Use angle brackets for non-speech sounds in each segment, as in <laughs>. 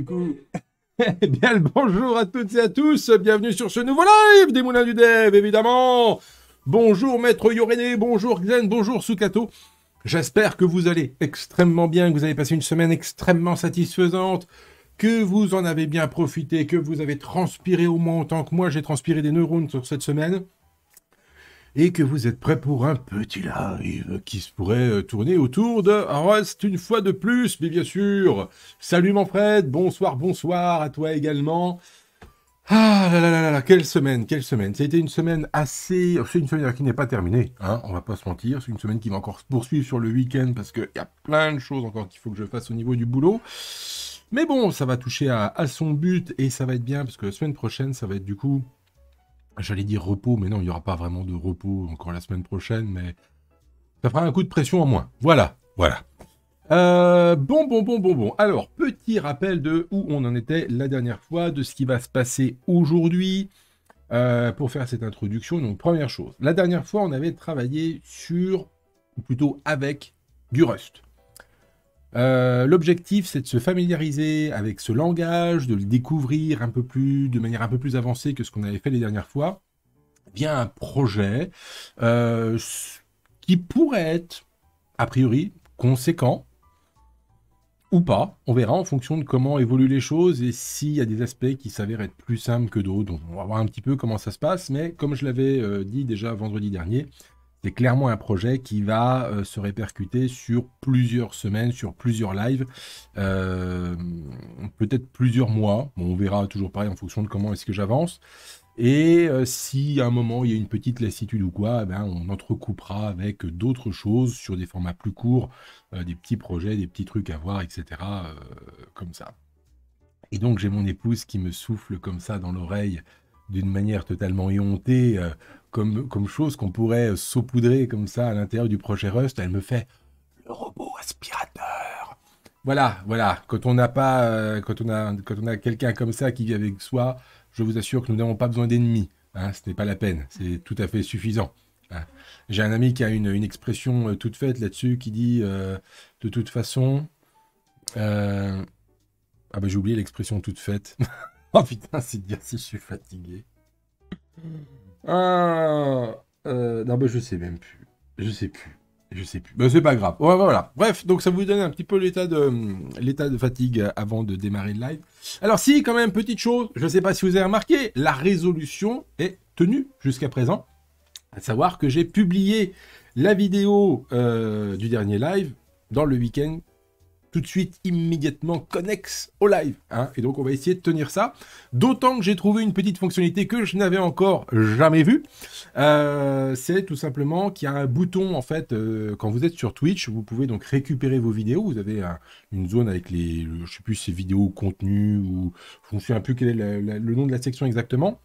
Du <laughs> eh bien bonjour à toutes et à tous, bienvenue sur ce nouveau live des Moulins du Dev, évidemment. Bonjour Maître Yoréné, bonjour Glenn, bonjour Sukato. J'espère que vous allez extrêmement bien, que vous avez passé une semaine extrêmement satisfaisante, que vous en avez bien profité, que vous avez transpiré au moins autant que moi j'ai transpiré des neurones sur cette semaine et que vous êtes prêt pour un petit live qui se pourrait euh, tourner autour de Rust ah une fois de plus, mais bien sûr. Salut Manfred, bonsoir, bonsoir à toi également. Ah là là là là, quelle semaine, quelle semaine. Ça a été une semaine assez... Oh, c'est une semaine qui n'est pas terminée, hein, on va pas se mentir. C'est une semaine qui va encore se poursuivre sur le week-end parce qu'il y a plein de choses encore qu'il faut que je fasse au niveau du boulot. Mais bon, ça va toucher à, à son but et ça va être bien parce que la semaine prochaine, ça va être du coup j'allais dire repos, mais non, il n'y aura pas vraiment de repos encore la semaine prochaine, mais ça fera un coup de pression en moins. Voilà, voilà. bon, bon, bon, bon, bon. Alors, petit rappel de où on en était la dernière fois, de ce qui va se passer aujourd'hui pour faire cette introduction. Donc, première chose, la dernière fois, on avait travaillé sur, ou plutôt avec, du Rust. Euh, l'objectif, c'est de se familiariser avec ce langage, de le découvrir un peu plus, de manière un peu plus avancée que ce qu'on avait fait les dernières fois, via un projet euh, qui pourrait être, a priori, conséquent ou pas. On verra en fonction de comment évoluent les choses et s'il y a des aspects qui s'avèrent être plus simples que d'autres. on va voir un petit peu comment ça se passe. Mais comme je l'avais euh, dit déjà vendredi dernier, c'est clairement un projet qui va euh, se répercuter sur plusieurs semaines, sur plusieurs lives, euh, peut-être plusieurs mois. on verra toujours pareil en fonction de comment est-ce que j'avance. Et euh, si à un moment il y a une petite lassitude ou quoi, eh ben, on entrecoupera avec d'autres choses sur des formats plus courts, des petits projets, des petits trucs à voir, etc. comme ça. Et donc j'ai mon épouse qui me souffle comme ça dans l'oreille d'une manière totalement éhontée comme, comme chose qu'on pourrait saupoudrer comme ça à l'intérieur du projet Rust, elle me fait le robot aspirateur. Voilà, voilà. Quand on n'a pas, euh, quand on a, quand on a quelqu'un comme ça qui vit avec soi, je vous assure que nous n'avons pas besoin d'ennemis. Hein. ce n'est pas la peine. C'est tout à fait suffisant. Hein. J'ai un ami qui a une, expression euh, toute faite là-dessus qui dit euh, de toute façon. Ah ben j'ai oublié l'expression toute faite. <laughs> oh putain, c'est dire si je suis fatigué. Hmm. Ah, euh, non, bah, je sais même plus. Je sais plus. Je sais plus. mais bah, c'est pas grave. voilà. Bref, donc ça vous donne un petit peu l'état de, hum, l'état de fatigue euh, avant de démarrer le live. Alors, si, quand même, petite chose, je ne sais pas si vous avez remarqué, la résolution est tenue jusqu'à présent. À savoir que j'ai publié la vidéo euh, du dernier live dans le week-end tout de suite, immédiatement connexe au live. Hein. Et donc, on va essayer de tenir ça. D'autant que j'ai trouvé une petite fonctionnalité que je n'avais encore jamais vue. Euh, c'est tout simplement qu'il y a un bouton, en fait, euh, quand vous êtes sur Twitch, vous pouvez donc récupérer vos vidéos. Vous avez une zone avec les, je sais plus, ces vidéos contenu ou je ne me plus quel est le nom de la section exactement.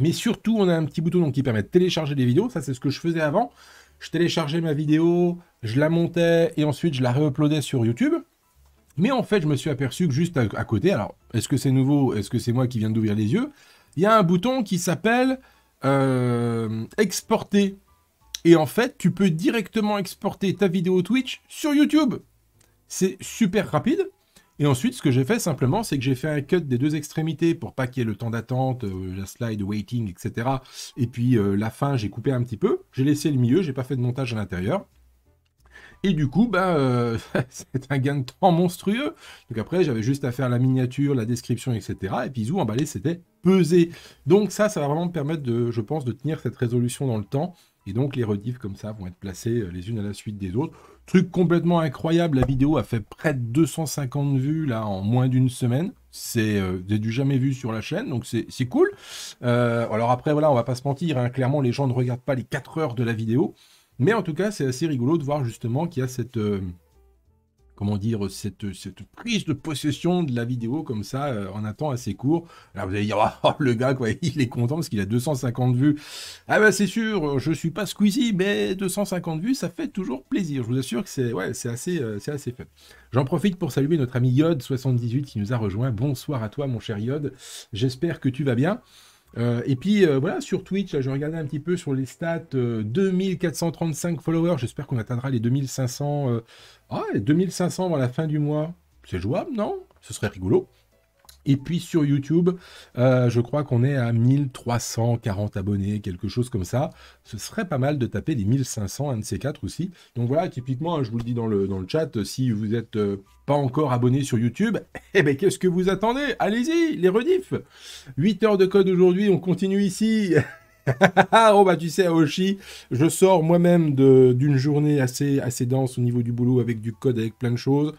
Mais surtout, on a un petit bouton donc, qui permet de télécharger des vidéos. Ça, c'est ce que je faisais avant. Je téléchargeais ma vidéo, je la montais et ensuite je la réuploadais sur YouTube. Mais en fait, je me suis aperçu que juste à, côté, alors est-ce que c'est nouveau Est-ce que c'est moi qui viens d'ouvrir les yeux Il y a un bouton qui s'appelle euh, exporter. Et en fait, tu peux directement exporter ta vidéo Twitch sur YouTube. C'est super rapide. Et ensuite, ce que j'ai fait simplement, c'est que j'ai fait un cut des deux extrémités pour pas qu'il y ait le temps d'attente, euh, la slide waiting, etc. Et puis euh, la fin, j'ai coupé un petit peu. J'ai laissé le milieu, j'ai pas fait de montage à l'intérieur. Et du coup, bah, euh, <laughs> c'est un gain de temps monstrueux. Donc après, j'avais juste à faire la miniature, la description, etc. Et puis zou, emballé, c'était pesé. Donc ça, ça va vraiment me permettre, de, je pense, de tenir cette résolution dans le temps. Et donc les redifs, comme ça vont être placés euh, les unes à la suite des autres. Truc complètement incroyable, la vidéo a fait près de 250 vues là en moins d'une semaine. C'est euh, du jamais vu sur la chaîne, donc c'est cool. alors après, voilà, on va pas se mentir, hein. clairement les gens ne regardent pas les 4 heures de la vidéo. Mais en tout cas, c'est assez rigolo de voir justement qu'il y a cette, euh, comment dire, cette, cette, prise de possession de la vidéo comme ça euh, en un temps assez court. Là, vous allez dire, <laughs> oh, le gars, quoi, il est content parce qu'il a 250 vues. Ah bah c'est sûr, euh, je suis pas Squeezie, mais 250 vues, ça fait toujours plaisir. Je vous assure que c'est ouais, c'est assez, c'est assez fun. J'en profite pour saluer notre ami Yod78 qui nous a rejoint. Bonsoir à toi, mon cher Yod. J'espère que tu vas bien. Euh, et puis euh, voilà, sur Twitch, je je regardais un petit peu sur les stats, 2435 euh, followers, j'espère qu'on atteindra les 2500. Ah, les 2500 avant la fin du mois, c'est jouable, non Ce serait rigolo. Et puis sur YouTube, euh, je crois qu'on est à 1340 abonnés, quelque chose comme ça. Ce serait pas mal de taper les 1500, un de ces quatre aussi. Donc voilà, typiquement, hein, je vous le dis dans le, dans le chat, euh, si vous n'êtes euh, pas encore abonné sur YouTube, <laughs> eh bien, qu'est-ce que vous attendez Allez-y, les rediffs 8 heures de code aujourd'hui, on continue ici <laughs> oh bah tu sais Aoshi, je sors moi-même d'une journée assez, assez dense au niveau du boulot avec du code, avec plein de choses.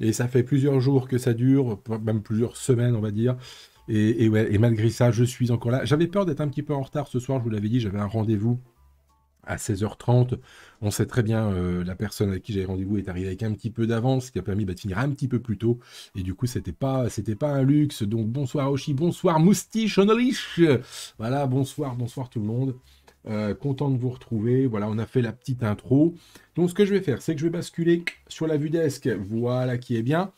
Et ça fait plusieurs jours que ça dure, même plusieurs semaines, on va dire. Et, malgré ça, je suis encore là. J'avais peur d'être un petit peu en retard ce soir, je vous l'avais dit, j'avais un rendez-vous à 16h30. On sait très bien, euh, la personne avec qui j'avais rendez-vous est arrivée avec un petit peu d'avance, ce qui a permis bah, de finir un petit peu plus tôt. Et du coup, c'était pas, c'était pas un luxe. Donc bonsoir Oshi, bonsoir Moustiche, Onolich. Voilà, bonsoir, bonsoir tout le monde. Euh, content de vous retrouver. Voilà, on a fait la petite intro. Donc, ce que je vais faire, c'est que je vais basculer sur la vue desk. Voilà qui est bien.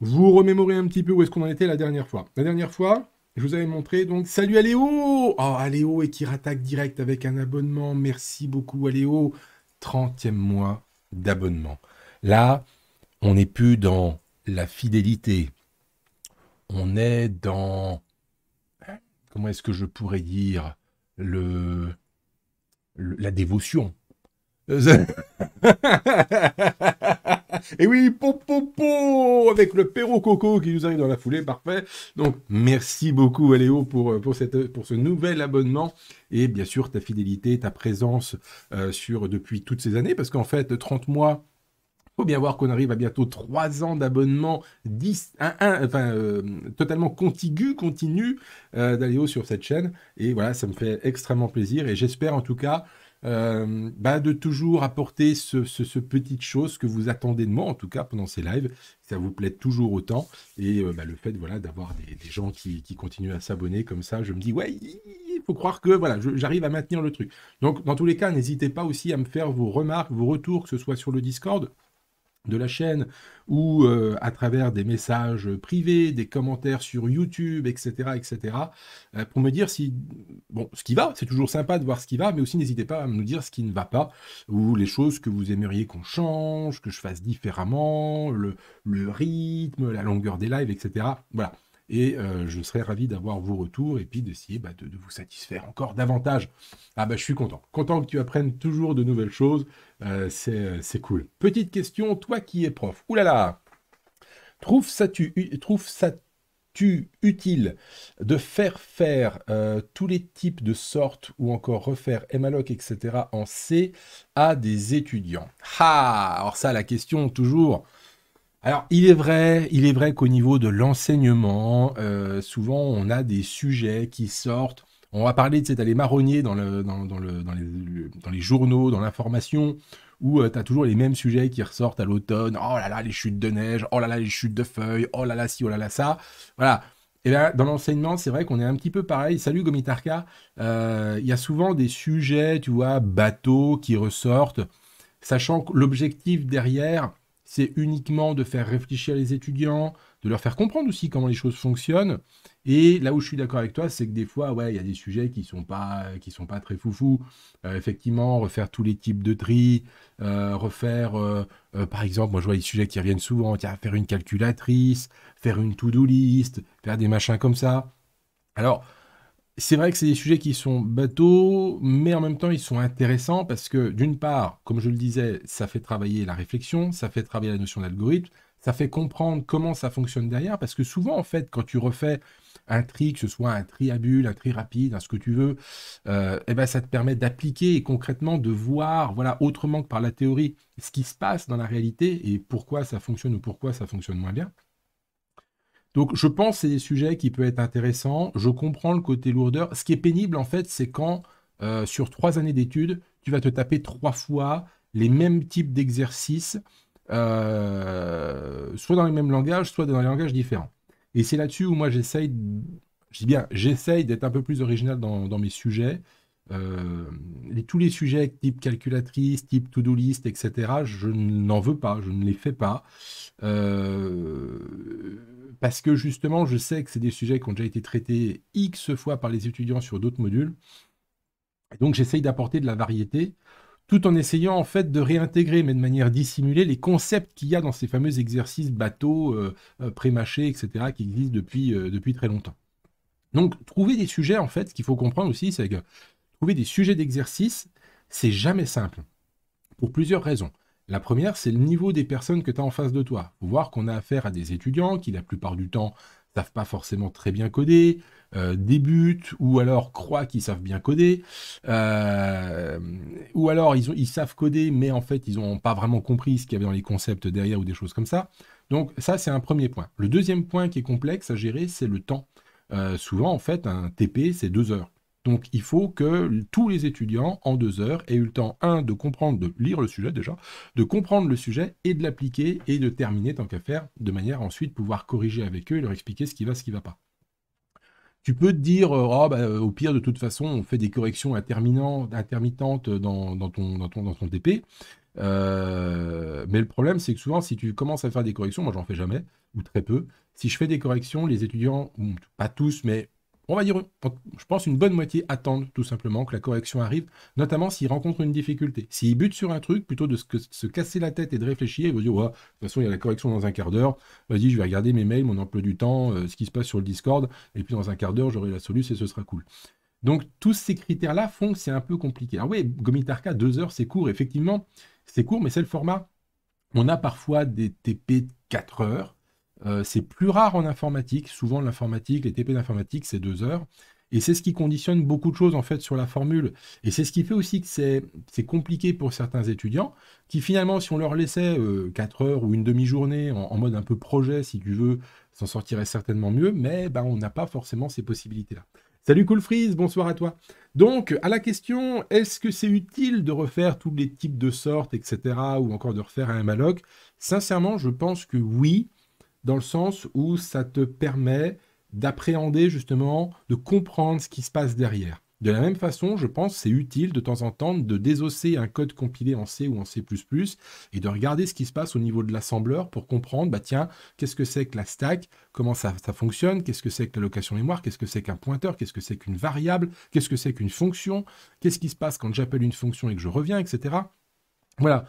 Vous remémorez un petit peu où est-ce qu'on en était la dernière fois. La dernière fois, je vous avais montré donc salut Aléo Oh Aléo et qui rattaque direct avec un abonnement. Merci beaucoup Aléo. 30e mois d'abonnement. Là, on n'est plus dans la fidélité. On est dans hein, comment est-ce que je pourrais dire le la dévotion. <laughs> Et oui, popopo avec le perro coco qui nous arrive dans la foulée, parfait. Donc merci beaucoup Aléo pour euh, pour cette pour ce nouvel abonnement et bien sûr ta fidélité, ta présence euh, sur depuis toutes ces années parce qu'en fait 30 mois faut bien voir qu'on arrive à bientôt 3 ans d'abonnement enfin, euh, totalement contigu, continu euh, d'aller sur cette chaîne. Et voilà, ça me fait extrêmement plaisir. Et j'espère en tout cas euh, bah, de toujours apporter ce, petit petite chose que vous attendez de moi, en tout cas pendant ces lives. Ça vous plaît toujours autant. Et bah, le fait voilà, d'avoir des, gens qui, continuent à s'abonner comme ça, je me dis, ouais, il faut croire que voilà, j'arrive à maintenir le truc. Donc, dans tous les cas, n'hésitez pas aussi à me faire vos remarques, vos retours, que ce soit sur le Discord de la chaîne ou euh, à travers des messages privés, des commentaires sur YouTube, etc., etc., euh, pour me dire si, bon, ce qui va, c'est toujours sympa de voir ce qui va, mais aussi n'hésitez pas à nous dire ce qui ne va pas, ou les choses que vous aimeriez qu'on change, que je fasse différemment, le, le rythme, la longueur des lives, etc. Voilà. Et euh, je serais ravi d'avoir vos retours et puis d'essayer bah, de, vous satisfaire encore davantage. Ah ben, je suis content. Content que tu apprennes toujours de nouvelles choses. Euh, euh, c'est cool. Petite question, toi qui es prof. Ouh là là Trouve tu, utile de faire faire tous les types de sortes ou encore refaire MALOC, etc. en C à des étudiants Ah Alors ça, la question toujours, alors, il est vrai, il est vrai qu'au niveau de l'enseignement, euh, souvent on a des sujets qui sortent. On va parler de cet allée marronnier dans, le, les, journaux, dans l'information, où euh, tu as toujours les mêmes sujets qui ressortent à l'automne. Oh là là, les chutes de neige, oh là là, les chutes de feuilles, oh là là, si, oh là là, ça. Voilà. Et eh bien, dans l'enseignement, c'est vrai qu'on est un petit peu pareil. Salut Gomitarka. Euh, il y a souvent des sujets, tu vois, bateaux qui ressortent, sachant que l'objectif derrière, c'est uniquement de faire réfléchir les étudiants, de leur faire comprendre aussi comment les choses fonctionnent. Et là où je suis d'accord avec toi, c'est que des fois, ouais, il y a des sujets qui sont pas, qui sont pas très foufous. Euh, effectivement, refaire tous les types de tri, euh, refaire, euh, par exemple, moi je vois des sujets qui reviennent souvent, faire une calculatrice, faire une to-do list, faire des machins comme ça. Alors, c'est vrai que c'est des sujets qui sont bateaux, mais en même temps, ils sont intéressants parce que, d'une part, comme je le disais, ça fait travailler la réflexion, ça fait travailler la notion d'algorithme, ça fait comprendre comment ça fonctionne derrière, parce que souvent, en fait, quand tu refais un tri, que ce soit un tri à bulle, un tri rapide, un ce que tu veux, euh, eh ben, ça te permet d'appliquer et concrètement de voir, voilà, autrement que par la théorie, ce qui se passe dans la réalité et pourquoi ça fonctionne ou pourquoi ça fonctionne moins bien. Donc je pense que c'est des sujets qui peuvent être intéressants. Je comprends le côté lourdeur. Ce qui est pénible en fait, c'est quand euh, sur trois années d'études, tu vas te taper trois fois les mêmes types d'exercices, euh, soit dans les mêmes langages, soit dans les langages différents. Et c'est là-dessus où moi j'essaye, bien, j'essaye d'être un peu plus original dans mes sujets. Euh, tous les sujets type calculatrice, type to-do list, etc., je n'en veux pas, je ne les fais pas. Euh, parce que justement, je sais que c'est des sujets qui ont déjà été traités X fois par les étudiants sur d'autres modules. donc, j'essaye d'apporter de la variété tout en essayant en fait de réintégrer, mais de manière dissimulée, les concepts qu'il y a dans ces fameux exercices bateaux, euh, pré mâché etc., qui existent depuis, depuis très longtemps. Donc, trouver des sujets, en fait, ce qu'il faut comprendre aussi, c'est que Trouver des sujets d'exercice, c'est jamais simple. Pour plusieurs raisons. La première, c'est le niveau des personnes que tu as en face de toi. voir qu'on a affaire à des étudiants qui, la plupart du temps, savent pas forcément très bien coder, euh, débutent ou alors croient qu'ils savent bien coder, euh, ou alors ils, ont, ils, savent coder mais en fait ils n'ont pas vraiment compris ce qu'il y avait dans les concepts derrière ou des choses comme ça. Donc ça c'est un premier point. Le deuxième point qui est complexe à gérer c'est le temps. Euh, souvent en fait un TP c'est deux heures. Donc il faut que tous les étudiants, en deux heures, aient eu le temps, un, de comprendre, de lire le sujet déjà, de comprendre le sujet et de l'appliquer et de terminer tant qu'à faire, de manière ensuite pouvoir corriger avec eux et leur expliquer ce qui va, ce qui ne va pas. Tu peux te dire, oh, bah, euh, au pire, de toute façon, on fait des corrections intermittentes dans, ton, dans, euh, mais le problème, c'est que souvent, si tu commences à faire des corrections, moi, j'en fais jamais, ou très peu. Si je fais des corrections, les étudiants, pas tous, mais on va dire, je pense, une bonne moitié attendent tout simplement que la correction arrive, notamment s'ils rencontrent une difficulté. S'ils butent sur un truc, plutôt de se, casser la tête et de réfléchir, ils vont dire, ouais, de toute façon, il y a la correction dans un quart d'heure, vas-y, je vais regarder mes mails, mon emploi du temps, euh, ce qui se passe sur le Discord, et puis dans un quart d'heure, j'aurai la solution et ce sera cool. Donc, tous ces critères-là font que c'est un peu compliqué. Ah oui, Gomitarka, deux heures, c'est court, effectivement, c'est court, mais c'est le format. On a parfois des TP de quatre heures, euh, c'est plus rare en informatique. Souvent, l'informatique, les TP d'informatique, c'est deux heures. Et c'est ce qui conditionne beaucoup de choses en fait sur la formule. Et c'est ce qui fait aussi que c'est compliqué pour certains étudiants qui finalement, si on leur laissait euh, quatre heures ou une demi-journée en, mode un peu projet, si tu veux, s'en sortirait certainement mieux, mais ben, on n'a pas forcément ces possibilités-là. Salut Freeze, bonsoir à toi. Donc, à la question, est-ce que c'est utile de refaire tous les types de sortes, etc., ou encore de refaire un malloc Sincèrement, je pense que oui, dans le sens où ça te permet d'appréhender justement, de comprendre ce qui se passe derrière. De la même façon, je pense c'est utile de temps en temps de désosser un code compilé en C ou en C++ et de regarder ce qui se passe au niveau de l'assembleur pour comprendre, bah tiens, qu'est-ce que c'est que la stack, comment ça, ça fonctionne, qu'est-ce que c'est que la location mémoire, qu'est-ce que c'est qu'un pointeur, qu'est-ce que c'est qu'une variable, qu'est-ce que c'est qu'une fonction, qu'est-ce qui se passe quand j'appelle une fonction et que je reviens, etc. Voilà,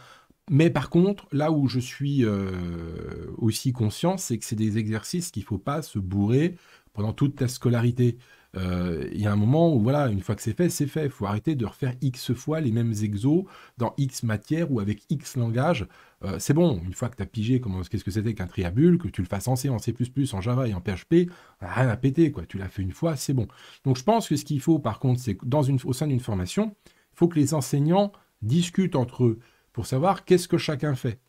mais par contre, là où je suis euh, aussi conscient, c'est que c'est des exercices qu'il ne faut pas se bourrer pendant toute ta scolarité. Euh, il y a un moment où, voilà, une fois que c'est fait, c'est fait. Il faut arrêter de refaire X fois les mêmes exos dans X matière ou avec X langage. Euh, c'est bon, une fois que tu as pigé qu'est-ce que c'était qu'un triabule, que tu le fasses en C, en C++, en Java et en PHP, rien à péter, quoi. Tu l'as fait une fois, c'est bon. Donc je pense que ce qu'il faut, par contre, c'est qu'au sein d'une formation, il faut que les enseignants discutent entre eux pour savoir qu'est-ce que chacun fait.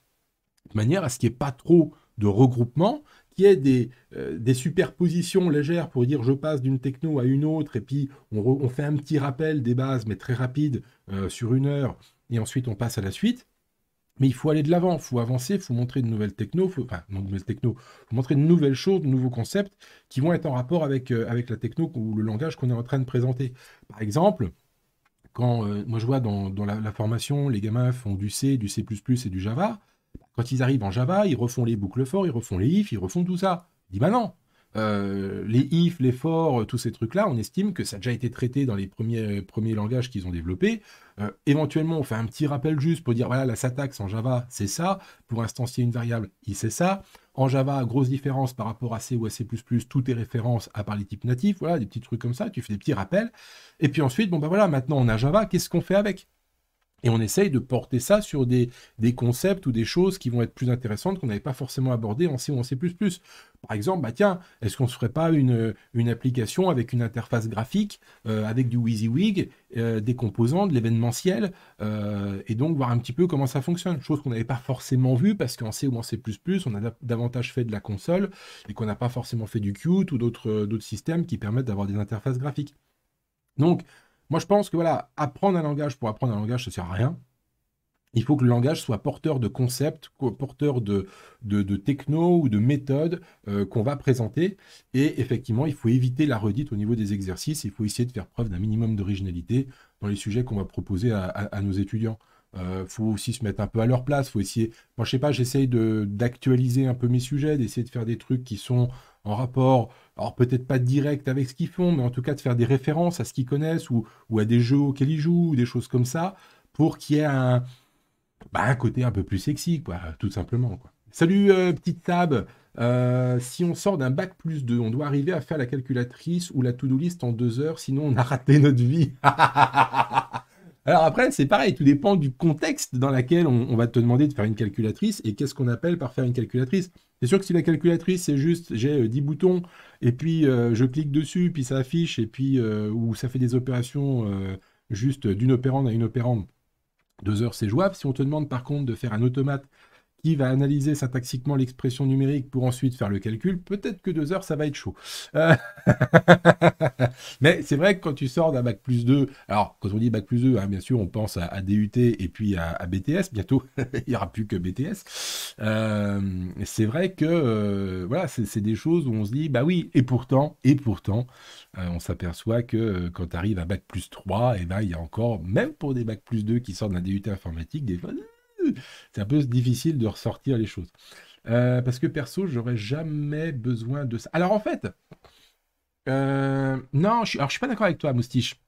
De manière à ce qu'il n'y ait pas trop de regroupement, qu'il y ait euh, des, superpositions légères pour dire je passe d'une techno à une autre, et puis on, fait un petit rappel des bases, mais très rapide, euh, sur une heure, et ensuite on passe à la suite. Mais il faut aller de l'avant, il faut avancer, il faut montrer de nouvelles techno, faut, enfin, non, de nouvelles techno, faut montrer de nouvelles choses, de nouveaux concepts qui vont être en rapport avec, euh, avec la techno ou le langage qu'on est en train de présenter. Par exemple, quand euh, moi je vois dans, la, formation, les gamins font du C, du C++ et du Java. Quand ils arrivent en Java, ils refont les boucles forts, ils refont les ifs, ils refont tout ça. dis bah non, euh, les if, les for, euh, tous ces trucs-là, on estime que ça a déjà été traité dans les premiers, euh, premiers langages qu'ils ont développés. éventuellement, on fait un petit rappel juste pour dire, voilà, la syntaxe en Java, c'est ça. Pour instancier une variable, il c'est ça. En Java, grosse différence par rapport à C ou à C++, tout est référence à part les types natifs. Voilà, des petits trucs comme ça, tu fais des petits rappels. Et puis ensuite, bon ben voilà, maintenant on a Java, qu'est-ce qu'on fait avec et on essaye de porter ça sur des, concepts ou des choses qui vont être plus intéressantes qu'on n'avait pas forcément abordées en C ou en C++. Par exemple, bah tiens, est-ce qu'on ne ferait pas une, application avec une interface graphique, euh, avec du WYSIWYG, euh, des composants, de l'événementiel, euh, et donc voir un petit peu comment ça fonctionne. Chose qu'on n'avait pas forcément vue, parce qu'en C ou en C++, on a davantage fait de la console, et qu'on n'a pas forcément fait du Qt ou d'autres systèmes qui permettent d'avoir des interfaces graphiques. Donc, moi, je pense que voilà, apprendre un langage pour apprendre un langage, ça sert à rien. Il faut que le langage soit porteur de concepts, porteur de, de, techno ou de méthodes euh, qu'on va présenter. Et effectivement, il faut éviter la redite au niveau des exercices. Il faut essayer de faire preuve d'un minimum d'originalité dans les sujets qu'on va proposer à, nos étudiants. Il euh, faut aussi se mettre un peu à leur place. Faut essayer. Moi, je sais pas. J'essaye d'actualiser un peu mes sujets, d'essayer de faire des trucs qui sont en rapport, alors peut-être pas direct avec ce qu'ils font, mais en tout cas de faire des références à ce qu'ils connaissent ou, à des jeux auxquels ils jouent ou des choses comme ça, pour qu'il y ait un, bah, côté un peu plus sexy, quoi, tout simplement. Quoi. Salut euh, petite table, euh, si on sort d'un bac plus 2, on doit arriver à faire la calculatrice ou la to-do list en deux heures, sinon on a raté notre vie. <laughs> Alors après, c'est pareil, tout dépend du contexte dans lequel on, on, va te demander de faire une calculatrice et qu'est-ce qu'on appelle par faire une calculatrice. C'est sûr que si la calculatrice, c'est juste, j'ai 10 euh, boutons, et puis euh, je clique dessus, puis ça affiche, et puis euh, ou ça fait des opérations juste d'une opérande à une opérande, deux heures, c'est jouable. Si on te demande par contre de faire un automate qui va analyser syntaxiquement l'expression numérique pour ensuite faire le calcul, peut-être que deux heures, ça va être chaud. Euh, <laughs> mais c'est vrai que quand tu sors d'un bac plus 2, alors quand on dit bac plus 2, hein, bien sûr, on pense à, DUT et puis à, BTS, bientôt, <laughs> il n'y aura plus que BTS. Euh, c'est vrai que euh, voilà, c'est des choses où on se dit, bah oui, et pourtant, et pourtant, on s'aperçoit que quand tu arrives à bac plus 3, et eh ben, il y a encore, même pour des bac plus 2 qui sortent d'un DUT informatique, des <laughs> c'est un peu difficile de ressortir les choses. Euh, parce que perso, j'aurais jamais besoin de ça. Alors en fait, euh, non, je suis, suis pas d'accord avec toi, Moustiche.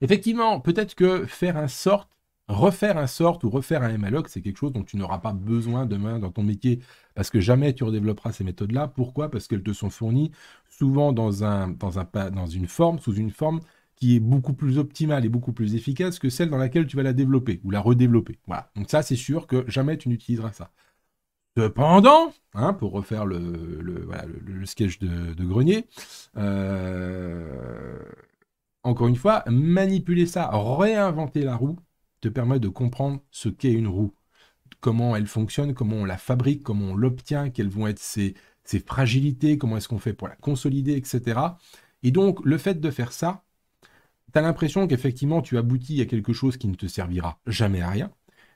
Effectivement, peut-être que faire un sort, refaire un sort ou refaire un MLOC, c'est quelque chose dont tu n'auras pas besoin demain dans ton métier parce que jamais tu redévelopperas ces méthodes-là. Pourquoi Parce qu'elles te sont fournies souvent dans, un, dans, un, dans une forme, sous une forme qui est beaucoup plus optimale et beaucoup plus efficace que celle dans laquelle tu vas la développer ou la redévelopper. Voilà. Donc ça, c'est sûr que jamais tu n'utiliseras ça. Cependant, hein, pour refaire le, sketch de, Grenier, euh, encore une fois, manipuler ça, réinventer la roue, te permet de comprendre ce qu'est une roue, comment elle fonctionne, comment on la fabrique, comment on l'obtient, quelles vont être ses fragilités, comment est-ce qu'on fait pour la consolider, etc. Et donc, le fait de faire ça, as l'impression qu'effectivement tu aboutis à quelque chose qui ne te servira jamais à rien,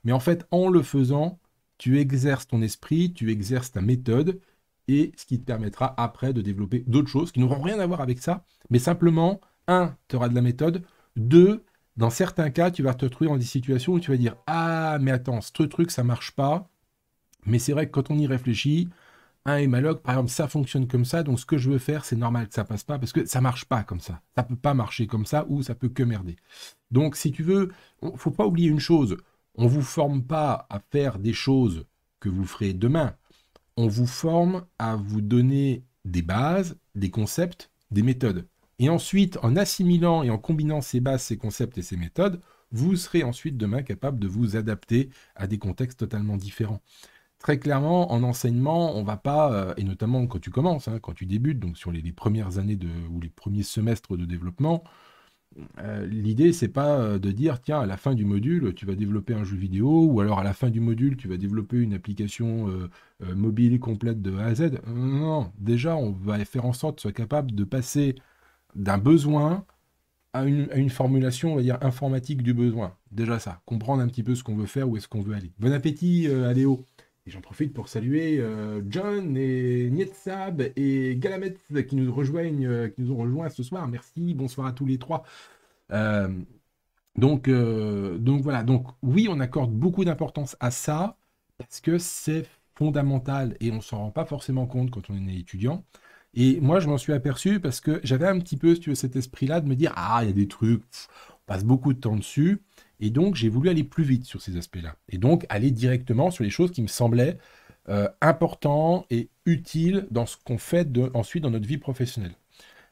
mais en fait en le faisant, tu exerces ton esprit, tu exerces ta méthode, et ce qui te permettra après de développer d'autres choses qui n'auront rien à voir avec ça, mais simplement, un, tu auras de la méthode, deux, dans certains cas, tu vas te retrouver dans des situations où tu vas dire Ah, mais attends, ce truc, ça marche pas, mais c'est vrai que quand on y réfléchit, un et par exemple, ça fonctionne comme ça, donc ce que je veux faire, c'est normal que ça passe pas, parce que ça marche pas comme ça. Ça peut pas marcher comme ça, ou ça peut que merder. Donc, si tu veux, ne faut pas oublier une chose, on vous forme pas à faire des choses que vous ferez demain. On vous forme à vous donner des bases, des concepts, des méthodes. Et ensuite, en assimilant et en combinant ces bases, ces concepts et ces méthodes, vous serez ensuite demain capable de vous adapter à des contextes totalement différents très clairement, en enseignement, on ne va pas, euh, et notamment quand tu commences, hein, quand tu débutes, donc sur les, premières années de, ou les premiers semestres de développement, euh, l'idée c'est pas euh, de dire tiens à la fin du module tu vas développer un jeu vidéo ou alors à la fin du module tu vas développer une application euh, mobile complète de A à Z. Non, non, déjà on va faire en sorte de soit capable de passer d'un besoin à une, formulation, on va dire, informatique du besoin. Déjà ça, comprendre un petit peu ce qu'on veut faire, où est-ce qu'on veut aller. Bon appétit, Aléo. Et j'en profite pour saluer euh, John et Nietzab et Galamet qui nous rejoignent, euh, qui nous ont rejoints ce soir. Merci, bonsoir à tous les trois. Euh, donc, donc voilà, donc oui, on accorde beaucoup d'importance à ça parce que c'est fondamental et on ne s'en rend pas forcément compte quand on est étudiant. Et moi, je m'en suis aperçu parce que j'avais un petit peu, cet esprit-là de me dire ah, il y a des trucs, on passe beaucoup de temps dessus. Et donc, j'ai voulu aller plus vite sur ces aspects-là. Et donc, aller directement sur les choses qui me semblaient euh, importantes et utiles dans ce qu'on fait ensuite dans notre vie professionnelle.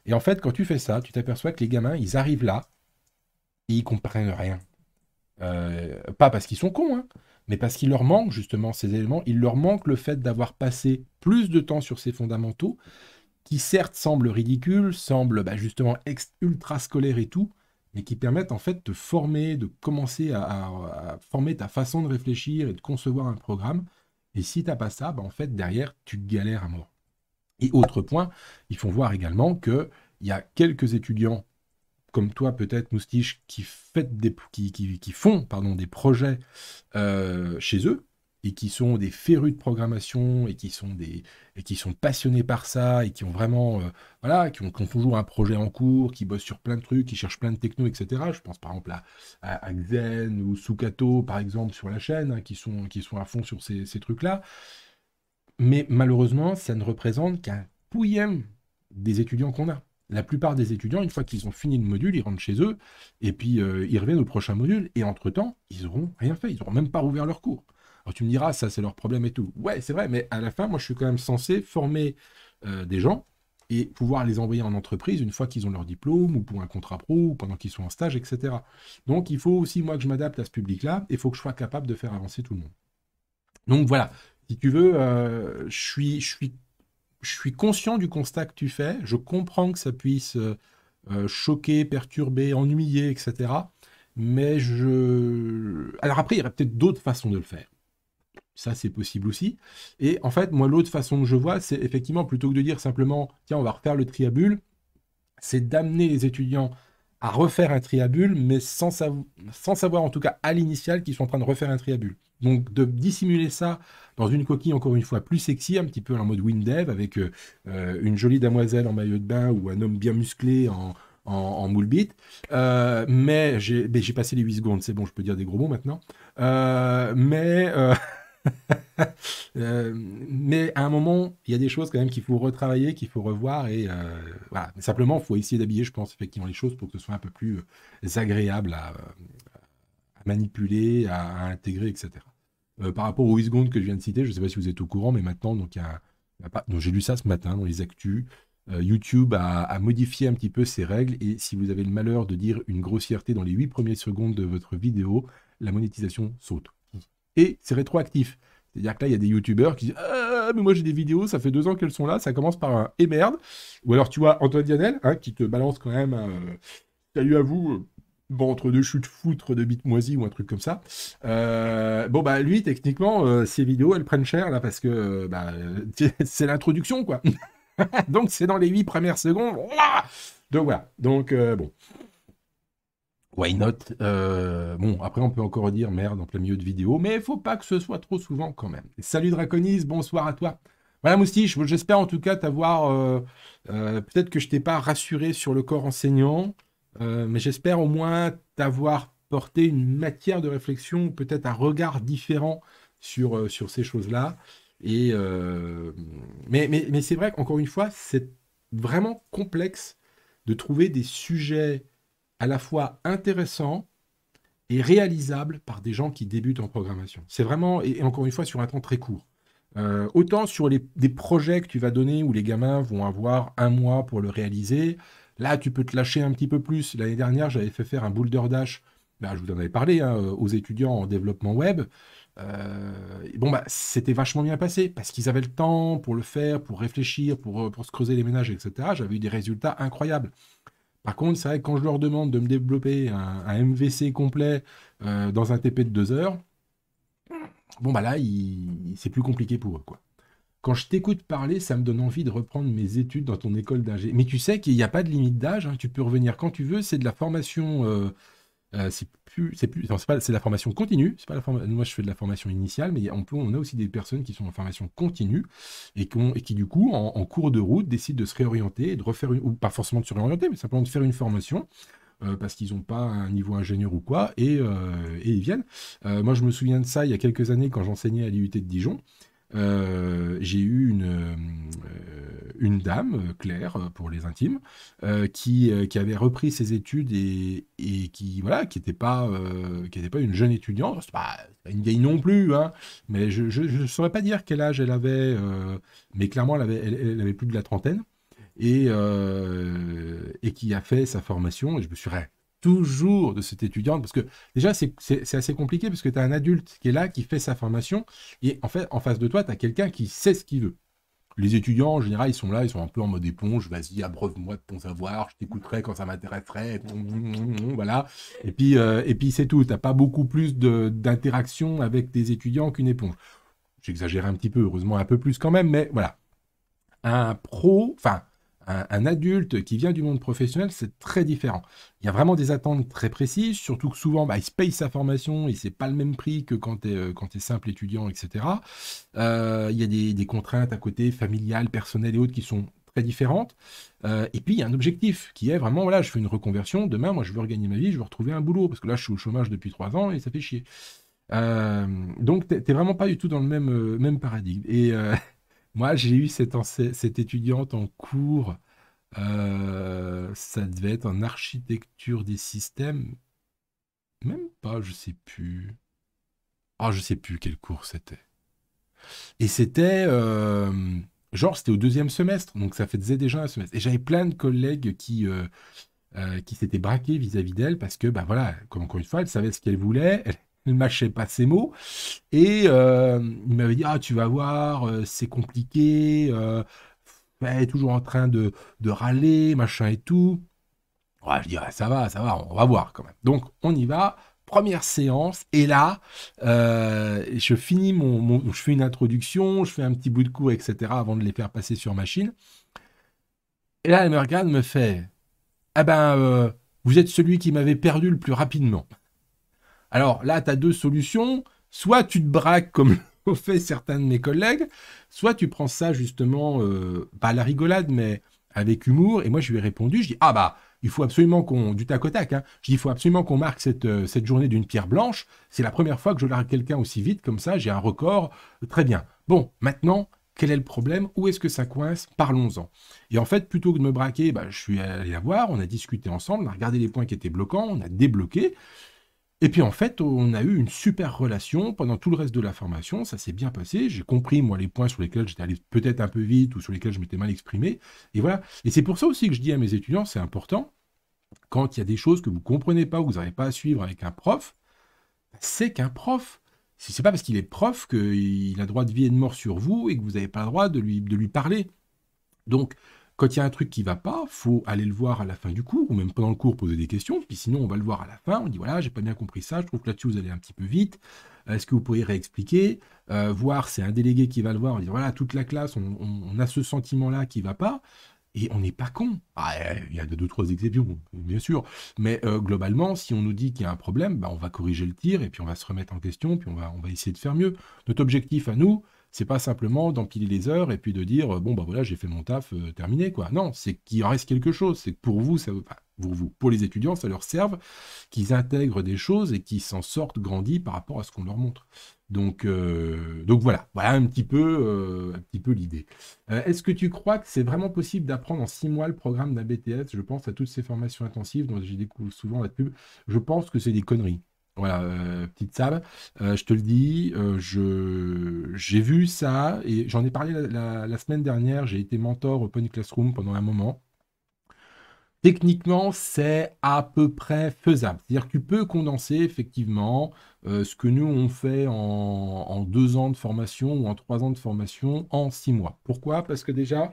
Et en fait, quand tu fais ça, tu t'aperçois que les gamins, ils arrivent là et ils comprennent rien. Euh, pas parce qu'ils sont cons, hein, mais parce qu'il leur manque justement ces éléments. Il leur manque le fait d'avoir passé plus de temps sur ces fondamentaux qui certes semblent ridicules, semblent bah, justement ultra scolaires et tout, mais qui permettent en fait de former, de commencer à, former ta façon de réfléchir et de concevoir un programme. Et si n'as pas ça, bah, en fait derrière tu galères à mort. Et autre point, ils font voir également que y a quelques étudiants comme toi peut-être Moustiche qui, fait des, qui, qui, font pardon, des projets euh, chez eux et qui sont des férus de programmation et qui sont des qui sont passionnés par ça et qui ont vraiment euh, voilà qui ont, toujours un projet en cours, qui bossent sur plein de trucs, qui cherchent plein de techno, etc. Je pense par exemple à, à, Xen ou Sukato par exemple sur la chaîne hein, qui sont qui sont à fond sur ces, trucs là. Mais malheureusement, ça ne représente qu'un pouillème des étudiants qu'on a. La plupart des étudiants, une fois qu'ils ont fini le module, ils rentrent chez eux et puis euh, ils reviennent au prochain module. Et entre-temps, ils n'auront rien fait. Ils n'auront même pas rouvert leur cours. Alors tu me diras, ça c'est leur problème et tout. Ouais, c'est vrai, mais à la fin, moi je suis quand même censé former euh, des gens et pouvoir les envoyer en entreprise une fois qu'ils ont leur diplôme ou pour un contrat pro ou pendant qu'ils sont en stage, etc. Donc il faut aussi, moi, que je m'adapte à ce public-là et il faut que je sois capable de faire avancer tout le monde. Donc voilà, si tu veux, euh, je, suis, je, suis, conscient du constat que tu fais, je comprends que ça puisse euh, choquer, perturber, ennuyer, etc. Mais je... Alors après, il y aurait peut-être d'autres façons de le faire ça c'est possible aussi. Et en fait, moi l'autre façon que je vois, c'est effectivement plutôt que de dire simplement tiens on va refaire le triabule, c'est d'amener les étudiants à refaire un triabule, mais sans, sans savoir en tout cas à l'initial qu'ils sont en train de refaire un triabule. Donc de dissimuler ça dans une coquille encore une fois plus sexy, un petit peu en mode Windev, avec euh, euh, une jolie damoiselle en maillot de bain ou un homme bien musclé en, en, moule euh, mais j'ai passé les 8 secondes, c'est bon, je peux dire des gros mots maintenant. mais... <laughs> <laughs> Euh, mais à un moment, il y a des choses quand même qu'il faut retravailler, qu'il faut revoir. Et euh, voilà. simplement, il faut essayer d'habiller, je pense, effectivement, les choses pour que ce soit un peu plus euh, agréable à, manipuler, à, intégrer, etc. par rapport aux 8 secondes que je viens de citer, je ne sais pas si vous êtes au courant, mais maintenant, donc, j'ai lu ça ce matin dans les actus. YouTube a, a, modifié un petit peu ses règles et si vous avez le malheur de dire une grossièreté dans les 8 premières secondes de votre vidéo, la monétisation saute et c'est rétroactif. C'est-à-dire que là, il y a des youtubeurs qui disent Ah, mais moi j'ai des vidéos, ça fait deux ans qu'elles sont là, ça commence par un Eh merde. Ou alors tu vois Antoine Dianel, hein, qui te balance quand même euh, Salut à vous, euh, bon, entre deux chutes foutre de bite moisie ou un truc comme ça. Euh, bon, bah lui, techniquement, ces euh, vidéos, elles prennent cher là parce que bah, <laughs> c'est l'introduction quoi. <laughs> Donc c'est dans les huit premières secondes. Donc voilà. Donc bon. Why not euh, Bon, après, on peut encore dire merde en plein milieu de vidéo, mais il faut pas que ce soit trop souvent quand même. Salut Draconis, bonsoir à toi. Voilà, Moustiche, j'espère en tout cas t'avoir. Euh, euh, peut-être que je t'ai pas rassuré sur le corps enseignant, mais j'espère au moins t'avoir porté une matière de réflexion, peut-être un regard différent sur, sur ces choses-là. Et mais, mais, mais c'est vrai qu'encore une fois, c'est vraiment complexe de trouver des sujets à la fois intéressant et réalisable par des gens qui débutent en programmation. C'est vraiment, et, encore une fois, sur un temps très court. Euh, autant sur les, des projets que tu vas donner où les gamins vont avoir un mois pour le réaliser, là tu peux te lâcher un petit peu plus. L'année dernière, j'avais fait faire un boulder dash, ben, je vous en avais parlé, hein, aux étudiants en développement web. Euh, bon, bah, c'était vachement bien passé parce qu'ils avaient le temps pour le faire, pour réfléchir, pour, euh, pour se creuser les ménages, etc. J'avais eu des résultats incroyables. Par contre, c'est vrai que quand je leur demande de me développer un, MVC complet euh, dans un TP de deux heures, bon bah là, c'est plus compliqué pour eux. Quoi. Quand je t'écoute parler, ça me donne envie de reprendre mes études dans ton école d'âge. Mais tu sais qu'il n'y a pas de limite d'âge, hein. tu peux revenir quand tu veux, c'est de la formation euh, euh, c'est plus, la formation continue. C'est pas la Moi, je fais de la formation initiale, mais on plus on a aussi des personnes qui sont en formation continue et, qui du coup, en, cours de route, décident de se réorienter et de refaire ou pas forcément de se réorienter, mais simplement de faire une formation. Euh, parce qu'ils n'ont pas un niveau ingénieur ou quoi, et, euh, et ils viennent. moi, je me souviens de ça il y a quelques années quand j'enseignais à l'IUT de Dijon. Euh, j'ai eu une, euh, une dame, euh, Claire, pour les intimes, qui, qui, avait repris ses études et, et qui voilà, qui n'était pas, pas une jeune étudiante, c'est pas une vieille non plus, hein. mais je ne saurais pas dire quel âge elle avait, mais clairement elle avait, elle, avait plus de la trentaine. Et, et, qui a fait sa formation. Et je me suis dit, toujours de cette étudiante, parce que déjà, c'est assez compliqué, parce que tu as un adulte qui est là, qui fait sa formation, et en fait, en face de toi, tu as quelqu'un qui sait ce qu'il veut. Les étudiants, en général, ils sont là, ils sont un peu en mode éponge, vas-y, abreuve-moi de ton savoir, je t'écouterai quand ça m'intéresserait, voilà. Et puis, euh, et puis c'est tout, tu n'as pas beaucoup plus d'interaction avec des étudiants qu'une éponge. J'exagère un petit peu, heureusement un peu plus quand même, mais voilà. Un pro, enfin, un, adulte qui vient du monde professionnel, c'est très différent. Il y a vraiment des attentes très précises, surtout que souvent, bah, il se paye sa formation et c'est pas le même prix que quand tu es, euh, quand es simple étudiant, etc. Euh, il y a des, contraintes à côté, familiales, personnelles et autres, qui sont très différentes. Euh, et puis, il y a un objectif qui est vraiment, voilà, je fais une reconversion, demain, moi, je veux regagner ma vie, je veux retrouver un boulot, parce que là, je suis au chômage depuis trois ans et ça fait chier. Euh, donc, n'es vraiment pas du tout dans le même, même paradigme. Et, moi, j'ai eu cette, étudiante en cours, euh, ça devait être en architecture des systèmes, même pas, je sais plus. Ah, oh, je sais plus quel cours c'était. Et c'était, euh, genre, c'était au deuxième semestre, donc ça faisait déjà un semestre. Et j'avais plein de collègues qui, euh, qui s'étaient braqués vis-à-vis d'elle parce que, bah voilà, comme encore une fois, elle savait ce qu'elle voulait, ne mâchait pas ses mots. Et euh, il m'avait dit, ah, tu vas voir, euh, c'est compliqué, euh, est toujours en train de, râler, machin et tout. je dis « ça va, ça va, on va voir quand même. Donc, on y va. Première séance, et là, euh, je finis mon, Je fais une introduction, je fais un petit bout de cours, etc., avant de les faire passer sur machine. Et là, elle me regarde, me fait Ah ben, vous êtes celui qui m'avait perdu le plus rapidement. Alors là, tu as deux solutions. Soit tu te braques comme <laughs> l'ont fait certains de mes collègues, soit tu prends ça justement, euh, pas à la rigolade, mais avec humour. Et moi, je lui ai répondu, je dis, ah bah, il faut absolument qu'on, du tac au tac, hein. je dis, il faut absolument qu'on marque euh, cette, journée d'une pierre blanche. C'est la première fois que je l'arrête quelqu'un aussi vite, comme ça, j'ai un record. Très bien. Bon, maintenant, quel est le problème Où est-ce que ça coince Parlons-en. Et en fait, plutôt que de me braquer, bah, je suis allé la voir, on a discuté ensemble, on a regardé les points qui étaient bloquants, on a débloqué. Et puis en fait, on a eu une super relation pendant tout le reste de la formation, ça s'est bien passé, j'ai compris moi les points sur lesquels j'étais allé peut-être un peu vite ou sur lesquels je m'étais mal exprimé, et voilà. Et c'est pour ça aussi que je dis à mes étudiants, c'est important, quand il y a des choses que vous ne comprenez pas ou que vous n'avez pas à suivre avec un prof, c'est qu'un prof, c'est pas parce qu'il est prof qu'il a droit de vie et de mort sur vous et que vous n'avez pas le droit de lui, de lui parler. Donc, quand il y a un truc qui va pas, faut aller le voir à la fin du cours, ou même pendant le cours, poser des questions, puis sinon on va le voir à la fin, on dit voilà, j'ai pas bien compris ça, je trouve que là-dessus vous allez un petit peu vite, euh, est-ce que vous pourriez réexpliquer euh, Voir, c'est un délégué qui va le voir, on dit voilà, toute la classe, on, a ce sentiment-là qui va pas, et on n'est pas con. Ah, eh, il y a deux, ou trois exceptions, bien sûr. Mais euh, globalement, si on nous dit qu'il y a un problème, bah, on va corriger le tir et puis on va se remettre en question, puis on va, on va essayer de faire mieux. Notre objectif à nous, c'est pas simplement d'empiler les heures et puis de dire euh, bon ben voilà j'ai fait mon taf euh, terminé quoi. Non, c'est qu'il reste quelque chose. C'est que pour vous, ça, pour vous, pour les étudiants, ça leur serve qu'ils intègrent des choses et qu'ils s'en sortent grandis par rapport à ce qu'on leur montre. Donc euh, donc voilà, voilà un petit peu un petit peu l'idée. Est-ce que tu crois que c'est vraiment possible d'apprendre en six mois le programme d'un BTS Je pense à toutes ces formations intensives dont j'ai découvre souvent la pub. Je pense que c'est des conneries. Voilà, euh, petite salle euh, je te le dis, euh, je, j'ai vu ça et j'en ai parlé la, semaine dernière. J'ai été mentor au Pony Classroom pendant un moment. Techniquement, c'est à peu près faisable. C'est-à-dire que tu peux condenser effectivement ce que nous on fait en, en, deux ans de formation ou en trois ans de formation en six mois. Pourquoi Parce que déjà,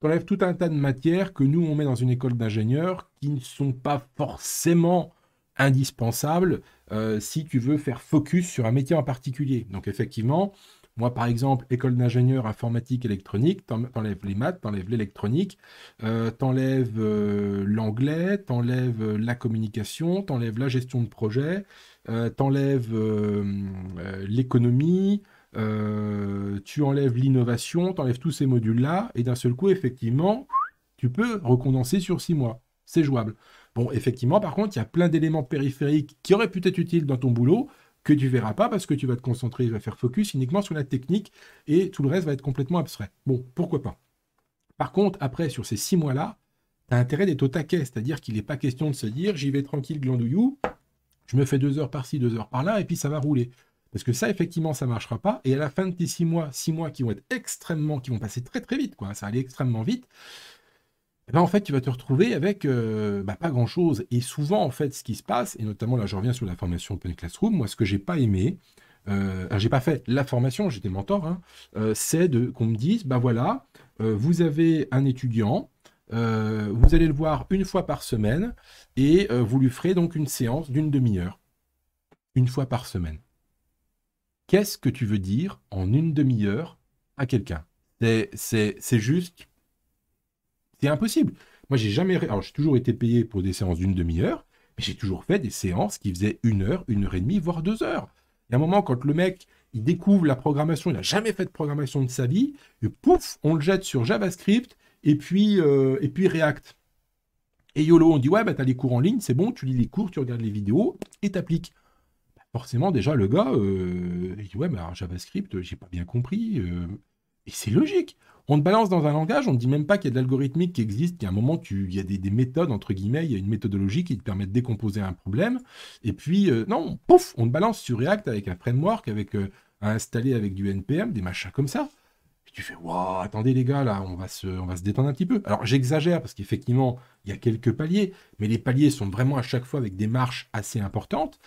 tu enlèves tout un tas de matières que nous on met dans une école d'ingénieurs qui ne sont pas forcément indispensable euh, si tu veux faire focus sur un métier en particulier. Donc effectivement, moi par exemple, école d'ingénieur informatique électronique, t'enlèves les maths, t'enlèves l'électronique, euh, t'enlèves l'anglais, euh, l'anglais, t'enlèves euh, la communication, t'enlèves la gestion de projet, t'enlèves l'économie, tu enlèves l'innovation, t'enlèves tous ces modules-là, et d'un seul coup, effectivement, tu peux recondenser sur six mois. C'est jouable. Bon, effectivement, par contre, il y a plein d'éléments périphériques qui auraient pu être utiles dans ton boulot que tu verras pas parce que tu vas te concentrer, tu vas faire focus uniquement sur la technique et tout le reste va être complètement abstrait. Bon, pourquoi pas. Par contre, après, sur ces six mois-là, tu as intérêt d'être au taquet, c'est-à-dire qu'il n'est pas question de se dire j'y vais tranquille, glandouillou, je me fais deux heures par-ci, deux heures par-là, et puis ça va rouler. Parce que ça, effectivement, ça ne marchera pas. Et à la fin de tes six mois, six mois qui vont être extrêmement, qui vont passer très très vite, quoi. Hein, ça va aller extrêmement vite. Eh ben, en fait, tu vas te retrouver avec euh, bah, pas grand-chose. Et souvent, en fait, ce qui se passe, et notamment là, je reviens sur la formation Open Classroom, moi, ce que j'ai pas aimé, je euh, j'ai pas fait la formation, j'étais mentor, hein, euh, c'est de qu'on me dise, ben bah, voilà, vous avez un étudiant, vous allez le voir une fois par semaine, et vous lui ferez donc une séance d'une demi-heure. Une fois par semaine. Qu'est-ce que tu veux dire en une demi-heure à quelqu'un C'est juste c'est impossible. Moi, j'ai jamais. Alors, j'ai toujours été payé pour des séances d'une demi-heure, mais j'ai toujours fait des séances qui faisaient une heure, une heure et demie, voire deux heures. Il y a un moment, quand le mec, il découvre la programmation, il n'a jamais fait de programmation de sa vie, et pouf, on le jette sur JavaScript et puis, euh, et puis React. Et YOLO, on dit ouais, bah, t'as les cours en ligne, c'est bon, tu lis les cours, tu regardes les vidéos et t'appliques. Bah, forcément, déjà, le gars, euh, il dit ouais, bah, JavaScript, j'ai pas bien compris. Euh, et c'est logique. On te balance dans un langage, on ne dit même pas qu'il y a de l'algorithmique qui existe, a un moment, tu, il y a des, méthodes, entre guillemets, il y a une méthodologie qui te permet de décomposer un problème. Et puis, euh, non, pouf, on te balance sur React avec un framework, avec euh, à installer avec du NPM, des machins comme ça. Et tu fais, waouh, attendez les gars, là, on va se, on va se détendre un petit peu. Alors j'exagère parce qu'effectivement, il y a quelques paliers, mais les paliers sont vraiment à chaque fois avec des marches assez importantes.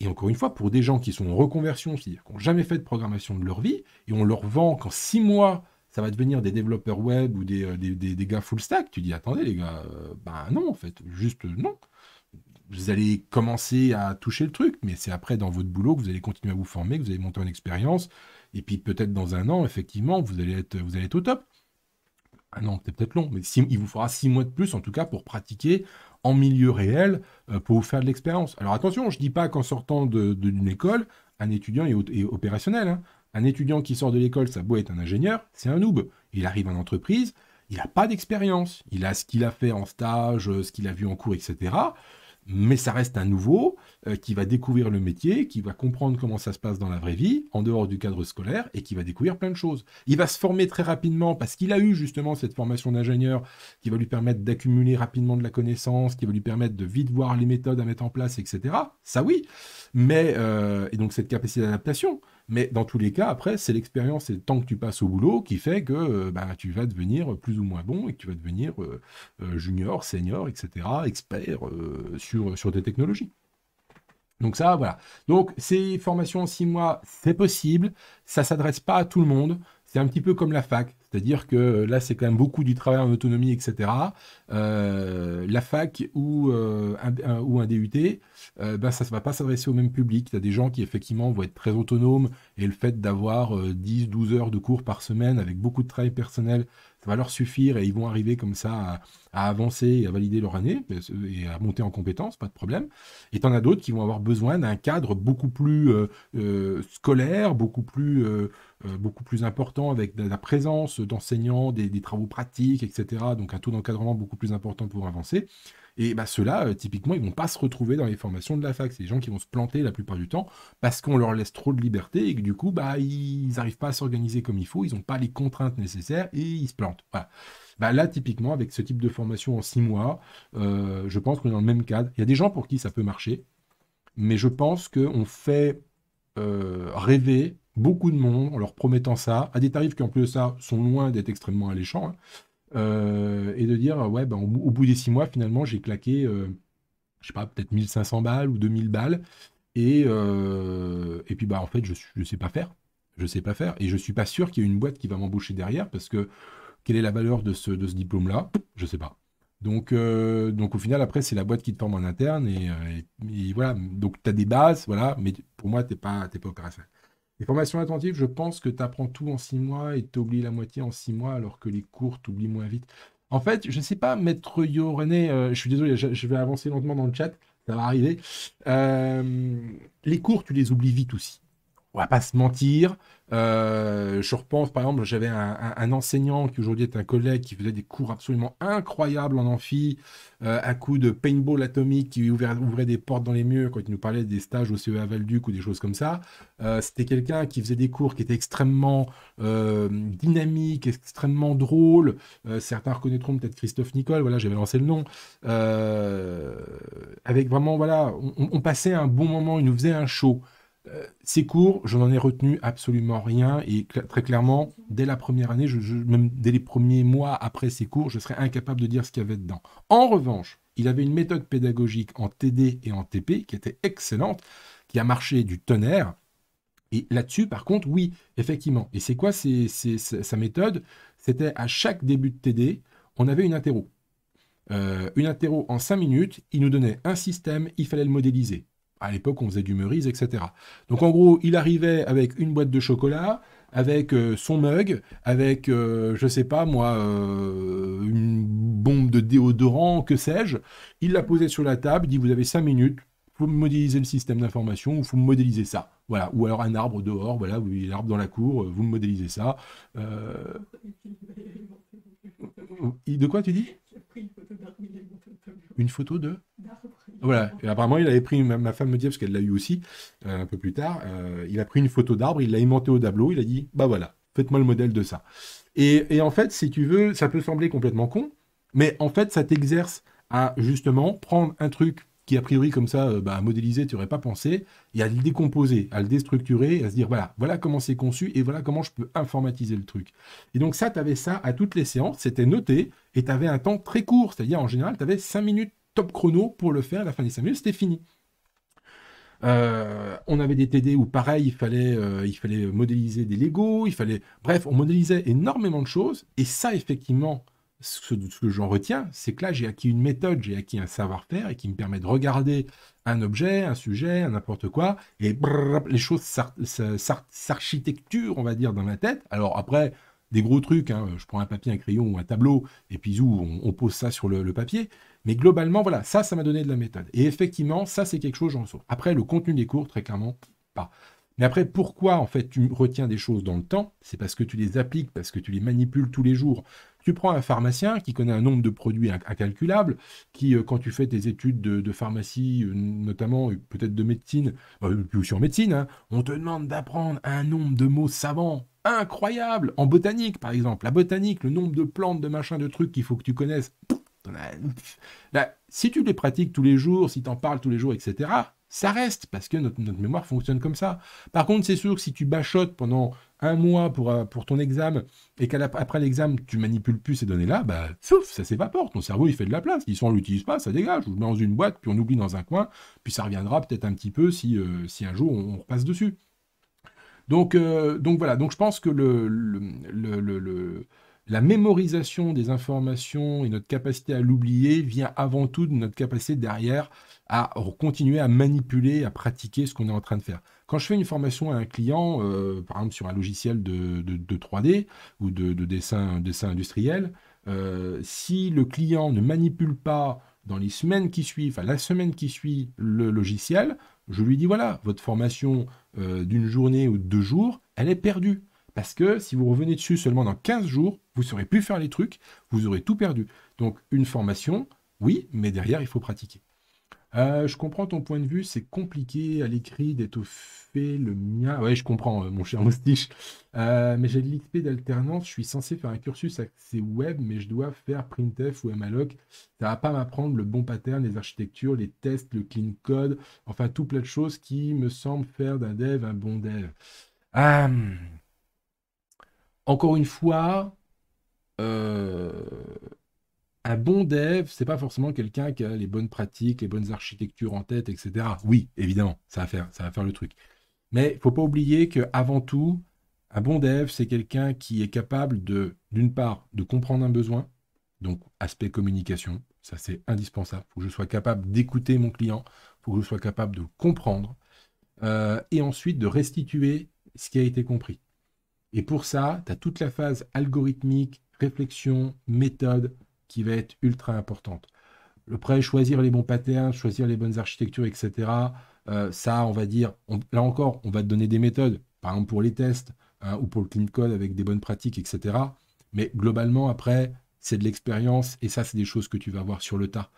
Et encore une fois, pour des gens qui sont en reconversion, c'est-à-dire qui n'ont jamais fait de programmation de leur vie, et on leur vend qu'en six mois, ça va devenir des développeurs web ou euh, des, gars full stack. Tu dis, attendez les gars, ben non, en fait, juste euh, non. Vous allez commencer à toucher le truc, mais c'est après dans votre boulot que vous allez continuer à vous former, que vous allez monter en expérience, et puis peut-être dans un an, effectivement, vous allez être, vous allez au top. Un ah an, c'est peut-être long, mais il vous faudra six mois de plus, en tout cas, pour pratiquer en milieu réel, pour vous faire de l'expérience. Alors attention, je ne dis pas qu'en sortant d'une école, un étudiant est, opérationnel. Hein. Un étudiant qui sort de l'école, ça peut être un ingénieur, c'est un noob. Il arrive en entreprise, il n'a pas d'expérience. Il a ce qu'il a fait en stage, euh, ce qu'il a vu en cours, etc. Mais ça reste un nouveau euh, qui va découvrir le métier, qui va comprendre comment ça se passe dans la vraie vie, en dehors du cadre scolaire, et qui va découvrir plein de choses. Il va se former très rapidement parce qu'il a eu justement cette formation d'ingénieur qui va lui permettre d'accumuler rapidement de la connaissance, qui va lui permettre de vite voir les méthodes à mettre en place, etc. Ça oui. Mais, euh, et donc cette capacité d'adaptation. Mais dans tous les cas, après, c'est l'expérience et le temps que tu passes au boulot qui fait que euh, bah, tu vas devenir plus ou moins bon et que tu vas devenir euh, euh, junior, senior, etc., expert sur, sur des technologies. Donc ça, voilà. Donc ces formations en six mois, c'est possible. Ça ne s'adresse pas à tout le monde c'est un petit peu comme la fac. C'est-à-dire que euh, là, c'est quand même beaucoup du travail en autonomie, etc. Euh, la fac ou, euh, un, DUT, ben, ça ne va pas s'adresser au même public. Tu as des gens qui, effectivement, vont être très autonomes et le fait d'avoir 10, 12 heures de cours par semaine avec beaucoup de travail personnel, ça va leur suffire et ils vont arriver comme ça à, à avancer et à valider leur année et à monter en compétences, pas de problème. Et tu en as d'autres qui vont avoir besoin d'un cadre beaucoup plus scolaire, beaucoup plus euh, beaucoup plus important avec la présence d'enseignants, des, travaux pratiques, etc. Donc un taux d'encadrement beaucoup plus important pour avancer. Et bah, ceux-là, euh, typiquement, ils vont pas se retrouver dans les formations de la fac. C'est des gens qui vont se planter la plupart du temps parce qu'on leur laisse trop de liberté et que du coup, bah, ils n'arrivent pas à s'organiser comme il faut, ils n'ont pas les contraintes nécessaires et ils se plantent. Bah là, typiquement, avec ce type de formation en six mois, euh, je pense qu'on est dans le même cadre. Il y a des gens pour qui ça peut marcher, mais je pense qu'on fait rêver beaucoup de monde en leur promettant ça, à des tarifs qui en plus de ça sont loin d'être extrêmement alléchants, hein. euh, et de dire, ouais, ben, au, bout des six mois, finalement, j'ai claqué, euh, je sais pas, peut-être 1500 balles ou 2000 balles, et, euh, et puis, bah, en fait, je ne sais pas faire. Je sais pas faire, et je suis pas sûr qu'il y ait une boîte qui va m'embaucher derrière, parce que quelle est la valeur de ce, de ce diplôme-là Je ne sais pas. Donc, donc au final, après, c'est la boîte qui te en interne. Et, voilà, donc tu as des bases, voilà, mais pour moi, tu n'es pas, es pas opérationnel. Les formations attentives, je pense que tu apprends tout en six mois et tu oublies la moitié en six mois, alors que les cours, tu oublies moins vite. En fait, je ne sais pas, maître Yo René, euh, je suis désolé, je, vais avancer lentement dans le chat, ça va arriver. Euh, les cours, tu les oublies vite aussi on va pas se mentir. Euh, je repense, par exemple, j'avais un, enseignant qui aujourd'hui est un collègue qui faisait des cours absolument incroyables en amphi, un euh, à coup de paintball atomique qui ouvrait, ouvrait, des portes dans les murs quand il nous parlait des stages au CEA Valduc ou des choses comme ça. Euh, c'était quelqu'un qui faisait des cours qui étaient extrêmement dynamiques, extrêmement drôles. certains reconnaîtront peut-être Christophe Nicole, voilà, j'avais lancé le nom. avec vraiment, voilà, on, on passait un bon moment, il nous faisait un show. Euh, ces cours, je n'en ai retenu absolument rien et très clairement, dès la première année, même dès les premiers mois après ces cours, je serais incapable de dire ce qu'il y avait dedans. En revanche, il avait une méthode pédagogique en TD et en TP qui était excellente, qui a marché du tonnerre. Et là-dessus, par contre, oui, effectivement. Et c'est quoi sa méthode C'était à chaque début de TD, on avait une interro. Euh, une interro en 5 minutes, il nous donnait un système, il fallait le modéliser. À l'époque, on faisait du Meurice, etc. Donc en gros, il arrivait avec une boîte de chocolat, avec euh, son mug, avec, je euh, je sais pas moi, euh, une bombe de déodorant, que sais-je. Il la posait sur la table, il dit Vous avez cinq minutes, faut modéliser le système d'information, il faut modéliser ça. Voilà. Ou alors un arbre dehors, voilà, l'arbre dans la cour, vous modélisez ça. <laughs> De quoi tu dis J'ai pris une photo de Voilà. Et apparemment, il avait pris, ma femme me dit, parce qu'elle l'a eu aussi, euh, un peu plus tard, euh, il a pris une photo d'arbre, il l'a aimanté au tableau, il a dit, bah voilà, faites-moi le modèle de ça. Et, et, en fait, si tu veux, ça peut sembler complètement con, mais en fait, ça t'exerce à justement prendre un truc qui a priori comme ça, euh, bah, à modéliser, tu n'aurais pas pensé, et à le décomposer, à le déstructurer, à se dire voilà, voilà comment c'est conçu et voilà comment je peux informatiser le truc. Et donc ça, tu avais ça à toutes les séances, c'était noté, et tu avais un temps très court, c'est-à-dire en général, tu avais 5 minutes top chrono pour le faire, à la fin des 5 minutes, c'était fini. Euh, on avait des TD où pareil, il fallait, euh, il fallait modéliser des Lego, il fallait... Bref, on modélisait énormément de choses, et ça, effectivement, ce, que j'en retiens, c'est que là, j'ai acquis une méthode, j'ai acquis un savoir-faire et qui me permet de regarder un objet, un sujet, n'importe quoi, et les choses s'architecturent, on va dire, dans ma tête. Alors après, des gros trucs, hein, je prends un papier, un crayon ou un tableau, et puis on, pose ça sur le, papier. Mais globalement, voilà, ça, ça m'a donné de la méthode. Et effectivement, ça, c'est quelque chose, j'en ressors. Après, le contenu des cours, très clairement, pas. Mais après, pourquoi en fait tu retiens des choses dans le temps C'est parce que tu les appliques, parce que tu les manipules tous les jours, tu prends un pharmacien qui connaît un nombre de produits incalculables, qui, euh, quand tu fais tes études de, pharmacie, euh, notamment peut-être de médecine, ou bah, euh, sur médecine, hein, on te demande d'apprendre un nombre de mots savants incroyables. en botanique par exemple la botanique le nombre de plantes de machins de trucs qu'il faut que tu connaisses si tu les pratiques tous les jours, si tu en parles tous les jours, etc., ça reste, parce que notre, mémoire fonctionne comme ça. Par contre, c'est sûr que si tu bachotes pendant un mois pour, euh, pour ton examen et qu'après l'examen, tu manipules plus ces données-là, bah, souf, ça s'évapore. Ton cerveau, il fait de la place. Si on ne l'utilise pas, ça dégage. On le met dans une boîte, puis on oublie dans un coin, puis ça reviendra peut-être un petit peu si, euh, si un jour on, repasse dessus. Donc, euh, donc voilà, donc je pense que le, le la mémorisation des informations et notre capacité à l'oublier vient avant tout de notre capacité derrière à continuer à manipuler, à pratiquer ce qu'on est en train de faire. Quand je fais une formation à un client, euh, par exemple sur un logiciel de, 3D ou de, dessin, industriel, euh, si le client ne manipule pas dans les semaines qui suivent, enfin la semaine qui suit le logiciel, je lui dis voilà, votre formation euh, d'une journée ou de deux jours, elle est perdue. Parce que si vous revenez dessus seulement dans 15 jours, vous ne saurez plus faire les trucs, vous aurez tout perdu. Donc une formation, oui, mais derrière, il faut pratiquer. Euh, je comprends ton point de vue, c'est compliqué à l'écrit d'être au fait le mien. Ah oui, je comprends, euh, mon cher <laughs> moustiche. Euh, mais j'ai de l'XP d'alternance, je suis censé faire un cursus accès web, mais je dois faire printf ou malloc. Ça ne va pas m'apprendre le bon pattern, les architectures, les tests, le clean code, enfin tout plein de choses qui me semblent faire d'un dev un bon dev. Hum. encore une fois, un bon dev, c'est pas forcément quelqu'un qui a les bonnes pratiques, les bonnes architectures en tête, etc. Oui, évidemment, ça va faire, ça va faire le truc. Mais il faut pas oublier que avant tout, un bon dev, c'est quelqu'un qui est capable de, d'une part, de comprendre un besoin, donc aspect communication, ça c'est indispensable. il Faut que je sois capable d'écouter mon client, faut que je sois capable de le comprendre, euh, et ensuite de restituer ce qui a été compris. Et pour ça, tu as toute la phase algorithmique, réflexion, méthode, qui va être ultra importante. Après, choisir les bons patterns, choisir les bonnes architectures, etc. Euh, ça, on va dire, là encore, on va te donner des méthodes, par exemple pour les tests hein, ou pour le clean code avec des bonnes pratiques, etc. Mais globalement, après, c'est de l'expérience et ça, c'est des choses que tu vas voir sur le tas.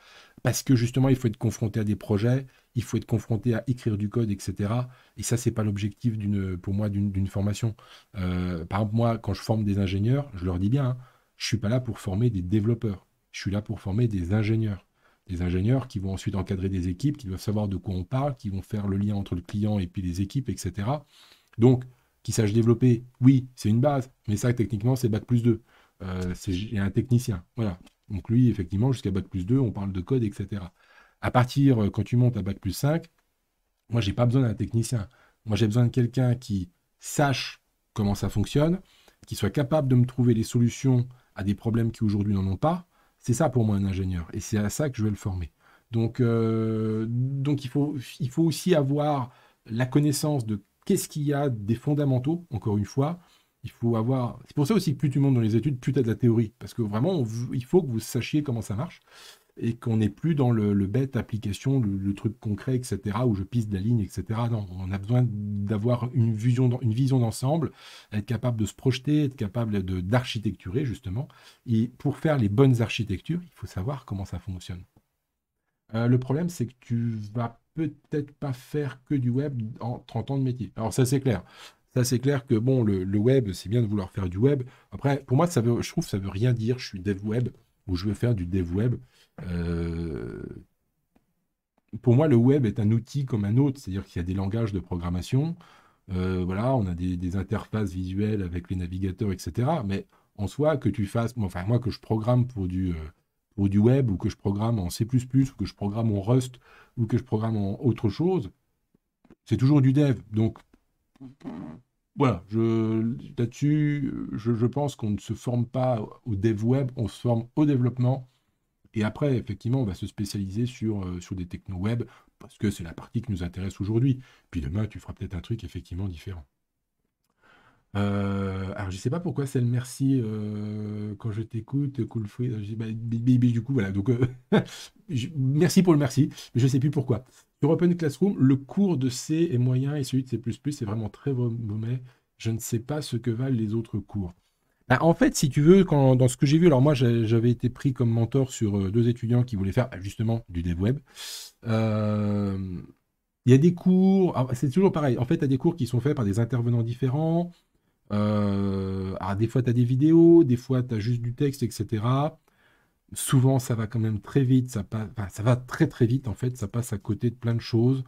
Parce que justement, il faut être confronté à des projets, il faut être confronté à écrire du code, etc. Et ça, n'est pas l'objectif d'une, pour moi, d'une, formation. Euh, par exemple, moi, quand je forme des ingénieurs, je leur dis bien, hein, je suis pas là pour former des développeurs. Je suis là pour former des ingénieurs. Des ingénieurs qui vont ensuite encadrer des équipes, qui doivent savoir de quoi on parle, qui vont faire le lien entre le client et puis les équipes, etc. Donc, qui sache développer, oui, c'est une base, mais ça, techniquement, c'est Bac plus 2. J'ai euh, un technicien. Voilà. Donc lui, effectivement, jusqu'à Bac plus 2, on parle de code, etc. À partir, euh, quand tu montes à Bac plus 5, moi, j'ai pas besoin d'un technicien. Moi, j'ai besoin de quelqu'un qui sache comment ça fonctionne, qui soit capable de me trouver les solutions à des problèmes qui aujourd'hui n'en ont pas, c'est ça pour moi un ingénieur. Et c'est à ça que je vais le former. Donc, euh, donc il, faut, il faut aussi avoir la connaissance de qu'est-ce qu'il y a des fondamentaux, encore une fois. Il faut avoir. C'est pour ça aussi que plus tu montes dans les études, plus tu as de la théorie. Parce que vraiment, il faut que vous sachiez comment ça marche et qu'on n'est plus dans le, bête application, le, truc concret, etc., où je pisse la ligne, etc. Non, on a besoin d'avoir une vision, une vision d'ensemble, être capable de se projeter, être capable d'architecturer, justement. Et pour faire les bonnes architectures, il faut savoir comment ça fonctionne. Euh, le problème, c'est que tu vas peut-être pas faire que du web en 30 ans de métier. Alors ça, c'est clair. Ça, c'est clair que bon, le, web, c'est bien de vouloir faire du web. Après, pour moi, je trouve que ça veut rien dire. Je suis dev web ou je veux faire du dev web. Euh, pour moi, le web est un outil comme un autre, c'est-à-dire qu'il y a des langages de programmation, euh, voilà, on a des, interfaces visuelles avec les navigateurs, etc. Mais en soi, que tu fasses, enfin moi que je programme pour du, euh, du web ou que je programme en C++ ou que je programme en Rust ou que je programme en autre chose, c'est toujours du dev. Donc voilà, là-dessus, je pense qu'on ne se forme pas au dev web, on se forme au développement et après, effectivement, on va se spécialiser sur, euh, sur des technos web parce que c'est la partie qui nous intéresse aujourd'hui. Puis demain, tu feras peut-être un truc effectivement différent. Euh, alors, je ne sais pas pourquoi c'est le merci euh, quand je t'écoute, cool free. Bah, du coup, voilà. Donc, <laughs> merci pour le merci, mais je ne sais plus pourquoi. Sur Open Classroom, le cours de C est moyen et celui de C++, c'est vraiment très mauvais. Je ne sais pas ce que valent les autres cours. Bah, en fait, si tu veux, dans ce que j'ai vu, alors moi j'avais été pris comme mentor sur euh, deux étudiants qui voulaient faire justement du dev web. Euh, il y a des cours, ah, c'est toujours pareil, en fait, tu as des cours qui sont faits par des intervenants différents. Euh, ah, des fois, tu as des vidéos, des fois, tu as juste du texte, etc. Souvent, ça va quand même très vite, ça, ça va très très vite, en fait, ça passe à côté de plein de choses.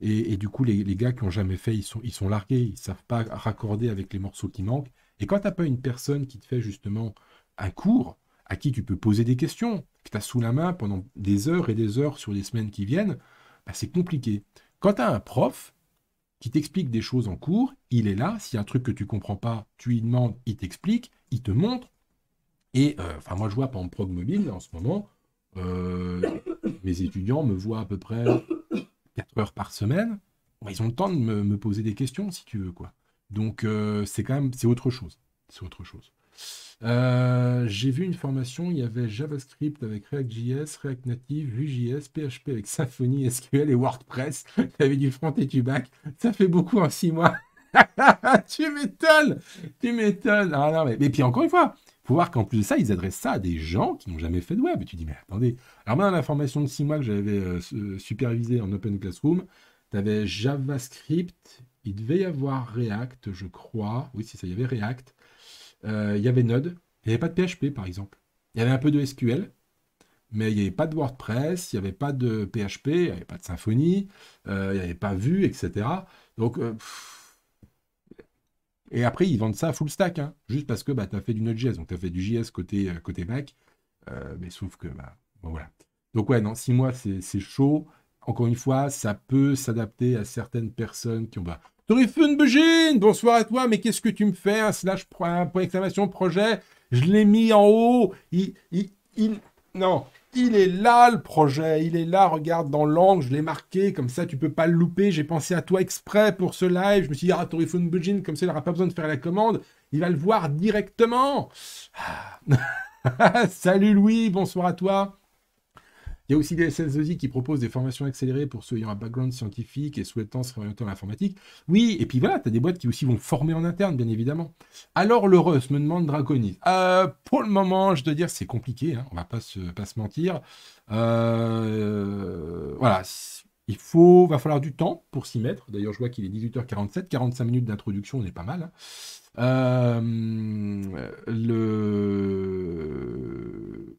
Et, du coup, les, gars qui ont jamais fait, ils sont, ils sont largués, ils savent pas raccorder avec les morceaux qui manquent. Et quand tu n'as pas une personne qui te fait justement un cours, à qui tu peux poser des questions, que tu as sous la main pendant des heures et des heures sur les semaines qui viennent, bah, c'est compliqué. Quand tu as un prof qui t'explique des choses en cours, il est là, s'il y a un truc que tu comprends pas, tu lui demandes, il t'explique, il te montre. Et euh, moi je vois par en Prog Mobile en ce moment, euh, mes étudiants me voient à peu près 4 heures par semaine. Bah, ils ont le temps de me, me poser des questions si tu veux quoi. Donc euh, c'est quand même c'est autre chose. C'est autre chose. Euh, j'ai vu une formation, il y avait JavaScript avec React.js, React Native, Vue.js, PHP avec Symfony, SQL <laughs> et WordPress. <laughs> Tu avais du front et du back. Ça fait beaucoup en six mois. <laughs> tu m'étonnes Tu m'étonnes ah mais... Et puis encore une fois, faut voir qu'en plus de ça, ils adressent ça à des gens qui n'ont jamais fait de web. tu dis, mais attendez. Alors maintenant la formation de six mois que j'avais euh, supervisé supervisée en Open Classroom, tu avais JavaScript, il devait y avoir React, je crois. Oui, si ça, il y avait React. Euh, il y avait Node. Il n'y avait pas de PHP, par exemple. Il y avait un peu de SQL, mais il n'y avait pas de WordPress, il n'y avait pas de PHP, il n'y avait pas de Symfony, euh, il n'y avait pas Vue, etc. Donc, euh, et après, ils vendent ça à full stack, hein. juste parce que bah, tu as fait du Node.js, donc tu as fait du JS côté, côté Mac, mais sauf que, bah, voilà. Donc, ouais, non, six mois, c'est chaud. Encore une fois, ça peut s'adapter à certaines personnes qui ont, bah, Torifun bonsoir à toi, mais qu'est-ce que tu me fais Un slash, un point projet, je l'ai mis en haut, il, il, non, il est là le projet, il est là, regarde dans l'angle, je l'ai marqué, comme ça tu peux pas le louper, j'ai pensé à toi exprès pour ce live, je me suis dit, ah, Torifun comme ça il n'aura pas besoin de faire la commande, il va le voir directement. Ah, <laughs> salut Louis, bonsoir à toi. Il y a aussi des ss aussi qui proposent des formations accélérées pour ceux ayant un background scientifique et souhaitant se réorienter en informatique. Oui, et puis voilà, tu as des boîtes qui aussi vont former en interne, bien évidemment. Alors, le Russ me demande Draconis. Euh, pour le moment, je dois dire, c'est compliqué, hein. On ne va pas se, mentir. Euh, voilà, il faut, va falloir du temps pour s'y mettre. D'ailleurs, je vois qu'il est 18h47, 45 minutes d'introduction, on est pas mal. Hein. Euh, le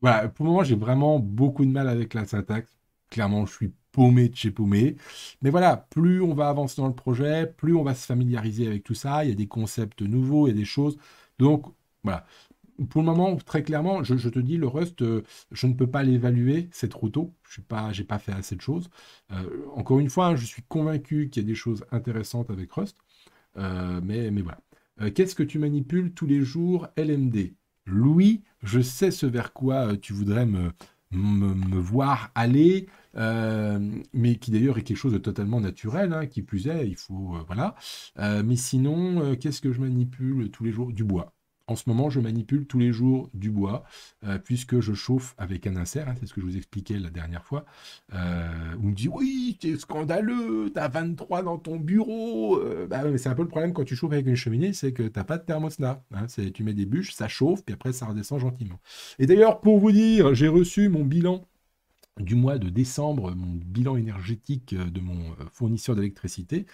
voilà, bah, pour le moment, j'ai vraiment beaucoup de mal avec la syntaxe. Clairement, je suis paumé de chez paumé. Mais voilà, plus on va avancer dans le projet, plus on va se familiariser avec tout ça. Il y a des concepts nouveaux, et des choses. Donc, voilà. Pour le moment, très clairement, je, te dis, le Rust, euh, je ne peux pas l'évaluer, c'est trop tôt. Je n'ai pas, pas fait assez de choses. Euh, encore une fois, hein, je suis convaincu qu'il y a des choses intéressantes avec Rust. Euh, mais voilà. Qu'est-ce que tu manipules tous les jours LMD Louis, je sais ce vers quoi euh, tu voudrais me, voir aller, euh, mais qui d'ailleurs est quelque chose de totalement naturel, hein, qui plus est, il faut... Euh, voilà. mais sinon, qu'est-ce que je manipule tous les jours Du bois en ce moment, je manipule tous les jours du bois, euh, puisque je chauffe avec un insert, hein, c'est ce que je vous expliquais la dernière fois. Euh, on me dit Oui, c'est scandaleux, as 23 dans ton bureau. Euh, bah c'est un peu le problème quand tu chauffes avec une cheminée, c'est que n'as pas de thermostat. Hein, tu mets des bûches, ça chauffe, puis après ça redescend gentiment. Et d'ailleurs, pour vous dire, j'ai reçu mon bilan du mois de décembre mon bilan énergétique euh, de mon euh, fournisseur d'électricité.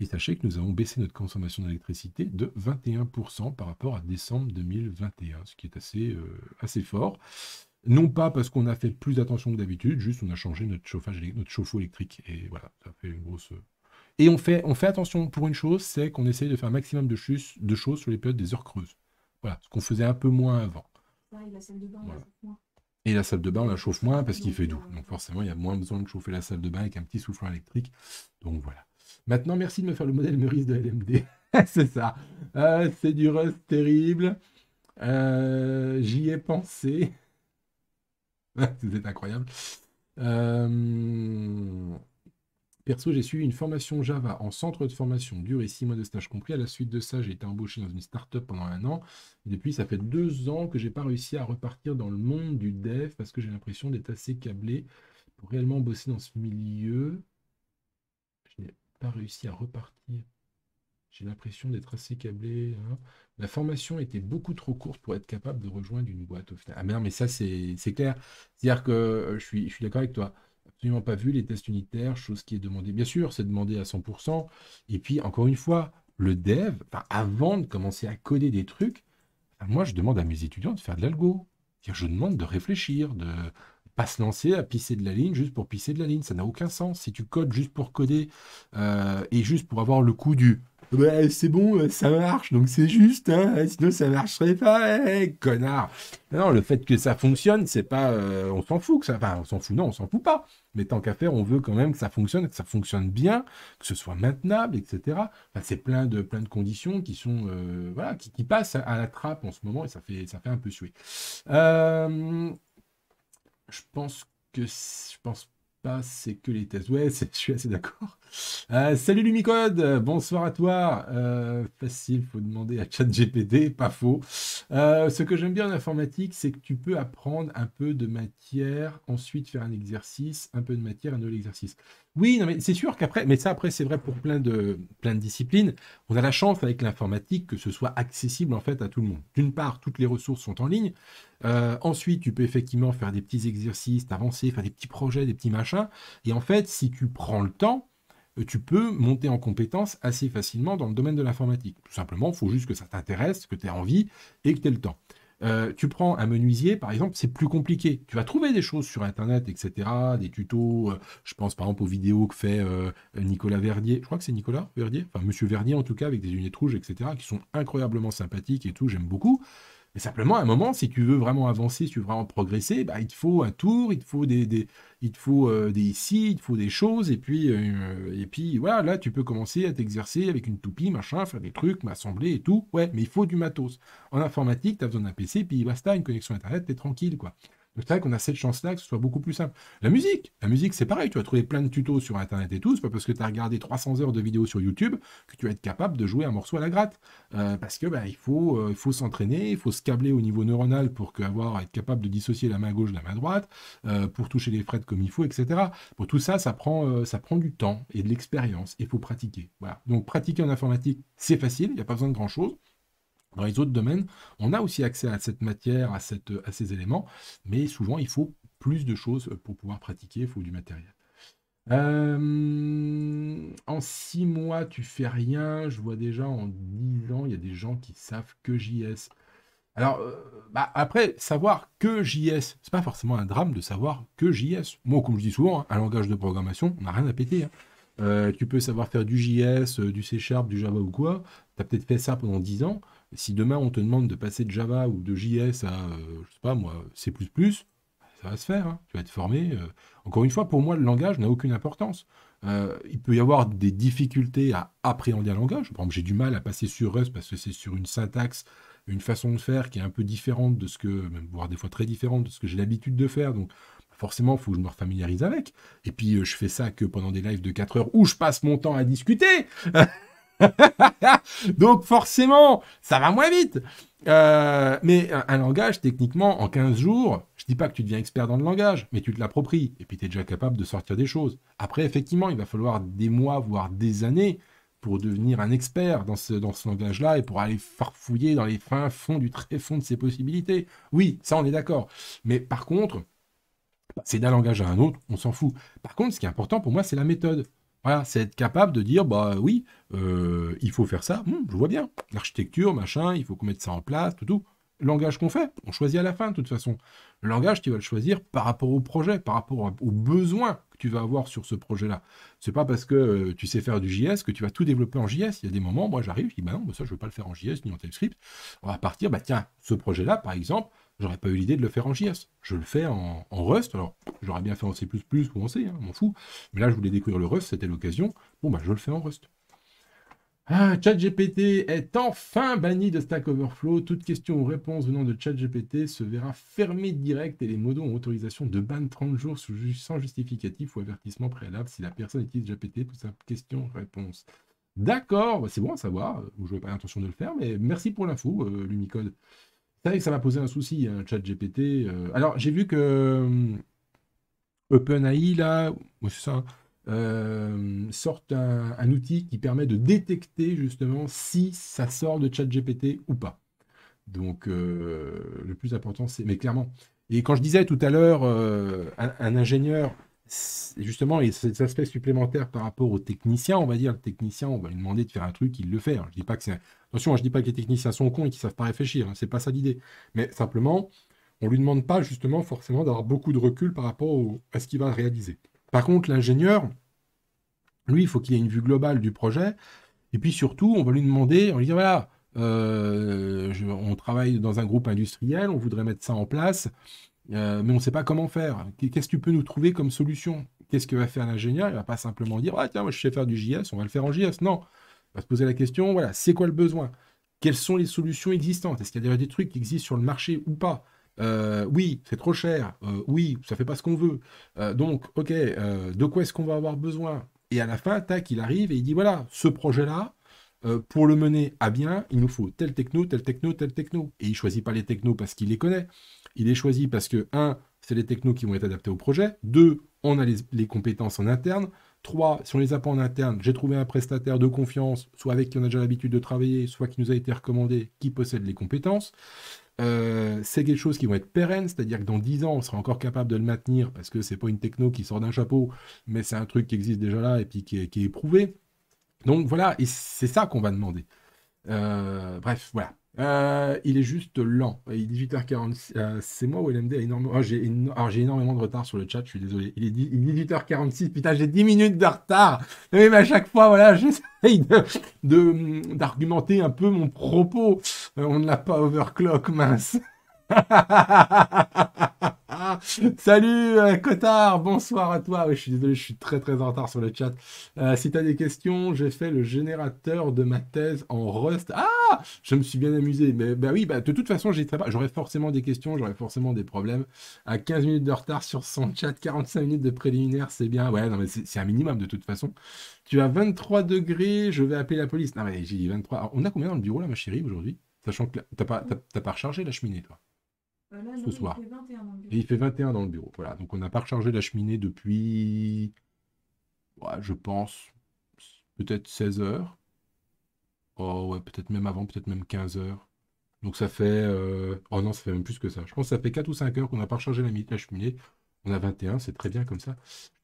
Et sachez que nous avons baissé notre consommation d'électricité de 21% par rapport à décembre 2021, ce qui est assez, euh, assez fort. Non pas parce qu'on a fait plus attention que d'habitude, juste on a changé notre chauffage, notre chauffe-eau électrique. Et voilà, ça fait une grosse... Et on fait, on fait attention pour une chose, c'est qu'on essaye de faire un maximum de, de choses sur les périodes des heures creuses. Voilà, ce qu'on faisait un peu moins avant. la salle de bain, et la salle de bain, on la chauffe moins parce qu'il fait doux. Donc forcément, il y a moins besoin de chauffer la salle de bain avec un petit souffleur électrique. Donc voilà. Maintenant, merci de me faire le modèle Meurice de LMD. <laughs> c'est ça. Euh, c'est du rust terrible. Euh, j'y ai pensé. <laughs> C'est incroyable. Euh, Perso, j'ai suivi une formation Java en centre de formation, et six mois de stage compris. À la suite de ça, j'ai été embauché dans une startup pendant un an. Et depuis, ça fait deux ans que je n'ai pas réussi à repartir dans le monde du dev parce que j'ai l'impression d'être assez câblé pour réellement bosser dans ce milieu. Je n'ai pas réussi à repartir. J'ai l'impression d'être assez câblé. Hein. La formation était beaucoup trop courte pour être capable de rejoindre une boîte Ah merde, mais ça, c'est clair. C'est-à-dire que je suis, je suis d'accord avec toi absolument pas vu les tests unitaires, chose qui est demandée, bien sûr, c'est demandé à 100%. Et puis, encore une fois, le dev, avant de commencer à coder des trucs, moi, je demande à mes étudiants de faire de l'algo. Je demande de réfléchir, de pas se lancer à pisser de la ligne juste pour pisser de la ligne. Ça n'a aucun sens. Si tu codes juste pour coder euh, et juste pour avoir le coup du c'est bon, euh, ça marche, donc c'est juste, hein, sinon ça marcherait pas, Eh connard. Non, le fait que ça fonctionne, c'est pas, euh, on s'en fout que ça, enfin, on s'en fout, non, on s'en fout pas. Mais tant qu'à faire, on veut quand même que ça fonctionne, que ça fonctionne bien, que ce soit maintenable, etc. c'est plein de, plein de conditions qui sont, euh, voilà, qui, passent à la trappe en ce moment et ça fait, ça fait un peu suer. je pense que, je pense pas, c'est que les tests. Ouais, <laughs> je suis assez d'accord. Euh, salut Lumicode, bonsoir à toi. Euh, facile, faut demander à ChatGPD, pas faux. Euh, ce que j'aime bien en informatique, c'est que tu peux apprendre un peu de matière, ensuite faire un exercice, un peu de matière, un nouvel exercice. Oui, non, mais c'est sûr qu'après, mais ça après c'est vrai pour plein de, plein de disciplines. On a la chance avec l'informatique que ce soit accessible en fait à tout le monde. D'une part, toutes les ressources sont en ligne. Euh, ensuite, tu peux effectivement faire des petits exercices, t'avancer, faire des petits projets, des petits machins. Et en fait, si tu prends le temps, euh, tu peux monter en compétence assez facilement dans le domaine de l'informatique. Tout simplement, il faut juste que ça t'intéresse, que tu aies envie et que tu aies le temps. Euh, tu prends un menuisier, par exemple, c'est plus compliqué. Tu vas trouver des choses sur Internet, etc., des tutos. Euh, je pense par exemple aux vidéos que fait euh, Nicolas Verdier. Je crois que c'est Nicolas Verdier, enfin Monsieur Verdier en tout cas, avec des lunettes rouges, etc., qui sont incroyablement sympathiques et tout. J'aime beaucoup simplement, à un moment, si tu veux vraiment avancer, si tu veux vraiment progresser, bah, il te faut un tour, il te faut des, il faut euh, des ici, il te faut des choses, et puis, euh, et puis voilà, là, tu peux commencer à t'exercer avec une toupie, machin, faire des trucs, m'assembler et tout. Ouais, mais il faut du matos. En informatique, tu as besoin d'un PC, puis basta, une connexion Internet, t'es tranquille, quoi. C'est vrai qu'on a cette chance-là que ce soit beaucoup plus simple. La musique, la musique c'est pareil, tu vas trouver plein de tutos sur Internet et tout, c'est pas parce que tu as regardé 300 heures de vidéos sur YouTube que tu vas être capable de jouer un morceau à la gratte. Euh, parce que bah, il faut, euh, faut s'entraîner, il faut se câbler au niveau neuronal pour que, être capable de dissocier la main gauche de la main droite, euh, pour toucher les frettes comme il faut, etc. Pour tout ça, ça prend, ça prend du temps et de l'expérience, il faut pratiquer. Voilà. Donc pratiquer en informatique, c'est facile, il n'y a pas besoin de grand-chose. Dans les autres domaines, on a aussi accès à cette matière, à, à ces éléments, mais souvent il faut plus de choses pour pouvoir pratiquer, il faut du matériel. Euh, en six mois, tu fais rien. Je vois déjà en dix ans, il y a des gens qui savent que JS. Alors, euh, bah, après, savoir que JS, c'est pas forcément un drame de savoir que JS. Moi, comme je dis souvent, hein, un langage de programmation, on n'a rien à péter. Hein. Euh, tu peux savoir faire du JS, du C Sharp, du Java ou quoi. Tu as peut-être fait ça pendant dix ans. Si demain on te demande de passer de Java ou de JS à, euh, je sais pas moi, C++, ça va se faire, hein. tu vas être formé. Euh. Encore une fois, pour moi, le langage n'a aucune importance. Euh, il peut y avoir des difficultés à appréhender un langage. Par exemple, j'ai du mal à passer sur Rust parce que c'est sur une syntaxe, une façon de faire qui est un peu différente de ce que, voire des fois très différente de ce que j'ai l'habitude de faire. Donc, forcément, il faut que je me refamiliarise avec. Et puis, je fais ça que pendant des lives de 4 heures où je passe mon temps à discuter <laughs> <laughs> Donc forcément, ça va moins vite. Euh, mais un, langage, techniquement, en 15 jours, je dis pas que tu deviens expert dans le langage, mais tu te l'appropries, et puis tu es déjà capable de sortir des choses. Après, effectivement, il va falloir des mois, voire des années, pour devenir un expert dans ce, dans ce langage-là et pour aller farfouiller dans les fins fonds du très fond de ses possibilités. Oui, ça, on est d'accord. Mais par contre, c'est d'un langage à un autre, on s'en fout. Par contre, ce qui est important pour moi, c'est la méthode c'est être capable de dire, bah oui, euh, il faut faire ça, hmm, je vois bien, l'architecture, machin, il faut qu'on mette ça en place, tout, tout. Langage qu'on fait, on choisit à la fin de toute façon. Le langage, tu vas le choisir par rapport au projet, par rapport aux besoins que tu vas avoir sur ce projet-là. C'est pas parce que euh, tu sais faire du JS que tu vas tout développer en JS. Il y a des moments, moi j'arrive, je dis, bah non, ça je veux pas le faire en JS ni en TypeScript. On va partir, bah tiens, ce projet-là, par exemple, j'aurais pas eu l'idée de le faire en JS. Je le fais en, Rust, alors j'aurais bien fait en C++ ou en C, hein, m'en fout. Mais là, je voulais découvrir le Rust, c'était l'occasion. Bon, bah, je le fais en Rust. Ah, ChatGPT est enfin banni de Stack Overflow. Toute question ou réponse venant de ChatGPT se verra fermée direct et les modos ont autorisation de ban 30 jours sans justificatif ou avertissement préalable si la personne utilise GPT tout sa question-réponse. D'accord, bah, c'est bon à savoir. Euh, je n'avais pas l'intention de le faire, mais merci pour l'info, euh, Lumicode que ça m'a posé un souci, un euh, chat GPT. Euh. alors, j'ai vu que euh, OpenAI, là, ça, hein, sort un, outil qui permet de détecter justement si ça sort de chat GPT ou pas. Donc, le plus important, c'est. Mais clairement. Et quand je disais tout à l'heure, un, ingénieur justement, et cet aspects supplémentaires par rapport aux techniciens, on va dire, le technicien, on va lui demander de faire un truc, il le fait. je dis pas que c'est... Attention, je dis pas que les techniciens sont cons et qu'ils savent pas réfléchir, ce hein, c'est pas ça l'idée. Mais simplement, on lui demande pas justement forcément d'avoir beaucoup de recul par rapport à ce qu'il va réaliser. Par contre, l'ingénieur, lui, il faut qu'il ait une vue globale du projet. Et puis surtout, on va lui demander, on lui dit, voilà, euh, on travaille dans un groupe industriel, on voudrait mettre ça en place. Euh, mais on ne sait pas comment faire. Qu'est-ce que tu peux nous trouver comme solution Qu'est-ce que va faire l'ingénieur Il ne va pas simplement dire Ah, tiens, moi je sais faire du JS, on va le faire en JS. Non. il va se poser la question voilà, c'est quoi le besoin Quelles sont les solutions existantes Est-ce qu'il y a déjà des trucs qui existent sur le marché ou pas euh, oui, c'est trop cher. Euh, oui, ça fait pas ce qu'on veut. donc, ok, de quoi est-ce qu'on va avoir besoin Et à la fin, tac, il arrive et il dit voilà, ce projet-là, pour le mener à bien, il nous faut tel techno, tel techno, tel techno. Et il choisit pas les technos parce qu'il les connaît il est choisi parce que, un, c'est les technos qui vont être adaptés au projet. Deux, on a les, compétences en interne. Trois, si on les a pas en interne, j'ai trouvé un prestataire de confiance, soit avec qui on a déjà l'habitude de travailler, soit qui nous a été recommandé, qui possède les compétences. Euh, c'est quelque chose qui vont être pérenne, c'est-à-dire que dans dix ans, on sera encore capable de le maintenir parce que c'est pas une techno qui sort d'un chapeau, mais c'est un truc qui existe déjà là et puis qui est, éprouvé. Donc voilà, et c'est ça qu'on va demander. Euh, bref, voilà. Euh, il est juste lent. Il est 18h46. Euh, c'est moi ou LMD a énormément. Oh, j'ai énormément de retard sur le chat, je suis désolé. Il est, 18h46. Putain, j'ai 10 minutes de retard. Mais à chaque fois, voilà, <laughs> j'essaye hum, d'argumenter de... un peu mon propos. Euh, on ne l'a pas overclock, mince. <laughs> Salut euh, Cotard, bonsoir à toi. Oui, je suis désolé, je suis très très en retard sur le chat. Euh, si tu as des questions, j'ai fait le générateur de ma thèse en Rust. Ah, je me suis bien amusé. Mais bah oui, bah, de toute façon, J'aurais forcément des questions, j'aurais forcément des problèmes. À 15 minutes de retard sur son chat, 45 minutes de préliminaire, c'est bien. Ouais, non mais c'est un minimum de toute façon. Tu as 23 degrés, je vais appeler la police. Non mais j'ai dit 23. on a combien dans le bureau là, ma chérie, aujourd'hui Sachant que t'as pas, pas rechargé la cheminée, toi. Ah soir. Il fait 21 dans le bureau. il dans le bureau. Voilà. Donc on n'a pas rechargé la cheminée depuis, je pense, peut-être 16 heures. Oh ouais, peut-être même avant, peut-être même 15 heures. Donc ça fait... Euh, oh non, ça fait même plus que ça. Je pense que ça fait 4 ou 5 heures qu'on n'a pas rechargé la, cheminée. On a 21, c'est très bien comme ça.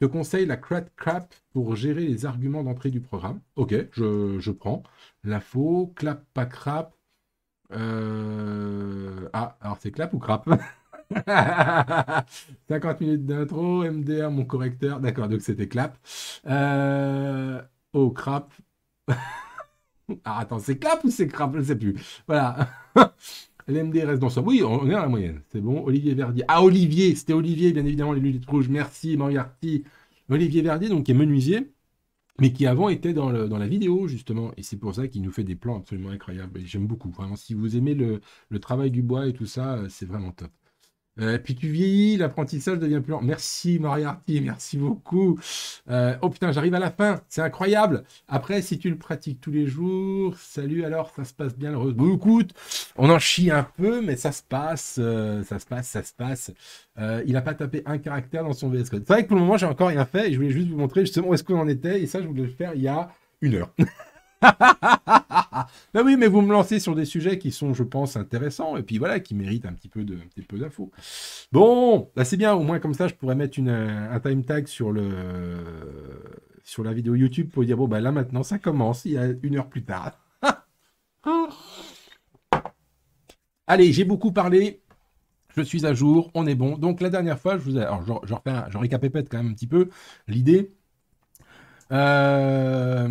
Je te conseille la Crat Crap pour gérer les arguments d'entrée du programme. Ok, je, je prends. L'info, clap pas crap, euh, ah, alors c'est clap ou crap 50 <laughs> minutes d'intro, MDR, mon correcteur. D'accord, donc c'était clap. Euh, oh, crap. <laughs> ah, attends, c'est clap ou c'est crap Je ne sais plus. Voilà. L'MD <laughs> reste dans son. Oui, on est à la moyenne. C'est bon. Olivier Verdier. Ah, Olivier, c'était Olivier, bien évidemment, les lunettes rouges. Merci, Moriarty. Olivier Verdi, donc, qui est menuisier mais qui avant était dans, la vidéo, justement. Et c'est pour ça qu'il nous fait des plans absolument incroyables. J'aime beaucoup. Vraiment, si vous aimez le travail du bois et tout ça, euh, c'est vraiment top. Euh, puis tu vieillis, l'apprentissage devient plus lent. Merci Moriarty, merci beaucoup. Euh, oh putain, j'arrive à la fin, c'est incroyable. Après, si tu le pratiques tous les jours, salut alors, ça se passe bien heureusement. Bon, écoute, on en chie un peu, mais ça se passe, euh, ça se passe, ça se passe. il n'a pas tapé un caractère dans son VS Code. C'est vrai que pour le moment, j'ai encore rien fait et je voulais juste vous montrer justement où est-ce qu'on en était. Et ça, je voulais le faire il y a une heure. <laughs> <laughs> ben oui, mais vous me lancez sur des sujets qui sont, je pense, intéressants, et puis voilà, qui méritent un petit peu de, peu d'infos. Bon, là ben c'est bien, au moins comme ça, je pourrais mettre un time tag sur le sur la vidéo YouTube pour dire bon ben là maintenant ça commence, il y a une heure plus tard. <laughs> Allez, j'ai beaucoup parlé. Je suis à jour, on est bon. Donc la dernière fois, je vous ai... Alors, je, je, refais quand même un petit peu l'idée euh,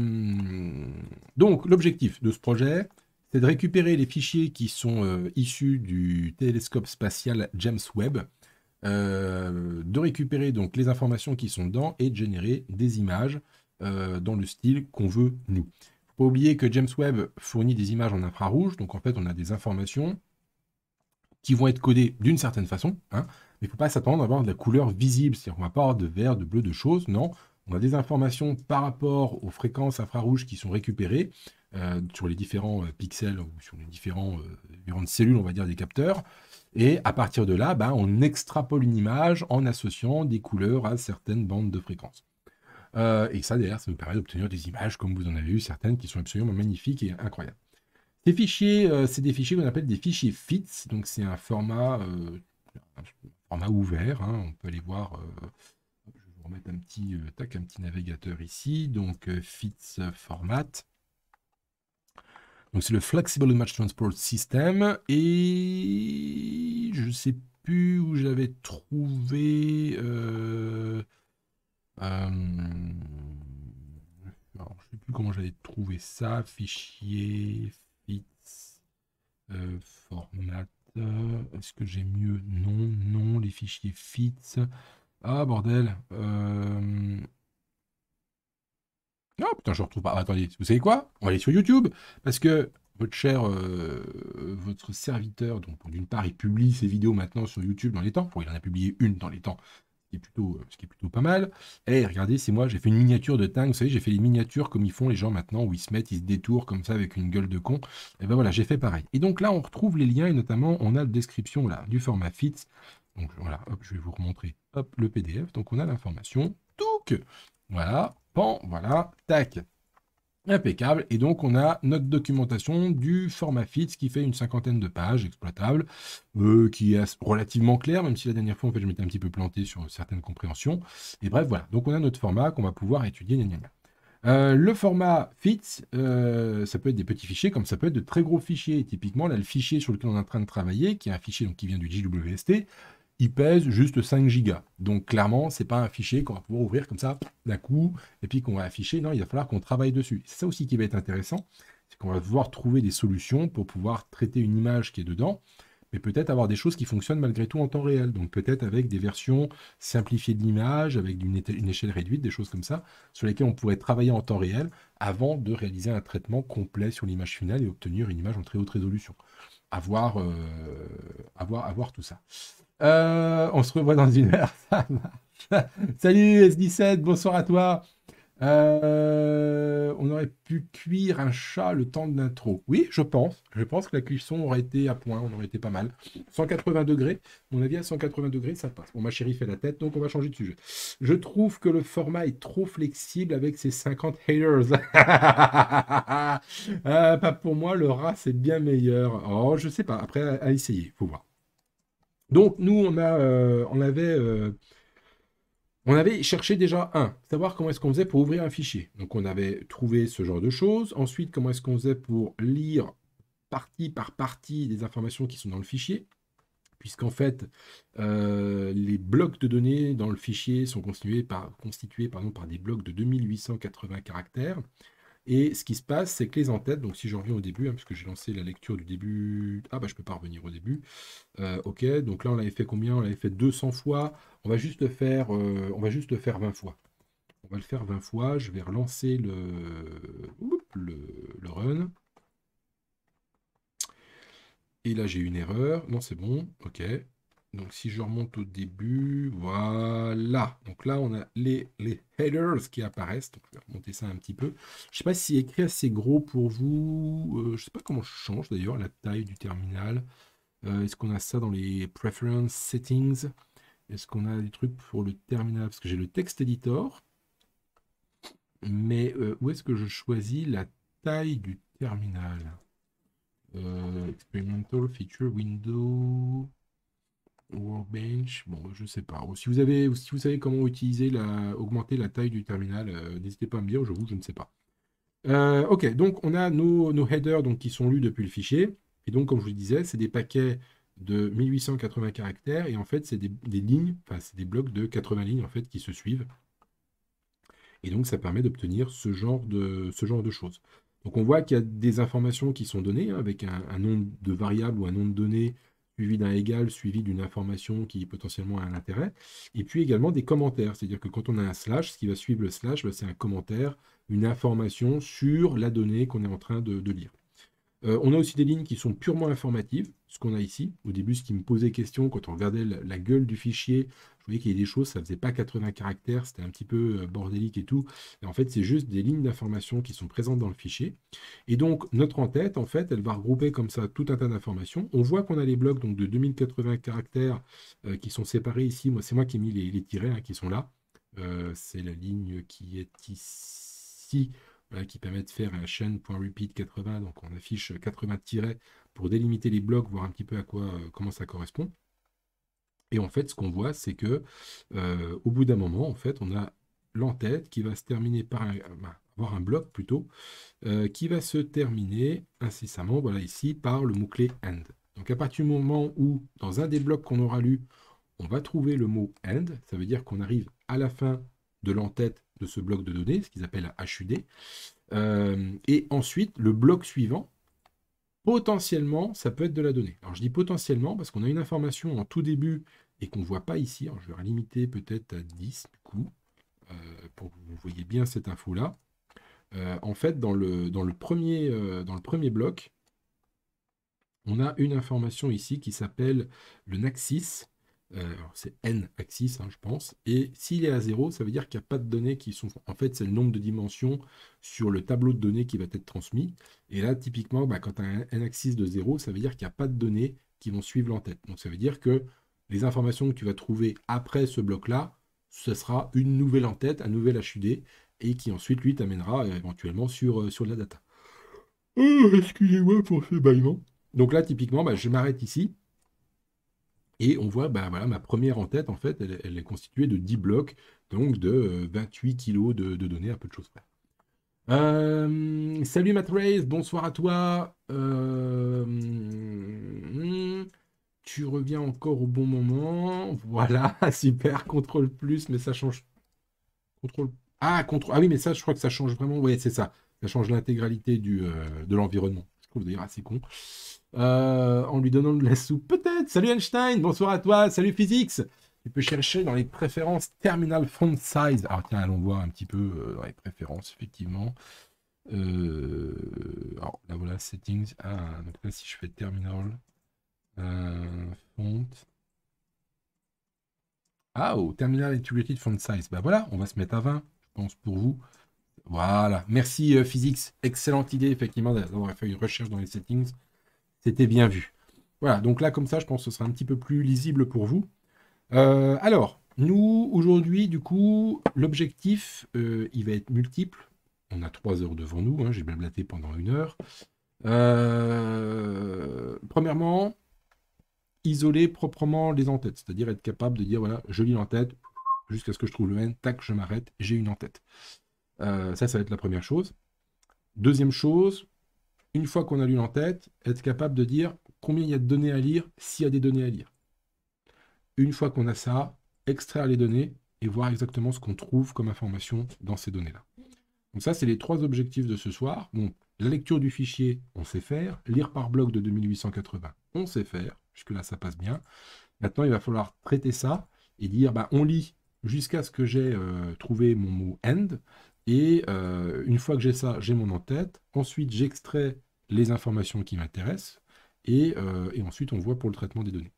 donc, l'objectif de ce projet, c'est de récupérer les fichiers qui sont euh, issus du télescope spatial James Webb, euh, de récupérer donc les informations qui sont dedans et de générer des images dans le style qu'on veut nous. Faut pas oublier que James Webb fournit des images en infrarouge, donc en fait, on a des informations qui vont être codées d'une certaine façon, hein, mais il ne faut pas s'attendre à avoir de la couleur visible, c'est-à-dire qu'on va pas avoir de vert, de bleu, de choses, non, on a des informations par rapport aux fréquences infrarouges qui sont récupérées euh, sur les différents euh, pixels ou sur les différents, euh, différentes cellules, on va dire, des capteurs. Et à partir de là, ben, on extrapole une image en associant des couleurs à certaines bandes de fréquences. et ça, d'ailleurs, ça nous permet d'obtenir des images, comme vous en avez eu certaines qui sont absolument magnifiques et incroyables. Ces fichiers, c'est des fichiers qu'on appelle des fichiers FITS. Donc, c'est un format, ouvert. Hein. on peut aller voir mettre un petit, euh, tac, un petit navigateur ici. Donc, euh, Fits Format. Donc, c'est le Flexible Match Transport System. Et je sais plus où j'avais trouvé. Euh, je sais plus comment j'avais trouvé ça. Fichier, Fits, Format. Est-ce que j'ai mieux Non, non, les fichiers FITS. Ah, bordel. Euh... Non, putain, je ne retrouve pas. attendez, vous savez quoi On va aller sur YouTube. Parce que votre cher, euh, votre serviteur, donc d'une part, il publie ses vidéos maintenant sur YouTube dans les temps. il en a publié une dans les temps, ce qui est plutôt, euh, ce qui est plutôt pas mal. Et eh, regardez, c'est moi, j'ai fait une miniature de Tang. Vous savez, j'ai fait les miniatures comme ils font les gens maintenant, où ils se mettent, ils se détournent comme ça avec une gueule de con. Et eh ben voilà, j'ai fait pareil. Et donc là, on retrouve les liens, et notamment, on a la description là, du format FITS. Donc voilà, hop, je vais vous remontrer hop, le PDF. Donc on a l'information. Touc Voilà, pan, voilà, tac. Impeccable. Et donc, on a notre documentation du format FITS qui fait une cinquantaine de pages exploitables, euh, qui est relativement clair, même si la dernière fois, en fait, je m'étais un petit peu planté sur certaines compréhensions. Et bref, voilà. Donc, on a notre format qu'on va pouvoir étudier. Euh, le format FITS, euh, ça peut être des petits fichiers, comme ça peut être de très gros fichiers. Typiquement, là, le fichier sur lequel on est en train de travailler, qui est un fichier donc, qui vient du JWST, il pèse juste 5 gigas. Donc clairement, ce n'est pas un fichier qu'on va pouvoir ouvrir comme ça d'un coup et puis qu'on va afficher. Non, il va falloir qu'on travaille dessus. C'est ça aussi qui va être intéressant, c'est qu'on va devoir trouver des solutions pour pouvoir traiter une image qui est dedans, mais peut-être avoir des choses qui fonctionnent malgré tout en temps réel. Donc peut-être avec des versions simplifiées de l'image, avec une, échelle réduite, des choses comme ça, sur lesquelles on pourrait travailler en temps réel avant de réaliser un traitement complet sur l'image finale et obtenir une image en très haute résolution. Avoir, avoir, euh, avoir tout ça. Euh, on se revoit dans une heure. <laughs> Salut S17, bonsoir à toi. Euh, on aurait pu cuire un chat le temps de l'intro. Oui, je pense. Je pense que la cuisson aurait été à point. On aurait été pas mal. 180 degrés. mon avis, à 180 degrés, ça passe. Bon, ma chérie fait la tête, donc on va changer de sujet. Je trouve que le format est trop flexible avec ses 50 haters. <laughs> Euh, pour moi, le rat, c'est bien meilleur. Oh, je sais pas. Après, à essayer. Faut voir. Donc nous, euh, euh, on, avait, cherché déjà un, savoir comment est-ce qu'on faisait pour ouvrir un fichier. Donc on avait trouvé ce genre de choses. Ensuite, comment est-ce qu'on faisait pour lire partie par partie des informations qui sont dans le fichier puisqu'en fait, euh, les blocs de données dans le fichier sont constitués par, par des blocs de 2880 caractères. Et ce qui se passe, c'est que les entêtes, donc si je reviens au début, parce hein, puisque j'ai lancé la lecture du début, ah bah je peux pas revenir au début, euh, ok, donc là on l'avait fait combien On l'avait fait 200 fois, on va juste faire, euh, on va juste faire 20 fois. On va le faire 20 fois, je vais relancer le, le, le run. Et là j'ai une erreur, non c'est bon, ok, donc si je remonte au début, voilà. Donc là, on a les, headers qui apparaissent. Donc je vais remonter ça un petit peu. Je sais pas si écrit assez gros pour vous. Euh, je sais pas comment je change d'ailleurs la taille du terminal. Euh, est-ce qu'on a ça dans les preference settings Est-ce qu'on a des trucs pour le terminal Parce que j'ai le texte editor. Mais euh, où est-ce que je choisis la taille du terminal Experimental feature window. Workbench, bon, bah, je sais pas. si vous avez, si vous savez comment utiliser la, augmenter la taille du terminal, euh, n'hésitez pas à me dire. je vous, je ne sais pas. Euh, ok, donc on a nos, nos, headers donc, qui sont lus depuis le fichier. Et donc, comme je vous le disais, c'est des paquets de 1880 caractères et en fait, c'est des, lignes, enfin, c'est des blocs de 80 lignes en fait qui se suivent. Et donc, ça permet d'obtenir ce genre de, ce genre de choses. Donc, on voit qu'il y a des informations qui sont données hein, avec un nombre de variables ou un nombre de données suivi d'un égal, suivi d'une information qui potentiellement a un intérêt, et puis également des commentaires. C'est-à-dire que quand on a un slash, ce qui va suivre le slash, bah, c'est un commentaire, une information sur la donnée qu'on est en train de, lire. Euh, on a aussi des lignes qui sont purement informatives, ce qu'on a ici. Au début, ce qui me posait question quand on regardait la gueule du fichier, vous voyez qu'il y a des choses, ça faisait pas 80 caractères, c'était un petit peu euh, bordélique et tout. Et en fait, c'est juste des lignes d'informations qui sont présentes dans le fichier. Et donc, notre en-tête, en fait, elle va regrouper comme ça tout un tas d'informations. On voit qu'on a les blocs donc, de 2080 caractères euh, qui sont séparés ici. Moi, c'est moi qui ai mis les, les tirets hein, qui sont là. Euh, c'est la ligne qui est ici, qui permet de faire un chaîne.repeat80. Donc, on affiche 80 tirets pour délimiter les blocs, voir un petit peu à quoi, comment ça correspond. Et en fait, ce qu'on voit, c'est que euh, au bout d'un moment, en fait, on a l'entête qui va se terminer par un, avoir un bloc plutôt, euh, qui va se terminer incessamment, voilà ici, par le mot-clé end. Donc à partir du moment où, dans un des blocs qu'on aura lu, on va trouver le mot end, ça veut dire qu'on arrive à la fin de l'entête de ce bloc de données, ce qu'ils appellent HUD. Euh, et ensuite, le bloc suivant, potentiellement, ça peut être de la donnée. Alors je dis potentiellement parce qu'on a une information en tout début et qu'on ne voit pas ici. Hein, je vais limiter peut-être à 10 du coup, euh, pour que vous voyez bien cette info-là. Euh, en fait, dans le, dans, le premier, euh, dans le premier bloc, on a une information ici qui s'appelle le naxis, c'est N axis, hein, je pense. Et s'il est à 0, ça veut dire qu'il n'y a pas de données qui sont... En fait, c'est le nombre de dimensions sur le tableau de données qui va être transmis. Et là, typiquement, bah, quand tu as un N axis de 0, ça veut dire qu'il n'y a pas de données qui vont suivre l'entête. Donc ça veut dire que les informations que tu vas trouver après ce bloc-là, ce sera une nouvelle entête, un nouvel HUD, et qui ensuite, lui, t'amènera euh, éventuellement sur, euh, sur de la data. Euh, excusez-moi pour ce bâillement. Donc là, typiquement, bah, je m'arrête ici. Et on voit, bah, voilà, ma première en en fait, elle, est constituée de 10 blocs, donc de 28 kilos de, données, un peu de choses salut Matt bonsoir à toi. Hmm, hmm. Tu reviens encore au bon moment. Voilà, <laughs> super. Contrôle plus, mais ça change. Contrôle. Ah, contrôle. Ah oui, mais ça, je crois que ça change vraiment. Oui, c'est ça. Ça change l'intégralité du, euh, de l'environnement. Je trouve d'ailleurs assez con. Euh, en lui donnant de la soupe, peut-être. Salut Einstein, bonsoir à toi. Salut Physics. Tu peux chercher dans les préférences Terminal Font Size. Alors ah, tiens, allons voir un petit peu euh, dans les préférences, effectivement. alors là voilà, settings. Ah, donc là si je fais terminal, euh, font. Ah, terminal terminal integrated font size. Bah voilà, on va se mettre à 20, je pense, pour vous. Voilà. Merci physique euh, Physics. Excellente idée, effectivement, d'avoir fait une recherche dans les settings. C'était bien vu. Voilà, donc là, comme ça, je pense que ce sera un petit peu plus lisible pour vous. Euh, alors, nous, aujourd'hui, du coup, l'objectif, euh, il va être multiple. On a trois heures devant nous. Hein, j'ai blablaté pendant une heure. premièrement, isoler proprement les entêtes, c'est-à-dire être capable de dire voilà, je lis l'entête, jusqu'à ce que je trouve le N, tac, je m'arrête, j'ai une entête. Euh, ça, ça va être la première chose. Deuxième chose, une fois qu'on a lu l'entête, être capable de dire combien il y a de données à lire, s'il y a des données à lire. Une fois qu'on a ça, extraire les données et voir exactement ce qu'on trouve comme information dans ces données-là. Donc ça, c'est les trois objectifs de ce soir. Bon, la lecture du fichier, on sait faire. Lire par bloc de 2880, on sait faire. Puisque là ça passe bien. Maintenant, il va falloir traiter ça et dire, bah, on lit jusqu'à ce que j'ai euh, trouvé mon mot end. Et euh, une fois que j'ai ça, j'ai mon en-tête. Ensuite, j'extrais les informations qui m'intéressent. Euh, et, ensuite, on voit pour le traitement des données.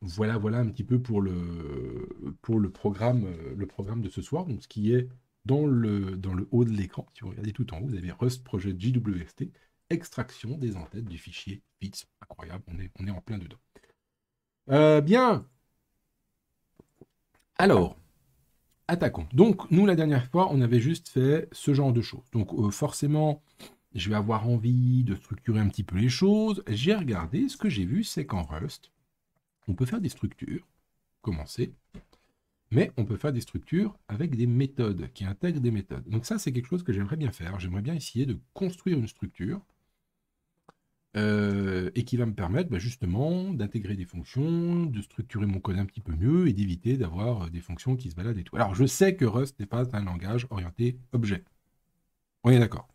Voilà, voilà un petit peu pour le, pour le, programme, le programme de ce soir. Donc, ce qui est dans le, dans le haut de l'écran, si vous regardez tout en haut, vous avez Rust Project JWST extraction des entêtes du fichier bits. Incroyable, on est, on est en plein dedans. Euh, bien. Alors, attaquons. Donc, nous, la dernière fois, on avait juste fait ce genre de choses. Donc, euh, forcément, je vais avoir envie de structurer un petit peu les choses. J'ai regardé, ce que j'ai vu, c'est qu'en Rust, on peut faire des structures, commencer, mais on peut faire des structures avec des méthodes, qui intègrent des méthodes. Donc ça, c'est quelque chose que j'aimerais bien faire. J'aimerais bien essayer de construire une structure euh, et qui va me permettre bah, justement d'intégrer des fonctions, de structurer mon code un petit peu mieux et d'éviter d'avoir euh, des fonctions qui se baladent et tout. Alors je sais que Rust n'est pas un langage orienté objet. On est d'accord.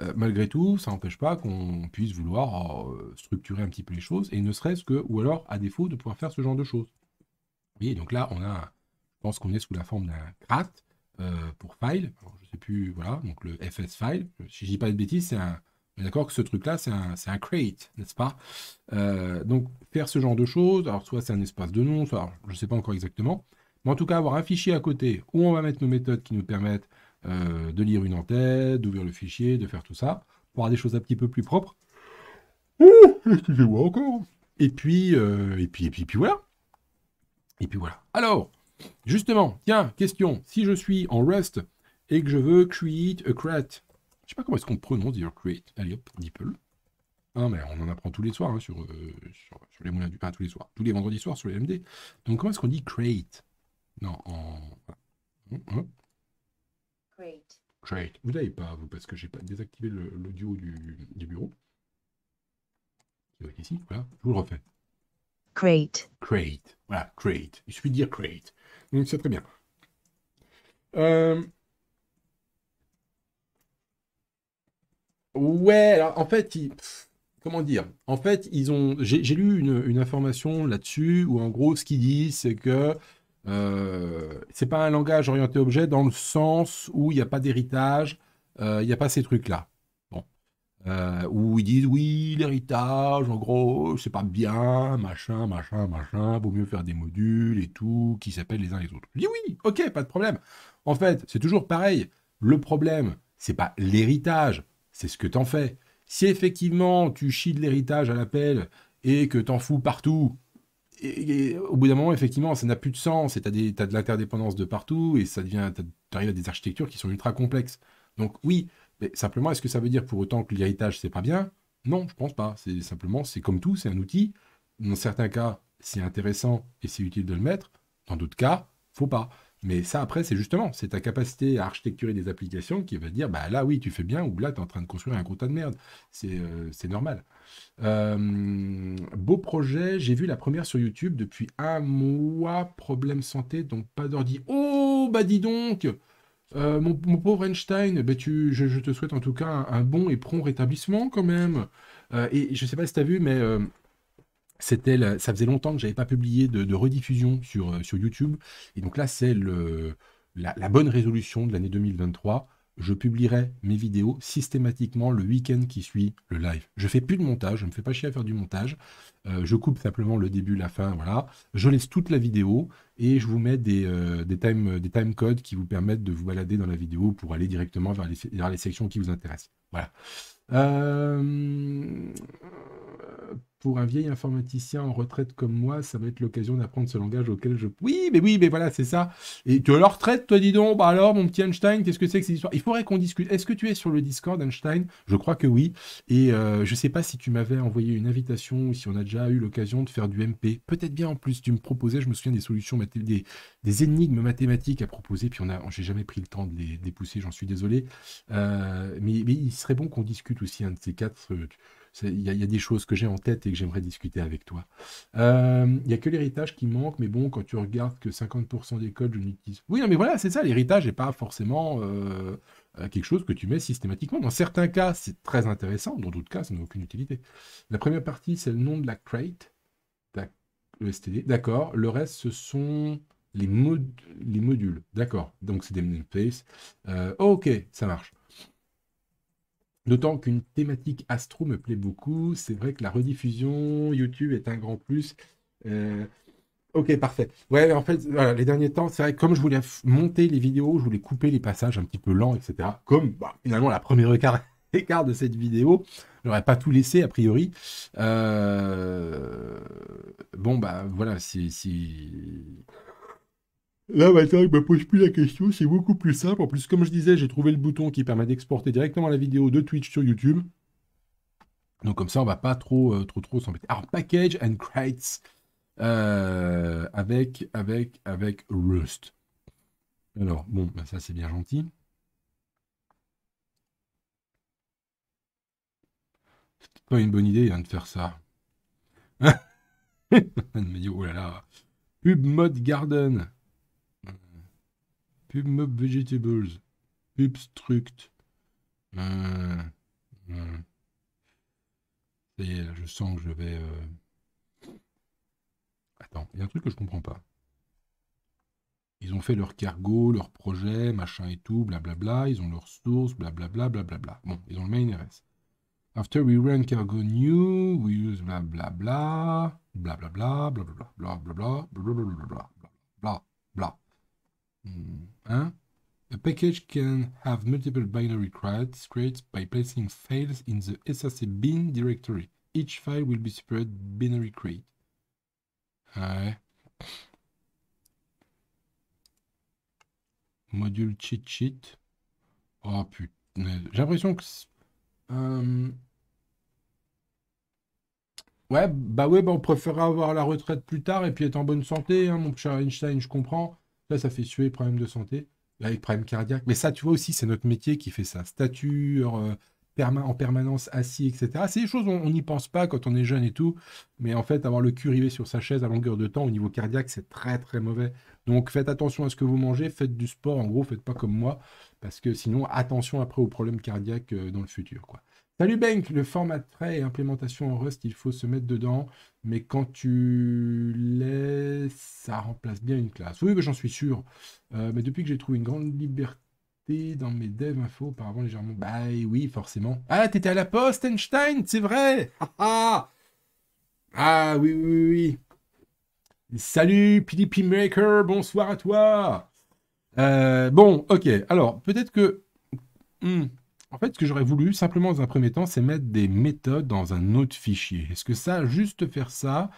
Euh, malgré tout, ça n'empêche pas qu'on puisse vouloir structurer un petit peu les choses, et ne serait-ce que, ou alors à défaut de pouvoir faire ce genre de choses. Vous voyez, donc là, on a, je pense qu'on est sous la forme d'un CRAT pour file. je ne sais plus, voilà, donc le FS file. Si je dis pas de bêtises, c'est un, on d'accord que ce truc-là, c'est un, un, crate, n'est-ce pas euh, Donc, faire ce genre de choses, alors soit c'est un espace de nom, soit je ne sais pas encore exactement, mais en tout cas, avoir un fichier à côté où on va mettre nos méthodes qui nous permettent euh, de lire une entête, d'ouvrir le fichier, de faire tout ça, pour avoir des choses un petit peu plus propres. Euh, encore et puis, et puis, et puis, et puis voilà. Et puis voilà. Alors, justement, tiens, question. Si je suis en Rust et que je veux create a crate je sais pas comment est-ce qu'on prononce c'est-à-dire create. Allez hop, Dipple. Hein, mais on en apprend tous les soirs hein, euh, sur, sur, les moyens du. pain tous les soirs, tous les vendredis soirs sur les MD. Donc, comment est-ce qu'on dit create Non, en. Hein create. Create. Vous n'avez pas, vous, parce que j'ai pas désactivé l'audio du, du, bureau. Qui ici, voilà. Je vous le refais. Create. Create. Voilà, create. Il suffit de dire create. Donc, c'est très bien. Euh, Ouais, alors en fait, comment dire En fait, ils ont. J'ai lu une, information là-dessus où en gros, ce qu'ils disent, c'est que euh, c'est pas un langage orienté objet dans le sens où il n'y a pas d'héritage, euh, il n'y a pas ces trucs-là. Bon. Euh, où ils disent oui, l'héritage, en gros, c'est pas bien, machin, machin, machin, vaut mieux faire des modules et tout, qui s'appellent les uns les autres. Je dis oui, ok, pas de problème. En fait, c'est toujours pareil. Le problème, c'est pas l'héritage, c'est ce que t'en fais. Si effectivement tu chies de l'héritage à l'appel et que t'en fous partout, et, au bout d'un moment, effectivement, ça n'a plus de sens et t'as, des, t'as de l'interdépendance de partout et ça devient, t'arrives à des architectures qui sont ultra complexes. Donc oui, mais simplement, est-ce que ça veut dire pour autant que l'héritage c'est pas bien Non, je pense pas. C'est simplement, c'est comme tout, c'est un outil. Dans certains cas, c'est intéressant et c'est utile de le mettre. Dans d'autres cas, faut pas. Mais ça, après, c'est justement, c'est ta capacité à architecturer des applications qui va dire, bah là, oui, tu fais bien, ou là, tu es en train de construire un gros tas de merde. C'est euh, normal. Euh, beau projet, j'ai vu la première sur YouTube depuis un mois, problème santé, donc pas d'ordi. Oh, bah dis donc euh, mon, pauvre Einstein, bah je, te souhaite en tout cas un, bon et prompt rétablissement quand même. et je ne sais pas si tu as vu, mais ça faisait longtemps que j'avais pas publié de, rediffusion sur, euh, sur, YouTube. Et donc là, c'est la, la, bonne résolution de l'année 2023. Je publierai mes vidéos systématiquement le week-end qui suit le live. Je fais plus de montage, je ne me fais pas chier à faire du montage. Euh, je coupe simplement le début, la fin, voilà. Je laisse toute la vidéo et je vous mets des, euh, des, time, des time codes qui vous permettent de vous balader dans la vidéo pour aller directement vers les, les sections qui vous intéressent. Voilà pour un vieil informaticien en retraite comme moi, ça va être l'occasion d'apprendre ce langage auquel je... Oui, mais oui, mais voilà, c'est ça. Et tu as la retraite, toi, dis donc Bah alors, mon petit Einstein, qu'est-ce que c'est que ces histoires Il faudrait qu'on discute. Est-ce que tu es sur le Discord, Einstein Je crois que oui. Et je euh, je sais pas si tu m'avais envoyé une invitation ou si on a déjà eu l'occasion de faire du MP. Peut-être bien en plus, tu me proposais, je me souviens, des solutions, des, des énigmes mathématiques à proposer, puis on a, j'ai jamais pris le temps de les, dépousser j'en suis désolé. Euh, mais, il serait bon qu'on discute aussi un de ces quatre... Euh, il y, a des choses que j'ai en tête et que j'aimerais discuter avec toi. Euh, il n'y a que l'héritage qui manque, mais bon, quand tu regardes que 50% des codes, je n'utilise. Oui, mais voilà, c'est ça, l'héritage n'est pas forcément euh, euh, quelque chose que tu mets systématiquement. Dans certains cas, c'est très intéressant, dans d'autres cas, ça n'a aucune utilité. La première partie, c'est le nom de la crate, e STD, d'accord. Le reste, ce sont les, les modules, d'accord. Donc c'est des namespace. ok, ça marche. D'autant qu'une thématique astro me plaît beaucoup. C'est vrai que la rediffusion YouTube est un grand plus. Euh, ok, parfait. Ouais, en fait, les derniers temps, c'est vrai que comme je voulais monter les vidéos, je voulais couper les passages un petit peu lents, etc. Comme bah, finalement la première <laughs> écart, de cette vidéo, j'aurais pas tout laissé a priori. Euh, bon, bah voilà, si, si... Là, maintenant, il ne me pose plus la question, c'est beaucoup plus simple. En plus, comme je disais, j'ai trouvé le bouton qui permet d'exporter directement la vidéo de Twitch sur YouTube. Donc comme ça, on va pas trop, euh, trop, trop s'embêter. Alors, package and crates euh, avec, avec, avec Rust. Alors, bon, bah, ça, c'est bien gentil. C'est pas une bonne idée hein, de faire ça. <laughs> Il me dit, oh là là, pub mode garden. Pubmob Vegetables. Pubstruct. Euh, Ça y est, je sens que je vais... Euh... Attends, il y a un truc que je comprends pas. Ils ont fait leur cargo, leur projet, machin et tout, blablabla. Ils ont leurs source, blablabla, blablabla. Bon, ils ont le main RS. After we ran cargo new, we use blablabla, blablabla, blablabla, blablabla, blablabla, blablabla, blablabla. Un hmm. hein? A package can have multiple binary crates created by placing files in the SRC bin directory. Each file will be separate binary crate. Ouais. Module cheat sheet. Oh putain. J'ai l'impression que. Euh, ouais, bah ouais, bah on préférera avoir la retraite plus tard et puis être en bonne santé, hein, mon cher Einstein, je comprends. Là, ça fait suer, problème de santé, avec problème cardiaque. Mais ça, tu vois aussi, c'est notre métier qui fait ça. Stature, euh, en permanence assis, etc. C'est des choses, on n'y pense pas quand on est jeune et tout. Mais en fait, avoir le cul rivé sur sa chaise à longueur de temps, au niveau cardiaque, c'est très, très mauvais. Donc, faites attention à ce que vous mangez, faites du sport. En gros, faites pas comme moi. Parce que sinon, attention après aux problèmes cardiaques euh, dans le futur, quoi. Salut Bank, le format trait et implémentation en Rust, il faut se mettre dedans, mais quand tu laisses, ça remplace bien une classe. Oui, j'en suis sûr. Euh, mais depuis que j'ai trouvé une grande liberté dans mes dev info, auparavant légèrement. Bah oui, forcément. Ah, t'étais à la poste, Einstein, c'est vrai Ah Ah oui, oui, oui. Salut PDP Maker, bonsoir à toi. Euh, bon, ok. Alors, peut-être que. Hmm, en fait, ce que j'aurais voulu simplement dans un premier temps, c'est mettre des méthodes dans un autre fichier. Est-ce que ça, juste faire ça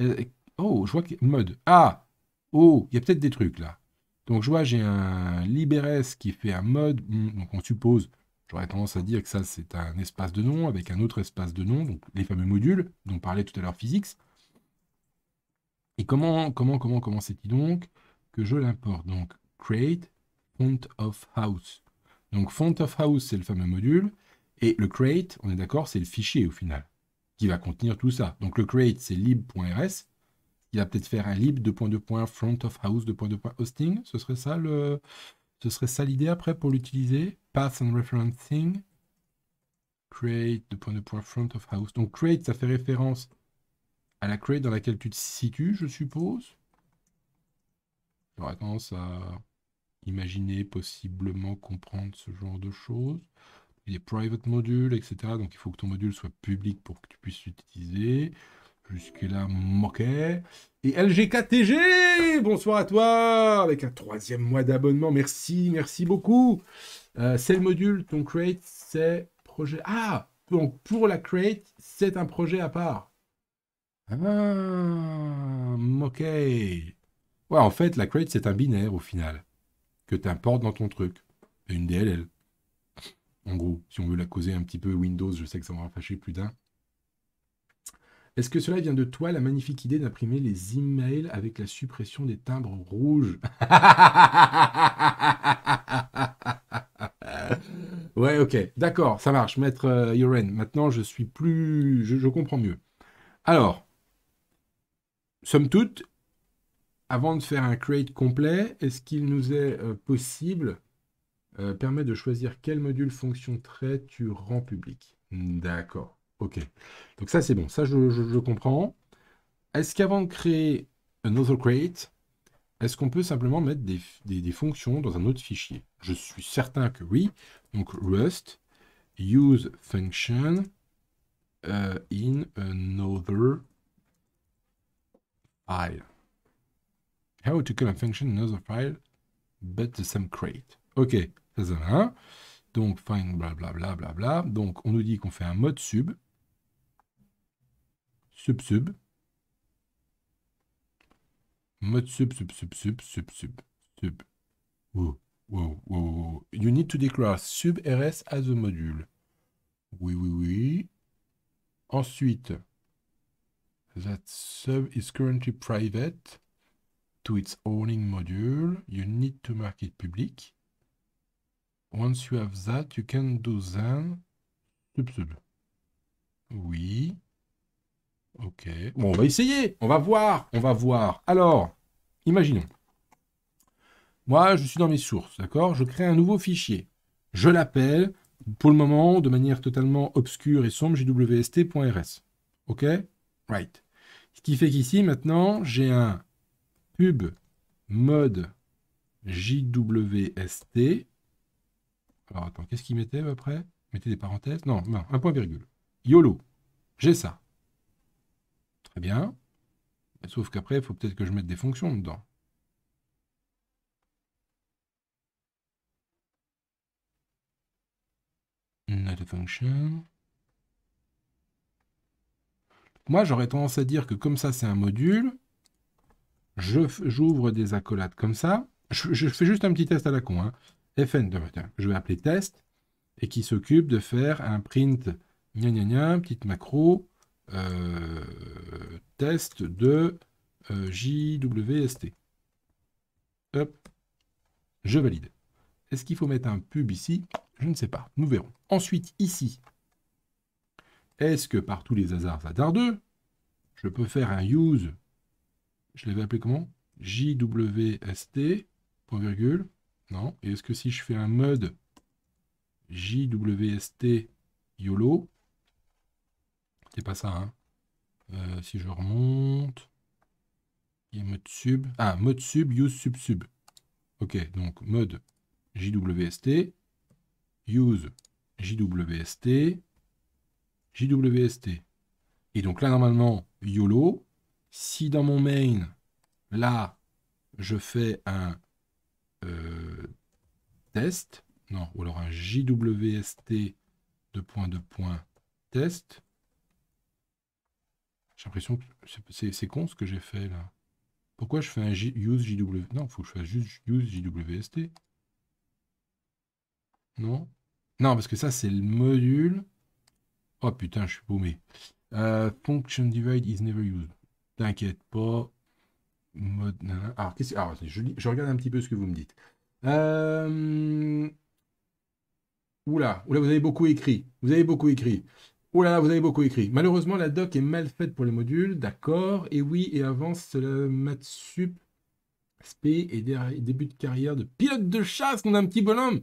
euh, Oh, je vois que mode. Ah Oh, il y a peut-être des trucs là. Donc je vois, j'ai un libres qui fait un mode. Hmm, donc on suppose, j'aurais tendance à dire que ça, c'est un espace de nom avec un autre espace de nom, donc les fameux modules dont parlait tout à l'heure physics. Et comment, comment, comment, comment c'est-il donc que je l'importe Donc create font of house. Donc font of house, c'est le fameux module, et le create, on est d'accord, c'est le fichier au final, qui va contenir tout ça. Donc le create, c'est lib.rs. Il va peut-être faire un lib front of house hosting. Ce serait ça le, ce serait ça l'idée après pour l'utiliser. Path and referencing. Create front of house. Donc create, ça fait référence à la crate dans laquelle tu te situes, je suppose. va tendance à imaginer, possiblement comprendre ce genre de choses. les private modules, etc. Donc il faut que ton module soit public pour que tu puisses l'utiliser. Jusque-là, moquet. Et LGKTG, bonsoir à toi, avec un troisième mois d'abonnement. Merci, merci beaucoup. c'est euh, le module, ton create, c'est projet. Ah, donc pour la create, c'est un projet à part. Ah, ok. Ouais, en fait, la crate, c'est un binaire au final que tu importes dans ton truc. Une DLL. En gros, si on veut la causer un petit peu Windows, je sais que ça va fâcher plus d'un. Est-ce que cela vient de toi, la magnifique idée d'imprimer les emails avec la suppression des timbres rouges <laughs> Ouais, ok, d'accord, ça marche, maître euh, Maintenant, je suis plus. je comprends mieux. Alors, somme toute, avant de faire un create complet, est-ce qu'il nous est euh, possible, euh, permet de choisir quel module fonction trait tu rends public D'accord, ok. Donc ça c'est bon, ça je, comprends. Est-ce qu'avant de créer autre create, est-ce qu'on peut simplement mettre des, fonctions dans un autre fichier Je suis certain que oui. Donc Rust, use function euh, in another file. How to call a function in another file but the same crate. Ok, ça donne Donc, find blablabla. Bla, bla, bla. Donc, on nous dit qu'on fait un mode sub. Sub sub. Mode sub sub sub sub sub sub sub. You need to declare sub rs as a module. Oui, oui, oui. Ensuite, that sub is currently private to its owning module, you need to mark it public. Once you have that, you can do then sub. Oui. Ok. Bon, on va essayer. On va voir. On va voir. Alors, imaginons. Moi, je suis dans mes sources, d'accord Je crée un nouveau fichier. Je l'appelle, pour le moment, de manière totalement obscure et sombre, jwst.rs. Ok Right. Ce qui fait qu'ici, maintenant, j'ai un pub mode JWST. Alors attends, qu'est-ce qu'il mettait après Mettez des parenthèses Non, non, un point virgule. YOLO. J'ai ça. Très bien. Sauf qu'après, il faut peut-être que je mette des fonctions dedans. Not a function. Moi, j'aurais tendance à dire que comme ça, c'est un module, j'ouvre des accolades comme ça. Je, fais juste un petit test à la con. Hein. FN, je vais appeler test, et qui s'occupe de faire un print, gna petite macro, euh, test de euh, JWST. Hop, je valide. Est-ce qu'il faut mettre un pub ici Je ne sais pas, nous verrons. Ensuite, ici, est-ce que par tous les hasards hasardeux, je peux faire un use je l'avais appelé comment JWST, point virgule. Non. Et est-ce que si je fais un mode JWST YOLO, c'est pas ça, hein euh, Si je remonte, y a mode sub. Ah, mode sub, use sub sub. Ok, donc mode JWST, use JWST, JWST. Et donc là, normalement, YOLO, si dans mon main, là, je fais un euh, test, non, ou alors un JWST de point de point test, j'ai l'impression que c'est con ce que j'ai fait là. Pourquoi je fais un use JW Non, il faut que je fasse juste use JWST. Non Non, parce que ça, c'est le module. Oh putain, je suis paumé. Euh, function divide is never used. T'inquiète pas. Alors qu'est-ce... que je, regarde un petit peu ce que vous me dites. Euh, oula, oula, vous avez beaucoup écrit. Vous avez beaucoup écrit. Oula, vous avez beaucoup écrit. Malheureusement, la doc est mal faite pour les modules. D'accord. Et oui, et avance le Matsup SP et début de carrière de pilote de chasse, on a un petit bonhomme.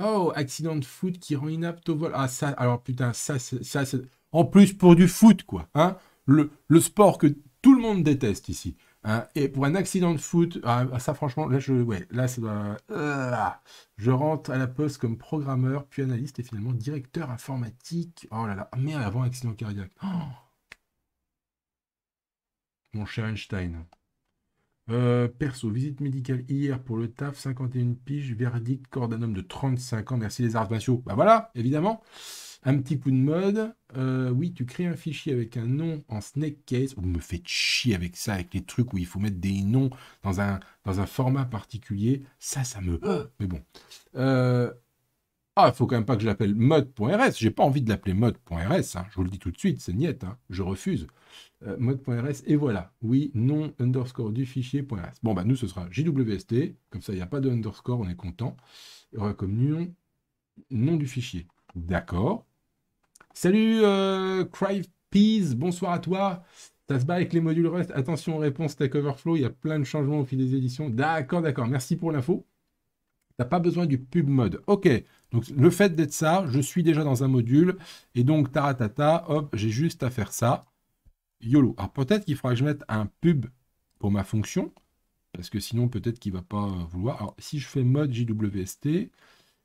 Oh, accident de foot qui rend inapte au vol. Ah, ça, alors putain, ça, ça, ça en plus pour du foot, quoi. Hein le, le sport que tout le monde déteste ici. Hein. Et pour un accident de foot, ah, ah, ça franchement, là, je, ouais, là, ça ah, je rentre à la poste comme programmeur, puis analyste et finalement directeur informatique. Oh là là, merde, avant accident cardiaque. Oh Mon cher Einstein. Euh, perso, visite médicale hier pour le taf, 51 piges, verdict, corps d'un de 35 ans, merci les arts spatiaux Bah voilà, évidemment. Un petit coup de mode. Euh, oui, tu crées un fichier avec un nom en snake case. Vous me faites chier avec ça, avec les trucs où il faut mettre des noms dans un, dans un format particulier. Ça, ça me. Ah. <gasps> Mais bon. Euh, ah, il faut quand même pas que je l'appelle mode.rs. J'ai pas envie de l'appeler mode.rs. Hein. Je vous le dis tout de suite, c'est niet. Hein. Je refuse. Euh, mode.rs. Et voilà. Oui, nom underscore du fichier.rs. Bon, bah nous, ce sera JWST. Comme ça, il n'y a pas de underscore. On est content. Comme nom, nom du fichier. D'accord. Salut euh, bonsoir à toi. Ça se bat avec les modules REST Attention, réponse Stack Overflow. Il y a plein de changements au fil des éditions. D'accord, d'accord. Merci pour l'info. T'as pas besoin du pub mode. Ok. Donc le fait d'être ça, je suis déjà dans un module. Et donc taratata, hop, j'ai juste à faire ça. YOLO. Alors peut-être qu'il faudra que je mette un pub pour ma fonction. Parce que sinon, peut-être qu'il ne va pas vouloir. Alors si je fais mode JWST,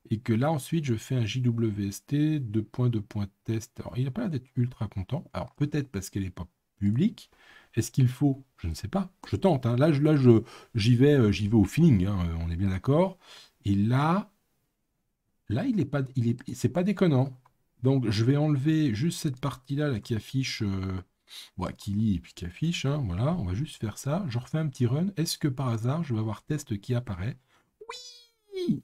et que là ensuite je fais un JWST de de test. Alors il n'a pas l'air d'être ultra content. Alors peut-être parce qu'elle n'est pas publique. Est-ce qu'il faut Je ne sais pas. Je tente. Hein. Là, je, là, j'y vais, euh, j'y vais au feeling. Hein. On est bien d'accord. Et là, là, il est pas, c'est pas déconnant. Donc je vais enlever juste cette partie-là qui affiche, euh, qui lit et puis qui affiche. Hein. Voilà, on va juste faire ça. Je refais un petit run. Est-ce que par hasard, je vais avoir test qui apparaît Oui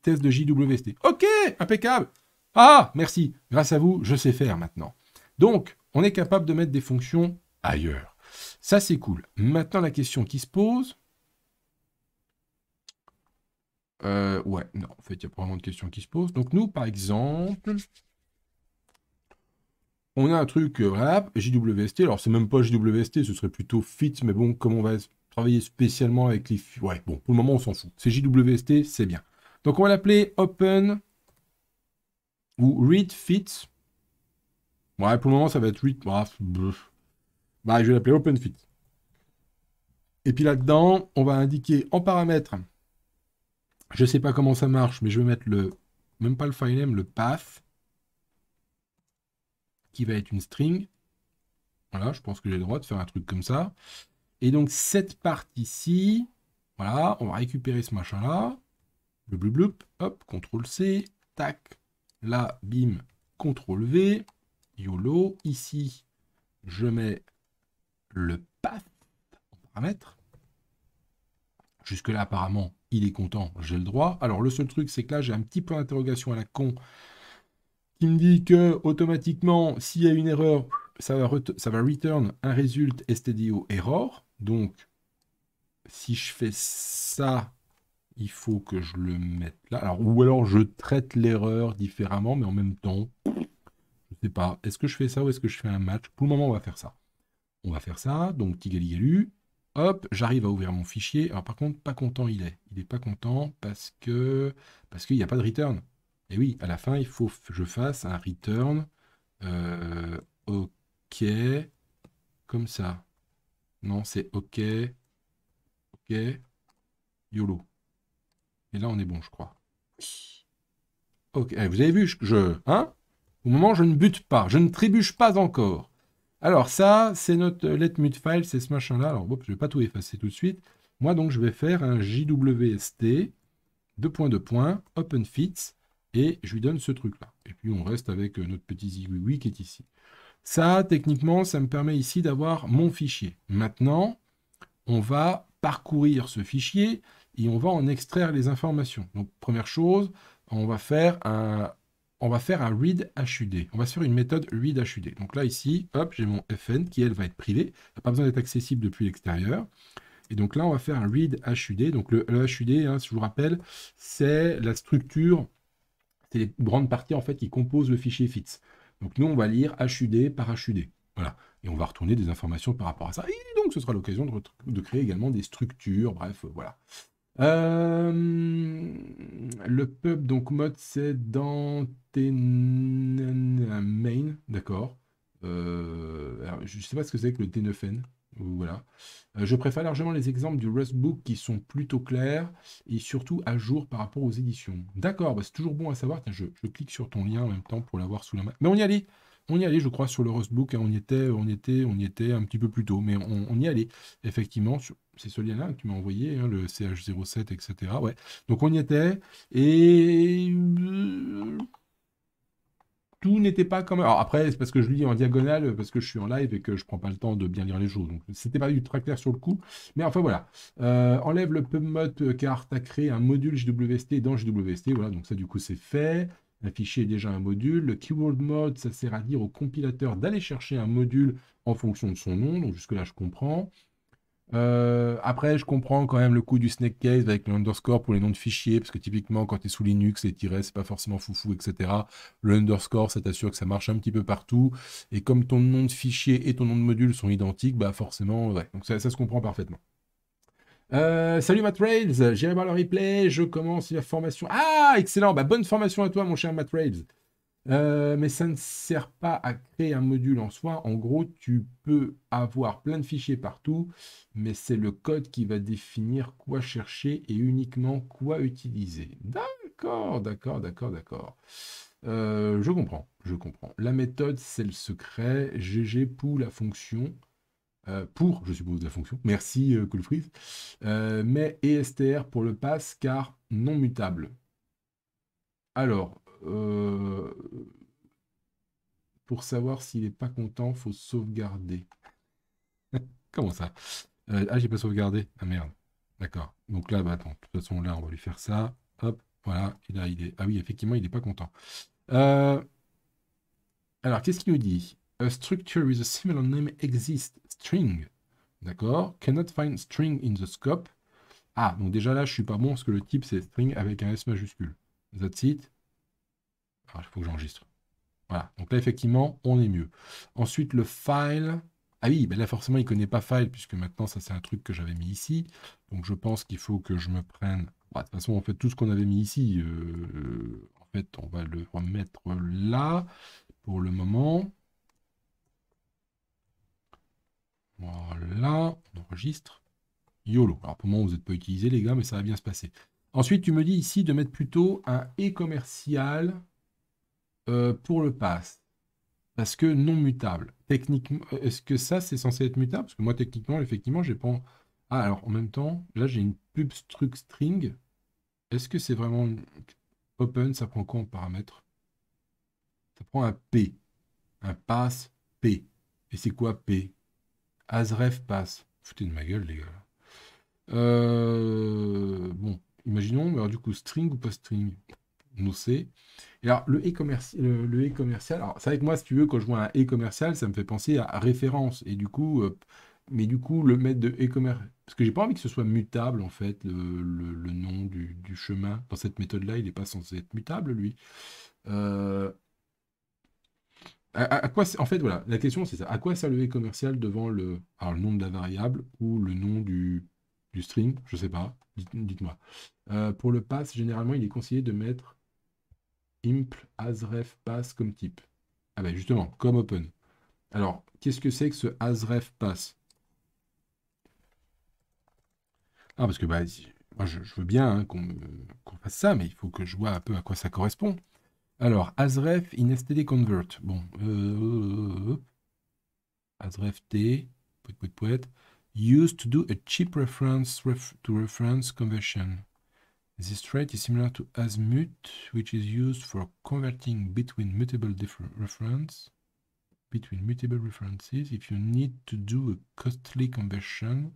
test de JWST. Ok, impeccable. Ah, merci. Grâce à vous, je sais faire maintenant. Donc, on est capable de mettre des fonctions ailleurs. Ça, c'est cool. Maintenant, la question qui se pose... Euh, ouais, non, en fait, il n'y a pas vraiment de question qui se pose. Donc, nous, par exemple, on a un truc, euh, voilà, JWST. Alors, c'est même pas JWST, ce serait plutôt fit, mais bon, comme on va travailler spécialement avec les... Ouais, bon, pour le moment, on s'en fout. C'est JWST, c'est bien. Donc on va l'appeler open ou read fit. Ouais, pour le moment, ça va être read. Ah, bah, je vais l'appeler open fit. Et puis là-dedans, on va indiquer en paramètre, je ne sais pas comment ça marche, mais je vais mettre le, même pas le filename, le path, qui va être une string. Voilà, je pense que j'ai le droit de faire un truc comme ça. Et donc cette partie-ci, voilà, on va récupérer ce machin-là. Blub, blub, hop, CTRL-C, tac. Là, bim, CTRL-V, YOLO. Ici, je mets le path paramètre. Jusque-là, apparemment, il est content, j'ai le droit. Alors, le seul truc, c'est que là, j'ai un petit point d'interrogation à la con qui me dit que automatiquement, s'il y a une erreur, ça va, ça va return un result stdio error. Donc, si je fais ça, il faut que je le mette là. Alors, ou alors je traite l'erreur différemment, mais en même temps, je ne sais pas. Est-ce que je fais ça ou est-ce que je fais un match Pour le moment, on va faire ça. On va faire ça. Donc, Tigaligalu. Hop, j'arrive à ouvrir mon fichier. Alors, par contre, pas content il est. Il n'est pas content parce que parce qu'il n'y a pas de return. Et oui, à la fin, il faut que je fasse un return. Euh, ok. Comme ça. Non, c'est ok. Ok. YOLO. Et là, on est bon, je crois. Ok, eh, vous avez vu, je, hein Au moment, je ne bute pas, je ne trébuche pas encore. Alors ça, c'est notre euh, file, c'est ce machin-là. Alors, je ne vais pas tout effacer tout de suite. Moi, donc, je vais faire un jwst, deux points, deux points, open et je lui donne ce truc-là. Et puis, on reste avec euh, notre petit zigouigoui qui est ici. Ça, techniquement, ça me permet ici d'avoir mon fichier. Maintenant, on va parcourir ce fichier et on va en extraire les informations. Donc, première chose, on va faire un, on va faire un read HUD. On va se faire une méthode read HUD. Donc là, ici, hop, j'ai mon fn qui, elle, va être privée. Elle n'a pas besoin d'être accessible depuis l'extérieur. Et donc là, on va faire un read HUD. Donc le, HUD, hein, je vous rappelle, c'est la structure, c'est les grandes parties, en fait, qui composent le fichier FITS. Donc nous, on va lire HUD par HUD. Voilà. Et on va retourner des informations par rapport à ça. Et donc, ce sera l'occasion de créer également des structures. Bref, voilà. Euh, le pub, donc mode, c'est dans Main, d'accord. Euh, je ne sais pas ce que c'est que le T9N. Voilà. Euh, je préfère largement les exemples du Rustbook qui sont plutôt clairs et surtout à jour par rapport aux éditions. D'accord, bah, c'est toujours bon à savoir. Tiens, je, je clique sur ton lien en même temps pour l'avoir sous la main. Mais on y allait on y allait, je crois, sur le Rustbook. Hein. on y était, on était, on y était un petit peu plus tôt, mais on, y allait. Effectivement, c'est ce lien-là que tu m'as envoyé, hein, le CH07, etc. Ouais. Donc on y était et euh, tout n'était pas comme. Alors après, c'est parce que je lis en diagonale, parce que je suis en live et que je ne prends pas le temps de bien lire les choses. Donc c'était pas du très clair sur le coup. Mais enfin voilà. Euh, enlève le PubMod car tu as créé un module JWST dans JWST. Voilà, donc ça du coup c'est fait un fichier est déjà un module. Le keyword mode, ça sert à dire au compilateur d'aller chercher un module en fonction de son nom. Donc jusque-là, je comprends. Euh, après, je comprends quand même le coup du snake case avec l'underscore pour les noms de fichiers, parce que typiquement, quand tu es sous Linux, les ce c'est pas forcément foufou, etc. Le underscore, ça t'assure que ça marche un petit peu partout. Et comme ton nom de fichier et ton nom de module sont identiques, bah forcément, ouais. Donc ça se comprend parfaitement. Euh, salut Matt Rails, j'irai voir le replay, je commence la formation. Ah, excellent, bah, bonne formation à toi mon cher Matt euh, mais ça ne sert pas à créer un module en soi. En gros, tu peux avoir plein de fichiers partout, mais c'est le code qui va définir quoi chercher et uniquement quoi utiliser. D'accord, d'accord, d'accord, d'accord. Euh, je comprends, je comprends. La méthode, c'est le secret. GG pour la fonction. Euh, pour, je suppose, la fonction. Merci, euh, Coolfreeze. Euh, mais ESTR pour le pass, car non mutable. Alors, pour savoir s'il n'est pas content, faut sauvegarder. <laughs> Comment ça Ah, j'ai pas sauvegardé. Ah merde. D'accord. Donc là, bah attends, de toute façon, là, on va lui faire ça. Hop, voilà. Et là, il Ah oui, effectivement, il n'est pas content. Alors, qu'est-ce qu'il nous dit a structure with a similar name exists, string. D'accord Cannot find string in the scope. Ah, donc déjà là, je suis pas bon parce que le type c'est string avec un S majuscule. That's it. Ah, il faut que j'enregistre. Voilà. Donc là, effectivement, on est mieux. Ensuite, le file. Ah oui, ben là, forcément, il ne connaît pas file puisque maintenant, ça, c'est un truc que j'avais mis ici. Donc je pense qu'il faut que je me prenne. Bah, de toute façon, en fait, tout ce qu'on avait mis ici, euh, en fait, on va le remettre là pour le moment. Voilà, on enregistre. YOLO. Alors pour moi, vous n'êtes pas utilisé, les gars, mais ça va bien se passer. Ensuite, tu me dis ici de mettre plutôt un et commercial euh, pour le pass. Parce que non mutable. Techniquement, euh, est-ce que ça, c'est censé être mutable Parce que moi, techniquement, effectivement, j'ai pas. Ah, alors en même temps, là, j'ai une pub struct string. Est-ce que c'est vraiment open Ça prend quoi en paramètre Ça prend un P. Un pass P. Et c'est quoi P Azref passe. Foutez de ma gueule, les gars. Euh, bon, imaginons, alors du coup, string ou pas string Non, c'est. Et alors, le e-commerce, le, commercial, alors c'est vrai moi, si tu veux, quand je vois un e-commercial, ça me fait penser à référence. Et du coup, mais du coup, le maître de e-commerce, parce que j'ai pas envie que ce soit mutable, en fait, le, nom du, du, chemin. Dans cette méthode-là, il n'est pas censé être mutable, lui. Euh, quoi, en fait, voilà, la question c'est ça. À quoi ça le commercial devant le, le nom de la variable ou le nom du, string Je sais pas. Dites-moi. Euh, pour le pass, généralement, il est conseillé de mettre imp asref pass comme type. Ah ben justement, comme open. Alors, qu'est-ce que c'est que ce asref pass Ah, parce que bah, je, veux bien hein, qu'on fasse ça, mais il faut que je vois un peu à quoi ça correspond. Alors, Azref in STD Convert. Bon. Euh, Azref T. Used to do a cheap reference ref, to reference conversion. This trait is similar to Asmut, which is used for converting between mutable reference between mutable references. If you need to do a costly conversion,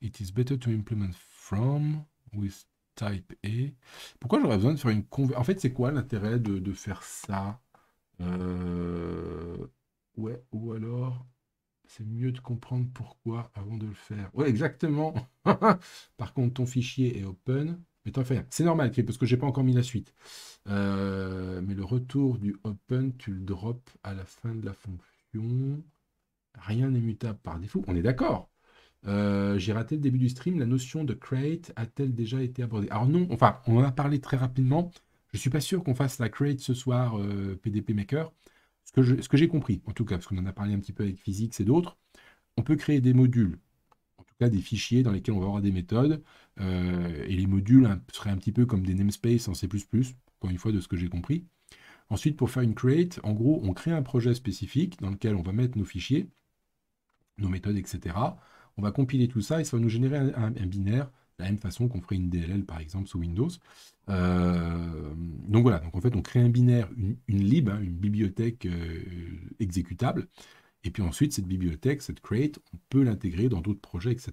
it is better to implement from with et Pourquoi j'aurais besoin de faire une conversion En fait, c'est quoi l'intérêt de, faire ça euh, Ouais, ou alors, c'est mieux de comprendre pourquoi avant de le faire. Ouais, exactement. <laughs> Par contre, ton fichier est open. Mais t'en fait C'est normal, parce que j'ai pas encore mis la suite. Euh, mais le retour du open, tu le drops à la fin de la fonction. Rien n'est mutable par défaut. On est d'accord. Euh, j'ai raté le début du stream. La notion de create a-t-elle déjà été abordée Alors non, enfin, on en a parlé très rapidement. Je ne suis pas sûr qu'on fasse la create ce soir PDP euh, Maker. Ce que j'ai compris, en tout cas, parce qu'on en a parlé un petit peu avec Physique, et d'autres, on peut créer des modules, en tout cas des fichiers dans lesquels on va avoir des méthodes. Euh, et les modules seraient un petit peu comme des namespaces en C++, encore une fois, de ce que j'ai compris. Ensuite, pour faire une create, en gros, on crée un projet spécifique dans lequel on va mettre nos fichiers, nos méthodes, etc. On va compiler tout ça et ça va nous générer un, binaire de la même façon qu'on ferait une DLL par exemple sous Windows. Euh, donc voilà, donc en fait on crée un binaire, une, lib, hein, une bibliothèque euh, exécutable, et puis ensuite cette bibliothèque, cette create, on peut l'intégrer dans d'autres projets, etc.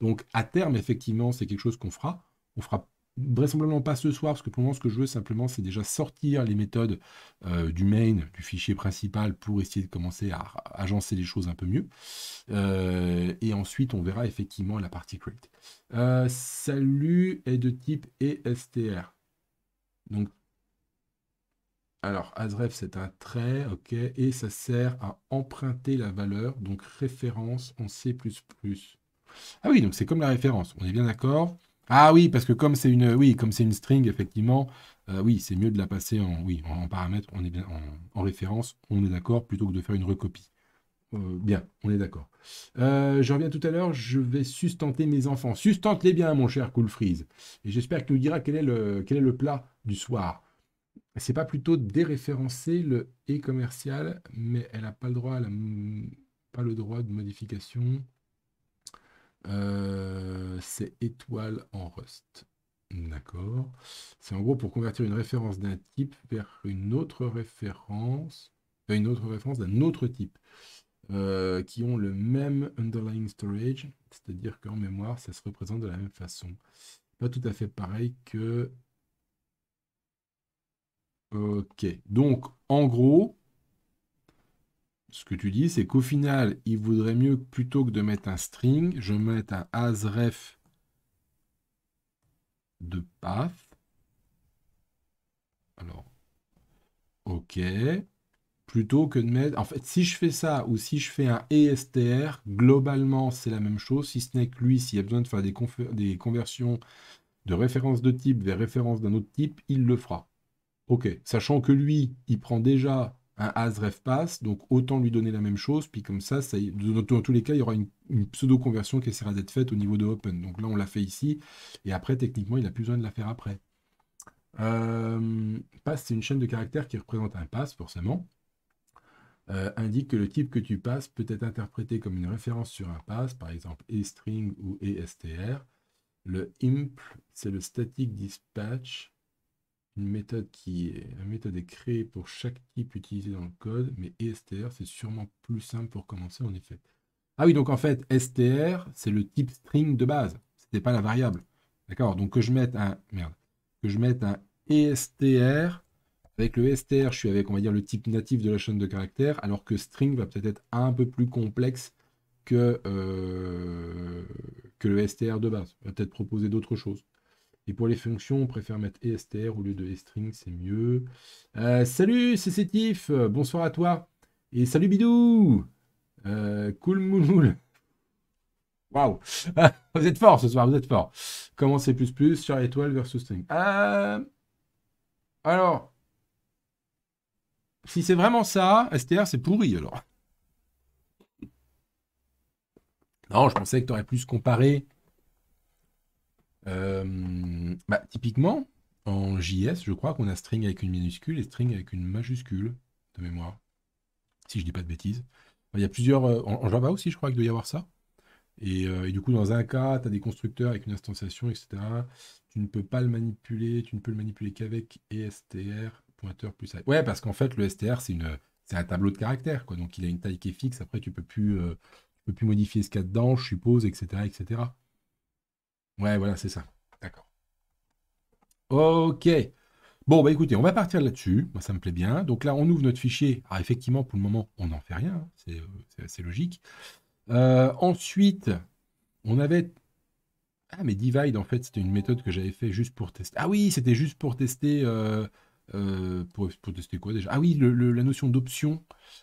Donc à terme effectivement c'est quelque chose qu'on fera, on fera vraisemblablement pas ce soir, parce que pour moi ce que je veux simplement, c'est déjà sortir les méthodes euh, du main, du fichier principal, pour essayer de commencer à agencer les choses un peu mieux. Euh, et ensuite, on verra effectivement la partie create. Euh, salut est de type ESTR. Donc, alors, azref c'est un trait, ok, et ça sert à emprunter la valeur, donc référence en C++. Ah oui, donc c'est comme la référence, on est bien d'accord ah oui, parce que comme c'est une, oui, comme c'est une string, effectivement, euh, oui, c'est mieux de la passer en, oui, en, paramètre, on est bien, en, référence, on est d'accord, plutôt que de faire une recopie. Euh, bien, on est d'accord. Euh, je reviens tout à l'heure, je vais sustenter mes enfants. Sustente-les bien, mon cher Cool Freeze. Et j'espère que nous diras quel est le, quel est le plat du soir. C'est pas plutôt déréférencer le et commercial, mais elle n'a pas le droit, à la, pas le droit de modification. Euh, c'est étoile en Rust. D'accord. C'est en gros pour convertir une référence d'un type vers une autre référence, une autre référence d'un autre type, euh, qui ont le même underlying storage, c'est-à-dire qu'en mémoire, ça se représente de la même façon. Pas tout à fait pareil que... Ok. Donc, en gros, ce que tu dis, c'est qu'au final, il vaudrait mieux plutôt que de mettre un string, je mette un asref de path. Alors, OK. Plutôt que de mettre... En fait, si je fais ça ou si je fais un ESTR, globalement, c'est la même chose, si ce n'est que lui, s'il a besoin de faire des, des conversions de référence de type vers référence d'un autre type, il le fera. OK. Sachant que lui, il prend déjà un As ref pass, donc autant lui donner la même chose, puis comme ça, ça dans, tous les cas, il y aura une, pseudo-conversion qui essaiera d'être faite au niveau de Open. Donc là, on l'a fait ici, et après, techniquement, il n'a plus besoin de la faire après. Euh, pass, c'est une chaîne de caractères qui représente un pass, forcément. Euh, indique que le type que tu passes peut être interprété comme une référence sur un pass, par exemple string ou ESTR. Le imp c'est le static dispatch une méthode qui est, la méthode est créée pour chaque type utilisé dans le code, mais ESTR, c'est sûrement plus simple pour commencer en effet. Ah oui, donc en fait, e STR, c'est le type string de base. c'était pas la variable. D'accord Donc que je mette un. Merde. Que je mette un ESTR. Avec le e STR, je suis avec, on va dire, le type natif de la chaîne de caractères, alors que string va peut-être être un peu plus complexe que, euh, que le e STR de base. va peut-être proposer d'autres choses. Et pour les fonctions, on préfère mettre ESTR au lieu de e string, c'est mieux. Euh, salut, c'est Cétif. bonsoir à toi. Et salut Bidou euh, Cool moumoule <laughs> Waouh <laughs> Vous êtes fort ce soir, vous êtes fort. Comment c'est plus plus sur étoile versus string euh, Alors, si c'est vraiment ça, e STR c'est pourri alors. Non, je pensais que tu aurais plus comparé euh, bah, typiquement, en JS, je crois qu'on a string avec une minuscule et string avec une majuscule de mémoire. Si je dis pas de bêtises. Il y a plusieurs. Euh, en, Java aussi, je crois qu'il doit y avoir ça. Et, euh, du coup, dans un cas, tu as des constructeurs avec une instanciation, etc. Tu ne peux pas le manipuler, tu ne peux le manipuler qu'avec e str pointeur plus a. Ouais, parce qu'en fait, le str, c'est une. C'est un tableau de caractères, quoi. Donc il a une taille qui est fixe. Après, tu peux plus, tu peux plus modifier ce qu'il y a dedans, je suppose, etc., etc. Ouais, voilà, c'est ça. D'accord. Ok. Bon, bah écoutez, on va partir là-dessus. Moi, ça me plaît bien. Donc là, on ouvre notre fichier. Alors, ah, effectivement, pour le moment, on n'en fait rien. Hein. Euh, c'est assez logique. Euh, ensuite, on avait. Ah, mais Divide, en fait, c'était une méthode que j'avais fait juste pour tester. Ah oui, c'était juste pour tester. Euh, pour, tester quoi déjà Ah oui, la notion d'option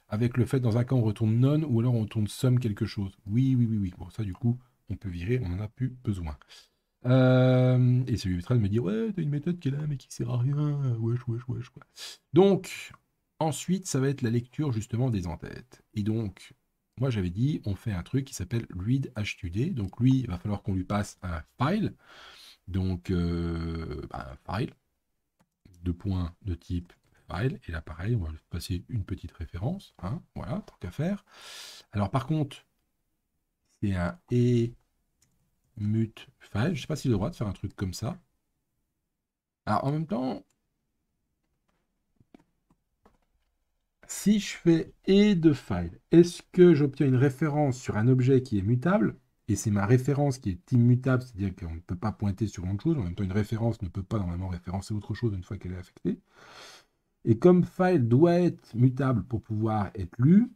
avec le fait dans un cas on retourne none ou alors on retourne somme quelque chose. Oui, oui, oui, oui. Bon, ça, du coup, on peut virer, on n'en a plus besoin. Euh, et celui va me dit Ouais, t'as une méthode qui est là, mais qui sert à rien. Ouais, wesh, wesh. Donc, ensuite, ça va être la lecture justement des entêtes. Et donc, moi j'avais dit On fait un truc qui s'appelle read Donc, lui, il va falloir qu'on lui passe un file. Donc, euh, bah, un file de point de type file. Et là, pareil, on va passer une petite référence. Hein. voilà, tant qu'à faire. Alors, par contre, c'est un mute file. Je ne sais pas si j'ai le droit de faire un truc comme ça. Alors en même temps, si je fais et de file, est-ce que j'obtiens une référence sur un objet qui est mutable et c'est ma référence qui est immutable, c'est-à-dire qu'on ne peut pas pointer sur autre chose. En même temps, une référence ne peut pas normalement référencer autre chose une fois qu'elle est affectée. Et comme file doit être mutable pour pouvoir être lu,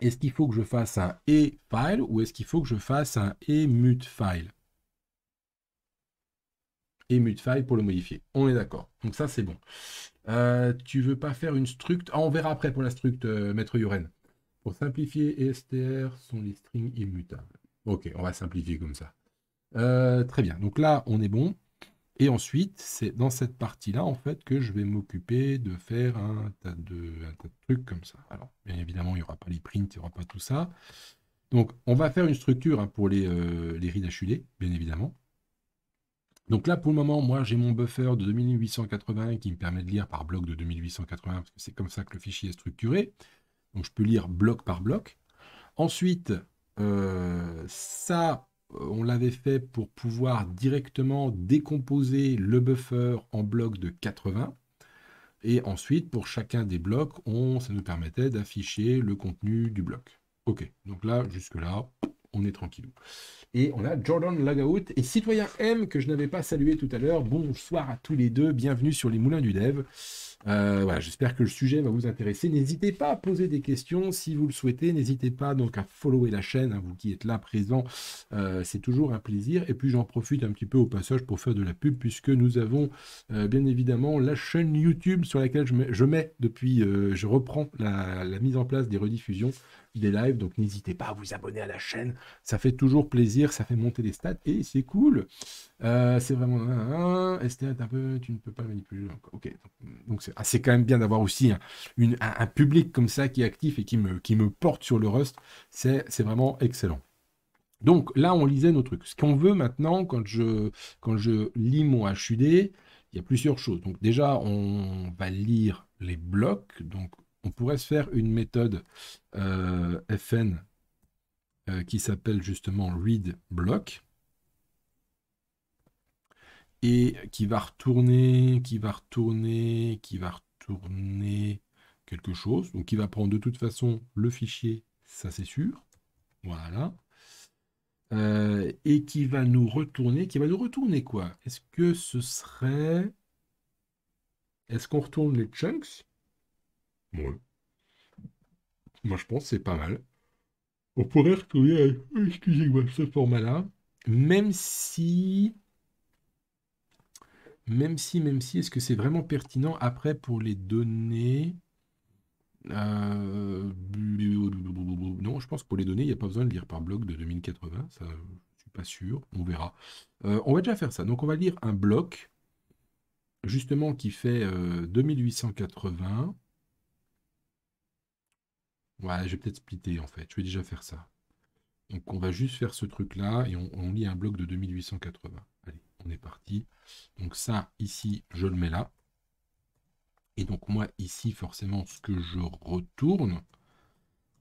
est-ce qu'il faut que je fasse un e file ou est-ce qu'il faut que je fasse un e mute file et mute file pour le modifier. On est d'accord. Donc ça, c'est bon. Euh, tu veux pas faire une struct ah, On verra après pour la struct, euh, Maître Yuren. Pour simplifier, e str sont les strings immutables. Ok, on va simplifier comme ça. Euh, très bien. Donc là, on est bon. Et ensuite, c'est dans cette partie-là, en fait, que je vais m'occuper de faire un tas de, trucs comme ça. Alors, bien évidemment, il n'y aura pas les prints, il n'y aura pas tout ça. Donc, on va faire une structure hein, pour les, euh, les bien évidemment. Donc là, pour le moment, moi, j'ai mon buffer de 2880 qui me permet de lire par bloc de 2880, parce que c'est comme ça que le fichier est structuré. Donc, je peux lire bloc par bloc. Ensuite, euh, ça, euh, on l'avait fait pour pouvoir directement décomposer le buffer en blocs de 80. Et ensuite, pour chacun des blocs, on, ça nous permettait d'afficher le contenu du bloc. OK, donc là, jusque-là, on est tranquille. Et on a Jordan Lagaout et Citoyen M que je n'avais pas salué tout à l'heure. Bonsoir à tous les deux, bienvenue sur les Moulins du Dev. Euh, j'espère que le sujet va vous intéresser. N'hésitez pas à poser des questions si vous le souhaitez. N'hésitez pas donc à follower la chaîne, hein, vous qui êtes là présent. Euh, c'est toujours un plaisir. Et puis j'en profite un petit peu au passage pour faire de la pub, puisque nous avons euh, bien évidemment la chaîne YouTube sur laquelle je mets, je mets depuis, je reprends la, mise en place des rediffusions des lives. Donc n'hésitez pas à vous abonner à la chaîne. Ça fait toujours plaisir, ça fait monter les stats et c'est cool. c'est vraiment un, un, peu, tu ne peux pas manipuler. Ok, donc ah, c'est quand même bien d'avoir aussi un, public comme ça qui est actif et qui me, qui me porte sur le Rust. C'est vraiment excellent. Donc là, on lisait nos trucs. Ce qu'on veut maintenant, quand je, quand je lis mon HUD, il y a plusieurs choses. Donc déjà, on va lire les blocs. Donc on pourrait se faire une méthode euh, FN euh, qui s'appelle justement read block et qui va retourner, qui va retourner, qui va retourner quelque chose. Donc, qui va prendre de toute façon le fichier, ça c'est sûr. Voilà. Euh, et qui va nous retourner, qui va nous retourner quoi Est-ce que ce serait... Est-ce qu'on retourne les chunks Moi, je pense c'est pas mal. On pourrait retourner euh, excusez-moi, ce format-là, même si même si, même si, est-ce que c'est vraiment pertinent après pour les données euh, Non, je pense que pour les données, il n'y a pas besoin de lire par bloc de 2080. Ça, je suis pas sûr. On verra. Euh, on va déjà faire ça. Donc, on va lire un bloc, justement, qui fait 2880. Euh, ouais, je vais peut-être splitter, en fait. Je vais déjà faire ça. Donc, on va juste faire ce truc-là et on, on lit un bloc de 2880. Allez on est parti. Donc ça, ici, je le mets là. Et donc moi, ici, forcément, ce que je retourne,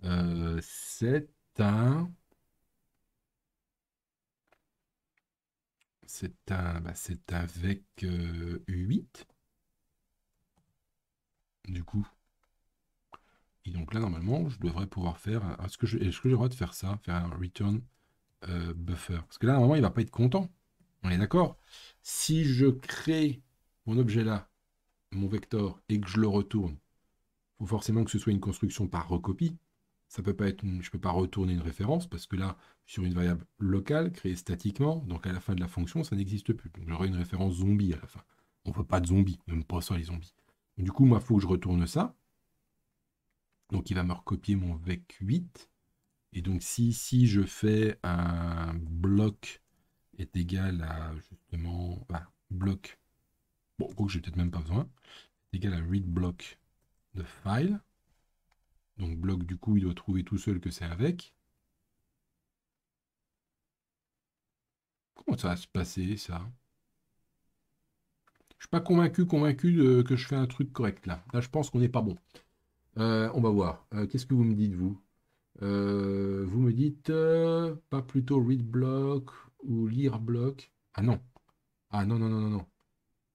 euh, c'est un... C'est un, bah, c'est avec 8. Euh, du coup. Et donc là, normalement, je devrais pouvoir faire... Est-ce que j'ai est le droit de faire ça Faire un return euh, buffer Parce que là, normalement, il va pas être content. On est d'accord Si je crée mon objet là, mon vecteur, et que je le retourne, il faut forcément que ce soit une construction par recopie. Ça peut pas être je ne peux pas retourner une référence parce que là, sur une variable locale créée statiquement, donc à la fin de la fonction, ça n'existe plus. j'aurai une référence zombie à la fin. On ne veut pas de zombies, même pas ça les zombies. du coup, moi, il faut que je retourne ça. Donc il va me recopier mon vec 8. Et donc si si je fais un bloc est égal à justement bah, bloc. Bon, que j'ai peut-être même pas besoin. Est égal à read block de file. Donc bloc du coup il doit trouver tout seul que c'est avec. Comment ça va se passer ça Je suis pas convaincu, convaincu que je fais un truc correct là. Là je pense qu'on n'est pas bon. Euh, on va voir. Euh, qu'est-ce que vous me dites vous euh, Vous me dites pas plutôt read block ou lire bloc. Ah non. Ah non, non, non, non, non.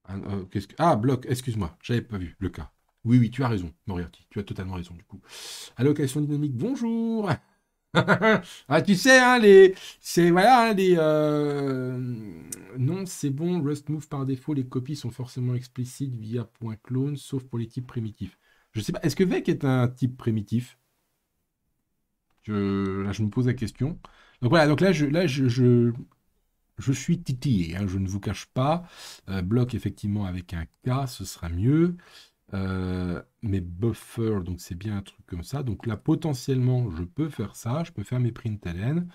Ah, euh, ah bloc, excuse-moi, j'avais pas vu le cas. Oui, oui, tu as raison, Moriarty, tu as totalement raison du coup. Allocation dynamique, bonjour <laughs> ah, tu sais, hein, les. C'est. Voilà, hein, les. Euh, non, c'est bon, Rust Move par défaut, les copies sont forcément explicites via .clone, sauf pour les types primitifs. Je sais pas, est-ce que VEC est un type primitif je... Là, je me pose la question. Donc voilà, donc là, je, là, je, je, suis titillé, hein, je ne vous cache pas. Euh, bloc, effectivement, avec un K, ce sera mieux. Euh, mais buffer, donc c'est bien un truc comme ça. Donc là, potentiellement, je peux faire ça, je peux faire mes println.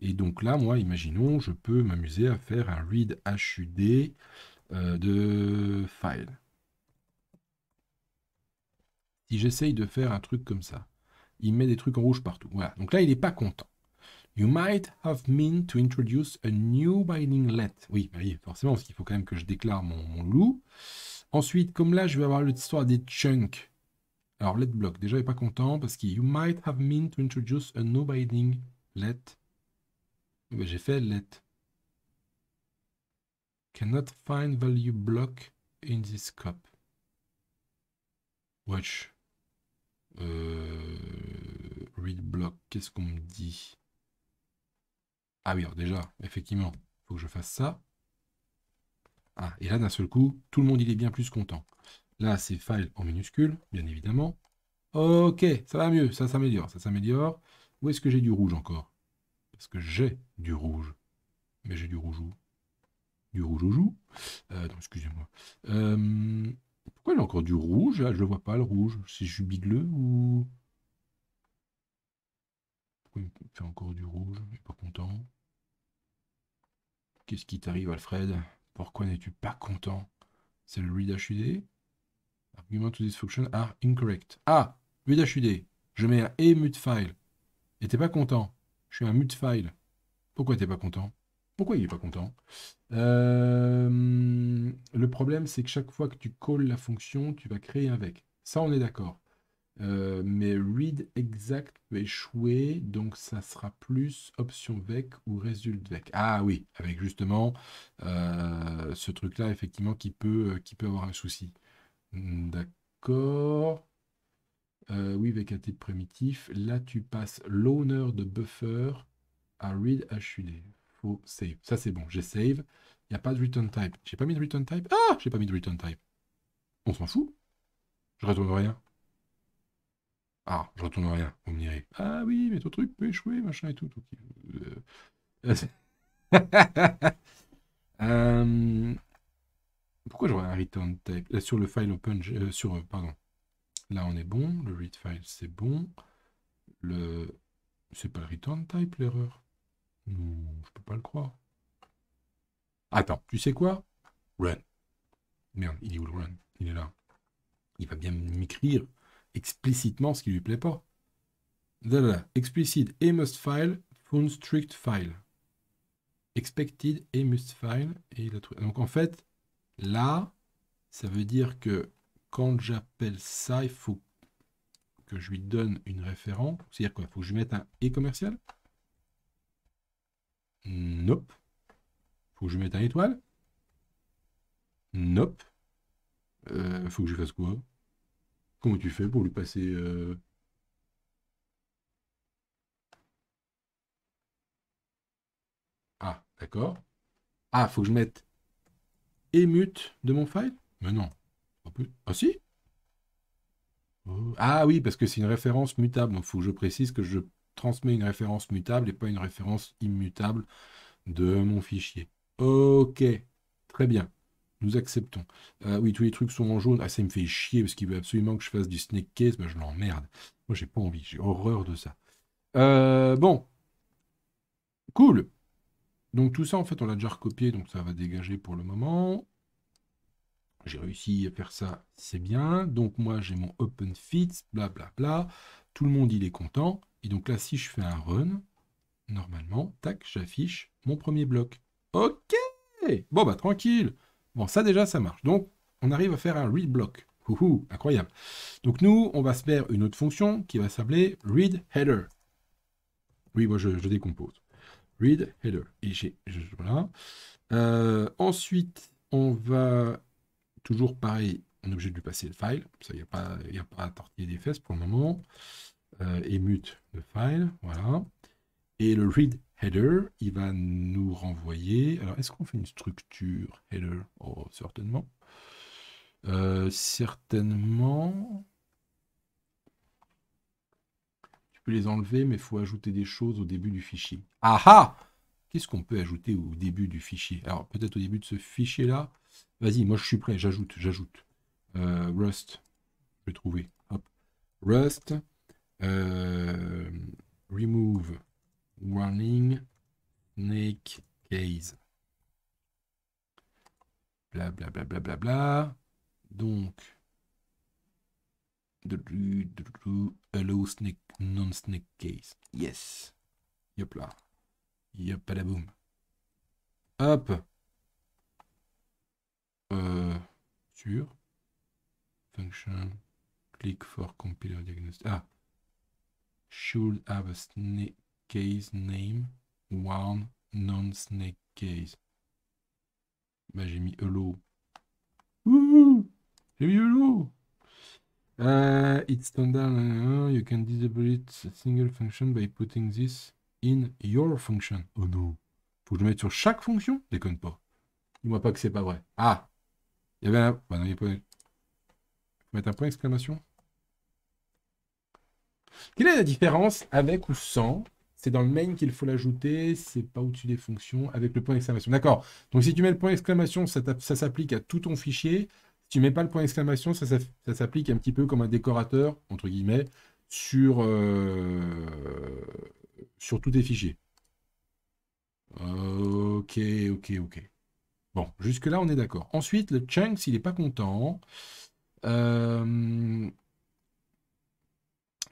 Et donc là, moi, imaginons, je peux m'amuser à faire un read HUD euh, de file. Si j'essaye de faire un truc comme ça, il met des trucs en rouge partout. Voilà. Donc là, il n'est pas content. You might have meant to introduce a new binding let. Bah oui, forcément, parce qu'il faut quand même que je déclare mon, loup. Ensuite, comme là, je vais avoir l'histoire des chunks. Alors, let block, déjà, il n'est pas content parce que you might have meant to introduce a new binding let. J'ai fait let. Cannot find value block in this scope. Watch. Euh, read block, qu'est-ce qu'on me dit ah oui, alors déjà, effectivement, il faut que je fasse ça. Ah, et là, d'un seul coup, tout le monde, il est bien plus content. Là, c'est file en minuscule, bien évidemment. Ok, ça va mieux, ça s'améliore, ça s'améliore. Où est-ce que j'ai du rouge encore Parce que j'ai du rouge. Mais j'ai du rouge où Du rouge au euh, excusez-moi. Euh, pourquoi il y a encore du rouge ah, je ne vois pas le rouge. C'est je ou il fait encore du rouge pas content. Qu'est-ce qui t'arrive, Alfred Pourquoi n'es-tu pas content C'est le read HUD Argument to this function are incorrect. Ah lui HUD Je mets un et mute file. Et pas content Je suis un mute file. Pourquoi t'es pas content Pourquoi il est pas content euh, Le problème, c'est que chaque fois que tu calls la fonction, tu vas créer un vec. Ça, on est d'accord. Euh, mais read exact peut échouer, donc ça sera plus option vec ou result vec. Ah oui, avec justement euh, ce truc-là, effectivement, qui peut, euh, qui peut avoir un souci. Hmm, d'accord. oui, avec un type primitif. Là, tu passes l'owner de buffer à read HUD. Faut save. Ça, c'est bon. J'ai save. Il n'y a pas de return type. J'ai pas mis de return type. Ah, j'ai pas mis de return type. On s'en fout. Je retourne rien. Ah, je retourne rien, vous me direz. Ah oui, mais ton truc peut échouer, machin et tout. Euh, euh. <laughs> Euh, pourquoi j'aurais un return type Sur le file open, sur, pardon. Là, on est bon. Le read file, c'est bon. Le... C'est pas le return type, l'erreur. je peux pas le croire. Attends, tu sais quoi Run. Merde, il est où le run Il est là. Il va bien m'écrire explicitement ce qui lui plaît pas. Là, Explicit et must file, found strict file. Expected et must file. Et Donc en fait, là, ça veut dire que quand j'appelle ça, il faut que je lui donne une référence. C'est-à-dire qu'il faut que je mette un et commercial. Nope. Faut que je mette un étoile. Nope. Euh, faut que je fasse quoi Comment tu fais pour lui passer euh, Ah, d'accord. Ah, faut que je mette émute de mon file Mais non. Ah si oh, Ah oui, parce que c'est une référence mutable. Il faut que je précise que je transmets une référence mutable et pas une référence immutable de mon fichier. Ok, très bien. Nous acceptons. Ah oui, tous les trucs sont en jaune. Ah, ça me fait chier parce qu'il veut absolument que je fasse du snake case. Bah, je l'emmerde. Moi, j'ai pas envie. J'ai horreur de ça. Euh, bon. Cool. Donc, tout ça, en fait, on l'a déjà recopié. Donc, ça va dégager pour le moment. J'ai réussi à faire ça. C'est bien. Donc, moi, j'ai mon open fit. Blablabla. Bla. Tout le monde, il est content. Et donc, là, si je fais un run, normalement, tac, j'affiche mon premier bloc. OK Bon, bah, tranquille Bon, ça déjà, ça marche. Donc, on arrive à faire un read block. incroyable. Donc nous, on va se faire une autre fonction qui va s'appeler read header. Oui, moi je, décompose. Read header. Et j'ai voilà. Euh, ensuite, on va toujours pareil. On du passé de passer le file. Ça, il n'y a pas, pas à tortiller des fesses pour le moment. Euh, et mute le file, voilà. Et le read header, il va nous renvoyer... Alors, est-ce qu'on fait une structure header Oh, certainement. Euh, certainement... Tu peux les enlever, mais il faut ajouter des choses au début du fichier. Ah, ah Qu'est-ce qu'on peut ajouter au début du fichier Alors, peut-être au début de ce fichier-là. Vas-y, moi, je suis prêt. J'ajoute, j'ajoute. Euh, Rust. Je vais trouver. Rust. Euh, remove warning, snake case. Bla bla bla bla bla bla. Donc, hello snake, non snake case. Yes. Yop là. Yop à la boum. Hop. Euh, sur function click for compiler diagnostic. Ah, should have a snake case name one non-snake case. Bah, j'ai mis hello. J'ai mis hello. Uh, it's standard. Hein, hein, you can disable it single function by putting this in your function. Oh non. Faut que je le mette sur chaque fonction Déconne pas. Dis-moi pas que c'est pas vrai. Ah Il y avait un... Bah, non, mettre un point d'exclamation. Quelle est la différence avec ou sans c'est dans le main qu'il faut l'ajouter, c'est pas au-dessus des fonctions avec le point d'exclamation. D'accord. Donc si tu mets le point d'exclamation, ça, s'applique à tout ton fichier. Si tu mets pas le point d'exclamation, ça, s'applique un petit peu comme un décorateur, entre guillemets, sur, euh, sur tous tes fichiers. Ok, ok, ok. Bon, jusque-là, on est d'accord. Ensuite, le chunks, s'il n'est pas content. Euh,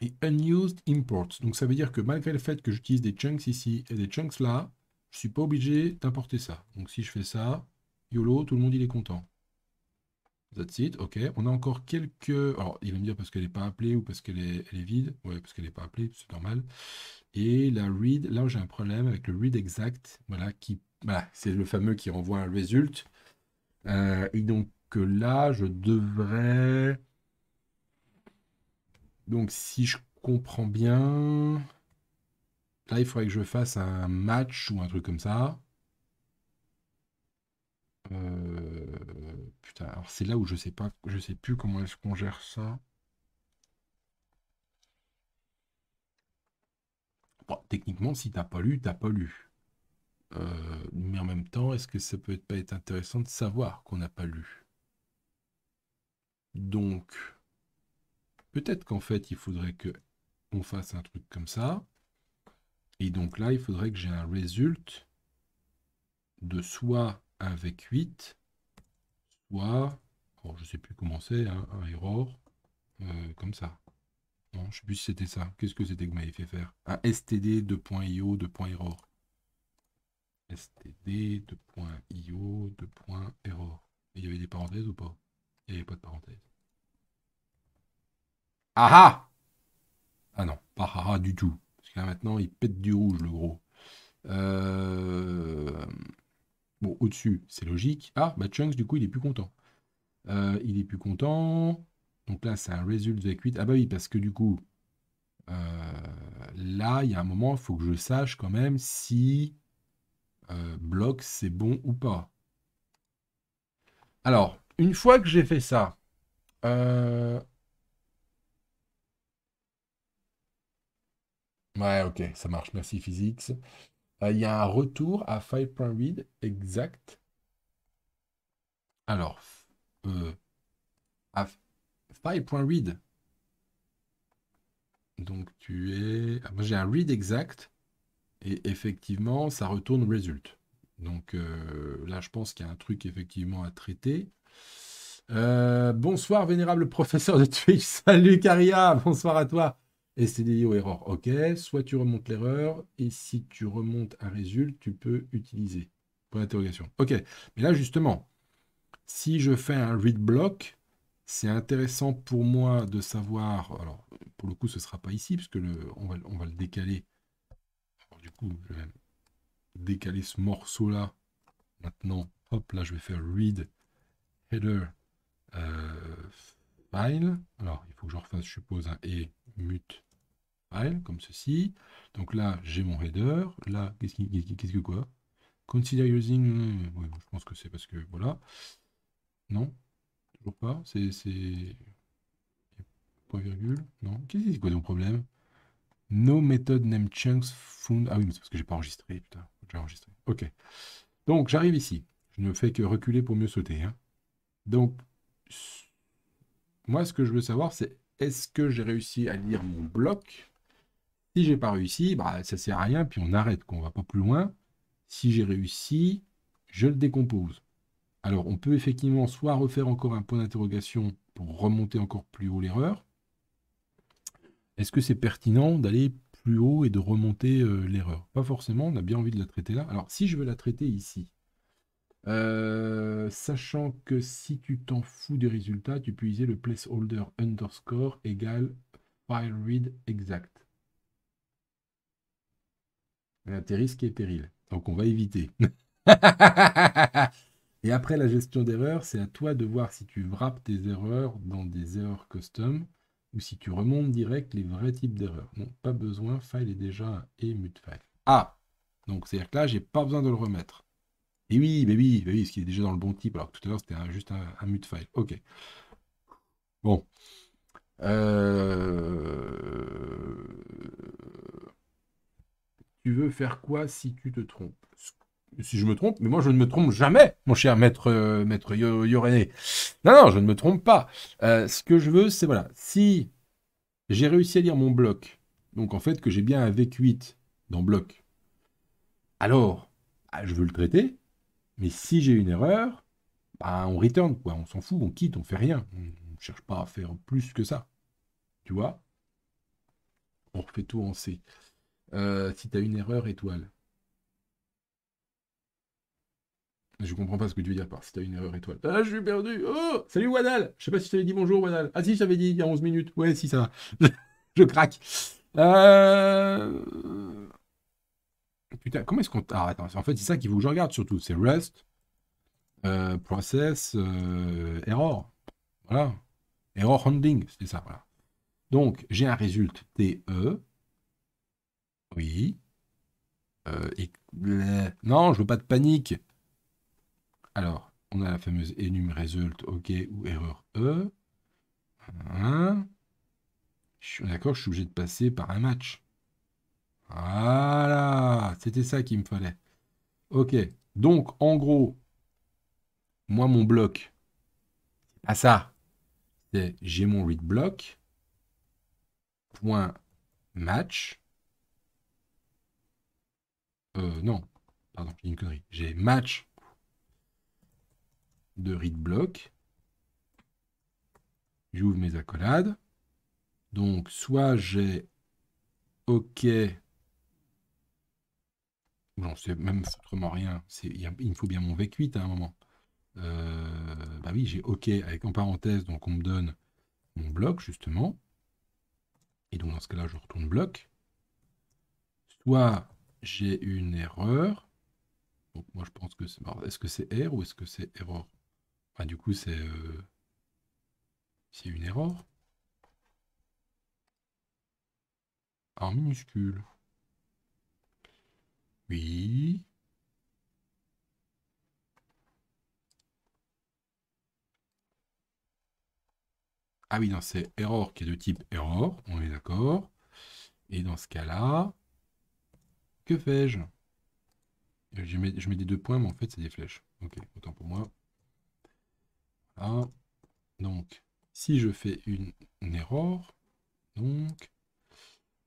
et unused imports. Donc ça veut dire que malgré le fait que j'utilise des chunks ici et des chunks là, je ne suis pas obligé d'importer ça. Donc si je fais ça, YOLO, tout le monde il est content. That's it, ok. On a encore quelques... Alors, il va me dire parce qu'elle n'est pas appelée ou parce qu'elle est, est vide. Ouais, parce qu'elle n'est pas appelée, c'est normal. Et la read, là j'ai un problème avec le read exact, voilà, qui... c'est le fameux qui renvoie un résultat. Euh, et donc là, je devrais... Donc si je comprends bien, là il faudrait que je fasse un match ou un truc comme ça. Euh, putain, alors c'est là où je sais pas, je sais plus comment est-ce qu'on gère ça. Bon, techniquement, si t'as pas lu, t'as pas lu. Euh, mais en même temps, est-ce que ça peut pas être intéressant de savoir qu'on n'a pas lu Donc, Peut-être qu'en fait, il faudrait que on fasse un truc comme ça. Et donc là, il faudrait que j'ai un result de soit avec 8, soit, je je sais plus comment c'est, hein, un error, euh, comme ça. Non, je sais plus si c'était ça. Qu'est-ce que c'était que m'avait fait faire Un std point .error. std 2.io 2.error. Il y avait des parenthèses ou pas Il n'y avait pas de parenthèses. Ah Ah non, pas du tout. Parce que maintenant, il pète du rouge, le gros. Euh... Bon, au-dessus, c'est logique. Ah, bah Chunks, du coup, il est plus content. Euh, il est plus content. Donc là, c'est un result avec 8. Ah bah oui, parce que du coup, euh, là, il y a un moment, il faut que je sache quand même si euh, bloc, c'est bon ou pas. Alors, une fois que j'ai fait ça, euh, Ouais, ok, ça marche. Merci, Physics. Euh, il y a un retour à 5.read exact. Alors, euh, à Donc, tu es. Ah, moi, j'ai un read exact. Et effectivement, ça retourne result. Donc euh, là, je pense qu'il y a un truc effectivement à traiter. Euh, bonsoir, vénérable <laughs> professeur de Twitch. Salut, Caria. Bonsoir à toi. CDIO error. erreur, ok. Soit tu remontes l'erreur, et si tu remontes un résultat, tu peux utiliser. Point d'interrogation. Ok. Mais là, justement, si je fais un read block, c'est intéressant pour moi de savoir. Alors, pour le coup, ce ne sera pas ici, puisque le, on, va, le décaler. du coup, je vais décaler ce morceau-là. Maintenant, hop, là, je vais faire read header euh, file. Alors, il faut que je refasse, je suppose, un et mute comme ceci. Donc là, j'ai mon header. Là, qu'est-ce que, ce que quoi Consider using... Euh, je pense que c'est parce que... Voilà. Non Toujours pas C'est... Point virgule Non Qu'est-ce que c'est quoi ton problème No method name chunks found... Ah oui, mais c'est parce que j'ai pas enregistré, putain. J'ai enregistré. Ok. Donc, j'arrive ici. Je ne fais que reculer pour mieux sauter. Hein. Donc, moi, ce que je veux savoir, c'est est-ce que j'ai réussi à lire mon bloc si j'ai pas réussi, ça bah, ça sert à rien, puis on arrête, qu'on va pas plus loin. Si j'ai réussi, je le décompose. Alors, on peut effectivement soit refaire encore un point d'interrogation pour remonter encore plus haut l'erreur. Est-ce que c'est pertinent d'aller plus haut et de remonter euh, l'erreur Pas forcément, on a bien envie de la traiter là. Alors, si je veux la traiter ici, euh, sachant que si tu t'en fous des résultats, tu peux utiliser le placeholder underscore égal file read exact tes risques et périls. Donc on va éviter. <laughs> et après la gestion d'erreurs, c'est à toi de voir si tu wrappes tes erreurs dans des erreurs custom ou si tu remontes direct les vrais types d'erreurs. Non, pas besoin, file est déjà et mute file. Ah Donc c'est-à-dire que là, j'ai pas besoin de le remettre. Et oui, mais oui, mais oui, parce qu'il est déjà dans le bon type, alors tout à l'heure c'était juste un, un, mute file. Ok. Bon. Euh tu veux faire quoi si tu te trompes Si je me trompe, mais moi je ne me trompe jamais, mon cher maître, euh, maître Non, non, je ne me trompe pas. Euh, ce que je veux, c'est voilà, si j'ai réussi à lire mon bloc, donc en fait que j'ai bien un V8 dans bloc, alors ah, je veux le traiter, mais si j'ai une erreur, bah, on return, quoi. On s'en fout, on quitte, on fait rien. On ne cherche pas à faire plus que ça. Tu vois On refait tout en C. Euh, si tu as une erreur étoile. Je comprends pas ce que tu veux dire par si tu as une erreur étoile. Ah, je suis perdu. Oh, salut Wadal. Je sais pas si je t'avais dit bonjour Wadal. Ah si, je t'avais dit il y a 11 minutes. Ouais, si ça va. <laughs> je craque. Euh, putain, comment est-ce qu'on... Ah, attends, en fait, c'est ça qu'il faut que je regarde surtout. C'est Rust, euh, Process, Error. Voilà. Error Handling, c'était ça, voilà. Donc, j'ai un résultat TE oui. Euh, non, je veux pas de panique. Alors, on a la fameuse enum result, OK, ou erreur E. Hein. je suis d'accord, je suis obligé de passer par un match. Voilà, c'était ça qu'il me fallait. Ok, donc en gros, moi mon bloc, c'est ça. C'est j'ai mon read block, point match, euh, non, pardon, j'ai une connerie. J'ai match de read block. J'ouvre mes accolades. Donc, soit j'ai OK. J'en sais même autrement rien. Il me faut bien mon V8 hein, à un moment. Euh, bah oui, j'ai OK avec en parenthèse, donc on me donne mon bloc, justement. Et donc dans ce cas-là, je retourne bloc. Soit j'ai une erreur. moi je pense que c'est... Est-ce que c'est R ou est-ce que c'est erreur Enfin ah, du coup c'est... Euh, c'est une erreur. En minuscule. Oui. Ah oui, non, c'est Error qui est de type erreur, on est d'accord. Et dans ce cas-là, que fais-je euh, je mets, des deux points, mais en fait, c'est des flèches. Ok, autant pour moi. Voilà. Donc, si je fais une, erreur, donc,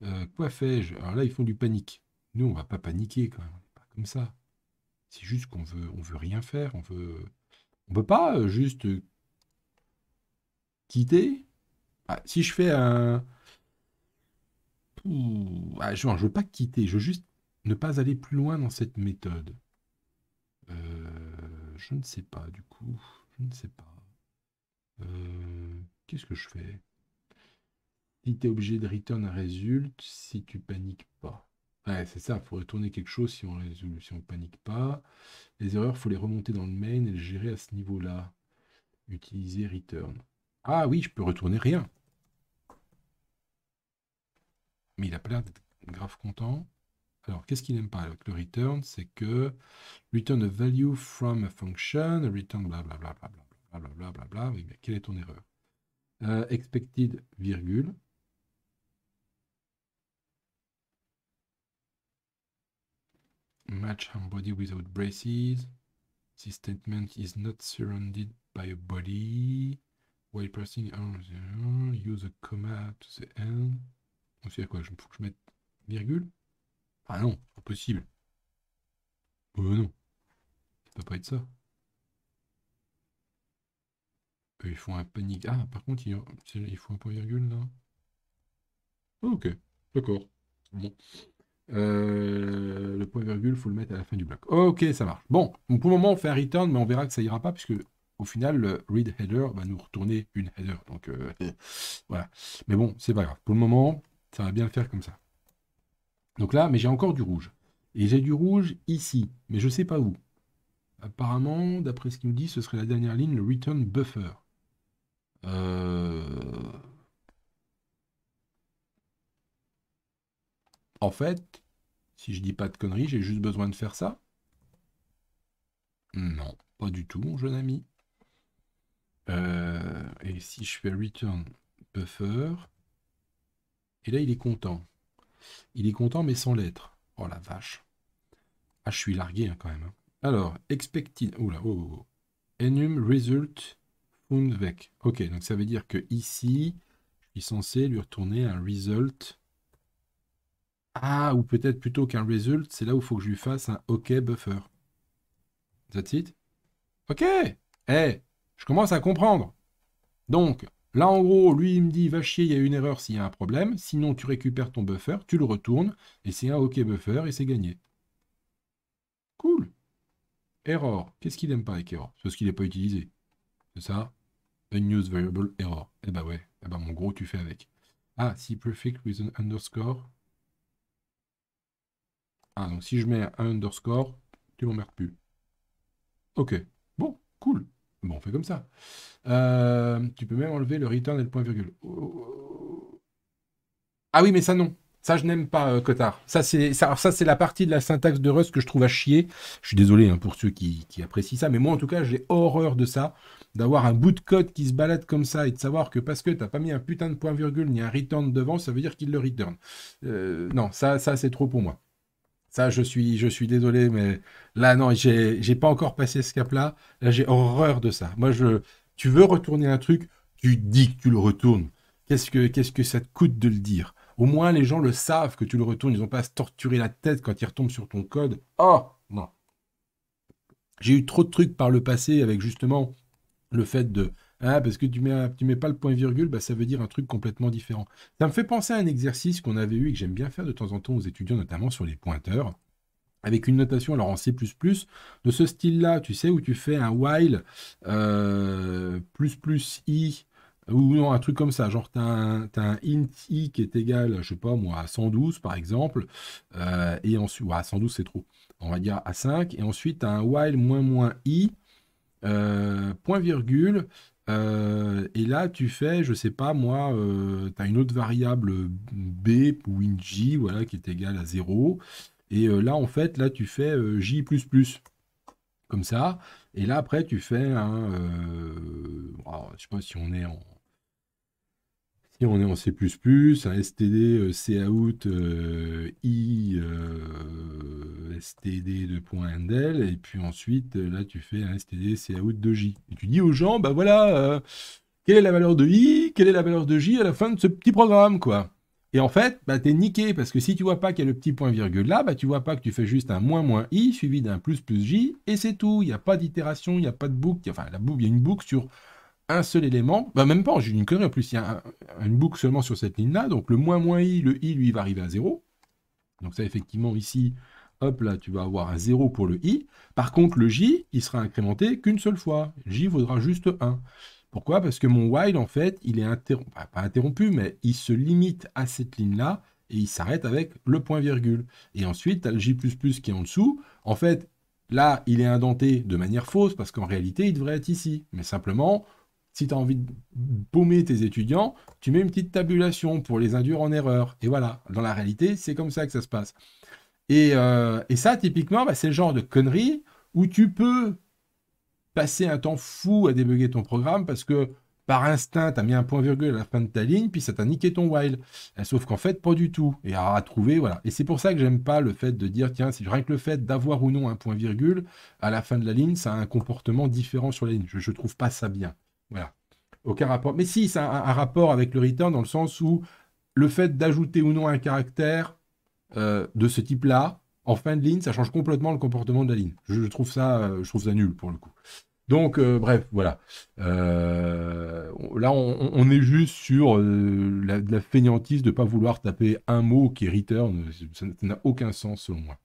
euh, quoi fais-je Alors là, ils font du panique. Nous, on va pas paniquer quand même. pas comme ça. C'est juste qu'on veut, on veut rien faire. On veut, on peut pas euh, juste quitter. Ah, si je fais un, ah, genre, je veux pas quitter. Je veux juste ne pas aller plus loin dans cette méthode euh, Je ne sais pas du coup. Je ne sais pas. Euh, qu'est-ce que je fais Si tu es obligé de return un résultat si tu paniques pas. Ouais, c'est ça, il faut retourner quelque chose si on ne panique pas. Les erreurs, il faut les remonter dans le main et les gérer à ce niveau-là. Utiliser return. Ah oui, je peux retourner rien. Mais il a pas l'air d'être grave content. Alors, qu'est-ce qu'il n'aime pas avec le return C'est que return a value from a function, return blablabla, blablabla, blablabla, oui, mais quelle est ton erreur euh, Expected, virgule. Match a body without braces. This statement is not surrounded by a body. While pressing use a comma to the end. On sait à quoi je, faut que je mette virgule ah non, impossible. Oh non. Ça peut pas être ça. Euh, ils font un panique. Ah, par contre, il faut un point virgule là. Ah, ok, d'accord. Bon. Euh, le point virgule, faut le mettre à la fin du bloc. ok, ça marche. Bon, pour le moment, on fait un return, mais on verra que ça ira pas, puisque au final, le read header va nous retourner une header. Donc euh, <laughs> voilà. Mais bon, c'est pas grave. Pour le moment, ça va bien le faire comme ça. Donc là, mais j'ai encore du rouge. Et j'ai du rouge ici, mais je ne sais pas où. Apparemment, d'après ce qu'il nous dit, ce serait la dernière ligne, le return buffer. Euh, en fait, si je dis pas de conneries, j'ai juste besoin de faire ça. Non, pas du tout, mon jeune ami. Euh, et si je fais return buffer, et là, il est content. Il est content, mais sans l'être. Oh la vache. Ah, je suis largué hein, quand même. Hein. Alors, expected. Oula, oh, oh, oh, oh. Enum result found vec. Ok, donc ça veut dire que ici, je suis censé lui retourner un result. Ah, ou peut-être plutôt qu'un result, c'est là où il faut que je lui fasse un OK buffer. That's it? Ok! Eh, je commence à comprendre. Donc, Là, en gros, lui, il me dit, va chier, il y a une erreur s'il y a un problème. Sinon, tu récupères ton buffer, tu le retournes, et c'est un OK buffer, et c'est gagné. Cool. Error. Qu'est-ce qu'il n'aime pas avec error Parce qu'il n'est pas utilisé. C'est ça Unused variable error. Eh ben ouais. Eh ben, mon gros, tu fais avec. Ah, si perfect with an underscore. Ah, donc si je mets un underscore, tu m'emmerdes plus. Ok. Bon, cool. Bon, on fait comme ça. Euh, tu peux même enlever le return et le point virgule. Ah oui, mais ça non. Ça, je n'aime pas, euh, Cotard. Ça, c'est ça, ça la partie de la syntaxe de Rust que je trouve à chier. Je suis désolé hein, pour ceux qui, apprécient ça, mais moi, en tout cas, j'ai horreur de ça. D'avoir un bout de code qui se balade comme ça et de savoir que parce que tu n'as pas mis un putain de point virgule ni un return devant, ça veut dire qu'il le return. Euh, non, ça, ça c'est trop pour moi. Ça, je suis, je suis désolé, mais là, non, j'ai pas encore passé ce cap-là. Là, j'ai horreur de ça. Moi, je, tu veux retourner un truc, tu dis que tu le retournes. Qu'est-ce que, qu'est-ce que ça te coûte de le dire Au moins, les gens le savent que tu le retournes. Ils n'ont pas à se torturer la tête quand ils retombent sur ton code. Oh, non. J'ai eu trop de trucs par le passé avec justement le fait de, ah, parce que tu mets, mets pas le point virgule, bah, ça veut dire un truc complètement différent. Ça me fait penser à un exercice qu'on avait eu et que j'aime bien faire de temps en temps aux étudiants, notamment sur les pointeurs avec une notation, alors en C++, de ce style-là, tu sais, où tu fais un while euh, plus plus i, ou non, un truc comme ça, genre tu as, un, int i qui est égal, je sais pas moi, à 112 par exemple, euh, et ensuite, ouais, 112 c'est trop, on va dire à 5, et ensuite tu as un while moins moins i, euh, point virgule, euh, et là, tu fais, je sais pas moi, euh, tu as une autre variable b ou j, voilà, qui est égale à 0. Et euh, là, en fait, là, tu fais j, comme ça. Et là, après, tu fais un. Oh, je sais pas si on est en on est en C++, un std euh, cout euh, i euh, std de point et puis ensuite, là, tu fais un std cout de j. Et tu dis aux gens, bah voilà, quelle est la valeur de i, quelle est la valeur de j à la fin de ce petit programme, quoi. Et en fait, bah, t'es niqué, parce que si tu vois pas qu'il y a le petit point virgule là, bah, tu vois pas que tu fais juste un moins moins i suivi d'un plus plus j, et c'est tout. Il n'y a pas d'itération, il n'y a pas de boucle, enfin, la boucle, il y a une boucle sur un seul élément, bah même pas, j'ai une connerie en plus, il y a une boucle seulement sur cette ligne-là, donc le moins moins i, le i lui va arriver à 0. Donc ça effectivement ici, hop là, tu vas avoir un 0 pour le i. Par contre le j, il sera incrémenté qu'une seule fois, j vaudra juste 1. Pourquoi Parce que mon while en fait, il est interrompu, pas interrompu, mais il se limite à cette ligne-là, et il s'arrête avec le point virgule. Et ensuite, tu as le J++ qui est en dessous. En fait, là, il est indenté de manière fausse parce qu'en réalité, il devrait être ici. Mais simplement, si tu as envie de boomer tes étudiants, tu mets une petite tabulation pour les induire en erreur. Et voilà, dans la réalité, c'est comme ça que ça se passe. Et, euh, et ça, typiquement, bah, c'est le genre de connerie où tu peux passer un temps fou à débuguer ton programme parce que par instinct, tu as mis un point virgule à la fin de ta ligne, puis ça t'a niqué ton while. Eh, sauf qu'en fait, pas du tout. Et à trouver, voilà. Et c'est pour ça que j'aime pas le fait de dire, tiens, c'est rien que le fait d'avoir ou non un point virgule à la fin de la ligne, ça a un comportement différent sur la ligne. Je, ne trouve pas ça bien. Voilà. Aucun rapport. Mais si, c'est un, rapport avec le return dans le sens où le fait d'ajouter ou non un caractère euh, de ce type-là, en fin de ligne, ça change complètement le comportement de la ligne. Je, trouve, ça, euh, je nul pour le coup. Donc, euh, bref, voilà. là, on, est juste sur la, la fainéantise de ne pas vouloir taper un mot qui est return. Ça n'a aucun sens, selon moi.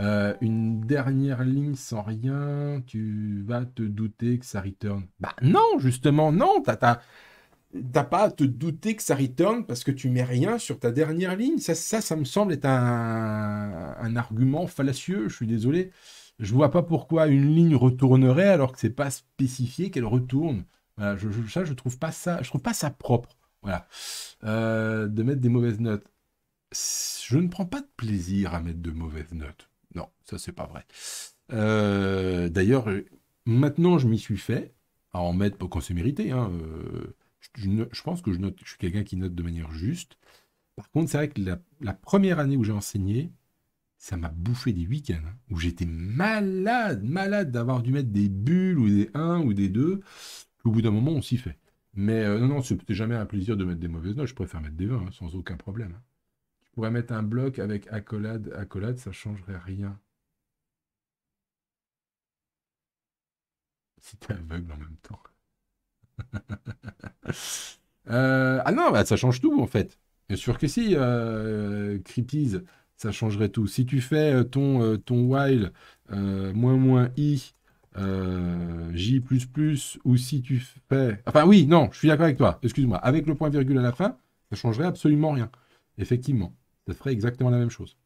Euh, une dernière ligne sans rien, tu vas te douter que ça retourne. » Bah non, justement, non, t'as, pas à te douter que ça retourne parce que tu mets rien sur ta dernière ligne. Ça, ça, me semble être un, argument fallacieux, je suis désolé. Je vois pas pourquoi une ligne retournerait alors que c'est pas spécifié qu'elle retourne. Voilà, je, ça, je trouve pas ça, je trouve pas ça propre. Voilà, euh, de mettre des mauvaises notes. Je ne prends pas de plaisir à mettre de mauvaises notes. Non, ça c'est pas vrai. Euh, d'ailleurs, euh, maintenant je m'y suis fait, à en mettre pour qu'on mérité. Hein, euh, je, pense que je, note, je suis quelqu'un qui note de manière juste. Par contre, c'est vrai que la, première année où j'ai enseigné, ça m'a bouffé des week-ends, hein, où j'étais malade, malade d'avoir dû mettre des bulles ou des 1 ou des 2. Au bout d'un moment, on s'y fait. Mais non, non, non, c'était jamais un plaisir de mettre des mauvaises notes. Je préfère mettre des 20, hein, sans aucun problème pourrais mettre un bloc avec accolade, accolade, ça changerait rien. <laughs> Si es aveugle en même temps. <laughs> Euh, ah non, bah, ça change tout en fait. Bien sûr que si, euh, ça changerait tout. Si tu fais euh, ton, euh, ton while moins moins i, J++, ou si tu fais... Enfin oui, non, je suis d'accord avec toi, excuse-moi. Avec le point virgule à la fin, ça changerait absolument rien, effectivement ça ferait exactement la même chose.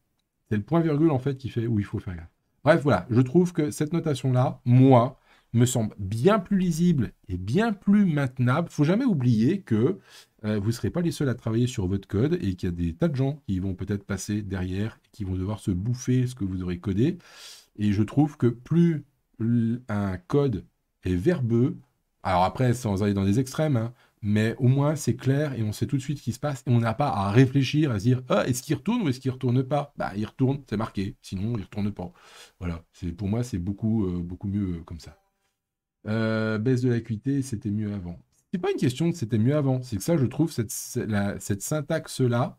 C'est le point virgule en fait qui fait où il faut faire gaffe. Bref, voilà, je trouve que cette notation-là, moi, me semble bien plus lisible et bien plus maintenable. Faut jamais oublier que euh, vous ne serez pas les seuls à travailler sur votre code et qu'il y a des tas de gens qui vont peut-être passer derrière, qui vont devoir se bouffer ce que vous aurez codé. Et je trouve que plus un code est verbeux, alors après, sans aller dans des extrêmes, hein, mais au moins c'est clair et on sait tout de suite ce qui se passe et on n'a pas à réfléchir, à se dire ah, est-ce qu'il retourne ou est-ce qu'il retourne pas Bah il retourne, c'est marqué, sinon il retourne pas. Voilà, c'est pour moi c'est beaucoup euh, beaucoup mieux euh, comme ça. Euh, baisse de l'acuité, c'était mieux avant. C'est pas une question de c'était mieux avant, c'est que ça je trouve cette, cette syntaxe là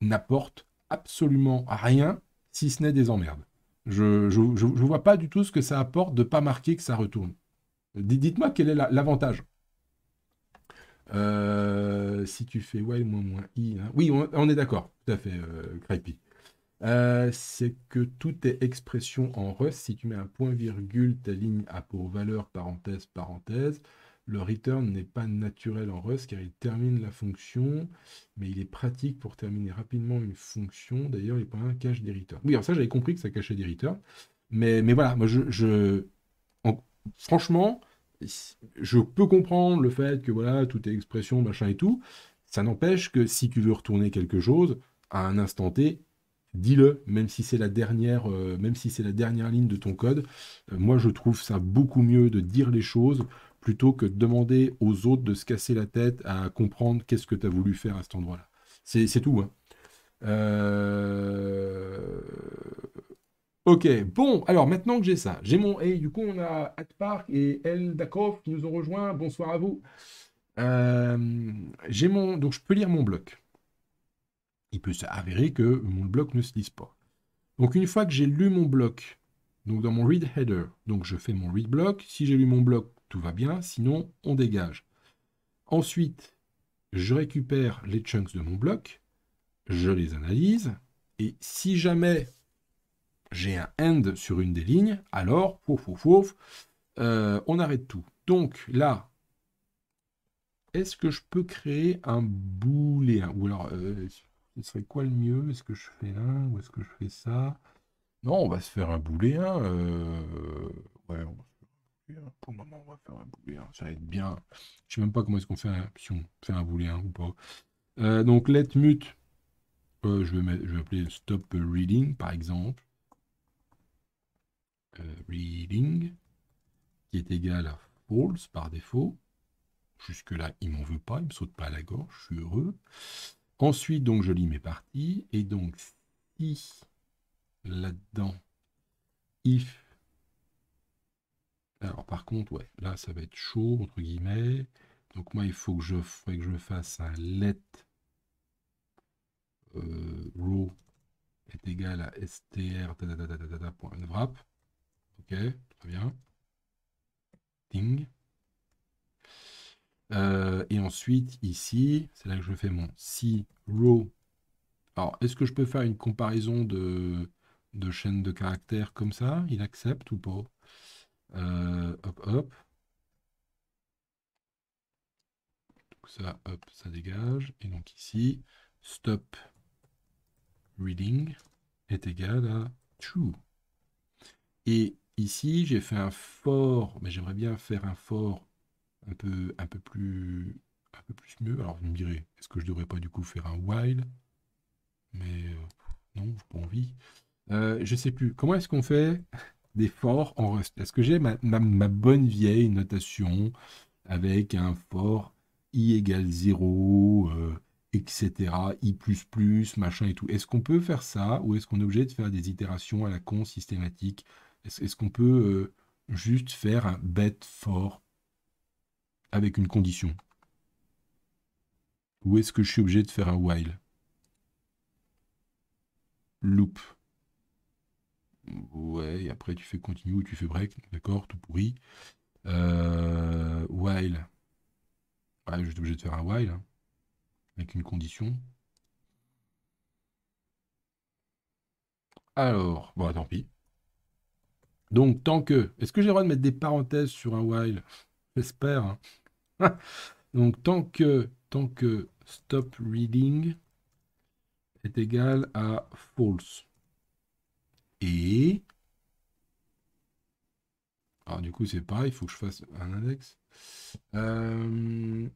n'apporte absolument rien si ce n'est des emmerdes. Je, ne vois pas du tout ce que ça apporte de pas marquer que ça retourne. Dites-moi quel est l'avantage. Euh, si tu fais while moins moins i. Hein. Oui, on, est d'accord, tout à fait, euh, euh, c'est que toutes est expressions en Rust, si tu mets un point virgule, ta ligne a pour valeur parenthèse parenthèse. Le return n'est pas naturel en Rust car il termine la fonction, mais il est pratique pour terminer rapidement une fonction. D'ailleurs, les points cachent des returns. Oui, alors ça, j'avais compris que ça cachait des returns. Mais, mais voilà, moi, je, je... franchement, je peux comprendre le fait que voilà, tout est expression, machin et tout. Ça n'empêche que si tu veux retourner quelque chose, à un instant T, dis-le, même si c'est la dernière, euh, même si c'est la dernière ligne de ton code. Euh, moi, je trouve ça beaucoup mieux de dire les choses plutôt que de demander aux autres de se casser la tête à comprendre qu'est-ce que tu as voulu faire à cet endroit-là. C'est tout. Hein. Euh, Ok, bon, alors maintenant que j'ai ça, j'ai mon. Et du coup, on a Atpark et El Dakov qui nous ont rejoints. Bonsoir à vous. Euh, j'ai mon. Donc, je peux lire mon bloc. Il peut s'avérer que mon bloc ne se lise pas. Donc, une fois que j'ai lu mon bloc, donc dans mon read header, donc je fais mon read block. Si j'ai lu mon bloc, tout va bien. Sinon, on dégage. Ensuite, je récupère les chunks de mon bloc, je les analyse. Et si jamais j'ai un end sur une des lignes, alors, pouf, pouf, pouf, euh, on arrête tout. Donc là, est-ce que je peux créer un boulet Ou alors, euh, ce serait quoi le mieux Est-ce que je fais là ou est-ce que je fais ça Non, on va se faire un boulet, Euh... Ouais, on va se faire un Pour le moment, on va faire un booléen. Ça va être bien. Je sais même pas comment est-ce qu'on fait un... si on un booléen ou pas. Euh, donc, let mute. je vais appeler stop reading, par exemple. Euh, reading qui est égal à false par défaut. Jusque-là, il m'en veut pas, il me saute pas à la gorge, je suis heureux. Ensuite, donc, je lis mes parties. Et donc, si là-dedans, if. Alors, par contre, ouais, là, ça va être chaud, entre guillemets. Donc, moi, il faut que je, que je fasse un let euh, row est égal à str.wrap très bien. Ding. Euh, et ensuite, ici, c'est là que je fais mon si row. Alors, est-ce que je peux faire une comparaison de, de chaîne de caractères comme ça Il accepte ou pas euh, Hop, hop. ça, hop, ça dégage. Et donc ici, stop reading est égal à true. Et Ici, j'ai fait un fort, mais j'aimerais bien faire un fort un peu, un peu plus un peu plus mieux. Alors, vous me direz, est-ce que je devrais pas du coup faire un while Mais euh, non, j'ai pas envie. Euh, je ne sais plus. Comment est-ce qu'on fait des forts en Rust Est-ce que j'ai ma, bonne vieille notation avec un fort i égale 0, euh, etc., i, machin et tout Est-ce qu'on peut faire ça ou est-ce qu'on est obligé de faire des itérations à la con systématique est-ce qu'on peut euh, juste faire un bet for avec une condition Ou est-ce que je suis obligé de faire un while Loop. Ouais, et après tu fais continue ou tu fais break, d'accord, tout pourri. Euh, while. Ouais, je suis obligé de faire un while, hein, avec une condition. Alors, bon, tant pis. Donc, tant que... Est-ce que j'ai le droit de mettre des parenthèses sur un while J'espère. Hein. <laughs> Donc, tant que, tant que stop reading est égal à false. Et... Alors, du coup, c'est pareil, il faut que je fasse un index. Euh,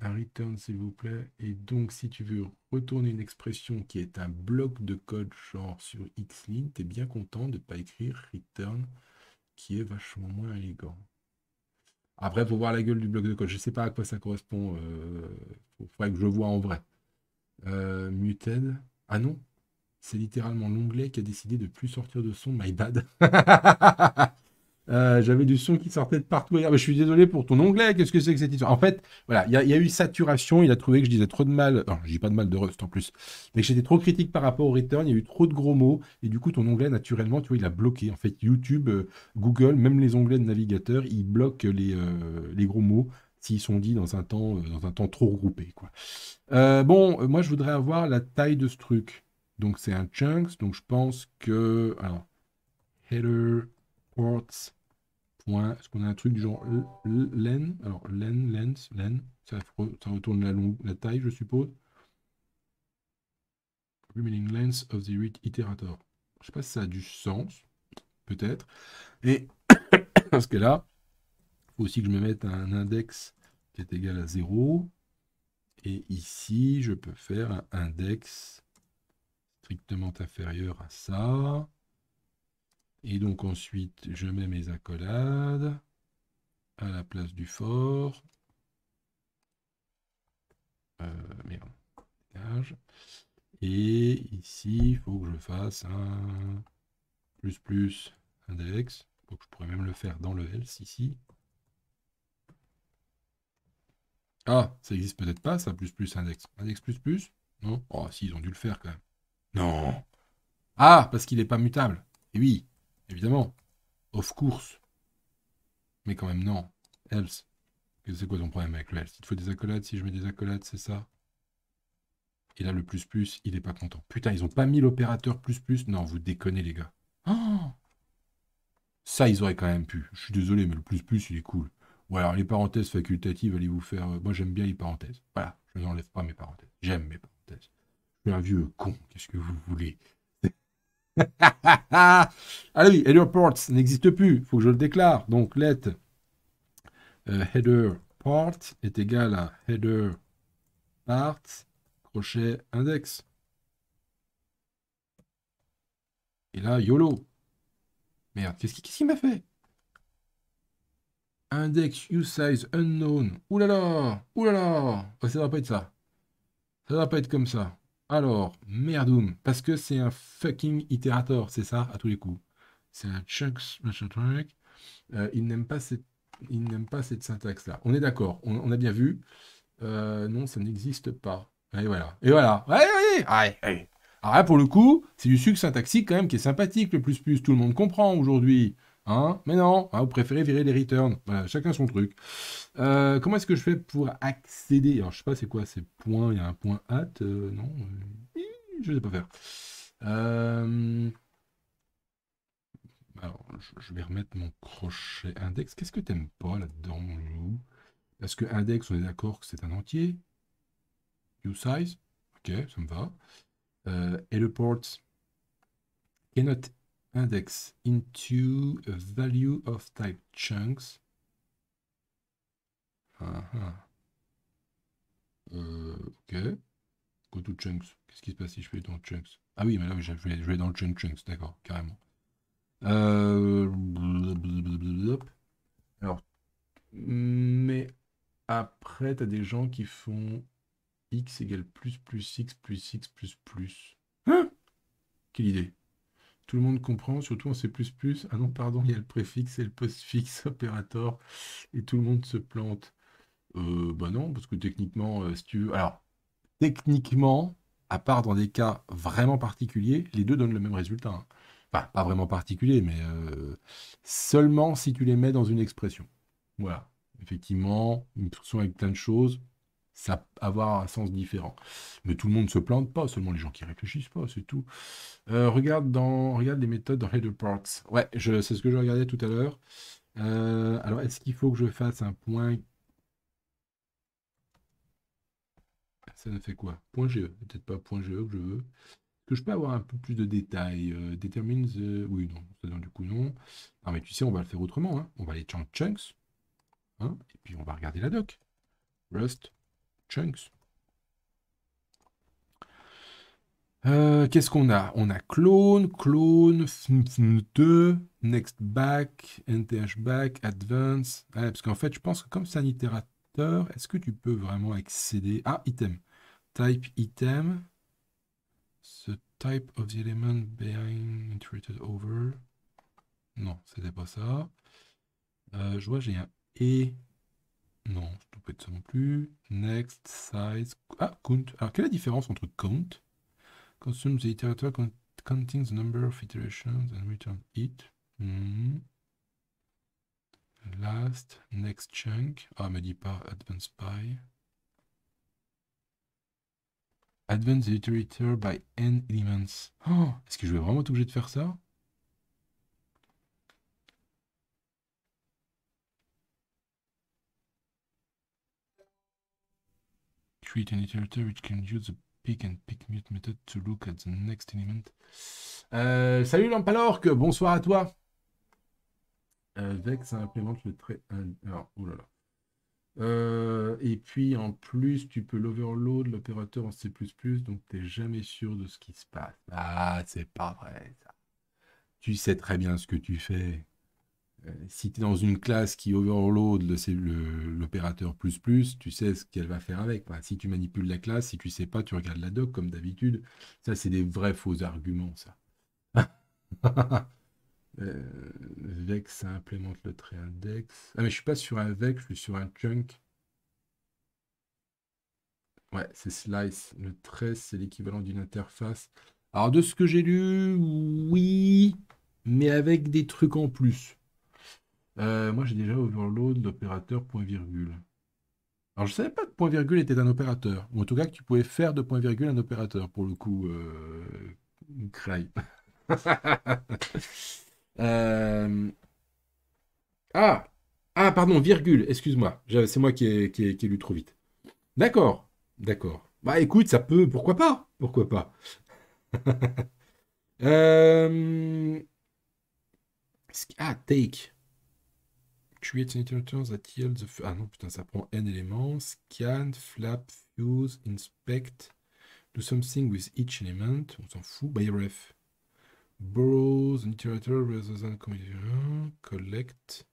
un return s'il vous plaît. Et donc, si tu veux retourner une expression qui est un bloc de code genre sur X ligne, tu es bien content de pas écrire return qui est vachement moins élégant. Après, pour voir la gueule du bloc de code, je sais pas à quoi ça correspond. Euh, faut que je vois en vrai. Euh, muted. Ah non, c'est littéralement l'onglet qui a décidé de plus sortir de son. My bad. <laughs> Euh, j'avais du son qui sortait de partout. Mais je suis désolé pour ton onglet, qu'est-ce que c'est que cette histoire En fait, voilà, il y, a eu saturation, il a trouvé que je disais trop de mal, non, je dis pas de mal de Rust en plus, mais que j'étais trop critique par rapport au return, il y a eu trop de gros mots, et du coup, ton onglet, naturellement, tu vois, il a bloqué. En fait, YouTube, euh, Google, même les onglets de navigateur, ils bloquent les, euh, les gros mots s'ils sont dits dans un temps, dans un temps trop regroupé. Quoi. bon, moi, je voudrais avoir la taille de ce truc. Donc, c'est un chunks, donc je pense que... Alors, header... Point. Est-ce qu'on a un truc du genre len Alors, len, lens, len. Ça, ça retourne la, longue, la taille, je suppose. Remaining length of the iterator. Je sais pas si ça a du sens. Peut-être. Et <coughs> parce que là, il faut aussi que je me mette un index qui est égal à 0. Et ici, je peux faire un index strictement inférieur à ça. Et donc ensuite, je mets mes accolades à la place du fort. Euh, Et ici, il faut que je fasse un plus plus index. Donc je pourrais même le faire dans le else ici. Ah, ça existe peut-être pas, ça, plus plus index. Index plus plus Non Oh, si, ils ont dû le faire quand même. Non Ah, parce qu'il n'est pas mutable. Et oui, Évidemment. Of course. Mais quand même, non. Else. C'est quoi ton problème avec le else Il te faut des accolades. Si je mets des accolades, c'est ça Et là, le plus plus, il n'est pas content. Putain, ils ont pas mis l'opérateur plus plus. Non, vous déconnez, les gars. Oh ça, ils auraient quand même pu. Je suis désolé, mais le plus plus, il est cool. Ou alors, les parenthèses facultatives, allez vous faire... Euh, moi, j'aime bien les parenthèses. Voilà, je n'enlève pas mes parenthèses. J'aime mes parenthèses. Je suis un vieux con. Qu'est-ce que vous voulez ah <laughs> oui, ports n'existe plus, il faut que je le déclare. Donc let euh, header port est égal à header part crochet index. Et là, YOLO. Merde, qu'est-ce qu'il m'a fait Index size unknown. Oulala, là là là Ça ne va pas être ça. Ça ne doit pas être comme ça. Alors, merdoum, parce que c'est un fucking itérateur, c'est ça, à tous les coups. C'est un chunks, machin truc. Euh, il n'aime pas cette, cette syntaxe-là. On est d'accord, on, a bien vu. Euh, non, ça n'existe pas. Et voilà. Et voilà. Ouais, ouais, ah, ah, pour le coup, c'est du sucre syntaxique quand même qui est sympathique. Le plus plus, tout le monde comprend aujourd'hui. Hein? Mais non, ah, vous préférez virer les returns. Voilà, chacun son truc. Euh, comment est-ce que je fais pour accéder Alors, je sais pas, c'est quoi C'est point, il y a un point hâte euh, Non euh, Je sais pas faire. je vais remettre mon crochet index. Qu'est-ce que tu t'aimes pas là-dedans, est Parce que index, on est d'accord que c'est un entier You size Ok, ça me va. et le port cannot index into a value of type chunks. Ah, euh, ok. Go to chunks. Qu'est-ce qui se passe si je vais dans chunks Ah oui, mais là, je vais, dans le chunk chunks, d'accord, carrément. Euh, alors, mais après, tu as des gens qui font x égale plus plus x plus x plus plus. Hein Quelle idée tout le monde comprend, surtout en C++. Ah non, pardon, il y a le préfixe et le postfixe <laughs> opérateur, et tout le monde se plante. Euh, bah non, parce que techniquement, euh, si tu veux... Alors, techniquement, à part dans des cas vraiment particuliers, les deux donnent le même résultat. Hein. Enfin, pas vraiment particulier, mais euh, seulement si tu les mets dans une expression. Voilà. Effectivement, une expression avec plein de choses, ça avoir un sens différent. Mais tout le monde ne se plante pas, seulement les gens qui réfléchissent pas, c'est tout. Euh, regarde, dans, regarde les méthodes dans Header Parts. Ouais, c'est ce que je regardais tout à l'heure. Euh, alors, est-ce qu'il faut que je fasse un point... Ça ne fait quoi Point GE. Peut-être pas point GE que je veux. que je peux avoir un peu plus de détails euh, Oui, non. du coup non. Non, mais tu sais, on va le faire autrement. Hein. On va aller dans chunks. Hein, et puis, on va regarder la doc. Rust, Chunks. Euh, qu'est-ce qu'on a On a clone, clone, 2 next back, nth back, advance. parce qu'en fait, je pense que comme c'est un itérateur, est-ce que tu peux vraiment accéder à ah, item Type item. The type of the element being iterated over. Non, c'était pas ça. Euh, je vois, j'ai un et non, je ne peux pas être ça non plus. Next, size. Ah, count. Alors, quelle est la différence entre count Consume the iterator counting the number of iterations and return it. Hmm. Last, next chunk. Ah, me dis pas advance by. Advance the iterator by n elements. Oh, est-ce que je vais vraiment être obligé de faire ça create an iterator which can use the pick and pick mute method to look at the next element. Euh, salut Lampalork, bonsoir à toi. Euh, Vex implémente le trait. Alors, oh là là. Euh, et puis en plus, tu peux l'overload l'opérateur en C, donc tu n'es jamais sûr de ce qui se passe. Ah, c'est pas vrai ça. Tu sais très bien ce que tu fais. Euh, si tu es dans une classe qui overload l'opérateur plus plus, tu sais ce qu'elle va faire avec. si tu manipules la classe, si tu sais pas, tu regardes la doc comme d'habitude. Ça, c'est des vrais faux arguments, ça. <laughs> Euh, ça implémente le trait index. Ah, mais je suis pas sur un vex, je suis sur un chunk. Ouais, c'est slice. Le trait, c'est l'équivalent d'une interface. Alors, de ce que j'ai lu, oui, mais avec des trucs en plus. Euh, moi, j'ai déjà overload l'opérateur point virgule. Alors, je ne savais pas que point virgule était un opérateur. Ou en tout cas, que tu pouvais faire de point virgule un opérateur, pour le coup. Euh... <laughs> euh ah, ah pardon, virgule, excuse-moi. C'est moi qui ai, lu trop vite. D'accord, d'accord. Bah écoute, ça peut, pourquoi pas Pourquoi pas <laughs> euh, Ah, take create iterator that yields the... Ah non, putain, ça prend n éléments. Scan, flap, fuse, inspect, do something with each element. On s'en fout. By ref. Borrow the iterator rather than collect.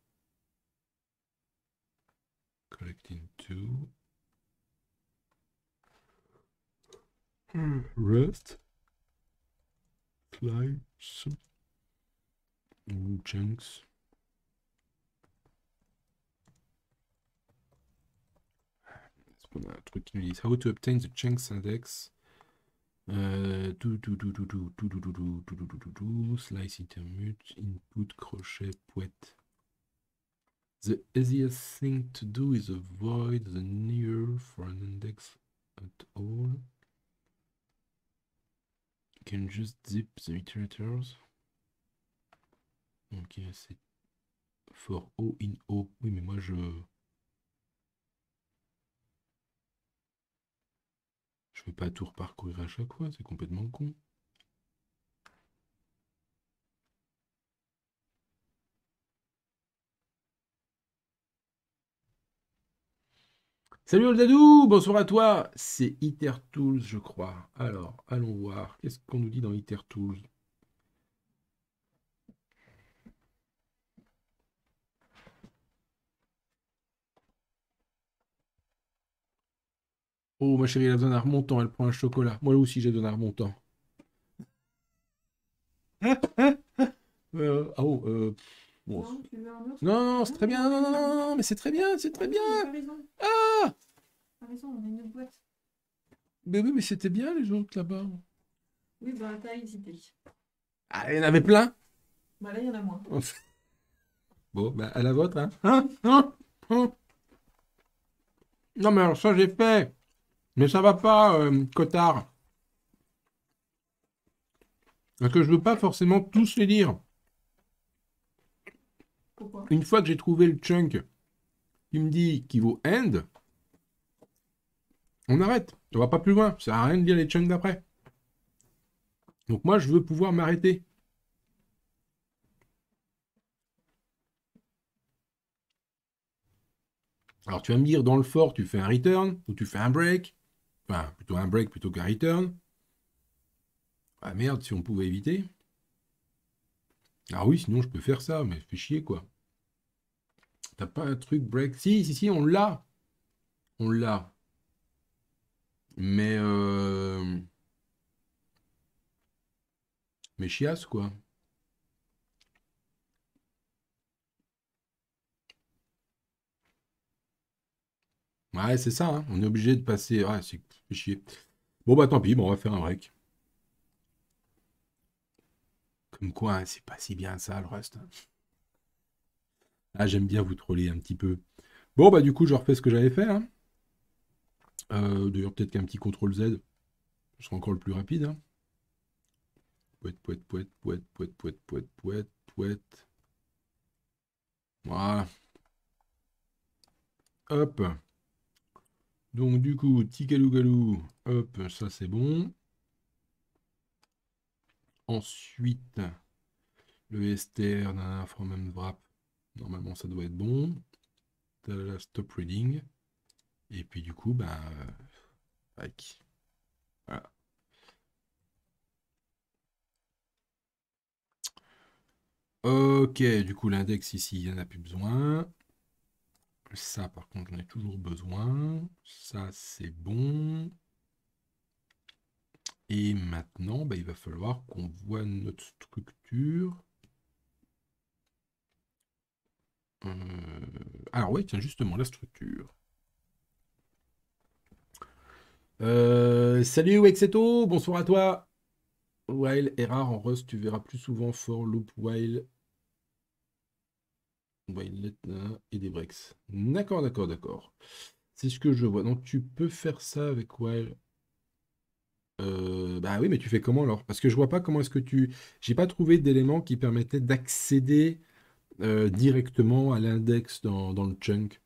Collect into. Hmm. Rest. some Chunks. tweaking is how to obtain the chunks index. do do do do do do do do do do do slice intermute input crochet poet. The easiest thing to do is avoid the near for an index at all. You can just zip the iterators. Ok, c'est for O in O. Oui, mais moi je. pas tout reparcourir à chaque fois, c'est complètement con. Salut Oldadou, bonsoir à toi. C'est tools, je crois. Alors, allons voir. Qu'est-ce qu'on nous dit dans tools. Oh, ma chérie, elle a besoin d'un remontant, elle prend un chocolat. Moi aussi, j'ai besoin d'un remontant. <laughs> euh, ah oh, euh, Non, non, c'est très bien, non, non, non, mais c'est très bien, c'est très bien. Ah Mais oui, mais c'était bien les autres là-bas. Oui, bah t'as hésité. Ah, il y en avait plein Bah là, il y en a moins. <laughs> bon, bah à la vôtre, hein. Hein, hein Non, mais alors ça, j'ai fait. Mais ça va pas, euh, Cotard. Parce que je veux pas forcément tous les lire. Une fois que j'ai trouvé le chunk qui me dit qu'il vaut end, on arrête. On va pas plus loin. Ça n'a rien de dire les chunks d'après. Donc moi, je veux pouvoir m'arrêter. Alors tu vas me dire, dans le fort, tu fais un return ou tu fais un break. Enfin, plutôt un break plutôt qu'un return. Ah merde, si on pouvait éviter. Ah oui, sinon je peux faire ça, mais fais chier quoi. T'as pas un truc break Si, si, si, on l'a. On l'a. Mais. Euh, mais chiasse quoi. Ouais, c'est ça, hein. on est obligé de passer. Ouais, c'est Bon, bah tant pis, bon, on va faire un break. Comme quoi, hein, c'est pas si bien ça, le reste. Ah, j'aime bien vous troller un petit peu. Bon, bah du coup, je refais ce que j'avais fait. Hein. Euh, d'ailleurs, peut-être qu'un petit CTRL Z, sera encore le plus rapide. Hein. Pouette, pouette, pouette, pouette, pouette, pouette, pouette, pouette, pouette. Voilà. Hop. Donc du coup, galou, hop, ça c'est bon. Ensuite, le STR d'un from and wrap, normalement ça doit être bon. stop reading. Et puis du coup, ben, euh, voilà. Ok, du coup l'index ici, il n'y en a plus besoin. Ça, par contre, j'en ai toujours besoin. Ça, c'est bon. Et maintenant, bah, il va falloir qu'on voit notre structure. Euh, alors oui, tiens, justement, la structure. Euh... salut Wexeto, bonsoir à toi. While est rare en Rust, tu verras plus souvent for loop while Hein, et des breaks. D'accord, d'accord, d'accord. C'est ce que je vois. Donc tu peux faire ça avec Wild. Euh, bah oui, mais tu fais comment alors Parce que je vois pas comment est-ce que tu. J'ai pas trouvé d'éléments qui permettaient d'accéder euh, directement à l'index dans, le chunk.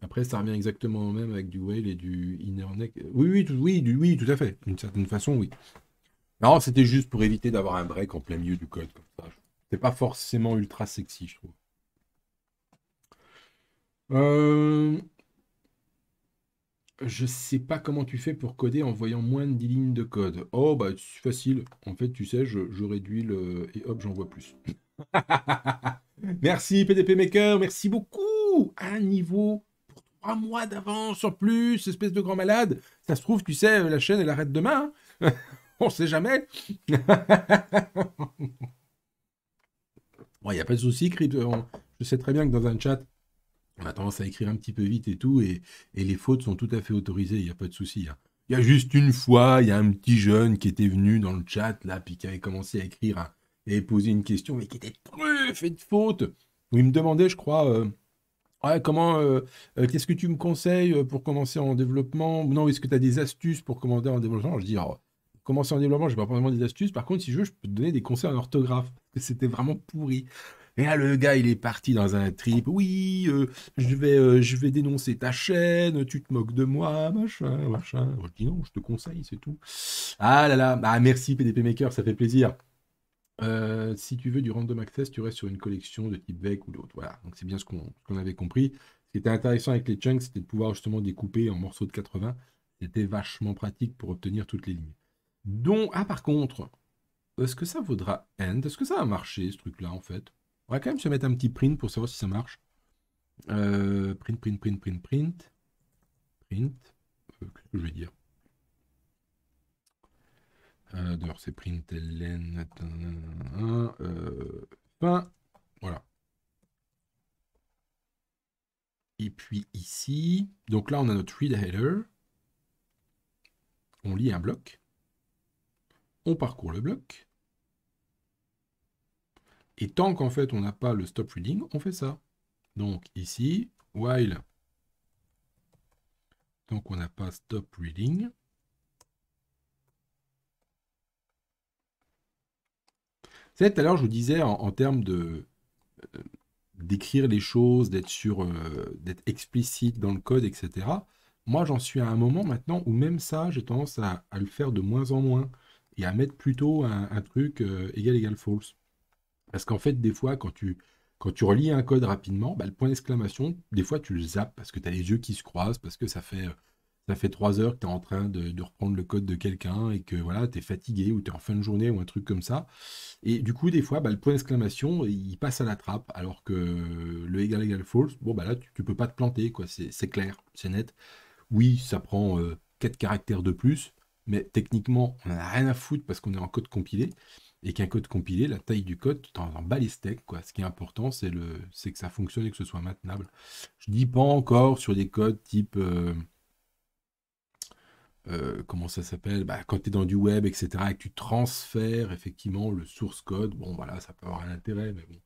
Après, ça revient exactement au même avec du whale et du inner neck. Oui, oui, oui, oui, tout à fait. D'une certaine façon, oui. Non, c'était juste pour éviter d'avoir un break en plein milieu du code C'est pas forcément ultra sexy, je trouve. Euh, je sais pas comment tu fais pour coder en voyant moins de 10 lignes de code. Oh, bah, c'est facile. En fait, tu sais, je, réduis le. Et hop, j'en vois plus. <laughs> merci, PDP Maker. Merci beaucoup. Un niveau pour trois mois d'avance en plus, espèce de grand malade. Ça se trouve, tu sais, la chaîne, elle arrête demain. Hein. <laughs> On sait jamais. <laughs> bon, il n'y a pas de souci, Je sais très bien que dans un chat, on a tendance à écrire un petit peu vite et tout, et, les fautes sont tout à fait autorisées, il n'y a pas de souci. Hein. Il y a juste une fois, il y a un petit jeune qui était venu dans le chat, là, puis qui avait commencé à écrire hein, et poser une question, mais qui était fait de fautes. Il me demandait, je crois, euh, comment, euh, euh, qu'est-ce que tu me conseilles pour commencer en développement Non, est-ce que tu as des astuces pour commencer en développement Je dis, commencer en développement, je n'ai pas vraiment des astuces. Par contre, si je veux, je peux te donner des conseils en orthographe. C'était vraiment pourri. Et là, le gars, il est parti dans un trip. Oui, euh, je, vais, euh, je vais dénoncer ta chaîne, tu te moques de moi, machin, machin. je non, je te conseille, c'est tout. Ah là là, bah, merci PDP Maker, ça fait plaisir. Euh, si tu veux du random access, tu restes sur une collection de type VEC ou d'autres. Voilà, donc c'est bien ce qu'on avait compris. Ce qui était intéressant avec les chunks, c'était de pouvoir justement découper en morceaux de 80. C'était vachement pratique pour obtenir toutes les lignes. Donc, ah par contre, est-ce que ça vaudra end Est-ce que ça a marché ce truc-là en fait va quand même se mettre un petit print pour savoir si ça marche. print, print, print, print, print. Print. je vais dire euh, D'ailleurs, c'est print ln. fin. Voilà. Et puis ici. Donc là, on a notre read header. On lit un bloc. On parcourt le bloc. Et tant qu'en fait, on n'a pas le stop reading, on fait ça. Donc ici, while, tant qu'on n'a pas stop reading, tout à l'heure, je vous disais en, termes de euh, d'écrire les choses, d'être sûr, euh, d'être explicite dans le code, etc. Moi, j'en suis à un moment maintenant où même ça, j'ai tendance à, le faire de moins en moins et à mettre plutôt un, truc euh, égal égal false. Parce qu'en fait, des fois, quand tu, quand tu relis un code rapidement, bah, le point d'exclamation, des fois, tu le zappes parce que tu as les yeux qui se croisent, parce que ça fait, ça fait trois heures que tu es en train de, reprendre le code de quelqu'un et que voilà, tu es fatigué ou tu es en fin de journée ou un truc comme ça. Et du coup, des fois, bah, le point d'exclamation, il passe à la trappe, alors que le égal égal false, bon, bah là, tu, ne peux pas te planter, quoi. C'est clair, c'est net. Oui, ça prend euh, quatre caractères de plus, mais techniquement, on a rien à foutre parce qu'on est en code compilé et qu'un code compilé, la taille du code, tu t'en bats les steaks. Quoi. Ce qui est important, c'est que ça fonctionne et que ce soit maintenable. Je dis pas encore sur des codes type... Euh, euh, comment ça s'appelle bah, Quand tu es dans du web, etc., et que tu transfères effectivement le source code, bon voilà, ça peut avoir un intérêt, mais bon.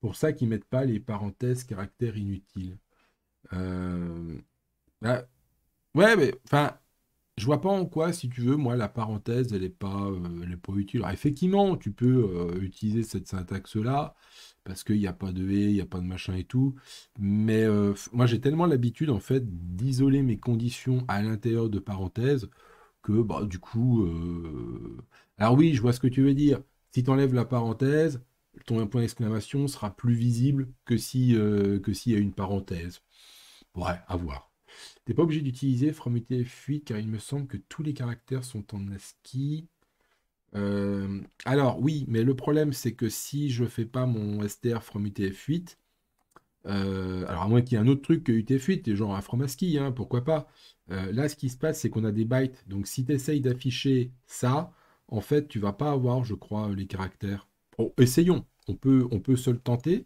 Pour ça qu'ils mettent pas les parenthèses caractères inutiles. Euh, bah, ouais, mais enfin, je vois pas en quoi, si tu veux, moi, la parenthèse, elle n'est pas, euh, est pas utile. effectivement, tu peux euh, utiliser cette syntaxe-là, parce qu'il n'y a pas de et, il n'y a pas de machin et tout. Mais euh, moi, j'ai tellement l'habitude, en fait, d'isoler mes conditions à l'intérieur de parenthèses, que, bah, du coup... Alors oui, je vois ce que tu veux dire. Si tu enlèves la parenthèse, ton point d'exclamation sera plus visible que s'il si, que y a une parenthèse. Ouais, à voir. Tu n'es pas obligé d'utiliser From UTF-8 car il me semble que tous les caractères sont en ASCII. Euh, alors oui, mais le problème c'est que si je fais pas mon STR From UTF-8, euh, alors à moins qu'il y ait un autre truc que UTF-8, genre un From ASCII, hein, pourquoi pas. Euh, là, ce qui se passe, c'est qu'on a des bytes. Donc si tu essayes d'afficher ça, en fait, tu vas pas avoir, je crois, les caractères. Oh, essayons on peut, on peut se le tenter,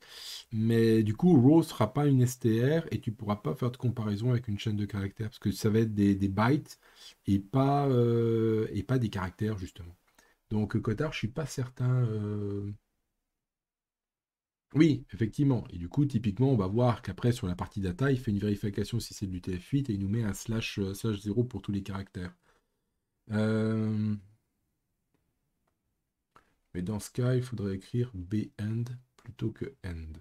mais du coup, Raw sera pas une STR et tu pourras pas faire de comparaison avec une chaîne de caractères parce que ça va être des, bytes et pas, euh, et pas des caractères, justement. Donc, Cotard, je suis pas certain. Euh, oui, effectivement. Et du coup, typiquement, on va voir qu'après, sur la partie data, il fait une vérification si c'est du TF8 et il nous met un slash, euh, slash 0 pour tous les caractères. Mais dans ce cas, il faudrait écrire b end plutôt que end.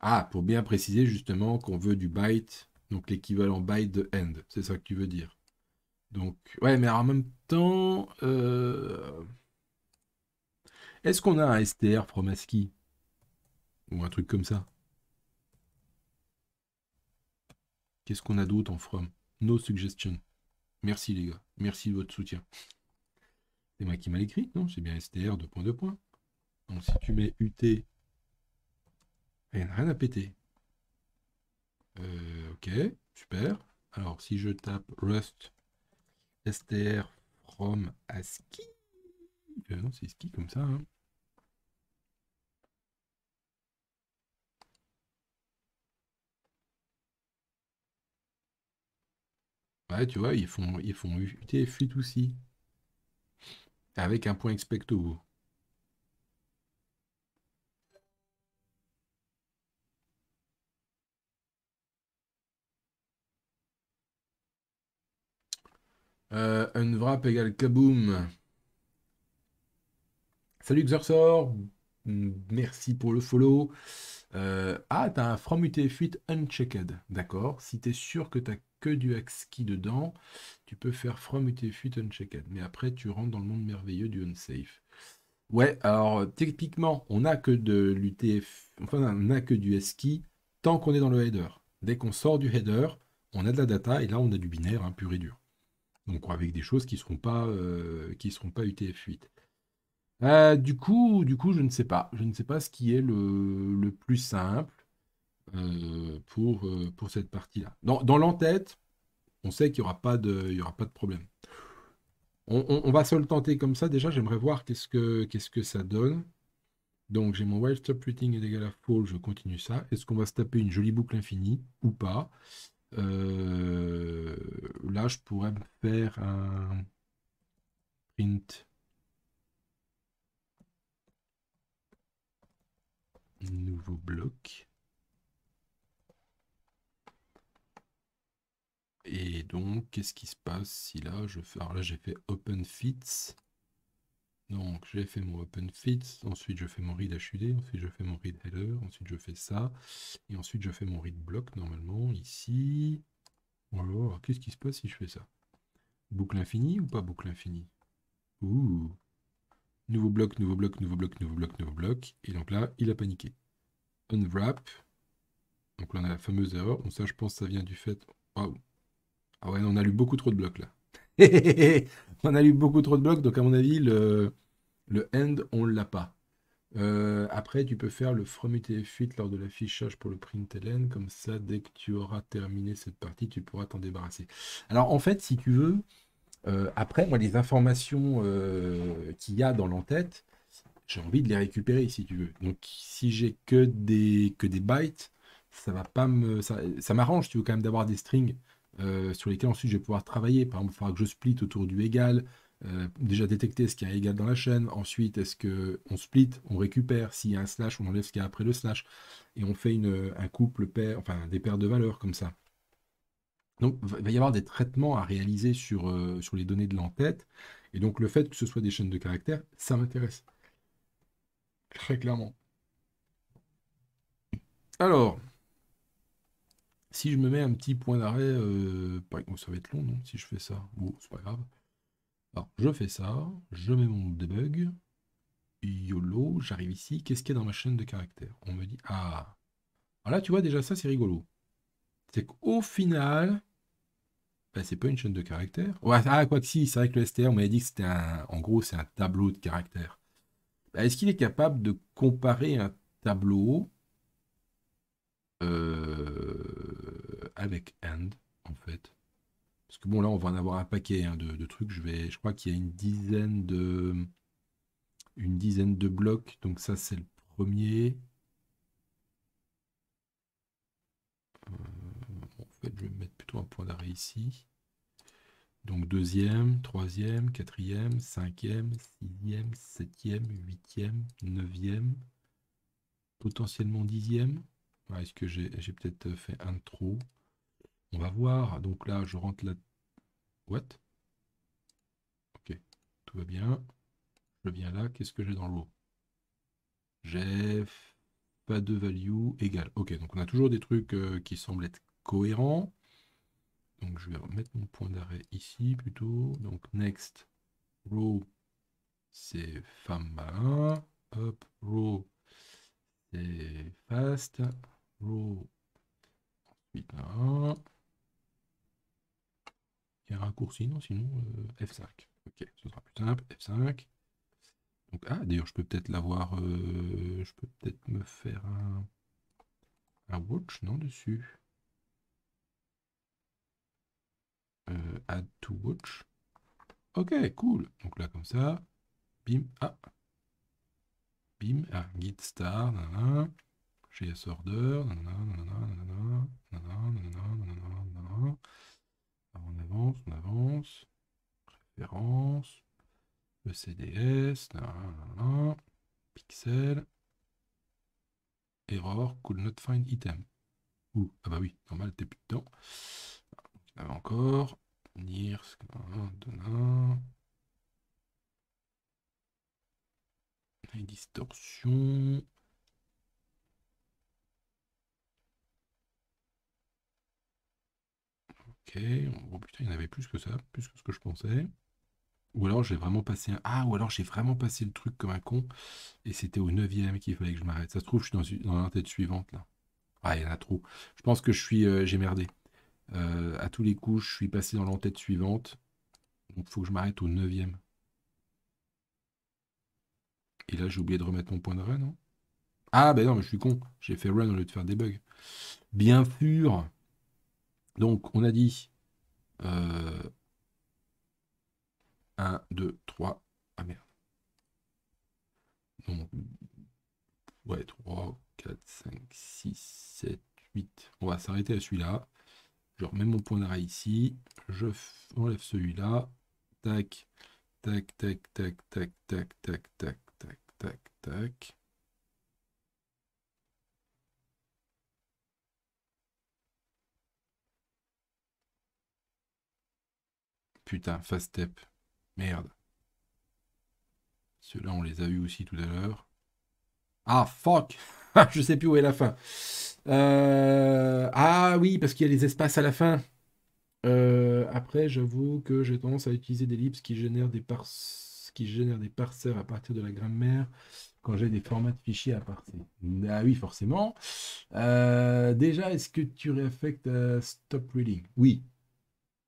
Ah, pour bien préciser justement qu'on veut du byte, donc l'équivalent byte de end. C'est ça que tu veux dire. Donc, ouais, mais en même temps, euh, est-ce qu'on a un STR from ascii Ou un truc comme ça Qu'est-ce qu'on a d'autre en from No suggestion. Merci les gars. Merci de votre soutien moi qui m'a écrit, non C'est bien STR 2.2 points, Donc si tu mets UT, rien à péter. Euh, ok, super. Alors si je tape Rust STR from ASCII, euh, non c'est ski comme ça. Hein. Ouais, tu vois, ils font, ils font UT fuite aussi avec un point expecto. Euh, un wrap égale kaboom. Salut Xersor, merci pour le follow. Euh, ah, t'as un From UTF-8 unchecked, d'accord. Si t'es sûr que t'as que du ASCII dedans. Tu peux faire from utf8 unchecked. Mais après, tu rentres dans le monde merveilleux du unsafe. Ouais, alors euh, techniquement, on n'a que de l'UTF, enfin on n'a que du ASCII tant qu'on est dans le header. Dès qu'on sort du header, on a de la data et là on a du binaire hein, pur et dur. Donc avec des choses qui ne seront pas euh, qui seront pas UTF-8. Euh, du coup, du coup, je ne sais pas. Je ne sais pas ce qui est le, le plus simple. Euh, pour, euh, pour cette partie-là. Dans, dans l'entête, on sait qu'il n'y aura, pas de, il y aura pas de problème. On, va se le tenter comme ça. Déjà, j'aimerais voir qu'est-ce que, que ça donne. Donc, j'ai mon while stop reading est égal à full, je continue ça. Est-ce qu'on va se taper une jolie boucle infinie ou pas euh, Là, je pourrais me faire un print. Nouveau bloc. Et donc, qu'est-ce qui se passe si là, je fais... Alors là, j'ai fait open fits. Donc, j'ai fait mon open fits. Ensuite, je fais mon read HUD. Ensuite, je fais mon read header. Ensuite, je fais ça. Et ensuite, je fais mon read block, normalement, ici. Alors, oh qu'est-ce qui se passe si je fais ça Boucle infinie ou pas boucle infinie Ouh Nouveau bloc, nouveau bloc, nouveau bloc, nouveau bloc, nouveau bloc. Et donc là, il a paniqué. Unwrap. Donc là, on a la fameuse erreur. Donc ça, je pense, ça vient du fait... Ah ouais, on a lu beaucoup trop de blocs là. <laughs> on a lu beaucoup trop de blocs, donc à mon avis, le, end, on l'a pas. Euh, après, tu peux faire le from utf8 lors de l'affichage pour le println. Comme ça, dès que tu auras terminé cette partie, tu pourras t'en débarrasser. Alors, en fait, si tu veux, euh, après, moi, les informations euh, qu'il y a dans l'entête, j'ai envie de les récupérer, si tu veux. Donc, si j'ai que des, que des bytes, ça va pas me... Ça, ça m'arrange, tu veux quand même d'avoir des strings. Euh, sur lesquels ensuite je vais pouvoir travailler. Par exemple, il faudra que je split autour du égal. Euh, déjà détecter ce qu'il y a égal dans la chaîne. Ensuite, est-ce qu'on split, on récupère. S'il y a un slash, on enlève ce qu'il y a après le slash. Et on fait un couple, paire, enfin des paires de valeurs comme ça. Donc, il va y avoir des traitements à réaliser sur, euh, sur les données de l'entête. Et donc, le fait que ce soit des chaînes de caractères, ça m'intéresse. Très clairement. Alors, si je me mets un petit point d'arrêt, euh, ça va être long, non Si je fais ça, bon, c'est pas grave. Alors, je fais ça, je mets mon debug, YOLO, j'arrive ici, qu'est-ce qu'il y a dans ma chaîne de caractères On me dit, ah Alors là, tu vois, déjà, ça, c'est rigolo. C'est qu'au final, ben, c'est pas une chaîne de caractère. ah, quoi que si, c'est vrai que le STR, on m'avait dit que c'était un... En gros, c'est un tableau de caractères. Ben, est-ce qu'il est capable de comparer un tableau euh, avec AND, en fait. Parce que bon, là, on va en avoir un paquet hein, de, trucs. Je, vais, je crois qu'il y a une dizaine de une dizaine de blocs. Donc ça, c'est le premier. Euh, en fait, je vais mettre plutôt un point d'arrêt ici. Donc deuxième, troisième, quatrième, cinquième, sixième, septième, huitième, neuvième, potentiellement dixième. Est-ce que j'ai peut-être fait un trou On va voir. Donc là, je rentre la... What Ok, tout va bien. Je viens là. Qu'est-ce que j'ai dans l'eau J'ai pas de value égal. Ok, donc on a toujours des trucs euh, qui semblent être cohérents. Donc je vais remettre mon point d'arrêt ici plutôt. Donc next row c'est femme malin. Hop, row c'est fast. Ensuite, Il y a un raccourci, non Sinon, euh, F5. Ok, ce sera plus simple. F5. Donc, ah, d'ailleurs, je peux peut-être l'avoir. Euh, je peux peut-être me faire un, un watch, non, dessus. Euh, add to watch. Ok, cool. Donc là, comme ça. Bim. Ah. Bim. Ah, git star. JS Order, nanana, nanana, nanana, on avance, on avance, référence, le CDS, pixel, error, could not find item. Ouh, ah bah oui, normal, t'es plus dedans. On avait encore, distorsion, Oh, putain, il y en avait plus que ça, plus que ce que je pensais. Ou alors j'ai vraiment passé un... Ah, ou alors j'ai vraiment passé le truc comme un con, et c'était au 9 qu'il fallait que je m'arrête. Ça se trouve, je suis dans, dans tête suivante, là. Ah, il y en a trop. Je pense que je suis... Euh, j'ai merdé. Euh, à tous les coups, je suis passé dans l'entête suivante. Donc, il faut que je m'arrête au 9 Et là, j'ai oublié de remettre mon point de run, hein. Ah, ben non, mais je suis con. J'ai fait run au lieu de faire des bugs. Bien sûr donc, on a dit 1, 2, 3. Ah merde. Donc, ouais, 3, 4, 5, 6, 7, 8. On va s'arrêter à celui-là. Je remets mon point d'arrêt ici. Je enlève celui-là. Tac, tac, tac, tac, tac, tac, tac, tac, tac, tac, tac. Putain, fast step. Merde. Ceux-là, on les a eus aussi tout à l'heure. Ah, fuck <laughs> Je sais plus où est la fin. Euh, ah oui, parce qu'il y a les espaces à la fin. Euh, après, j'avoue que j'ai tendance à utiliser des lips qui génèrent des, pars... qui génèrent des parseurs à partir de la grammaire quand j'ai des formats de fichiers à partir. Ah oui, forcément. Euh, déjà, est-ce que tu réaffectes Stop Reading Oui,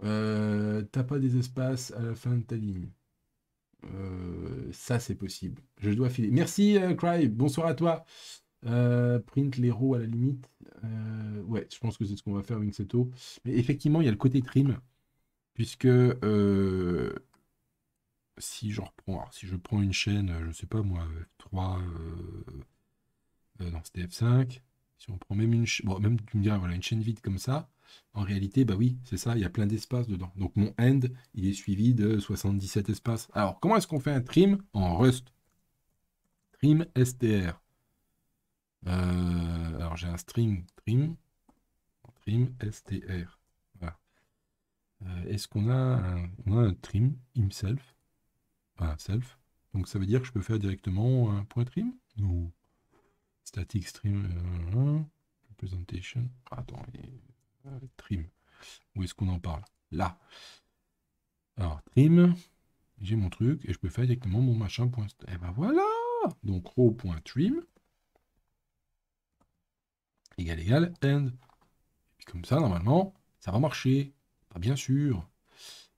euh, t'as pas des espaces à la fin de ta ligne. Euh, ça, c'est possible. Je dois filer. Merci, euh, Cry. Bonsoir à toi. print les rows à la limite. ouais, je pense que c'est ce qu'on va faire, avec eau Mais effectivement, il y a le côté trim. Puisque si je reprends, si je prends une chaîne, je sais pas moi, F3, non, c'était F5. Si on prend même une une chaîne vide comme ça, en réalité, bah oui, c'est ça, il y a plein d'espaces dedans. Donc mon end, il est suivi de 77 espaces. Alors comment est-ce qu'on fait un trim en Rust Trim str. Euh, alors j'ai un string trim, trim str. Euh, est-ce qu'on a, un, trim himself self. Donc ça veut dire que je peux faire directement un point trim ou static stream euh, presentation. representation. Ah, attends, trim. Où est-ce qu'on en parle Là. Alors, trim, j'ai mon truc et je peux faire directement mon machin. Point... Et eh ben voilà Donc, row.trim égal égal end. Et comme ça, normalement, ça va marcher. bien sûr.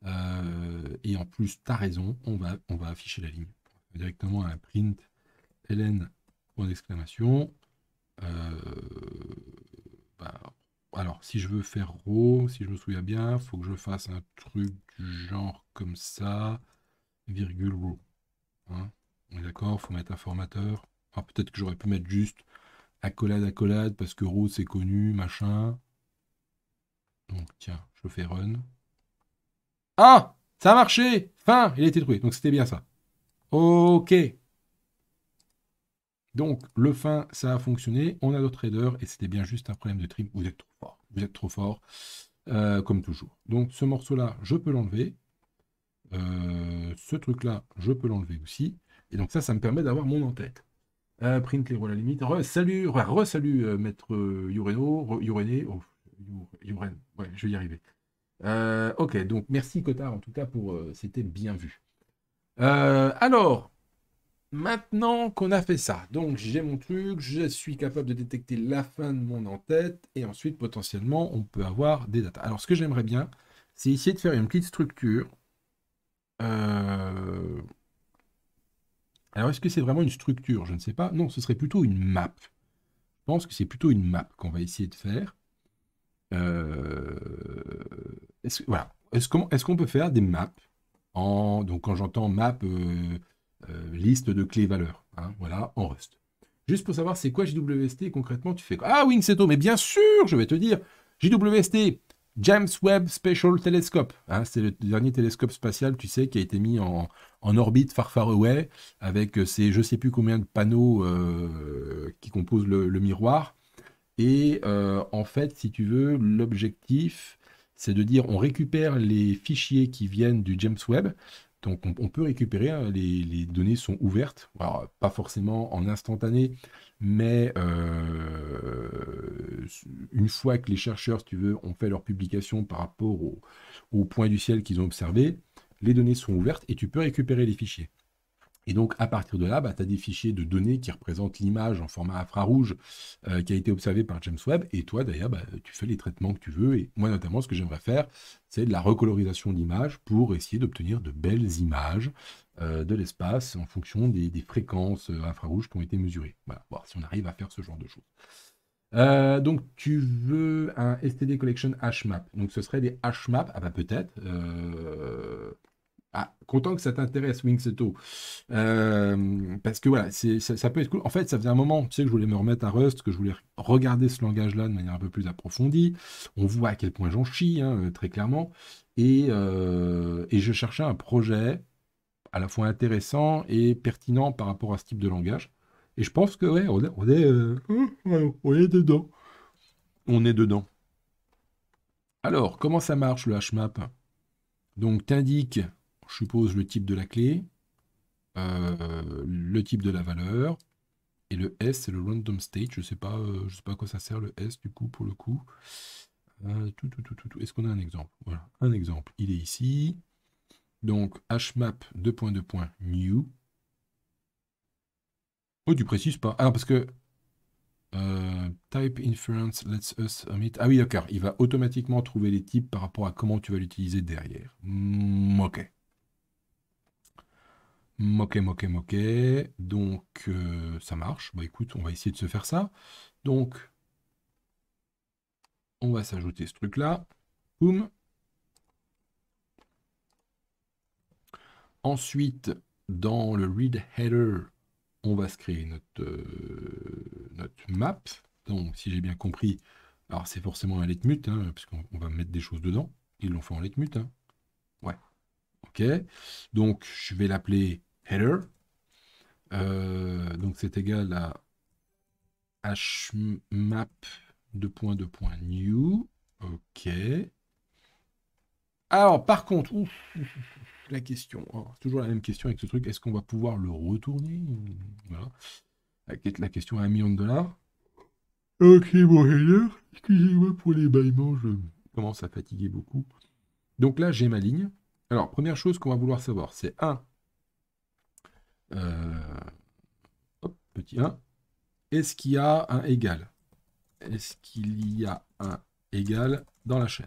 Euh, et en plus, tu as raison, on va, on va afficher la ligne. Directement à un print ln point d'exclamation. Euh, alors, si je veux faire Rho, si je me souviens bien, faut que je fasse un truc du genre comme ça, virgule Rho. Hein. On est d'accord Faut mettre un formateur. Alors, peut-être que j'aurais pu mettre juste accolade, accolade, parce que Rho, c'est connu, machin. Donc, tiens, je fais run. Ah Ça a marché Fin Il a été trouvé. Donc, c'était bien ça. Ok. Donc, le fin, ça a fonctionné. On a notre traders et c'était bien juste un problème de trim. Vous êtes trop fort. Vous êtes trop fort, euh, comme toujours. Donc, ce morceau-là, je peux l'enlever. Euh, ce truc-là, je peux l'enlever aussi. Et donc, ça, ça me permet d'avoir mon en-tête. Euh, print les rôles à la limite. salut, re, salut, maître Yureno, Yurené. Oh, ouais, je vais y arriver. ok, donc merci Cotard en tout cas pour. C'était bien vu. alors, Maintenant qu'on a fait ça, donc j'ai mon truc, je suis capable de détecter la fin de mon en-tête, et ensuite potentiellement on peut avoir des datas. Alors ce que j'aimerais bien, c'est essayer de faire une petite structure. Euh, alors est-ce que c'est vraiment une structure Je ne sais pas. Non, ce serait plutôt une map. Je pense que c'est plutôt une map qu'on va essayer de faire. Euh, est-ce qu'on peut faire des maps Donc quand j'entends map... Euh, euh, liste de clés valeurs, hein, voilà, en Rust. Juste pour savoir c'est quoi JWST concrètement tu fais quoi Ah oui, Nseto, mais bien sûr, je vais te dire, JWST, James Webb Special Telescope. Hein, c'est le dernier télescope spatial, tu sais, qui a été mis en, orbite far far away avec euh, ces je sais plus combien de panneaux euh, qui composent le, miroir. Et en fait, si tu veux, l'objectif, c'est de dire on récupère les fichiers qui viennent du James Webb donc on, peut récupérer, hein, les, données sont ouvertes, pas forcément en instantané, mais euh, une fois que les chercheurs, tu veux, ont fait leur publication par rapport au point du ciel qu'ils ont observé, les données sont ouvertes et tu peux récupérer les fichiers. Et donc, à partir de là, bah, tu as des fichiers de données qui représentent l'image en format infrarouge euh, qui a été observée par James Webb. Et toi, d'ailleurs, bah, tu fais les traitements que tu veux. Et moi, notamment, ce que j'aimerais faire, c'est de la recolorisation d'image pour essayer d'obtenir de belles images euh, de l'espace en fonction des, fréquences euh, infrarouges qui ont été mesurées. Voilà, voir si on arrive à faire ce genre de choses. donc tu veux un STD Collection Map. Donc ce serait des HMAP. Ah bah peut-être. Ah, content que ça t'intéresse, Wingseto. Euh, parce que voilà, ça, ça, peut être cool. En fait, ça faisait un moment, tu sais, que je voulais me remettre à Rust, que je voulais regarder ce langage-là de manière un peu plus approfondie. On voit à quel point j'en chie, hein, euh, très clairement. Euh, et, je cherchais un projet à la fois intéressant et pertinent par rapport à ce type de langage. Et je pense que, ouais, on est, on est, hein, dedans. On est dedans. Alors, comment ça marche le HMAP Donc, t'indiques je suppose le type de la clé, euh, le type de la valeur, et le S, c'est le random state. Je ne sais, pas, euh, sais pas à quoi ça sert le S du coup, pour le coup. Euh, tout, Est-ce qu'on a un exemple Voilà, un exemple. Il est ici. Donc, hmap 2.2. new. Oh, tu précises pas. Alors, ah, parce que type inference lets us omit. Ah oui, d'accord. Il va automatiquement trouver les types par rapport à comment tu vas l'utiliser derrière. Mm, ok. Ok, ok, ok. Donc, euh, ça marche. Bah écoute, on va essayer de se faire ça. Donc, on va s'ajouter ce truc-là. Boum. Ensuite, dans le read header, on va se créer notre, euh, notre map. Donc, si j'ai bien compris, alors c'est forcément un letmut, hein, puisqu'on va mettre des choses dedans. Ils l'ont fait en letmut. Hein. Ouais. OK. Donc, je vais l'appeler header. Euh, donc c'est égal à hmap new, Ok. Alors par contre, la question, oh, toujours la même question avec ce truc, est-ce qu'on va pouvoir le retourner Voilà. La question à un million de dollars. Ok, bon, header, excusez-moi pour les baillements, je commence à fatiguer beaucoup. Donc là, j'ai ma ligne. Alors, première chose qu'on va vouloir savoir, c'est 1. Euh, petit 1. Est-ce qu'il y a un égal Est-ce qu'il y a un égal dans la chaîne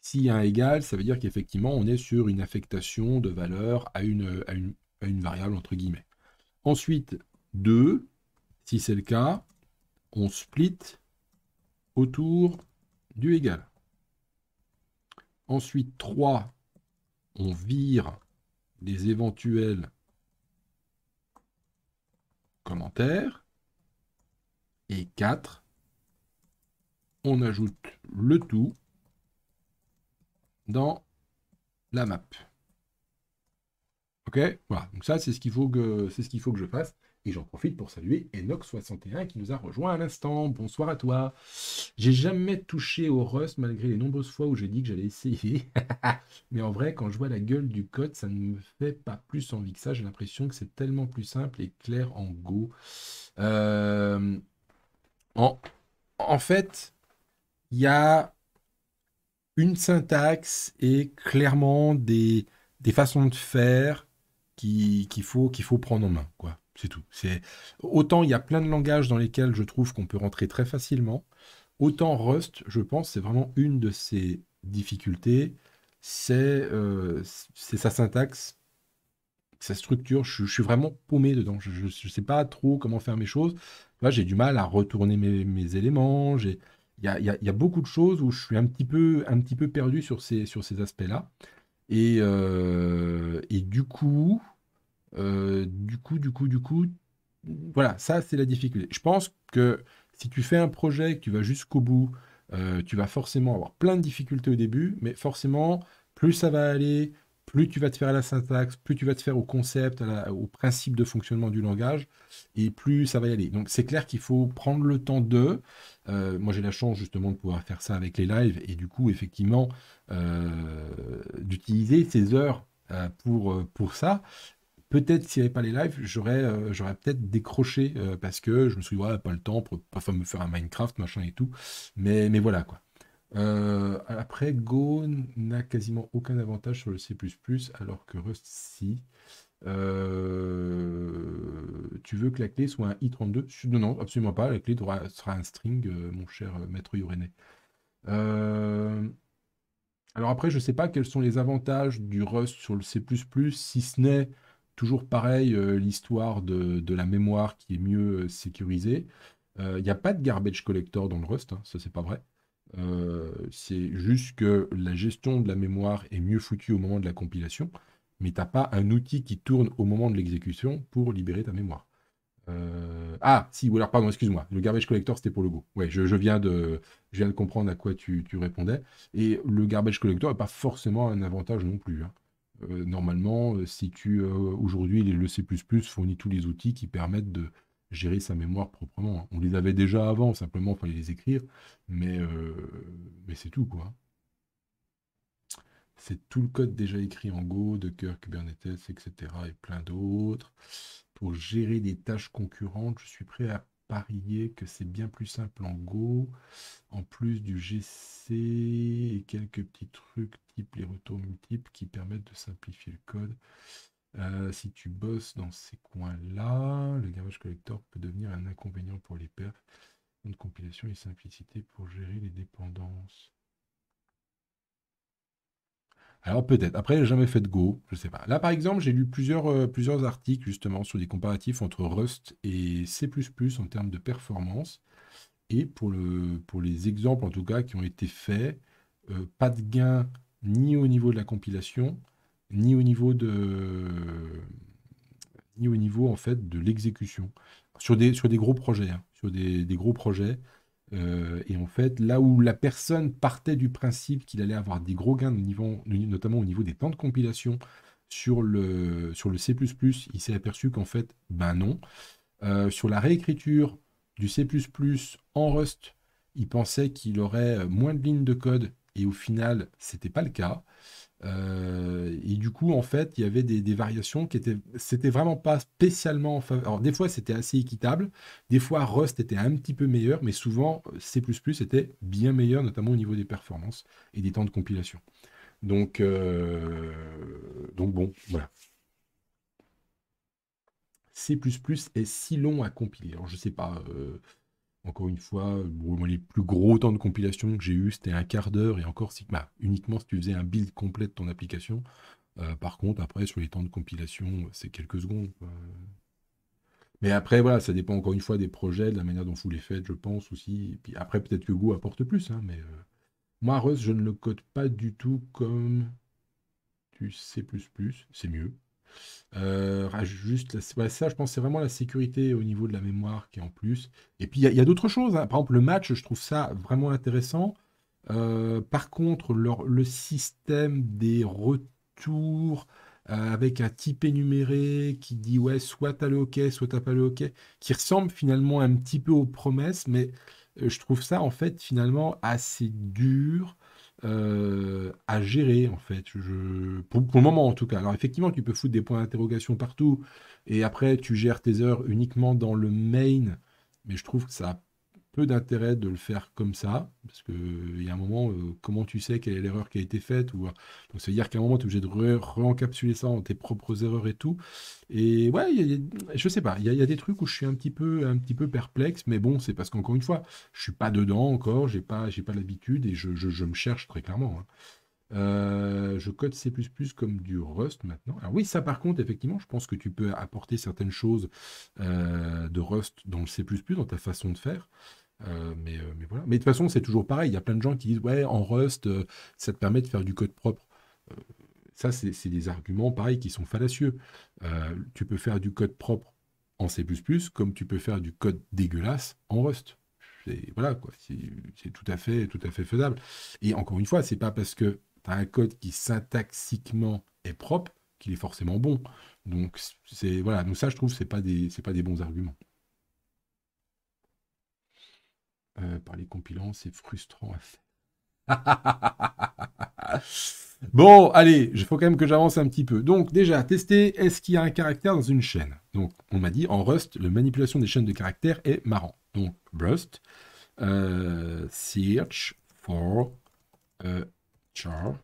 S'il y a un égal, ça veut dire qu'effectivement, on est sur une affectation de valeur à une, une, à une variable, entre guillemets. Ensuite, 2, si c'est le cas, on split autour du égal. Ensuite, 3, on vire des éventuels commentaires. Et 4, on ajoute le tout dans la map. Ok Voilà, donc ça c'est ce qu'il faut que c'est ce qu'il faut que je fasse. Et j'en profite pour saluer Enoch61 qui nous a rejoint à l'instant. Bonsoir à toi. J'ai jamais touché au Rust malgré les nombreuses fois où j'ai dit que j'allais essayer. <laughs> Mais en vrai, quand je vois la gueule du code, ça ne me fait pas plus envie que ça. J'ai l'impression que c'est tellement plus simple et clair en Go. Euh, en, fait, il y a une syntaxe et clairement des, des façons de faire qu'il faut, faut prendre en main. Quoi. C'est tout. C'est autant il y a plein de langages dans lesquels je trouve qu'on peut rentrer très facilement, autant Rust, je pense, c'est vraiment une de ses difficultés, c'est euh, sa syntaxe, sa structure. Je, suis vraiment paumé dedans. Je ne sais pas trop comment faire mes choses. Là, j'ai du mal à retourner mes, éléments. Il y a, beaucoup de choses où je suis un petit peu, un petit peu perdu sur ces, sur ces aspects-là. et, euh, du coup, euh, du coup, du coup, du coup, voilà, ça c'est la difficulté. Je pense que si tu fais un projet, que tu vas jusqu'au bout, euh, tu vas forcément avoir plein de difficultés au début, mais forcément, plus ça va aller, plus tu vas te faire à la syntaxe, plus tu vas te faire au concept, au principe de fonctionnement du langage, et plus ça va y aller. Donc c'est clair qu'il faut prendre le temps de. Euh, moi j'ai la chance justement de pouvoir faire ça avec les lives, et du coup effectivement d'utiliser ces heures pour, pour ça peut-être s'il n'y avait pas les lives, j'aurais euh, j'aurais peut-être décroché euh, parce que je me suis dit, ouais, pas le temps pour pas me faire un Minecraft, machin et tout. Mais, mais voilà quoi. Euh, après, Go n'a quasiment aucun avantage sur le C, alors que Rust, si. tu veux que la clé soit un i32 Non, non, absolument pas. La clé sera un string, mon cher maître Yorené. Alors après, je ne sais pas quels sont les avantages du Rust sur le C++, si ce n'est toujours pareil, euh, l'histoire de, la mémoire qui est mieux euh, sécurisée. Il euh, n'y a pas de garbage collector dans le Rust, hein, ça c'est pas vrai. c'est juste que la gestion de la mémoire est mieux foutue au moment de la compilation, mais tu n'as pas un outil qui tourne au moment de l'exécution pour libérer ta mémoire. ah, si, ou alors, pardon, excuse-moi. Le garbage collector, c'était pour le go. Ouais, je, viens de, comprendre à quoi tu, répondais. Et le garbage collector n'est pas forcément un avantage non plus. Hein. Euh, normalement, euh, si tu euh, aujourd'hui le C++ fournit tous les outils qui permettent de gérer sa mémoire proprement. On les avait déjà avant, simplement il fallait les écrire, mais, mais c'est tout quoi. C'est tout le code déjà écrit en Go, Docker, Kubernetes, etc. et plein d'autres. Pour gérer des tâches concurrentes, je suis prêt à parier que c'est bien plus simple en Go, en plus du GC et quelques petits trucs type les retours multiples qui permettent de simplifier le code. Euh, si tu bosses dans ces coins-là, le garage collector peut devenir un inconvénient pour les perfs, une compilation et simplicité pour gérer les dépendances. Alors peut-être. Après, j'ai jamais fait de Go, je sais pas. Là, par exemple, j'ai lu plusieurs, euh, plusieurs articles justement sur des comparatifs entre Rust et C++ en termes de performance. Et pour, le, pour les exemples, en tout cas, qui ont été faits, euh, pas de gain ni au niveau de la compilation, ni au niveau de ni au niveau en fait de l'exécution sur des sur des gros projets hein. sur des, gros projets euh, et en fait, là où la personne partait du principe qu'il allait avoir des gros gains, niveau, notamment au niveau des temps de compilation sur le, C, il s'est aperçu qu'en fait, ben non. Euh, sur la réécriture du C en Rust, il pensait qu'il aurait euh, moins de lignes de code et au final, n'était pas le cas. Euh, et du coup, en fait, il y avait des, variations qui étaient, c'était vraiment pas spécialement Alors, des fois, c'était assez équitable. Des fois, Rust était un petit peu meilleur, mais souvent, C++ était bien meilleur, notamment au niveau des performances et des temps de compilation. Donc, euh, donc bon, voilà. C++ est si long à compiler. Alors, je sais pas. Euh, encore une fois, les plus gros temps de compilation que j'ai eu, c'était un quart d'heure et encore Sigma. Bah, uniquement si tu faisais un build complet de ton application. Euh, par contre, après, sur les temps de compilation, c'est quelques secondes. Mais après, voilà, ça dépend encore une fois des projets, de la manière dont vous les faites, je pense aussi. puis après, peut-être que Go apporte plus, hein, mais euh, moi, Rust, je ne le code pas du tout comme plus C++, c'est mieux. Euh, juste, ça, je pense c'est vraiment la sécurité au niveau de la mémoire qui est en plus. Et puis, il y a, d'autres choses. Hein. Par exemple, le match, je trouve ça vraiment intéressant. Euh, par contre, le système des retours euh, avec un type énuméré qui dit ouais, soit t'as le ok soit t'as pas le ok qui ressemble finalement un petit peu aux promesses, mais je trouve ça en fait finalement assez dur. Euh, à gérer, en fait, pour, le moment en tout cas. Alors effectivement, tu peux foutre des points d'interrogation partout, et après, tu gères tes heures uniquement dans le main, mais je trouve que ça peu d'intérêt de le faire comme ça, parce qu'il euh, y a un moment, euh, comment tu sais quelle est l'erreur qui a été faite, ou, euh, donc c'est-à-dire qu'à un moment, tu es obligé de re-encapsuler ça en tes propres erreurs et tout. Et ouais, je sais pas, il y a, des trucs où je suis un petit peu, un petit peu perplexe, mais bon, c'est parce qu'encore une fois, je suis pas dedans encore, j'ai pas, j'ai pas l'habitude et je, me cherche très clairement. Hein. je code C++ comme du Rust maintenant. Alors oui, ça par contre, effectivement, je pense que tu peux apporter certaines choses de Rust dans le C++, dans ta façon de faire. Euh, euh, mais, voilà. Mais de toute façon, c'est toujours pareil. Il y a plein de gens qui disent Ouais, en Rust, euh, ça te permet de faire du code propre. ça, c'est des arguments, pareil, qui sont fallacieux. tu peux faire du code propre en C, comme tu peux faire du code dégueulasse en Rust. Voilà, quoi. C'est tout, à fait, tout à fait faisable. Et encore une fois, c'est pas parce que tu as un code qui syntaxiquement est propre qu'il est forcément bon. Donc, c'est voilà. Donc, ça, je trouve, c'est pas des, c'est pas des bons arguments. Euh, par les compilants, c'est frustrant à faire. <laughs> bon, allez, il faut quand même que j'avance un petit peu. Donc déjà, tester, est-ce qu'il y a un caractère dans une chaîne Donc on m'a dit, en Rust, la manipulation des chaînes de caractères est marrant. Donc Rust, euh, search for a char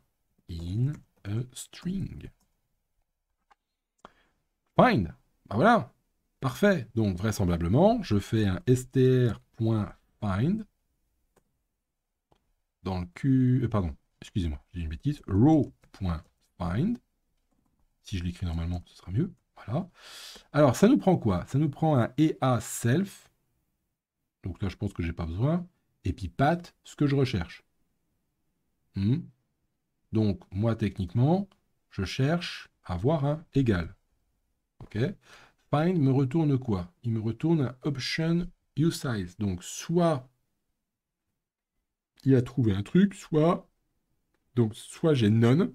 in a string. Find. Bah voilà, Parfait. Donc, vraisemblablement, je fais un str.find find dans le Q, euh, pardon, excusez-moi, j'ai une bêtise, row.find. Si je l'écris normalement, ce sera mieux. Voilà. Alors, ça nous prend quoi Ça nous prend un EA self. Donc là, je pense que j'ai pas besoin. Et puis pat, ce que je recherche. Hmm. Donc, moi, techniquement, je cherche à avoir un égal. OK Find me retourne quoi Il me retourne un option size Donc, soit il a trouvé un truc, soit donc soit j'ai none,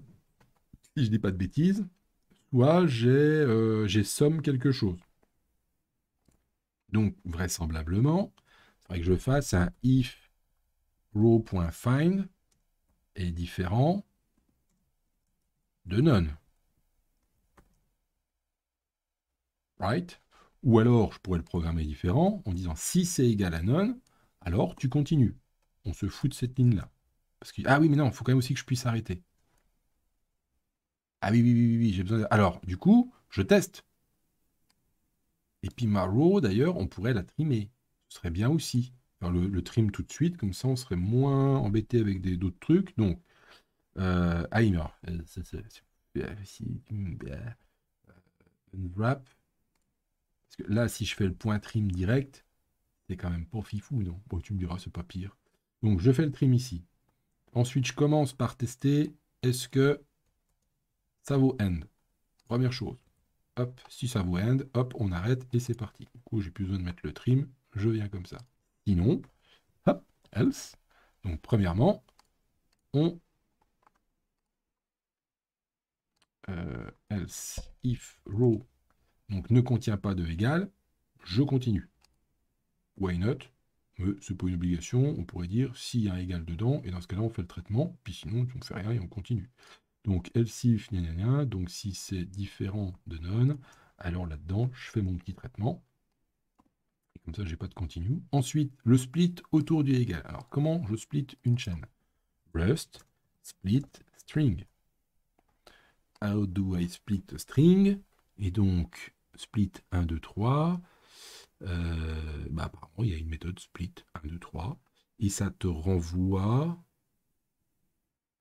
si je dis pas de bêtises, soit j'ai euh, j'ai somme quelque chose. Donc, vraisemblablement, il faudrait que je fasse un if row.find est différent de none. Right ou alors, je pourrais le programmer différent en disant si c'est égal à none, alors tu continues. On se fout de cette ligne-là. Parce que, ah oui, mais non, il faut quand même aussi que je puisse arrêter. Ah oui, oui, oui, oui, j'ai besoin de... Alors, du coup, je teste. Et puis ma row, d'ailleurs, on pourrait la trimer. Ce serait bien aussi. le, trim tout de suite, comme ça, on serait moins embêté avec d'autres trucs. Donc, euh, ah, Unwrap. Parce que là, si je fais le point trim direct, c'est quand même pas fifou, non Bon, tu me diras, c'est pas pire. Donc, je fais le trim ici. Ensuite, je commence par tester est-ce que ça vaut end Première chose. Hop, si ça vaut end, hop, on arrête et c'est parti. Du coup, j'ai plus besoin de mettre le trim, je viens comme ça. Sinon, hop, else. Donc, premièrement, on euh, else if row donc ne contient pas de égal, je continue. Why not Mais n'est pas une obligation, on pourrait dire s'il y a un égal dedans, et dans ce cas-là, on fait le traitement, puis sinon, on fait rien et on continue. Donc, elsif, gna, gna, donc si c'est différent de none, alors là-dedans, je fais mon petit traitement. Et comme ça, je n'ai pas de continue. Ensuite, le split autour du égal. Alors, comment je split une chaîne Rust, split, string. How do I split a string Et donc, split 1, 2, 3. Euh, bah, apparemment, il y a une méthode split 1, 2, 3. Et ça te renvoie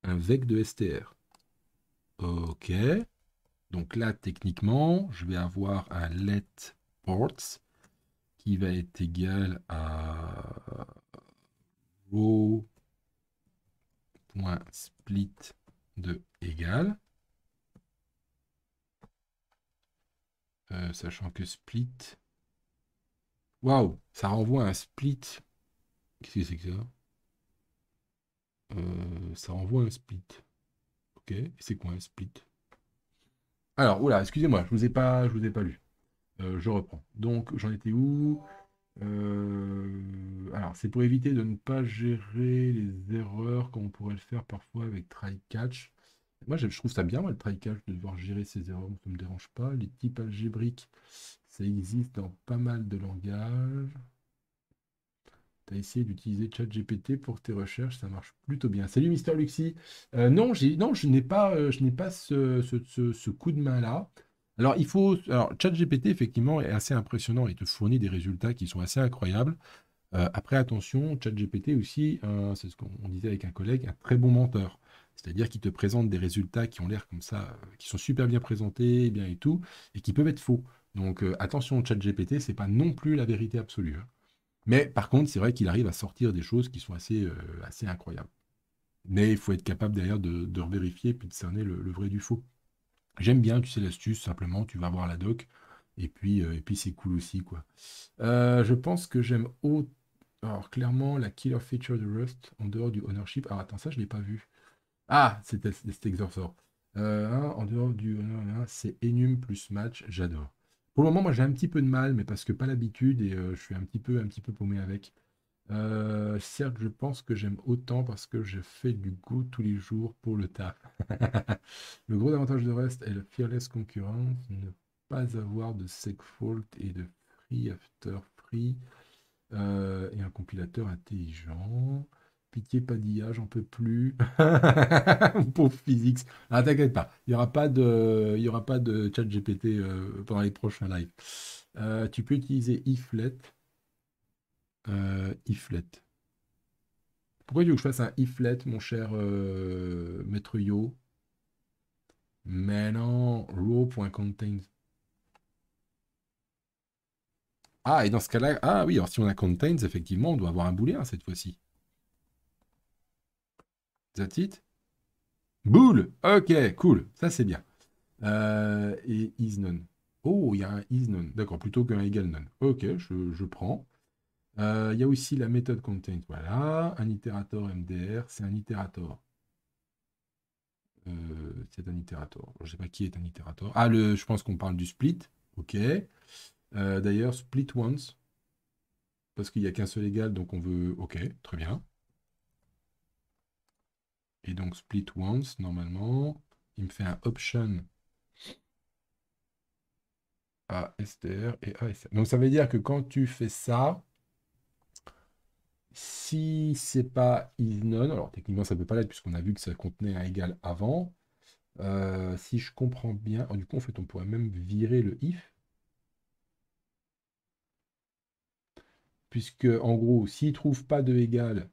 un vec de str. OK. Donc là, techniquement, je vais avoir un let ports qui va être égal à row.split de égal. Euh, sachant que split. Waouh, ça renvoie un split. Qu'est-ce que c'est que ça euh, Ça renvoie un split. Ok, c'est quoi un split Alors, oula, excusez-moi, je vous ai pas, je vous ai pas lu. Euh, je reprends. Donc, j'en étais où Alors, c'est pour éviter de ne pas gérer les erreurs comme on pourrait le faire parfois avec try catch. Moi, je trouve ça bien, moi, le try-catch, de devoir gérer ces erreurs, ça ne me dérange pas. Les types algébriques, ça existe dans pas mal de langages. Tu as essayé d'utiliser ChatGPT pour tes recherches, ça marche plutôt bien. Salut Mister Luxi. Euh, non, non, je n'ai pas, euh, ce, coup de main-là. Alors, il faut. Alors, ChatGPT, effectivement, est assez impressionnant. et te fournit des résultats qui sont assez incroyables. Euh, après, attention, ChatGPT aussi, c'est ce qu'on disait avec un collègue, un très bon menteur. C'est-à-dire qu'ils te présentent des résultats qui ont l'air comme ça, euh, qui sont super bien présentés, bien et tout, et qui peuvent être faux. Donc euh, chat attention, ChatGPT, c'est pas non plus la vérité absolue. Hein. Mais par contre, c'est vrai qu'il arrive à sortir des choses qui sont assez, euh, assez incroyables. Mais il faut être capable d'ailleurs de, de vérifier puis de cerner le, vrai du faux. J'aime bien, tu sais, l'astuce, simplement, tu vas voir la doc, et puis, et puis c'est cool aussi, quoi. je pense que j'aime haut... Alors clairement, la killer feature de Rust en dehors du ownership. Alors attends, ça je l'ai pas vu. Ah, c'était cet Euh, en dehors du. C'est Enum plus match, j'adore. Pour le moment, moi j'ai un petit peu de mal, mais parce que pas l'habitude et euh, je suis un petit peu, un petit peu paumé avec. Euh, certes, je pense que j'aime autant parce que je fais du goût tous les jours pour le tas. <laughs> le gros avantage de Rest est le fearless concurrence, ne pas avoir de segfault et de free after free, euh, et un compilateur intelligent. Pitié, d'IA, j'en peux plus. <laughs> Pauvre physics. Ah, t'inquiète pas. Il n'y aura pas de, il y aura pas de chat GPT euh, pendant les prochains lives. Euh, tu peux utiliser iflet. Euh, iflet. Pourquoi tu veux que je fasse un iflet, mon cher euh, maître Yo Mais non, raw.contains. Ah, et dans ce cas-là, ah oui, alors si on a contains, effectivement, on doit avoir un boulet cette fois-ci. That's it. Boule Ok, cool. Ça, c'est bien. Euh, et is none. Oh, il y a un is D'accord, plutôt qu'un égal none. Ok, je, prends. Euh, il y a aussi la méthode contain. Voilà. Un itérateur MDR, c'est un itérateur c'est un itérateur Je ne sais pas qui est un itérateur Ah, le, je pense qu'on parle du split. Ok. Euh, d'ailleurs, split once. Parce qu'il n'y a qu'un seul égal, donc on veut. Ok, très bien. Et donc split once, normalement, il me fait un option ASTR et str. Donc ça veut dire que quand tu fais ça, si c'est pas is alors techniquement ça ne peut pas l'être puisqu'on a vu que ça contenait un égal avant. Euh, si je comprends bien, du coup en fait on pourrait même virer le if. Puisque en gros, s'il ne trouve pas de égal,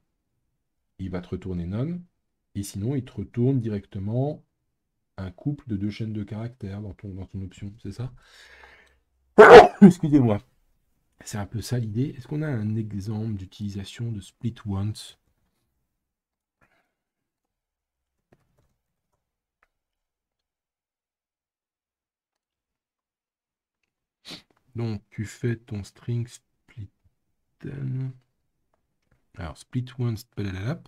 il va te retourner none. Et sinon, il te retourne directement un couple de deux chaînes de caractères dans ton, dans ton option, c'est ça <coughs> Excusez-moi. C'est un peu ça l'idée. Est-ce qu'on a un exemple d'utilisation de split once Donc, tu fais ton string split. Euh, alors, split once, la.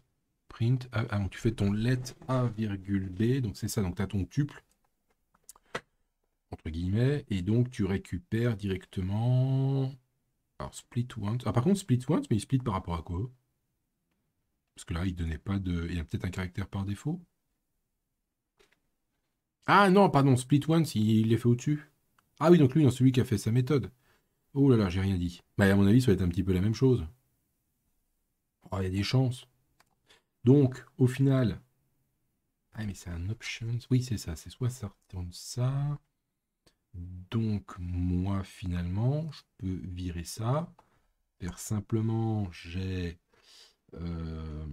Ah, ah, tu fais ton let b donc c'est ça, donc tu as ton tuple, entre guillemets, et donc tu récupères directement. Alors split once. Ah, par contre, split once, mais il split par rapport à quoi Parce que là, il donnait pas de. Il y a peut-être un caractère par défaut. Ah non, pardon, split once, il est fait au-dessus. Ah oui, donc lui, dans celui qui a fait sa méthode. Oh là là, j'ai rien dit. mais à mon avis, ça va être un petit peu la même chose. Oh, il y a des chances. Donc, au final, ah mais c'est un options, oui c'est ça, c'est soit ça retourne ça. Donc moi finalement, je peux virer ça, faire simplement j'ai euh,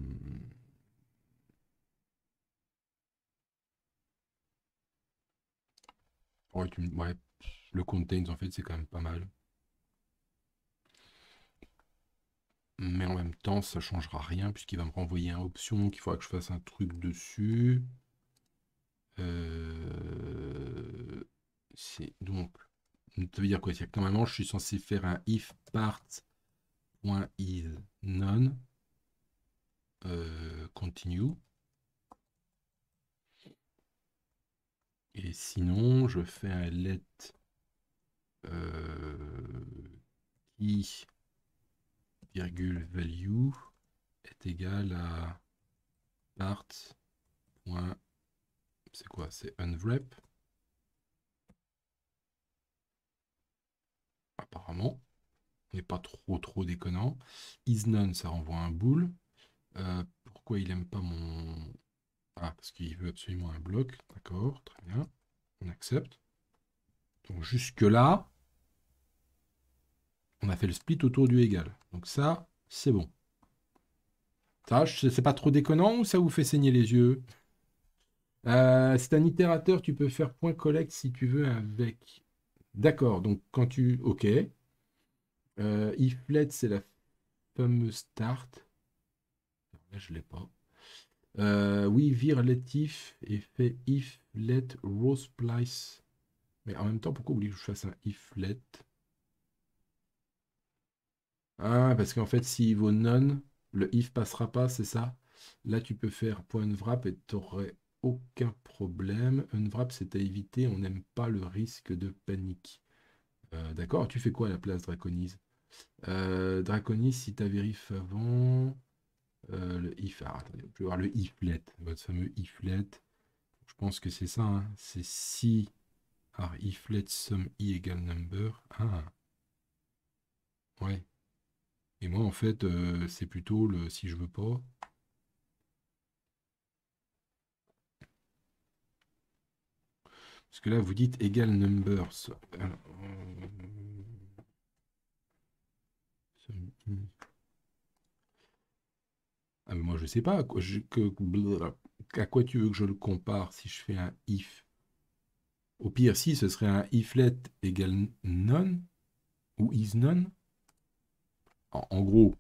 le contains en fait c'est quand même pas mal. mais en même temps, ça ne changera rien puisqu'il va me renvoyer un option qu'il faudra que je fasse un truc dessus. Euh, c'est donc, ça veut dire quoi C'est que normalement, je suis censé faire un if part.isNone. non euh, continue. Et sinon, je fais un let euh, qui virgule value est égal à part point c'est quoi c'est unwrap apparemment n'est pas trop trop déconnant is none ça renvoie un bool euh, pourquoi il aime pas mon ah parce qu'il veut absolument un bloc d'accord très bien on accepte donc jusque là on a fait le split autour du égal. Donc ça, c'est bon. Ça, c'est pas trop déconnant ou ça vous fait saigner les yeux euh, C'est un itérateur, tu peux faire point collecte si tu veux avec. D'accord, donc quand tu... Ok. Euh, if iflet, c'est la fameuse start. Là, je l'ai pas. Euh, oui, vir let if et fait if let row splice. Mais en même temps, pourquoi voulez que je fasse un if let ah, parce qu'en fait, s'il vaut none, le if passera pas, c'est ça Là, tu peux faire point unwrap et tu n'aurais aucun problème. Unwrap, c'est à éviter. On n'aime pas le risque de panique. Euh, d'accord Tu fais quoi à la place, Draconis euh, Draconis, Draconise, si tu as vérif avant... Euh, le if, ah, je voir le iflet, votre fameux iflet. Je pense que c'est ça, hein. c'est si alors, iflet sum i égale number. Ah. Ouais. Et moi, en fait, euh, c'est plutôt le si je veux pas. Parce que là, vous dites égal numbers. Ah, mais moi, je sais pas à quoi, à quoi tu veux que je le compare si je fais un if. Au pire, si ce serait un if iflet égal none ou is none en, gros,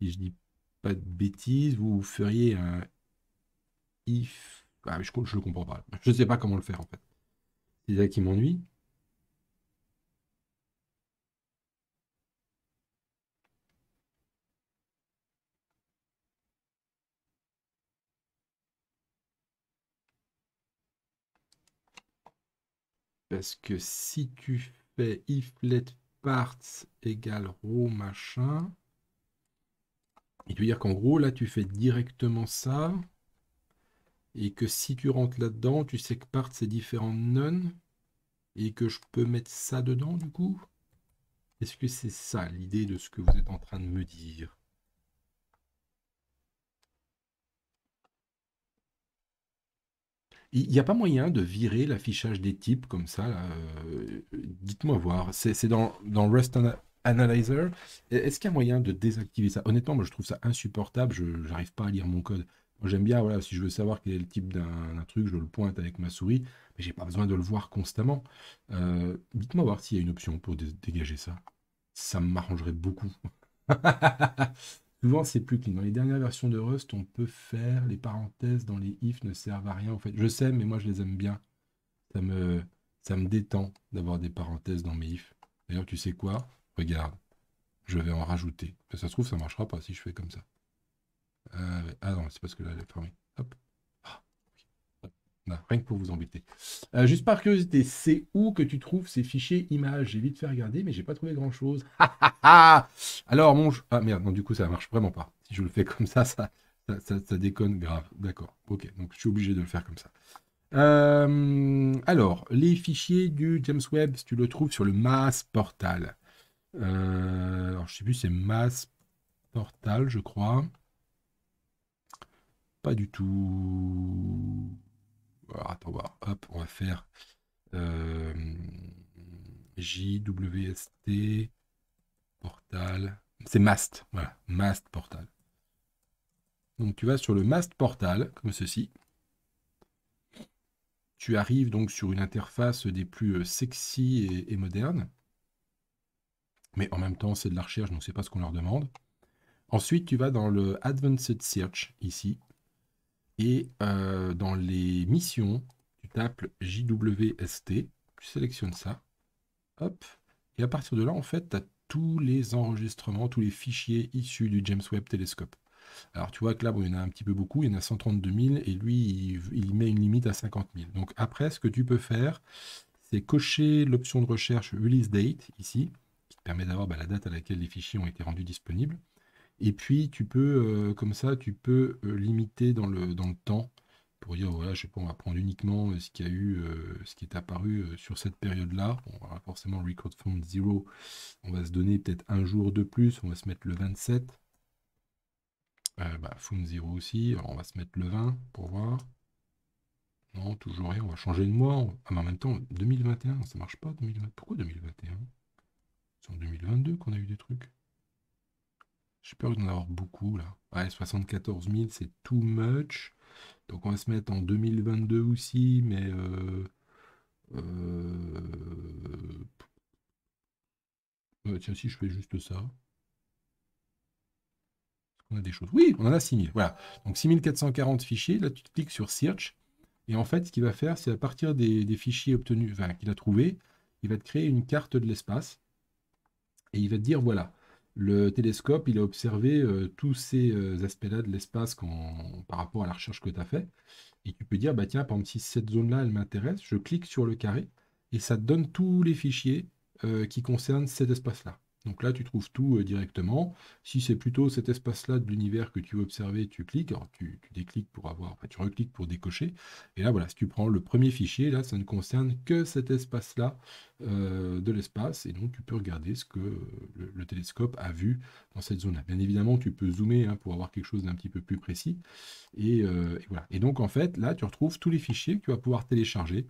si je dis pas de bêtises, vous feriez un if. Ah, je le comprends pas. Je ne sais pas comment le faire en fait. C'est ça qui m'ennuie. Parce que si tu fais if let parts égale row machin. Il veut dire qu'en gros, là, tu fais directement ça. Et que si tu rentres là-dedans, tu sais que parts est différent de none. Et que je peux mettre ça dedans, du coup. Est-ce que c'est ça l'idée de ce que vous êtes en train de me dire Il n'y a pas moyen de virer l'affichage des types comme ça. Euh, dites-moi voir. C'est dans, dans Rust Analyzer. Est-ce qu'il y a moyen de désactiver ça Honnêtement, moi, je trouve ça insupportable. Je n'arrive pas à lire mon code. Moi, j'aime bien, voilà, si je veux savoir quel est le type d'un truc, je le pointe avec ma souris, mais j'ai pas besoin de le voir constamment. Euh, dites-moi voir s'il y a une option pour dégager ça. Ça m'arrangerait beaucoup. <laughs> Souvent, c'est plus clean. Dans les dernières versions de Rust, on peut faire les parenthèses dans les if ne servent à rien. En fait, je sais, mais moi, je les aime bien. Ça me, ça me détend d'avoir des parenthèses dans mes if. D'ailleurs, tu sais quoi Regarde, je vais en rajouter. Ça se trouve, ça marchera pas si je fais comme ça. ah, ah non, c'est parce que là, elle est fermée. Hop. Bah, rien que pour vous embêter. Euh, juste par curiosité, c'est où que tu trouves ces fichiers images J'ai vite fait regarder, mais j'ai pas trouvé grand chose. Alors, mon. Ah merde, non, du coup, ça marche vraiment pas. Si je le fais comme ça, ça, ça, déconne grave. D'accord, ok, donc je suis obligé de le faire comme ça. Euh, alors, les fichiers du James Webb, tu le trouves sur le Mass Portal. Euh, alors, je sais plus, c'est Mass Portal, je crois. Pas du tout. Alors, attends, bah, hop, on va faire euh, JWST portal. C'est mast, voilà, mast portal. Donc tu vas sur le mast portal, comme ceci. Tu arrives donc sur une interface des plus euh, sexy et, et moderne. Mais en même temps, c'est de la recherche, donc c'est pas ce qu'on leur demande. Ensuite, tu vas dans le Advanced Search ici et euh, dans les missions, tu tapes JWST, tu sélectionnes ça. Hop. Et à partir de là, en fait, tu as tous les enregistrements, tous les fichiers issus du James Webb Telescope. Alors tu vois que là, il y en a un petit peu beaucoup, il y en a 132 000 et lui, il, met une limite à 50 000. Donc après, ce que tu peux faire, c'est cocher l'option de recherche Release Date ici, qui te permet d'avoir bah, la date à laquelle les fichiers ont été rendus disponibles. Et puis, tu peux, euh, comme ça, tu peux euh, limiter dans le, dans le temps pour dire, voilà, je sais pas, on va prendre uniquement euh, ce qui a eu, ce qui est apparu sur cette période-là. On va forcément, Record from Zero, on va se donner peut-être un jour de plus, on va se mettre le 27. Bah, from Zero aussi, alors on va se mettre le 20 pour voir. Non, toujours rien, on va changer de mois. Ah, en même temps, 2021, ça marche pas, 2020. Pourquoi 2021 C'est en 2022 qu'on a eu des trucs. Je peur en avoir beaucoup là. Ouais, 74 000, c'est too much. Donc on va se mettre en 2022 aussi, mais... Euh, euh, tiens, si je fais juste ça. On a des choses. Oui, on en a 6000. Voilà. Donc 6440 fichiers. Là, tu cliques sur Search. Et en fait, ce qu'il va faire, c'est à partir des, des fichiers obtenus, enfin, qu'il a trouvé, il va te créer une carte de l'espace. Et il va te dire, voilà, le télescope, il a observé euh, tous ces euh, aspects-là de l'espace par rapport à la recherche que tu as fait. Et tu peux dire, bah tiens, par exemple, si cette zone-là, elle m'intéresse, je clique sur le carré et ça te donne tous les fichiers euh, qui concernent cet espace-là. Donc là, tu trouves tout euh, directement. Si c'est plutôt cet espace-là de l'univers que tu veux observer, tu cliques, tu, décliques pour avoir, enfin, tu recliques pour décocher. Et là, voilà, si tu prends le premier fichier, là, ça ne concerne que cet espace-là euh, de l'espace. Et donc, tu peux regarder ce que euh, le, télescope a vu dans cette zone-là. Bien évidemment, tu peux zoomer hein, pour avoir quelque chose d'un petit peu plus précis. Et, voilà. Et donc, en fait, là, tu retrouves tous les fichiers que tu vas pouvoir télécharger.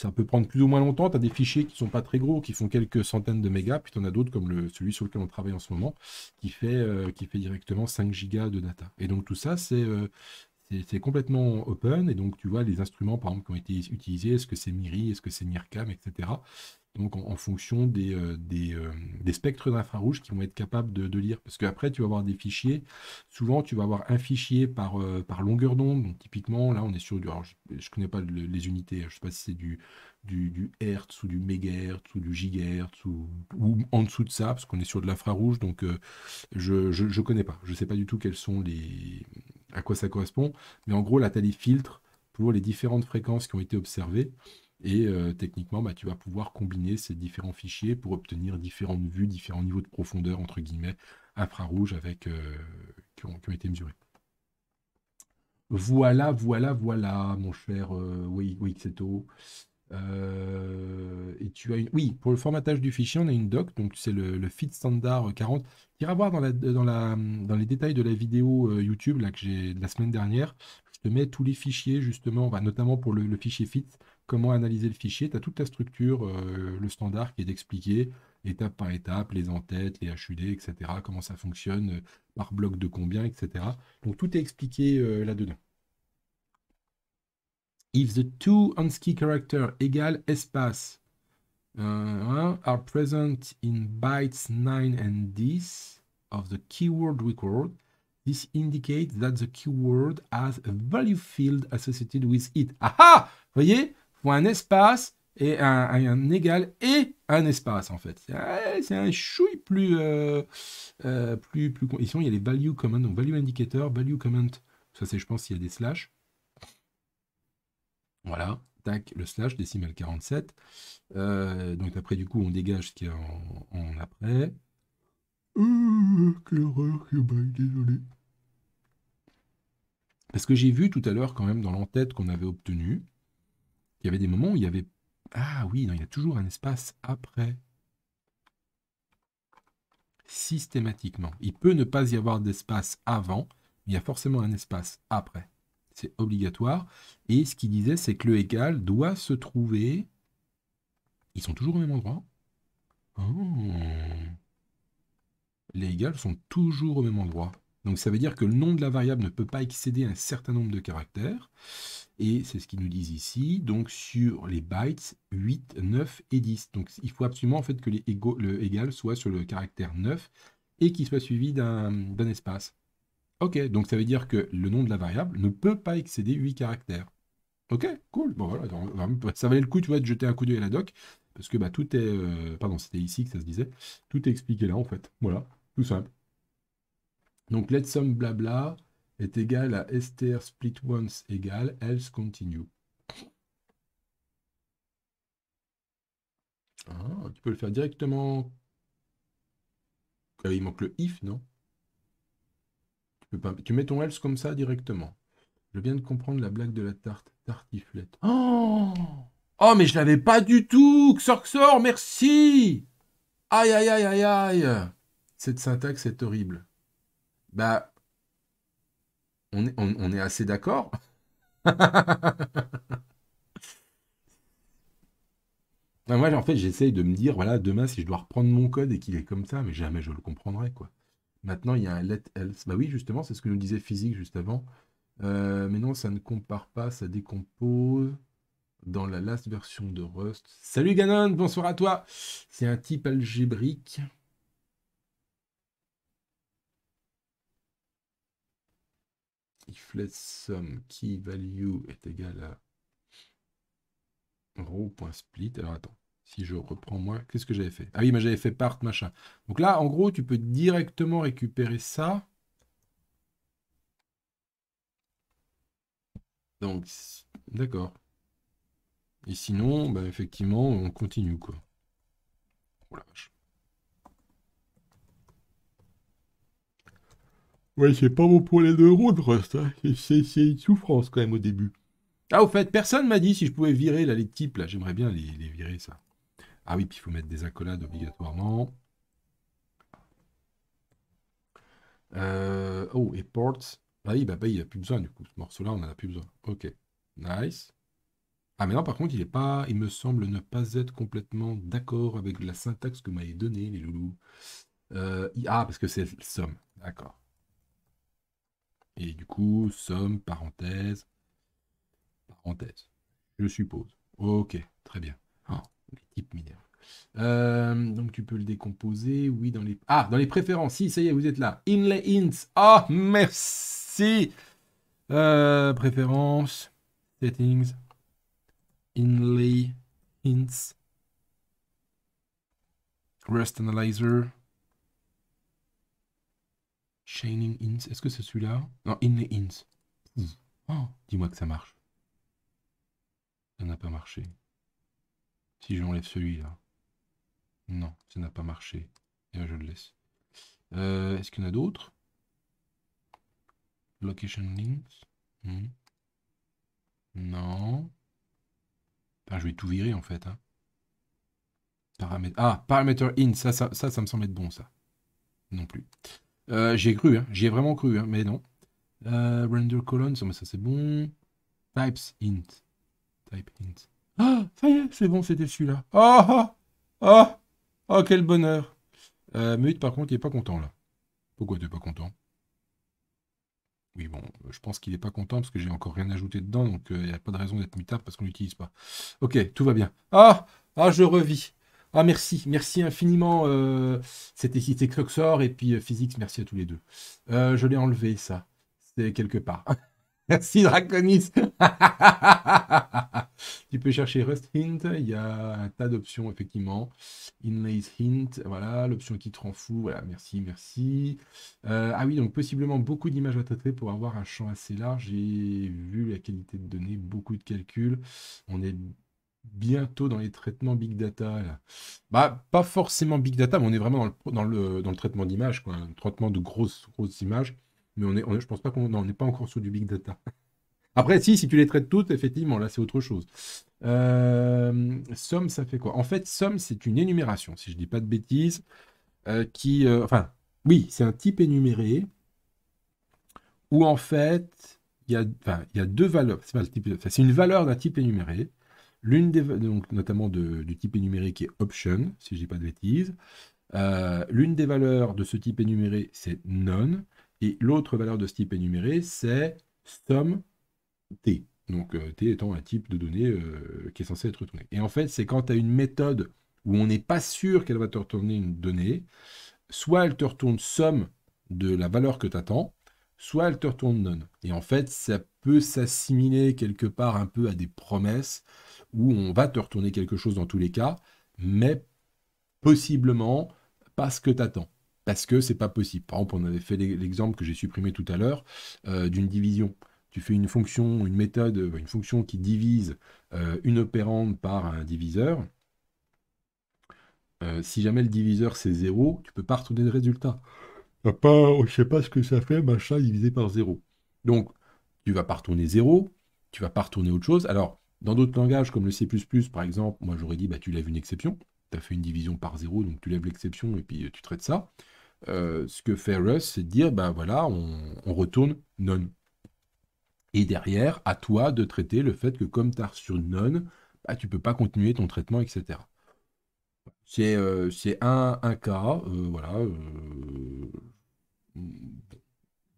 Ça peut prendre plus ou moins longtemps. Tu as des fichiers qui ne sont pas très gros, qui font quelques centaines de mégas. Puis tu en as d'autres, comme le, celui sur lequel on travaille en ce moment, qui fait, euh, qui fait directement 5 gigas de data. Et donc tout ça, euh, c'est c'est complètement open. Et donc tu vois les instruments, par exemple, qui ont été utilisés. Est-ce que c'est Miri Est-ce que c'est Mircam Etc donc en, fonction euh, euh, des, spectres d'infrarouge qui vont être capables de, lire. Parce qu'après, tu vas avoir des fichiers. Souvent, tu vas avoir un fichier par, euh, par longueur d'onde. Donc typiquement, là, on est sur du... je ne connais pas les unités, hein. je ne sais pas si c'est du, du, Hertz ou du mégahertz ou du gigahertz ou, en dessous de ça, parce qu'on est sur de l'infrarouge. Donc je ne je, connais pas. Je ne sais pas du tout quels sont les... à quoi ça correspond. Mais en gros, là, tu as des filtres pour les différentes fréquences qui ont été observées. Et euh, techniquement, bah, tu vas pouvoir combiner ces différents fichiers pour obtenir différentes vues, différents niveaux de profondeur, entre guillemets, infrarouge avec, euh, qui, ont, été mesurés. Voilà, voilà, voilà, mon cher euh, oui, oui, euh, et tu as Oui, pour le formatage du fichier, on a une doc, donc c'est le, Fit standard 40. iras voir dans, dans, les détails de la vidéo YouTube là, que j'ai de la semaine dernière. Je te mets tous les fichiers, justement, bah, notamment pour le fichier fit comment analyser le fichier. Tu as toute la structure, euh, le standard qui est expliqué étape par étape, les entêtes, les HUD, etc., comment ça fonctionne, euh, par bloc de combien, etc. Donc tout est expliqué euh, là-dedans. If the two ANSCII characters égale espace are present in bytes 9 and 10 of the keyword record, This indicates that the keyword has a value field associated with it. Aha Voyez ou un espace et un, égal et un espace en fait. C'est un chouille plus, euh, euh plus, plus. Ici, il y a les value command, donc value indicator, value comment. Ça, c'est, je pense, s'il y a des slash. Voilà, tac, le slash, décimale 47. Euh, donc après, du coup, on dégage ce qu'il y a en, après. Euh, désolé. Parce que j'ai vu tout à l'heure, quand même, dans l'entête qu'on avait obtenu, il y avait des moments où il y avait... Ah oui, non, il y a toujours un espace après. Systématiquement. Il peut ne pas y avoir d'espace avant, mais il y a forcément un espace après. C'est obligatoire. Et ce qu'il disait, c'est que le égal doit se trouver... Ils sont toujours au même endroit. Oh. Les égales sont toujours au même endroit. Donc ça veut dire que le nom de la variable ne peut pas excéder un certain nombre de caractères. Et c'est ce qu'ils nous disent ici, donc sur les bytes 8, 9 et 10. Donc il faut absolument en fait que les le égal soit sur le caractère 9 et qu'il soit suivi d'un espace. Ok, donc ça veut dire que le nom de la variable ne peut pas excéder 8 caractères. Ok, cool. Bon voilà, <laughs> ça valait le coup, tu vois, de jeter un coup d'œil à la doc, parce que bah, tout est... Euh, pardon, c'était ici que ça se disait. Tout est expliqué là, en fait. Voilà, tout simple. Donc, let's sum blabla, est égal à str split once égal else continue. Ah, tu peux le faire directement. Euh, il manque le if, non tu, peux pas... tu mets ton else comme ça directement. Je viens de comprendre la blague de la tarte. Tartiflette. Oh, oh mais je l'avais pas du tout Xorxor, merci Aïe, aïe, aïe, aïe, aïe Cette syntaxe est horrible. Bah, on est, assez d'accord <laughs> Moi, en fait, j'essaye de me dire, voilà, demain, si je dois reprendre mon code et qu'il est comme ça, mais jamais je le comprendrai, quoi. Maintenant, il y a un let else. Bah oui, justement, c'est ce que nous disait physique juste avant. Euh, mais non, ça ne compare pas, ça décompose dans la last version de Rust. Salut Ganon, bonsoir à toi. C'est un type algébrique. if let sum key value est égal à row.split. Alors attends, si je reprends moi, qu'est-ce que j'avais fait Ah oui, mais j'avais fait part machin. Donc là, en gros, tu peux directement récupérer ça. Donc, d'accord. Et sinon, bah, effectivement, on continue quoi. Ouais, c'est pas bon pour les deux C'est une souffrance quand même au début. Ah, au fait, personne m'a dit si je pouvais virer les types. là. J'aimerais bien les, virer, ça. Ah oui, puis il faut mettre des accolades obligatoirement. Euh, oh, et ports. Ah oui, bah, bah il n'y a plus besoin du coup. Ce morceau-là, on n'en a plus besoin. Ok. Nice. Ah, mais non, par contre, il est pas, il me semble ne pas être complètement d'accord avec la syntaxe que m'avez donnée, les loulous. Euh, ah, parce que c'est le somme. D'accord. Et du coup, somme, parenthèse, parenthèse, je suppose. Ok, très bien. Oh, les types donc tu peux le décomposer, oui, dans les... Ah, dans les préférences, si, ça y est, vous êtes là. Inlay hints, oh, merci. Euh, préférences, settings, inlay hints, rest analyzer. Shining ins, Est-ce que c'est celui-là Non, the ins. Hmm. Oh, dis-moi que ça marche. Ça n'a pas marché. Si j'enlève celui-là. Non, ça n'a pas marché. Et eh là, ben, je le laisse. Euh, est-ce qu'il y en a d'autres Location links. Hmm. Non. Enfin, je vais tout virer en fait. Hein. Paramètre. Ah, parameter in. Ça ça, ça, ça me semble être bon ça. Non plus. Euh, j'ai cru, hein. j'y ai vraiment cru, hein, mais non. Euh, render colons, mais ça c'est bon. Types int. Type int. Ah, ça y est, c'est bon, c'était celui-là. Ah, ah, ah, ah quel bonheur. Euh, par contre, il n'est pas content là. Pourquoi tu n'es pas content oui, bon, euh, je pense qu'il n'est pas content parce que j'ai encore rien ajouté dedans, donc il n'y a pas de raison d'être mutable parce qu'on l'utilise pas. Ok, tout va bien. Ah, ah, je revis. Ah, merci, merci infiniment. c'était cité Croxor et puis euh, Physics, merci à tous les deux. Euh, je l'ai enlevé, ça. C'est quelque part. <laughs> merci, Draconis. <laughs> tu peux chercher Rust Hint. Il y a un tas d'options, effectivement. Inlays Hint, voilà, l'option qui te rend fou. Voilà, merci, merci. Euh, ah oui, donc possiblement beaucoup d'images à traiter pour avoir un champ assez large. J'ai vu la qualité de données, beaucoup de calculs. On est bientôt dans les traitements big data. Bah, pas forcément big data, mais on est vraiment dans le, dans le, dans le traitement d'images, quoi. traitement de grosses, grosses images. Mais on est, je pense pas qu'on est pas encore sur du big data. <laughs> Après, si, si tu les traites toutes, effectivement, là, c'est autre chose. Euh, somme, ça fait quoi En fait, somme, c'est une énumération, si je ne dis pas de bêtises, euh, qui... Euh, enfin, oui, c'est un type énuméré où, en fait, il y, a, deux valeurs. c'est une valeur d'un type énuméré l'une des donc notamment de, du type énuméré qui est option, si je dis pas de bêtises. Euh, l'une des valeurs de ce type énuméré, c'est none, et l'autre valeur de ce type énuméré, c'est sum t. Donc euh, t étant un type de données euh, qui est censé être retourné. Et en fait, c'est quand tu as une méthode où on n'est pas sûr qu'elle va te retourner une donnée, soit elle te retourne somme de la valeur que tu attends, soit elle te retourne none. Et en fait, ça peut s'assimiler quelque part un peu à des promesses, où on va te retourner quelque chose dans tous les cas, mais possiblement pas ce que t'attends. Parce que c'est pas possible. Par exemple, on avait fait l'exemple que j'ai supprimé tout à l'heure euh, d'une division. Tu fais une fonction, une méthode, euh, une fonction qui divise euh, une opérande par un diviseur. si jamais le diviseur c'est 0, tu peux pas retourner le résultat. Pas, oh, je sais pas ce que ça fait, machin divisé par 0. Donc, tu vas pas retourner 0, tu vas pas retourner autre chose. Alors, dans d'autres langages comme le C++, par exemple, moi j'aurais dit bah, tu lèves une exception, tu as fait une division par zéro, donc tu lèves l'exception et puis euh, tu traites ça. Euh, ce que fait Rust, c'est dire bah voilà, on, retourne none. Et derrière, à toi de traiter le fait que comme tu as reçu none, tu bah, tu peux pas continuer ton traitement, etc. Euh, c'est un, cas, voilà.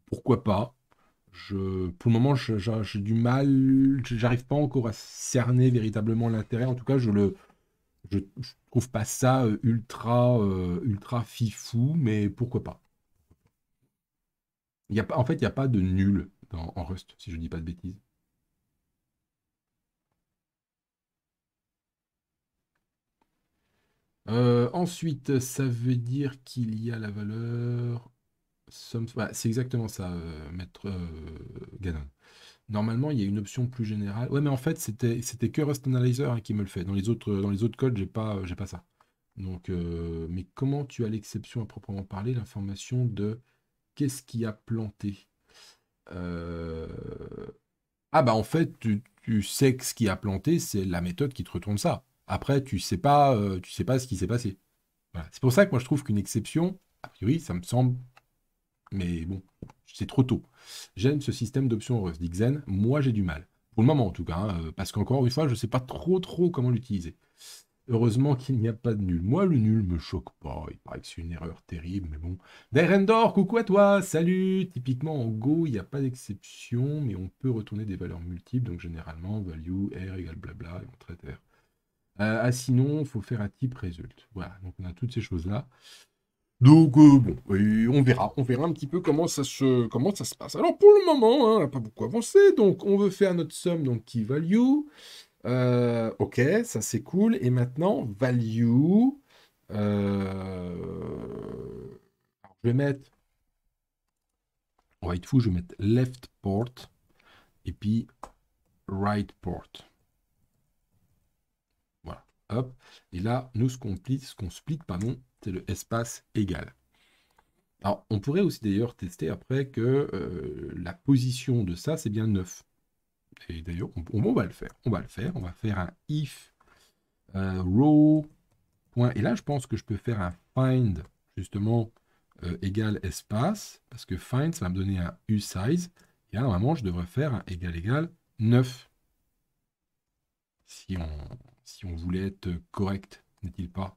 pourquoi pas pour le moment, j'ai du mal, j'arrive pas encore à cerner véritablement l'intérêt. En tout cas, je le, je, trouve pas ça euh, ultra, euh, ultra fifou, mais pourquoi pas. Y a en fait, il n'y a pas de nul en Rust, si je ne dis pas de bêtises. Euh, ensuite, ça veut dire qu'il y a la valeur bah, c'est exactement ça, euh, maître euh, Ganon. Normalement, il y a une option plus générale. Ouais, mais en fait, c'était, c'était que Rust Analyzer hein, qui me le fait. Dans les autres, dans les autres codes, j'ai pas, j'ai pas ça. Donc, euh, mais comment tu as l'exception à proprement parler, l'information de qu'est-ce qui a planté Ah bah en fait, tu, sais que ce qui a planté, c'est la méthode qui te retourne ça. Après, tu sais pas, tu sais pas ce qui s'est passé. C'est pour ça que moi je trouve qu'une exception, a priori, ça me semble mais bon, c'est trop tôt. J'aime ce système d'options heureuses, dit Xen. Moi, j'ai du mal. Pour le moment, en tout cas, hein, euh, parce qu'encore une fois, je ne sais pas trop, trop comment l'utiliser. Heureusement qu'il n'y a pas de nul. Moi, le nul me choque pas. Il paraît que c'est une erreur terrible, mais bon. Derendor, coucou à toi, salut Typiquement, en Go, il n'y a pas d'exception, mais on peut retourner des valeurs multiples. Donc, généralement, value R égale blabla, et on traite R. Euh, ah, sinon, il faut faire un type result. Voilà, donc on a toutes ces choses-là. Donc euh, bon, on verra, on verra un petit peu comment ça se, comment ça se passe. Alors pour le moment, hein, on n'a pas beaucoup avancé, donc on veut faire notre somme donc qui value. Euh, ok, ça c'est cool. Et maintenant value. Euh, je vais mettre. On va être fou, je vais mettre left port et puis right port. Voilà, hop. Et là, nous ce qu'on ce qu'on split, pardon, c'est le espace égal. Alors, on pourrait aussi d'ailleurs tester après que euh, la position de ça, c'est bien 9. Et d'ailleurs, on, va le faire. On va le faire. On va faire un if euh, row. Point. Et là, je pense que je peux faire un find, justement, euh, égal espace. Parce que find, ça va me donner un u size. Et là, normalement, je devrais faire un égal égal 9. Si on, si on voulait être correct, n'est-il pas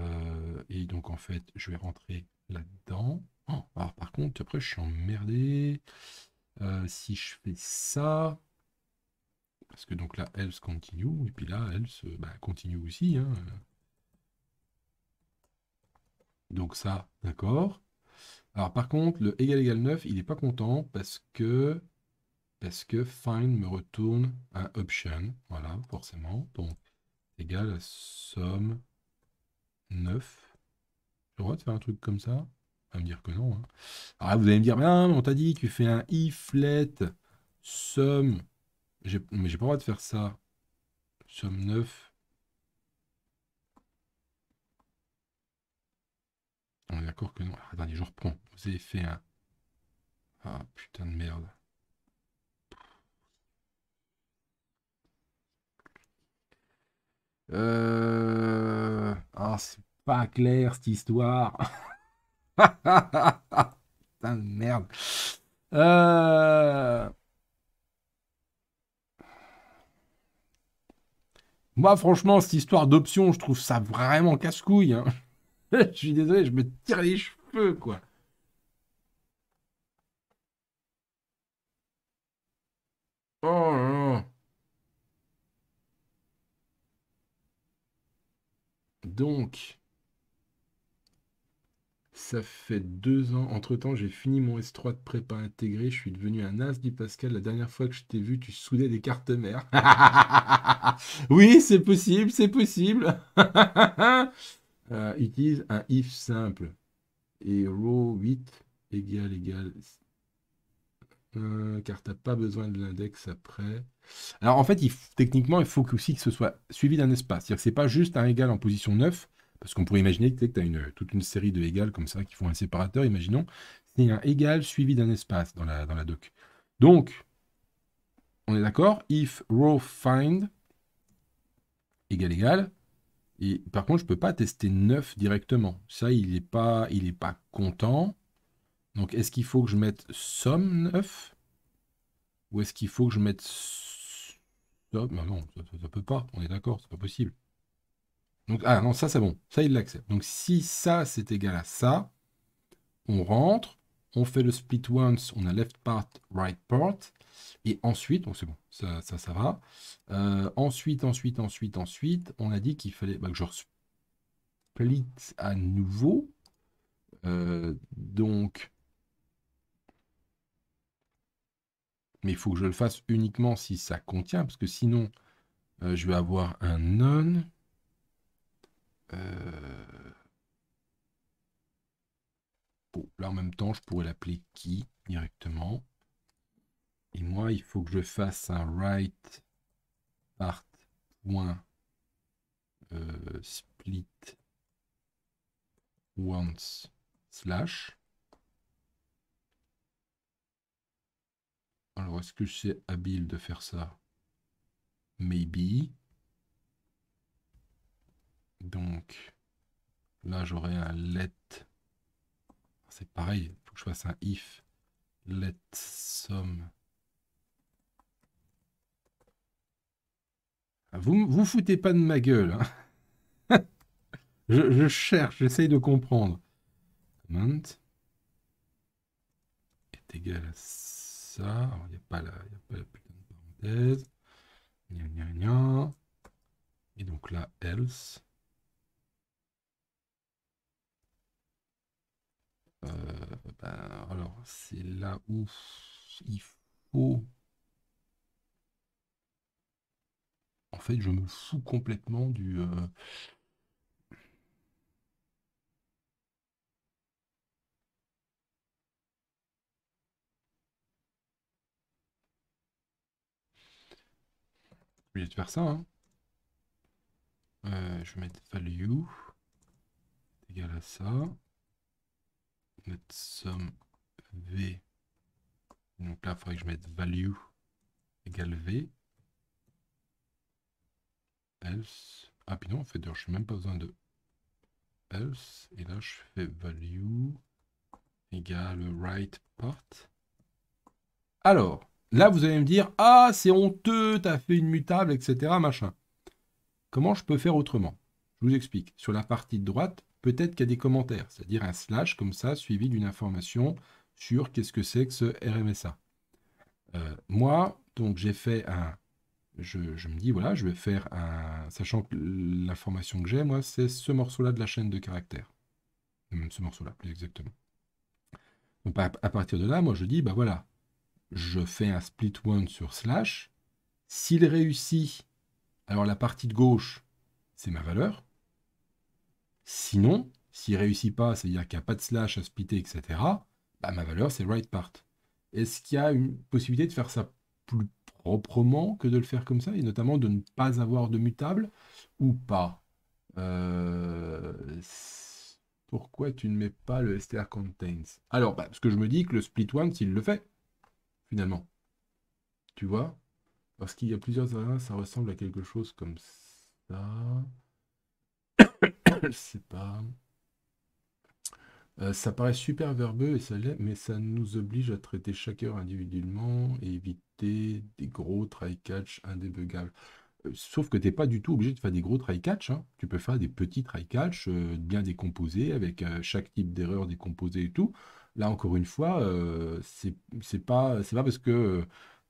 euh, et donc en fait, je vais rentrer là-dedans. Oh, alors par contre, après, je suis emmerdé. Euh, si je fais ça, parce que donc là, else continue, et puis là, else bah, continue aussi. Hein. Donc ça, d'accord. Alors par contre, le égal égal 9, il n'est pas content parce que parce que find me retourne un option. Voilà, forcément. Donc égal à somme 9. J'ai le droit de faire un truc comme ça à me dire que non. Hein. Ah, vous allez me dire, mais on t'a dit, tu fais un if let sum. Mais j'ai pas le droit de faire ça. Sum 9. On est d'accord que non. attendez, je reprends. Vous avez fait un. Ah putain de merde. Euh, ah, c'est pas clair cette histoire. <laughs> Putain de merde. Euh, Moi, franchement, cette histoire d'option je trouve ça vraiment casse-couille. Hein. <laughs> je suis désolé, je me tire les cheveux, quoi. Donc, ça fait deux ans. Entre-temps, j'ai fini mon S3 de prépa intégré. Je suis devenu un as, dit Pascal. La dernière fois que je t'ai vu, tu soudais des cartes mères. <laughs> oui, c'est possible, c'est possible. <laughs> Euh, utilise un if simple. Et row 8 égale égale euh, car t'as pas besoin de l'index après. Alors en fait, techniquement, il faut aussi que ce soit suivi d'un espace. C'est-à-dire que n'est pas juste un égal en position 9, parce qu'on pourrait imaginer que tu as une, toute une série de égales comme ça qui font un séparateur, imaginons. C'est un égal suivi d'un espace dans la, dans la doc. Donc, on est d'accord If row find égal égal. Et par contre, je peux pas tester 9 directement. Ça, il n'est pas, il est pas content. Donc est-ce qu'il faut que je mette somme 9 Ou est-ce qu'il faut que je mette ah Non, ça, ne peut pas, on est d'accord, c'est pas possible. Donc, ah non, ça c'est bon, ça il l'accepte. Donc si ça c'est égal à ça, on rentre, on fait le split once, on a left part, right part, et ensuite, donc c'est bon, ça, ça, va. Euh, ensuite, ensuite, ensuite, ensuite, on a dit qu'il fallait bah, que je split à nouveau. Euh, donc, mais il faut que je le fasse uniquement si ça contient, parce que sinon, euh, je vais avoir un none. Euh, bon, là en même temps, je pourrais l'appeler qui directement. Et moi, il faut que je fasse un write part point euh, split once slash. Alors, est-ce que c'est habile de faire ça Maybe. Donc, là, j'aurai un let. C'est pareil, il faut que je fasse un if. Let sum. Ah, vous vous foutez pas de ma gueule. Hein. <laughs> je, cherche, j'essaye de comprendre. Comment est égal à il n'y a, pas la, y a pas la putain de parenthèse. Gna, gna, gna. Et donc là, else. Euh, ben, alors, c'est là où il faut... En fait, je me fous complètement du... Euh, oublié de faire ça. Hein. Euh, je vais mettre value égal à ça. Mettre somme v. Donc là, il faudrait que je mette value égale v. Else. Ah, puis non, en fait, je n'ai même pas besoin de else. Et là, je fais value égale write part. Alors, Là, vous allez me dire, ah, c'est honteux, t'as fait une mutable, etc., machin. Comment je peux faire autrement Je vous explique. Sur la partie de droite, peut-être qu'il y a des commentaires, c'est-à-dire un slash comme ça, suivi d'une information sur qu'est-ce que c'est que ce RMSA. Euh, moi, donc j'ai fait un... Je, me dis, voilà, je vais faire un... Sachant que l'information que j'ai, moi, c'est ce morceau-là de la chaîne de caractères. Même ce morceau-là, plus exactement. Donc à, à, partir de là, moi, je dis, bah voilà, je fais un split one sur slash. S'il réussit, alors la partie de gauche, c'est ma valeur. Sinon, s'il réussit pas, c'est-à-dire qu'il n'y a pas de slash à splitter, etc., bah, ma valeur, c'est right part. Est-ce qu'il y a une possibilité de faire ça plus proprement que de le faire comme ça, et notamment de ne pas avoir de mutable ou pas euh, Pourquoi tu ne mets pas le str contains Alors, bah, parce que je me dis que le split one, s'il le fait, finalement. Tu vois Parce qu'il y a plusieurs ça ressemble à quelque chose comme ça. <coughs> Je sais pas. Euh, ça paraît super verbeux et ça l'est, mais ça nous oblige à traiter chaque heure individuellement et éviter des gros try-catch indébugables. Euh, sauf que tu n'es pas du tout obligé de faire des gros try-catch. Hein. Tu peux faire des petits try-catch euh, bien décomposés avec chaque type d'erreur décomposée et tout là encore une fois, euh, c'est pas, parce que,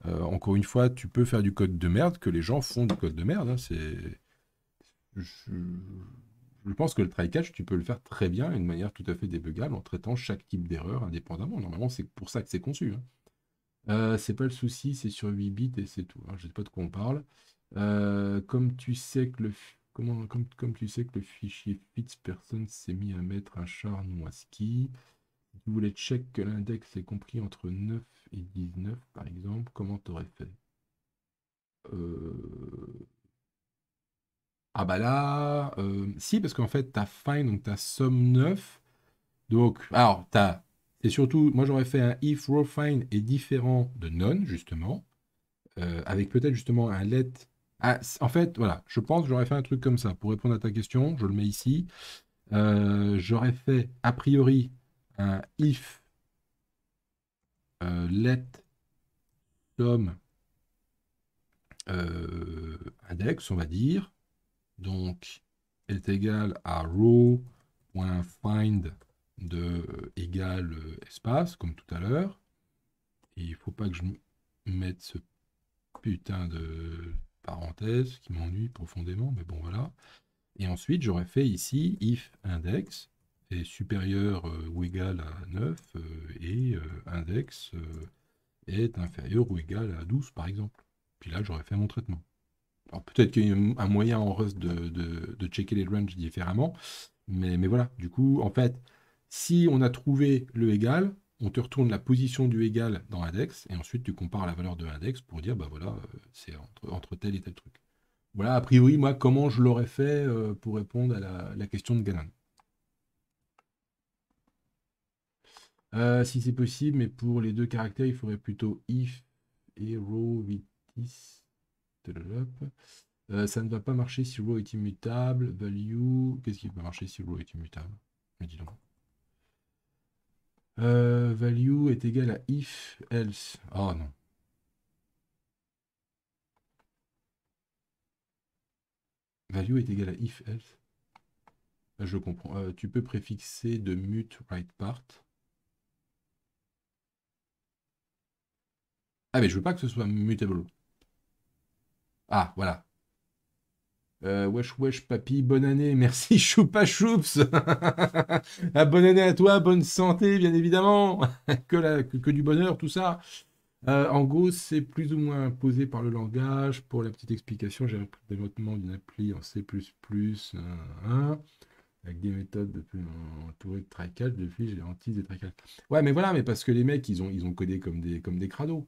euh, encore une fois, tu peux faire du code de merde que les gens font du code de merde. Hein. Je, pense que le try-catch, tu peux le faire très bien, d'une manière tout à fait débugable, en traitant chaque type d'erreur indépendamment. Normalement, c'est pour ça que c'est conçu. Hein. Euh, c'est pas le souci, c'est sur 8 bits et c'est tout. Hein. Je sais pas de quoi on parle. comme tu sais que le comme, tu sais que le fichier Fitz personne s'est mis à mettre un char ou si tu check que l'index est compris entre 9 et 19, par exemple, comment tu aurais fait euh, Ah bah là, euh, si, parce qu'en fait, tu as find, donc tu as somme 9. Donc, alors, tu as... Et surtout, moi j'aurais fait un if row find est différent de none, justement, euh, avec peut-être justement un let. Ah, en fait, voilà, je pense que j'aurais fait un truc comme ça. Pour répondre à ta question, je le mets ici. j'aurais fait a priori if euh, let sum euh, index, on va dire, donc est euh, égal à row.find de égal espace, comme tout à l'heure. Il faut pas que je mette ce putain de parenthèse qui m'ennuie profondément, mais bon voilà. Et ensuite, j'aurais fait ici if index est supérieur euh, ou égal à 9 euh, et euh, index est inférieur ou égal à 12 par exemple. Puis là j'aurais fait mon traitement. Alors peut-être qu'il y a un moyen en Rust de, checker les ranges différemment, mais, voilà, du coup, en fait, si on a trouvé le égal, on te retourne la position du égal dans index, et ensuite tu compares la valeur de index pour dire, bah voilà, c'est entre, entre, tel et tel truc. Voilà, a priori, moi, comment je l'aurais fait pour répondre à la, question de Ganon Euh, si c'est possible, mais pour les deux caractères, il faudrait plutôt if et row vitis. Euh, ça ne va pas marcher si row est immutable. Value. Qu'est-ce qui va marcher si row est immutable Mais dis donc. Euh, value est égal à if else. Oh non. Value est égal à if else. Je comprends. tu peux préfixer de mute right part. Ah, mais je veux pas que ce soit mutable. Ah, voilà. Euh, wesh wesh papy, bonne année, merci <laughs> choupa choups. <laughs> Ah, bonne année à toi, bonne santé bien évidemment, <laughs> que, que, du bonheur tout ça. Euh, en gros, c'est plus ou moins imposé par le langage. Pour la petite explication, j'ai un développement d'une appli en C++. Hein, hein avec des méthodes de, entourées de depuis j'ai anti des Ouais, mais voilà, mais parce que les mecs, ils ont, ils ont codé comme des, comme des crados.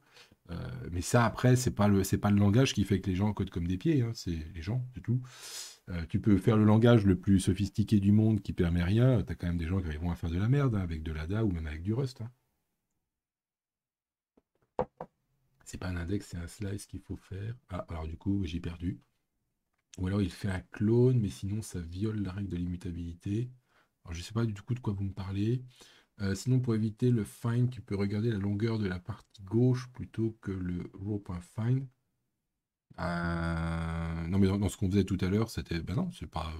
Euh, mais ça, après, c'est pas, le, pas le langage qui fait que les gens codent comme des pieds, hein, c'est les gens, c'est tout. Euh, tu peux faire le langage le plus sophistiqué du monde qui permet rien, euh, Tu as quand même des gens qui arriveront à faire de la merde, hein, avec de l'ADA ou même avec du Rust. Hein. C'est pas un index, c'est un slice qu'il faut faire. Ah, alors du coup, j'ai perdu. Ou alors il fait un clone, mais sinon ça viole la règle de l'immutabilité. Alors je ne sais pas du coup de quoi vous me parlez. Euh, sinon, pour éviter le find, tu peux regarder la longueur de la partie gauche plutôt que le row.find. Euh... non, mais dans, ce qu'on faisait tout à l'heure, c'était. Ben non, c'est pas.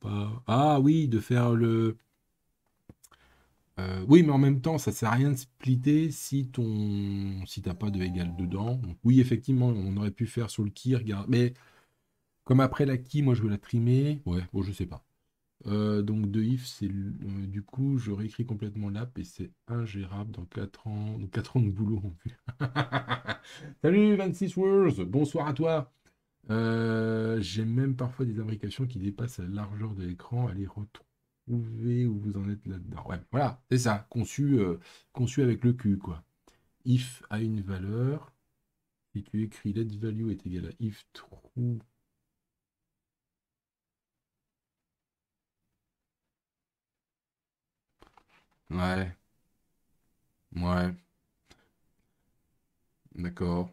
pas. Ah oui, de faire le. Euh, oui, mais en même temps, ça sert à rien de splitter si ton si t'as pas de égal dedans. oui, effectivement, on aurait pu faire sur le key, regarde. Mais comme après la key, moi je veux la trimer. Ouais, bon, je sais pas. Euh, donc de if, c'est euh, du coup, je réécris complètement l'app et c'est ingérable dans 4 ans. Donc 4 ans de boulot en plus. <laughs> Salut 26 Words, bonsoir à toi. Euh, J'ai même parfois des applications qui dépassent la largeur de l'écran. Allez retrouver où vous en êtes là-dedans. Ouais, voilà, c'est ça, conçu, conçu avec le cul, quoi. If a une valeur, et tu écris let value est égal à if true Ouais, ouais, d'accord.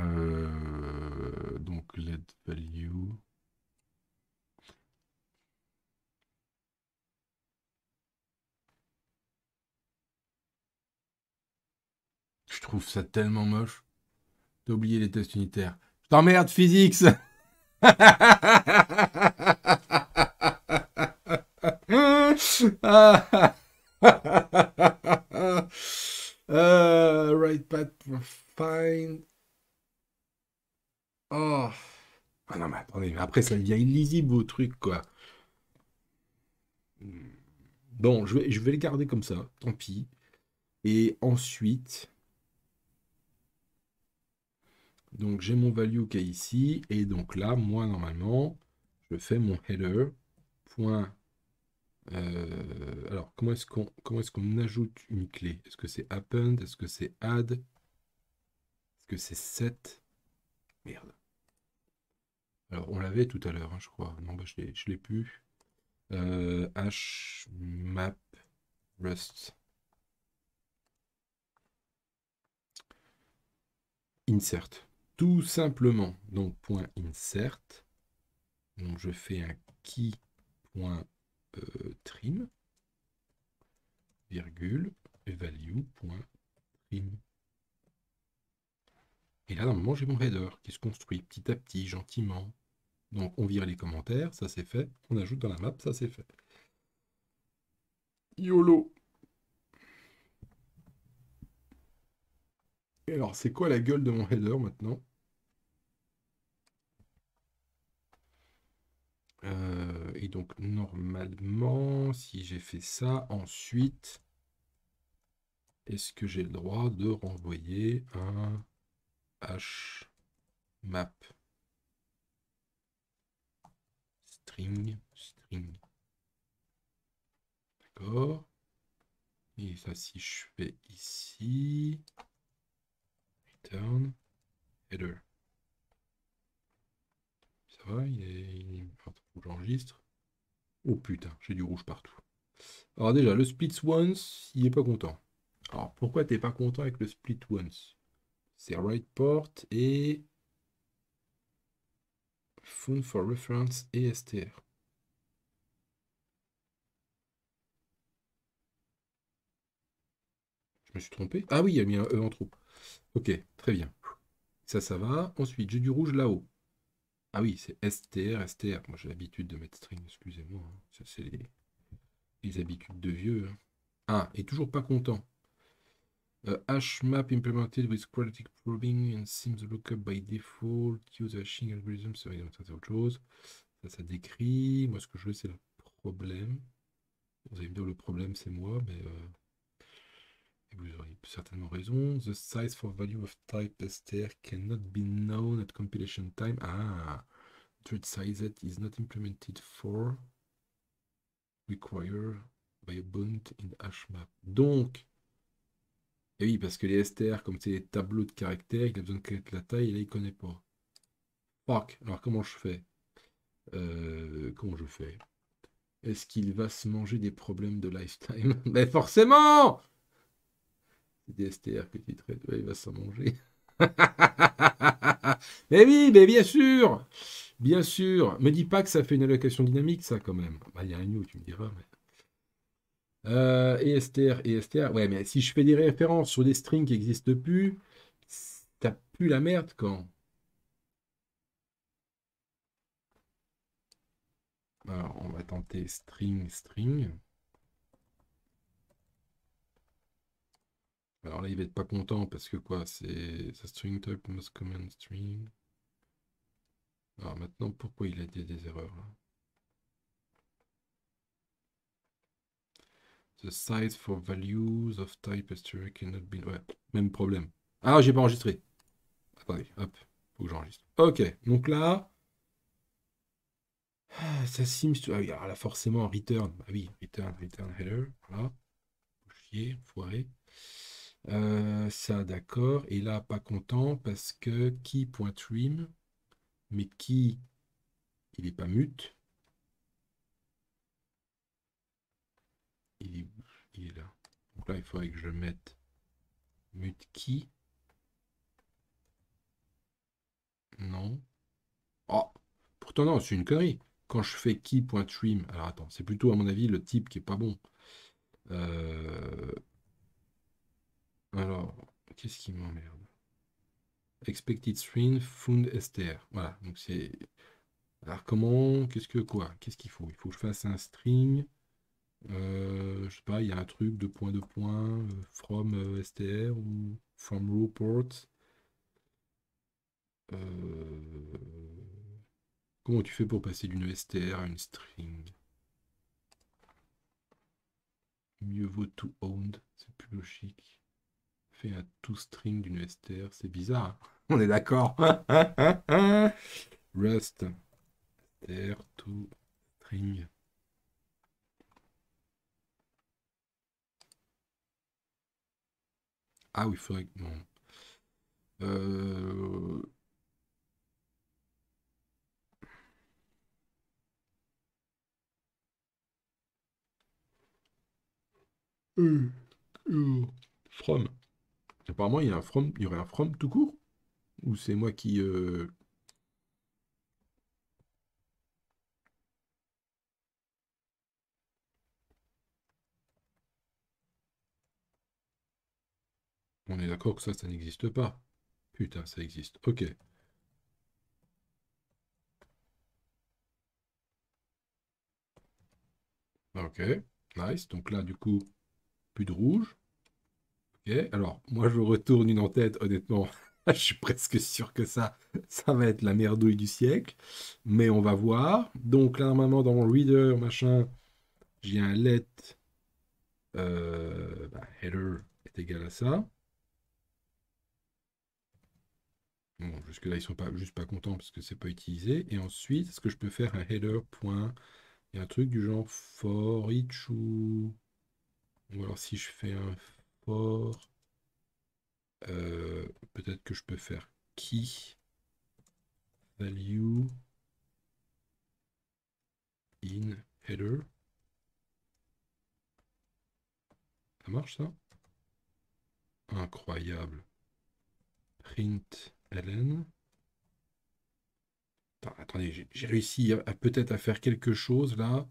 Euh, donc, LED value. Je trouve ça tellement moche. d'oublier les tests unitaires. Je t'emmerde, physique <laughs> ah, ah, ah euh, <laughs> right fine. Oh. Ah non, mais attendez, mais après, ça devient illisible vos truc quoi. Bon, je vais, je vais le garder comme ça, tant pis. Et ensuite. Donc, j'ai mon value qui est ici. Et donc là, moi, normalement, je fais mon header. Point euh, alors, comment est-ce qu'on comment est-ce qu'on ajoute une clé Est-ce que c'est append Est-ce que c'est add Est-ce que c'est set Merde. Alors, on l'avait tout à l'heure, hein, je crois. Non, bah, je l'ai l'ai plus. h euh, map rust insert. Tout simplement. Donc, point insert. Donc, je fais un key point euh, trim, virgule, trim Et là, normalement, j'ai mon header qui se construit petit à petit, gentiment. Donc, on vire les commentaires, ça c'est fait. On ajoute dans la map, ça c'est fait. YOLO Et alors, c'est quoi la gueule de mon header maintenant euh et donc normalement, si j'ai fait ça, ensuite, est-ce que j'ai le droit de renvoyer un map string, string. D'accord. Et ça, si je fais ici, return, header. Ça va, il est... j'enregistre. Oh putain, j'ai du rouge partout. Alors déjà, le split once, il est pas content. Alors pourquoi t'es pas content avec le split once C'est right port et phone for reference et STR. Je me suis trompé Ah oui, il y a mis un E en trop. Ok, très bien. Ça, ça va. Ensuite, j'ai du rouge là-haut. Ah oui, c'est STR, STR. Moi j'ai l'habitude de mettre string, excusez-moi. Hein. Ça c'est les... habitudes de vieux. Hein. Ah, et toujours pas content. Hash euh, map implemented with quadratic probing and seems lookup by default. Use hashing algorithm, ça c'est autre chose. Ça, ça décrit. Moi ce que je veux, c'est le problème. Vous allez me dire le problème, c'est moi, mais. Euh, vous auriez certainement raison, the size for value of type str cannot be known at compilation time. Ah, thread size it is not implemented for require by a bound in hmap. Donc, et eh oui, parce que les str, comme c'est des tableaux de caractères, il a besoin de connaître la taille, et là, il ne connaît pas. Fuck, alors comment je fais euh, Comment je fais Est-ce qu'il va se manger des problèmes de lifetime Mais <laughs> ben, forcément c'est que tu traites. il va s'en manger. <laughs> mais oui, mais bien sûr Bien sûr Me dis pas que ça fait une allocation dynamique, ça, quand même. Bah, il y a un new, tu me diras. Euh, et STR, et STR. Ouais, mais si je fais des références sur des strings qui n'existent plus, t'as plus la merde quand. Alors, on va tenter string, string. Alors là, il va être pas content parce que quoi, c'est string type must command string. Alors maintenant, pourquoi il a des erreurs là The size for values of type string cannot be. Ouais, même problème. Ah, j'ai pas enregistré. Attendez, hop, faut que j'enregistre. Ok, donc là. Ah, ça seems Ah alors là, forcément, return. Ah oui, return, return header. Voilà. Chier, foiré. Euh, ça, d'accord. Et là, pas content parce que key.trim, mais qui, il n'est pas mute. Il est, il là. Donc là, il faudrait que je mette mute qui. Non. Oh, pourtant, non, c'est une connerie. Quand je fais key.trim, alors attends, c'est plutôt à mon avis le type qui est pas bon. Euh, alors, qu'est-ce qui m'emmerde Expected string found str. Voilà, donc c'est. Alors comment Qu'est-ce que quoi Qu'est-ce qu'il faut Il faut que je fasse un string. Euh, je sais pas, il y a un truc de point de point, euh, from euh, str ou from report. Comment tu fais pour passer d'une str à une string Mieux vaut to owned, c'est plus logique un two string d'une str. C'est bizarre. Hein. <laughs> On est d'accord. <laughs> Rust. str to string. Ah oui, il faudrait que. Euh. Hum. Hum. from. Apparemment, il y, a un from, il y aurait un from tout court Ou c'est moi qui... Euh, On est d'accord que ça, ça n'existe pas. Putain, ça existe. Ok. Ok, nice. Donc là, du coup, plus de rouge alors moi je retourne une en tête, honnêtement, <laughs> je suis presque sûr que ça, ça va être la merdouille du siècle, mais on va voir. Donc là, normalement, dans mon reader, machin, j'ai un let euh, bah, header est égal à ça. jusque-là, ils sont pas, juste pas contents parce que c'est pas utilisé. Et ensuite, est-ce que je peux faire un header point et un truc du genre for each ou... Ou alors si je fais un euh, peut-être que je peux faire key value in header. Ça marche ça Incroyable. Print ln. attendez, j'ai réussi à peut-être à faire quelque chose là,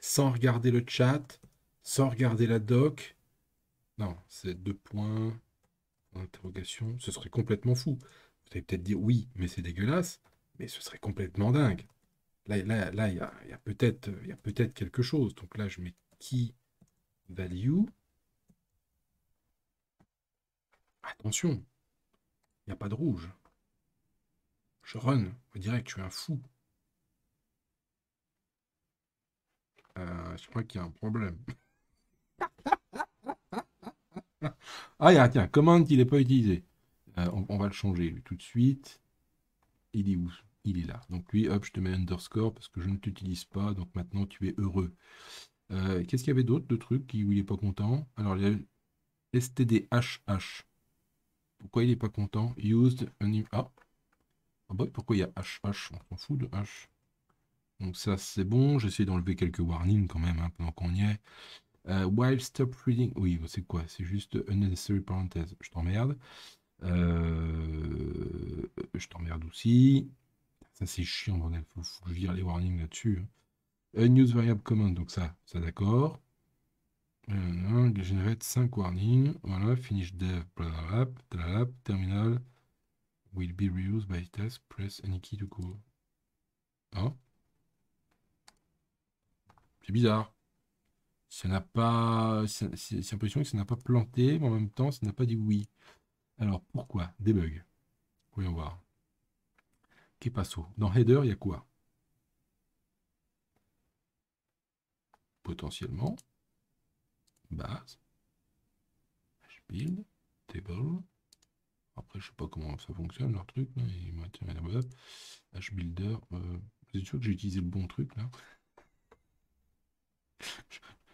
sans regarder le chat, sans regarder la doc, non, c'est deux points. d'interrogation. Ce serait complètement fou. Vous allez peut-être dire oui, mais c'est dégueulasse. Mais ce serait complètement dingue. Là, là, là, il y a, y a peut-être quelque chose. Donc là, je mets key value. Attention, il n'y a pas de rouge. Je run dirait que tu es un fou. Euh, je crois qu'il y a un problème ah, tiens, command, il n'est pas utilisé. Euh, on, va le changer lui, tout de suite. Il est où Il est là. Donc lui, hop, je te mets underscore parce que je ne t'utilise pas. Donc maintenant, tu es heureux. Euh, qu'est-ce qu'il y avait d'autre de trucs où il n'est pas content Alors, il y a STDHH. Pourquoi il n'est pas content Used un Ah, ah bah Pourquoi il y a HH On s'en fout de H. Donc ça, c'est bon. J'essaie d'enlever quelques warnings quand même hein, pendant qu'on y est. Euh, while stop reading. Oui, c'est quoi C'est juste unnecessary parenthèse. Je t'emmerde. Euh... je t'emmerde aussi. Ça, c'est chiant, bordel. Faut, que je vire les warnings là-dessus. Hein. Unuse euh, variable command. Donc, ça, ça d'accord. Euh, generate 5 warnings. Voilà. Finish dev. Terminal will be reused by test. Press any key to go. Hein? C'est bizarre ça n'a pas. C'est l'impression que ça n'a pas planté, mais en même temps, ça n'a pas dit oui. Alors pourquoi Des bugs. Voyons voir. Qu'est Dans header, il y a quoi Potentiellement. Base. HBuild. Table. Après, je sais pas comment ça fonctionne leur truc. Hbuilder. Euh, vous sûr que j'ai utilisé le bon truc là <laughs>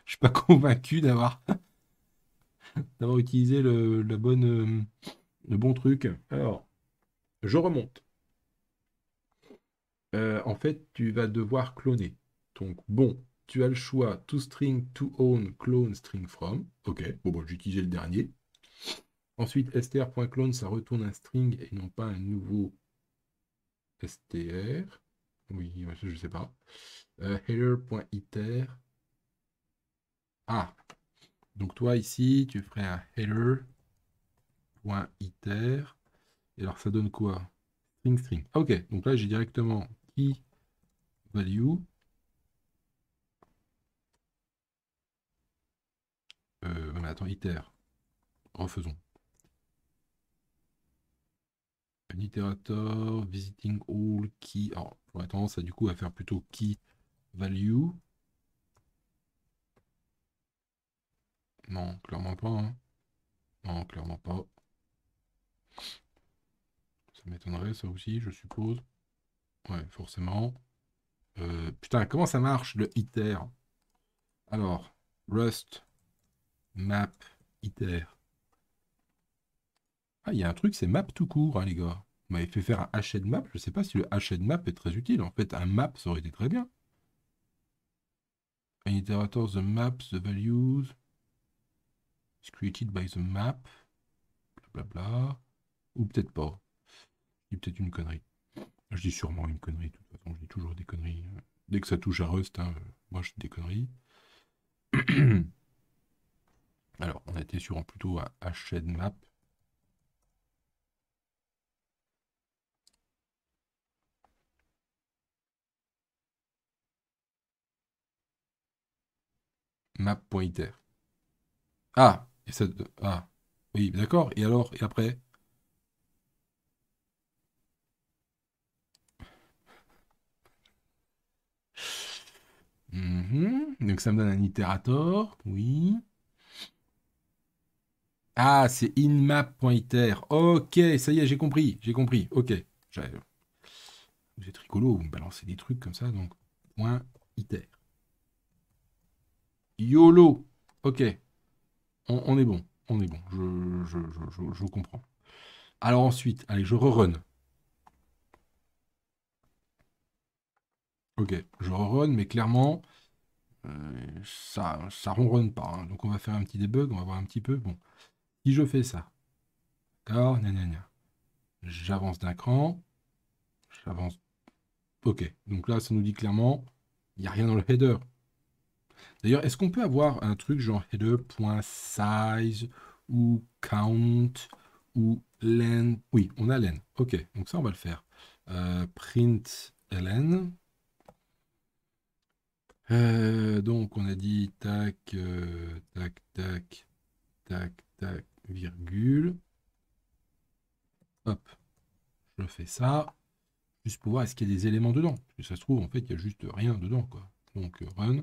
je suis pas <laughs> convaincu d'avoir <laughs> d'avoir utilisé le, euh, le bon truc. Alors, je remonte. Euh, en fait, tu vas devoir cloner. Donc, bon, tu as le choix to string, to own, clone, string from. Ok, bon, bon j'ai le dernier. Ensuite, str.clone, ça retourne un string et non pas un nouveau str. Oui, je sais pas. Euh, header.iter. Ah, donc toi ici, tu ferais un iter Et alors ça donne quoi String string. Ah, ok, donc là j'ai directement key value. Euh, attends, iter. Refaisons. Un iterator, visiting all, key. Alors, j'aurais tendance à du coup à faire plutôt key value. Non, clairement pas. Hein. Non, clairement pas. Ça m'étonnerait, ça aussi, je suppose. Ouais, forcément. Euh, putain, comment ça marche le iter Alors, Rust, map, iter. Ah, il y a un truc, c'est map tout court, hein, les gars. Vous m'avez fait faire un de map. Je ne sais pas si le de map est très utile. En fait, un map, ça aurait été très bien. Un iterator, the maps, the values is by the map, blablabla, ou peut-être pas. Je peut-être une connerie. Ah, je dis sûrement une connerie, de toute façon, je dis toujours des conneries. Dès que ça touche à Rust, hein, moi je dis des conneries. <clears throat> Alors, on était sur plutôt un plutôt map. map.iter. Ah, et ah, oui, d'accord. Et alors, et après mhm, Donc ça me donne un itérator, oui. Ah, c'est inmap.iter. Ok, ça y est, j'ai compris, j'ai compris. Ok, vous êtes rigolo, vous me balancez des trucs comme ça, donc point iter. YOLO, ok on, est bon, on est bon, je, je, comprends. Alors ensuite, allez, je rerun. Ok, je rerun, mais clairement, euh, ça, ça rerun pas. Hein. Donc on va faire un petit debug, on va voir un petit peu. Bon, si je fais ça, d'accord, j'avance d'un cran, j'avance. Ok, donc là, ça nous dit clairement, il n'y a rien dans le header. D'ailleurs, est-ce qu'on peut avoir un truc genre header.size ou count ou len Oui, on a len. Ok, donc ça, on va le faire. Euh, print len. Euh, donc, on a dit tac, euh, tac, tac, tac, tac, virgule. Hop, je fais ça. Juste pour voir est-ce qu'il y a des éléments dedans. Parce que ça se trouve, en fait, il n'y a juste rien dedans. quoi. Donc, run.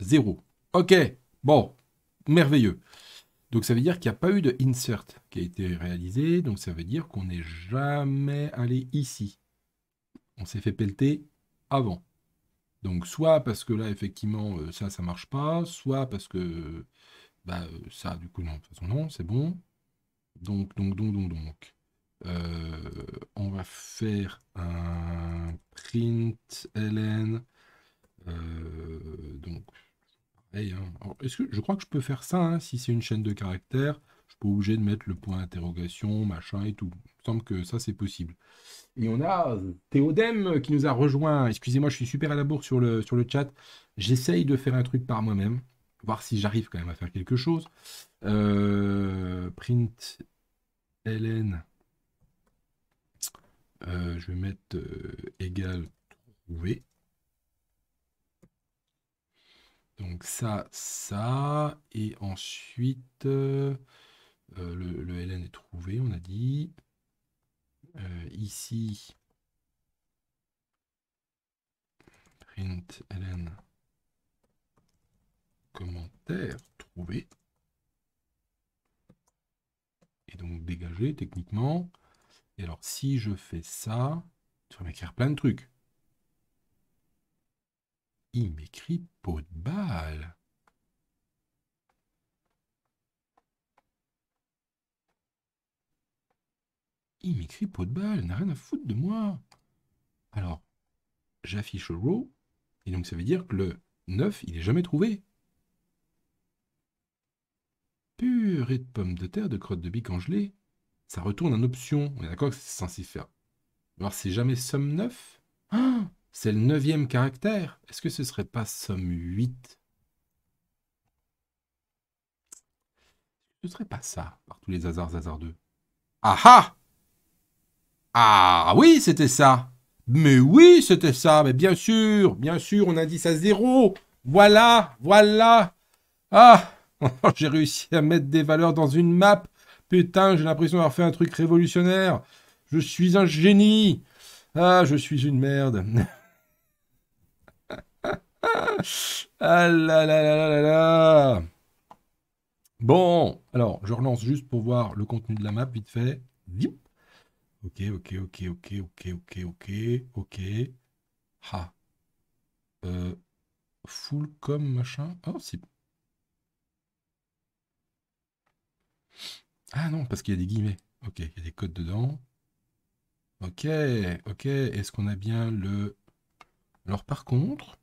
0. Ok, bon, merveilleux. Donc ça veut dire qu'il n'y a pas eu de insert qui a été réalisé, donc ça veut dire qu'on n'est jamais allé ici. On s'est fait pelleter avant. Donc soit parce que là, effectivement, euh, ça, ça marche pas, soit parce que bah, euh, ça, du coup, non, de toute façon, non, c'est bon. Donc, donc, donc, donc, donc. Euh, on va faire un print ln euh, donc, pareil. Hein. que je crois que je peux faire ça hein, si c'est une chaîne de caractères je suis pas obligé de mettre le point d'interrogation machin et tout. Il me semble que ça, c'est possible. Et on a euh, Théodème qui nous a rejoint. Excusez-moi, je suis super à la bourre sur le, sur le chat. J'essaye de faire un truc par moi-même, voir si j'arrive quand même à faire quelque chose. Euh, print LN. je vais mettre égal trouver. Donc ça, ça. Et ensuite, euh, euh, le, le, LN est trouvé, on a dit. Euh, ici, print LN commentaire trouvé. Et donc dégagé techniquement. Et alors si je fais ça, tu vas m'écrire plein de trucs. Il m'écrit peau de balle. Il m'écrit peau de balle, n'a rien à foutre de moi. Alors, j'affiche row, et donc ça veut dire que le 9, il n'est jamais trouvé. Purée de pommes de terre, de crotte de bic en Ça retourne en option. On est d'accord que c'est censé faire. Alors c'est jamais somme 9 c'est le neuvième caractère. Est-ce que ce serait pas somme 8 Ce serait pas ça, par tous les hasards, hasardeux. Ah ah Ah oui, c'était ça Mais oui, c'était ça Mais bien sûr Bien sûr, on a dit à zéro Voilà Voilà Ah <laughs> J'ai réussi à mettre des valeurs dans une map Putain, j'ai l'impression d'avoir fait un truc révolutionnaire Je suis un génie Ah, je suis une merde <laughs> ah là là là là là Bon, alors je relance juste pour voir le contenu de la map vite fait. Ok, ok, ok, ok, ok, ok, ok, ok. Ha. Euh, full com machin. Oh, c'est. Ah non, parce qu'il y a des guillemets. Ok, il y a des codes dedans. Ok, ok. Est-ce qu'on a bien le. Alors par contre.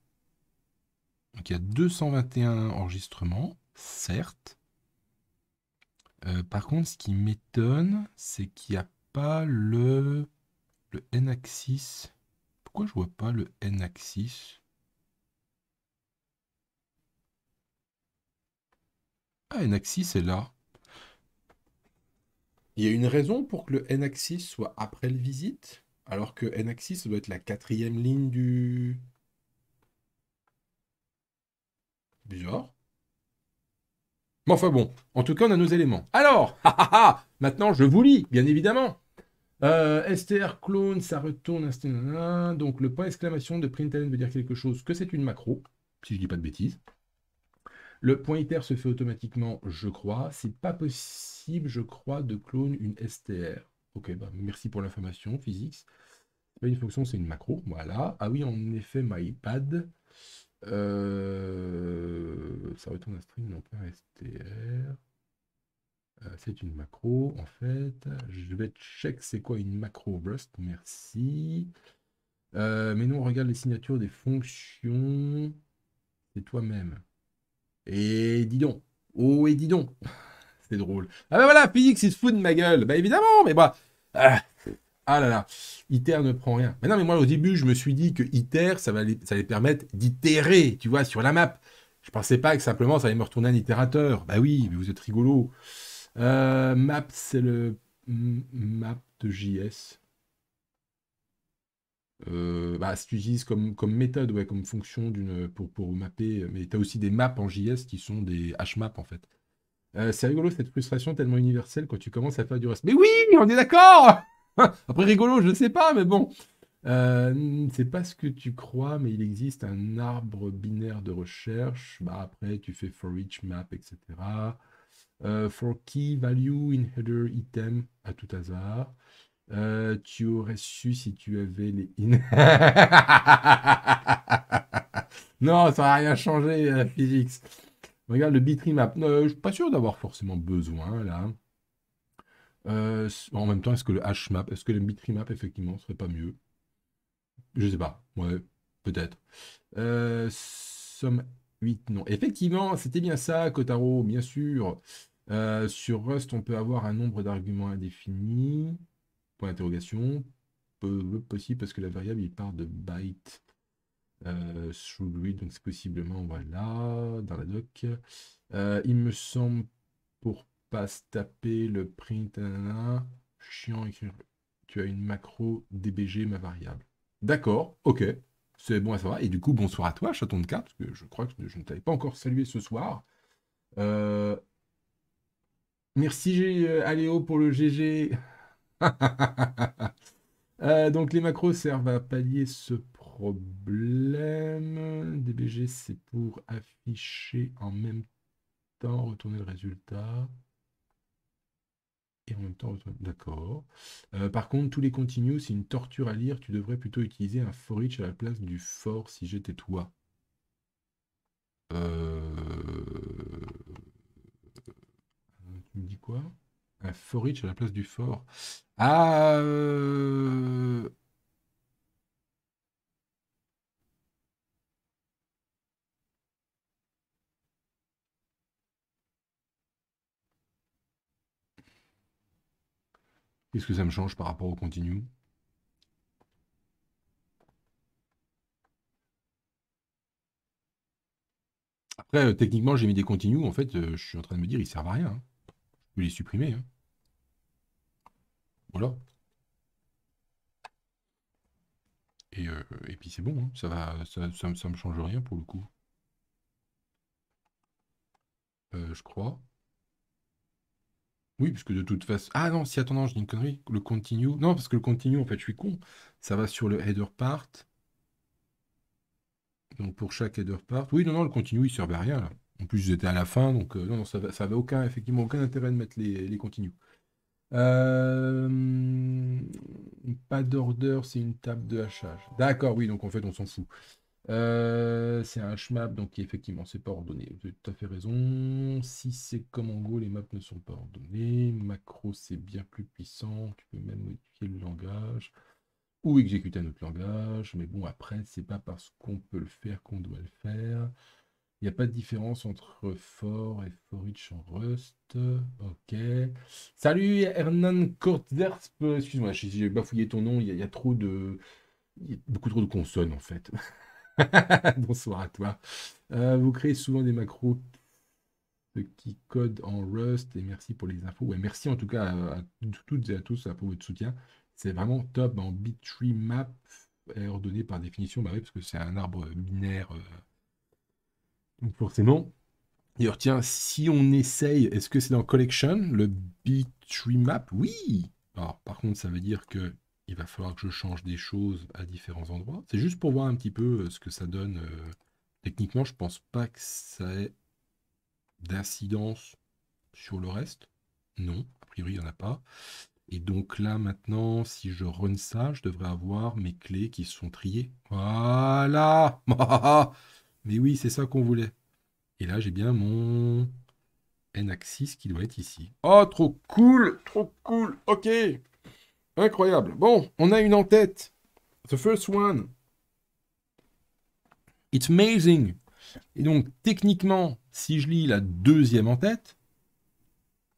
Donc il y a 221 enregistrements, certes. Euh, par contre, ce qui m'étonne, c'est qu'il n'y a pas le, N-axis. Pourquoi je vois pas le N-axis Ah, N-axis est là. Il y a une raison pour que le N-axis soit après le visite, alors que N-axis doit être la quatrième ligne du, Mais enfin bon, en tout cas, on a nos éléments. Alors, <laughs> maintenant, je vous lis, bien évidemment. Euh, STR clone, ça retourne. Donc, le point exclamation de println veut dire quelque chose que c'est une macro, si je dis pas de bêtises. Le point iter se fait automatiquement, je crois. C'est pas possible, je crois, de clone une STR. Ok, bah, merci pour l'information, physics. une fonction, c'est une macro. Voilà. Ah oui, en effet, MyPad. Euh, ça retourne un string, donc un str. Euh, c'est une macro, en fait. Je vais check c'est quoi une macro brust, merci. Euh, mais nous, on regarde les signatures des fonctions. C'est toi-même. Et dis donc. Oh, et dis donc. <laughs> c'est drôle. Ah ben voilà, PX il se fout de ma gueule. Bah évidemment, mais bah... Ah. Ah là là, ITER ne prend rien. Mais non, mais moi au début, je me suis dit que ITER, ça va ça allait permettre d'itérer, tu vois, sur la map. Je pensais pas que simplement ça allait me retourner un itérateur. Bah oui, mais vous êtes rigolo. Euh, map, c'est le map de JS. Euh, bah, si tu comme, comme méthode, ouais, comme fonction d'une pour, mapper, mais tu as aussi des maps en JS qui sont des maps en fait. Euh, c'est rigolo cette frustration tellement universelle quand tu commences à faire du reste. Mais oui, on est d'accord <laughs> Après, rigolo, je ne sais pas, mais bon. Euh, c'est pas ce que tu crois, mais il existe un arbre binaire de recherche. Bah, après, tu fais for each map, etc. Euh, for key value in header item à tout hasard. Euh, tu aurais su si tu avais les in. <laughs> non, ça n'a rien changé, euh, physics. Regarde le bitrimap. map. je suis pas sûr d'avoir forcément besoin là. Euh, en même temps, est-ce que le map, est-ce que le map effectivement, serait pas mieux Je sais pas. Ouais, peut-être. Euh, somme 8, non. Effectivement, c'était bien ça, Kotaro, bien sûr. Euh, sur Rust, on peut avoir un nombre d'arguments indéfinis. Point d'interrogation. possible parce que la variable, il part de byte. Euh, sous lui, donc c'est possiblement, voilà, dans la doc. il me semble pour pas se taper le print, chiant, écrire. Tu as une macro DBG, ma variable. D'accord, ok, c'est bon, ça va. Et du coup, bonsoir à toi, chaton de cartes, parce que je crois que je ne t'avais pas encore salué ce soir. Euh... Merci euh, Aléo pour le GG. <laughs> Euh, donc les macros servent à pallier ce problème. DBG, c'est pour afficher en même temps, retourner le résultat en même temps D'accord. Euh, par contre, tous les continues, c'est une torture à lire. Tu devrais plutôt utiliser un for each à la place du fort, si j'étais toi. Euh... euh tu me dis quoi Un for each à la place du fort. Ah euh, Qu'est-ce que ça me change par rapport au continu Après, euh, techniquement, j'ai mis des continues. En fait, euh, je suis en train de me dire, ils servent à rien. Hein. Je peux les supprimer. Hein. Voilà. Euh, et, puis c'est bon, hein. ça va, ça, ça, me change rien pour le coup. je crois. Oui, parce que de toute façon. Ah non, si attendant, je dis une connerie. Le continue. Non, parce que le continue, en fait, je suis con. Ça va sur le header part. Donc pour chaque header part. Oui, non, non, le continue, il ne servait à rien là. En plus, j'étais à la fin, donc euh, non, non, ça n'avait aucun, effectivement, aucun intérêt de mettre les, les continues. Euh, pas d'order, c'est une table de hachage. D'accord, oui, donc en fait, on s'en fout. Euh, c'est un sh-map donc effectivement, c'est pas ordonné. Vous avez tout à fait raison. Si c'est comme en Go, les maps ne sont pas ordonnées. Macro, c'est bien plus puissant. Tu peux même modifier le langage ou exécuter un autre langage. Mais bon, après, c'est pas parce qu'on peut le faire qu'on doit le faire. Il n'y a pas de différence entre for et for en Rust. Ok. Salut Hernan Kortzerp. Excuse-moi, j'ai bafouillé ton nom. Il y, a, trop de. beaucoup trop de consonnes en fait. <laughs> <laughs> Bonsoir à toi. Euh, vous créez souvent des macros qui code en Rust et merci pour les infos. Ouais, merci en tout cas à, toutes et à tous euh, pour votre soutien. C'est vraiment top en b map est ordonné par définition, bah parce que c'est un arbre binaire. Euh. Donc forcément. D'ailleurs, tiens, si on essaye, est-ce que c'est dans Collection, le b map Oui Alors, par contre, ça veut dire que il va falloir que je change des choses à différents endroits. C'est juste pour voir un petit peu euh, ce que ça donne. Euh, techniquement, je pense pas que ça ait d'incidence sur le reste. Non, a priori, il n'y en a pas. Et donc là, maintenant, si je run ça, je devrais avoir mes clés qui sont triées. Voilà <laughs> Mais oui, c'est ça qu'on voulait. Et là, j'ai bien mon N-axis qui doit être ici. Oh, trop cool Trop cool Ok Incroyable. Bon, on a une en tête. The first one. It's amazing. Et donc, techniquement, si je lis la deuxième en tête,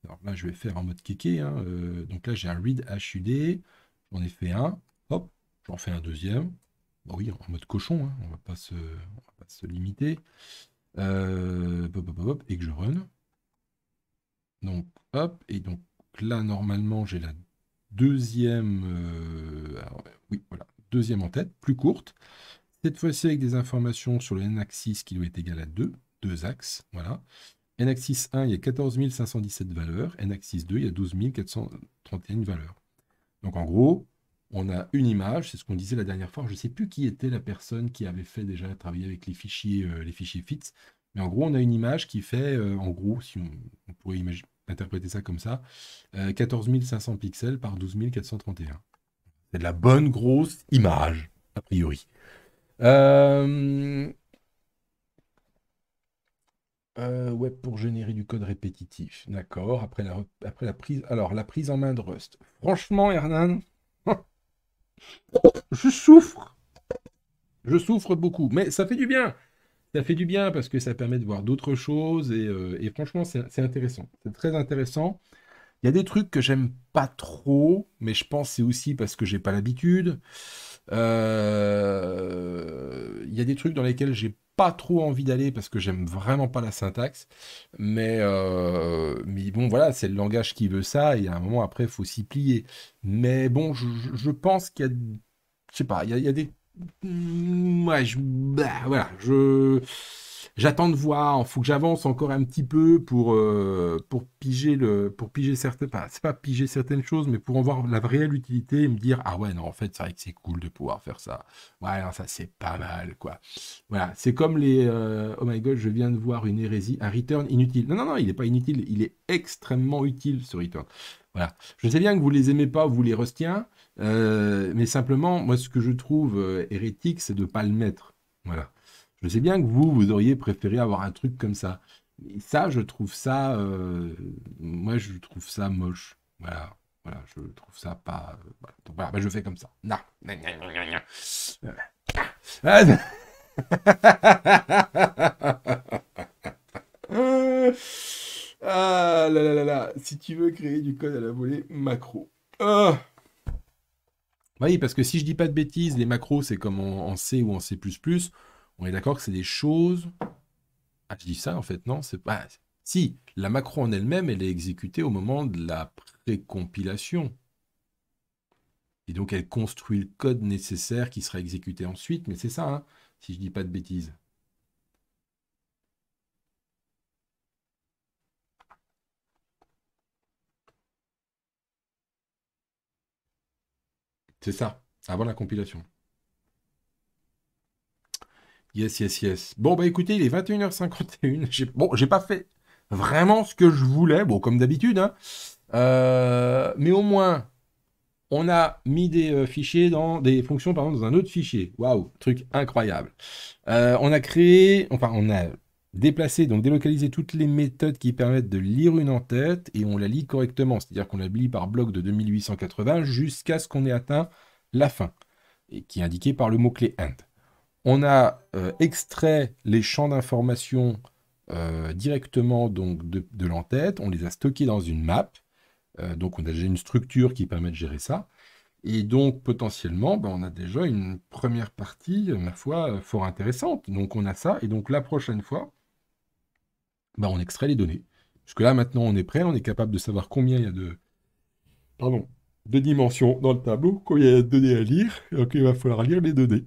alors là, je vais faire en mode kéké. Hein, euh, donc là, j'ai un read HUD. J'en ai fait un. Hop, j'en fais un deuxième. Bah oui, en mode cochon. Hein, on ne va, pas se, pas se limiter. Euh, hop, hop, hop, et que je run. Donc, hop. Et donc là, normalement, j'ai la deuxième, euh, oui, voilà, deuxième en tête, plus courte. Cette fois-ci avec des informations sur le n-axis qui doit être égal à 2, deux axes, voilà. N-axis 1, il y a 14 517 valeurs. N-axis 2, il y a 12 431 valeurs. Donc en gros, on a une image, c'est ce qu'on disait la dernière fois. Je ne sais plus qui était la personne qui avait fait déjà travailler avec les fichiers, euh, les fichiers FITS. Mais en gros, on a une image qui fait, euh, en gros, si on pourrait imaginer, interpréter ça comme ça, 14 euh, 500 pixels par 12 431. C'est de la bonne grosse image, a priori. Euh, euh, web pour générer du code répétitif. D'accord. Après après la prise. Alors, la prise en main de Rust. Franchement, Hernan, <laughs> je souffre. Je souffre beaucoup. Mais ça fait du bien ça fait du bien parce que ça permet de voir d'autres choses et, euh, franchement, c'est intéressant. C'est très intéressant. Il y a des trucs que j'aime pas trop, mais je pense c'est aussi parce que j'ai pas l'habitude. Euh, il y a des trucs dans lesquels j'ai pas trop envie d'aller parce que j'aime vraiment pas la syntaxe. Mais, euh, mais bon, voilà, c'est le langage qui veut ça et à un moment après, il faut s'y plier. Mais bon, je, pense qu'il y a. Je sais pas, il y a des moi mm, je, bah, voilà, je j'attends de voir. Il faut que j'avance encore un petit peu pour euh, pour piger le pour piger certaines pas c'est pas piger certaines choses, mais pour en voir la réelle utilité et me dire ah ouais non en fait c'est vrai que c'est cool de pouvoir faire ça. Ouais ça c'est pas mal quoi. Voilà c'est comme les euh, oh my god je viens de voir une hérésie un return inutile. Non non non il n'est pas inutile il est extrêmement utile ce return. Voilà. Je sais bien que vous les aimez pas, vous les restiens, euh, mais simplement, moi, ce que je trouve euh, hérétique, c'est de pas le mettre. Voilà. Je sais bien que vous, vous auriez préféré avoir un truc comme ça. ça, je trouve ça, euh, moi, je trouve ça moche. Voilà. Voilà, je trouve ça pas. Voilà. Donc, bah, je fais comme ça. Non. <laughs> Ah là là là là, si tu veux créer du code à la volée, macro. Ah. Bah oui, parce que si je dis pas de bêtises, les macros, c'est comme en, C ou en C++. On est d'accord que c'est des choses... Ah, je dis ça, en fait, non, c'est pas... Si, la macro en elle-même, elle est exécutée au moment de la précompilation. Et donc, elle construit le code nécessaire qui sera exécuté ensuite, mais c'est ça, hein, si je dis pas de bêtises. C'est ça, avant la compilation. Yes, yes, yes. Bon, bah écoutez, il est 21h51. <laughs> Bon, j'ai pas fait vraiment ce que je voulais, bon, comme d'habitude. Hein. Euh, mais au moins, on a mis des euh, fichiers dans des fonctions, exemple, dans un autre fichier. Waouh, truc incroyable. Euh, on a créé, enfin, on a Déplacer, donc délocaliser toutes les méthodes qui permettent de lire une en-tête et on la lit correctement, c'est-à-dire qu'on la lit par bloc de 2880 jusqu'à ce qu'on ait atteint la fin, et qui est indiquée par le mot-clé end. On a euh, extrait les champs d'information euh, directement donc, de, de l'entête, on les a stockés dans une map, euh, donc on a déjà une structure qui permet de gérer ça, et donc potentiellement ben, on a déjà une première partie, ma foi, fort intéressante. Donc on a ça, et donc la prochaine fois, bah, on extrait les données. Puisque là, maintenant, on est prêt, on est capable de savoir combien il y a de, pardon, de dimensions dans le tableau, combien il y a de données à lire, donc il va falloir lire les données.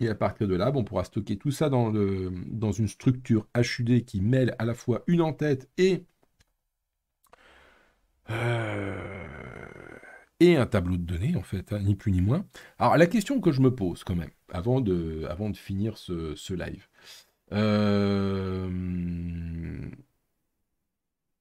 Et à partir de là, on pourra stocker tout ça dans, le, dans une structure HUD qui mêle à la fois une en-tête et, euh, et un tableau de données, en fait, hein, ni plus ni moins. Alors, la question que je me pose quand même, avant de, avant de finir ce live, euh,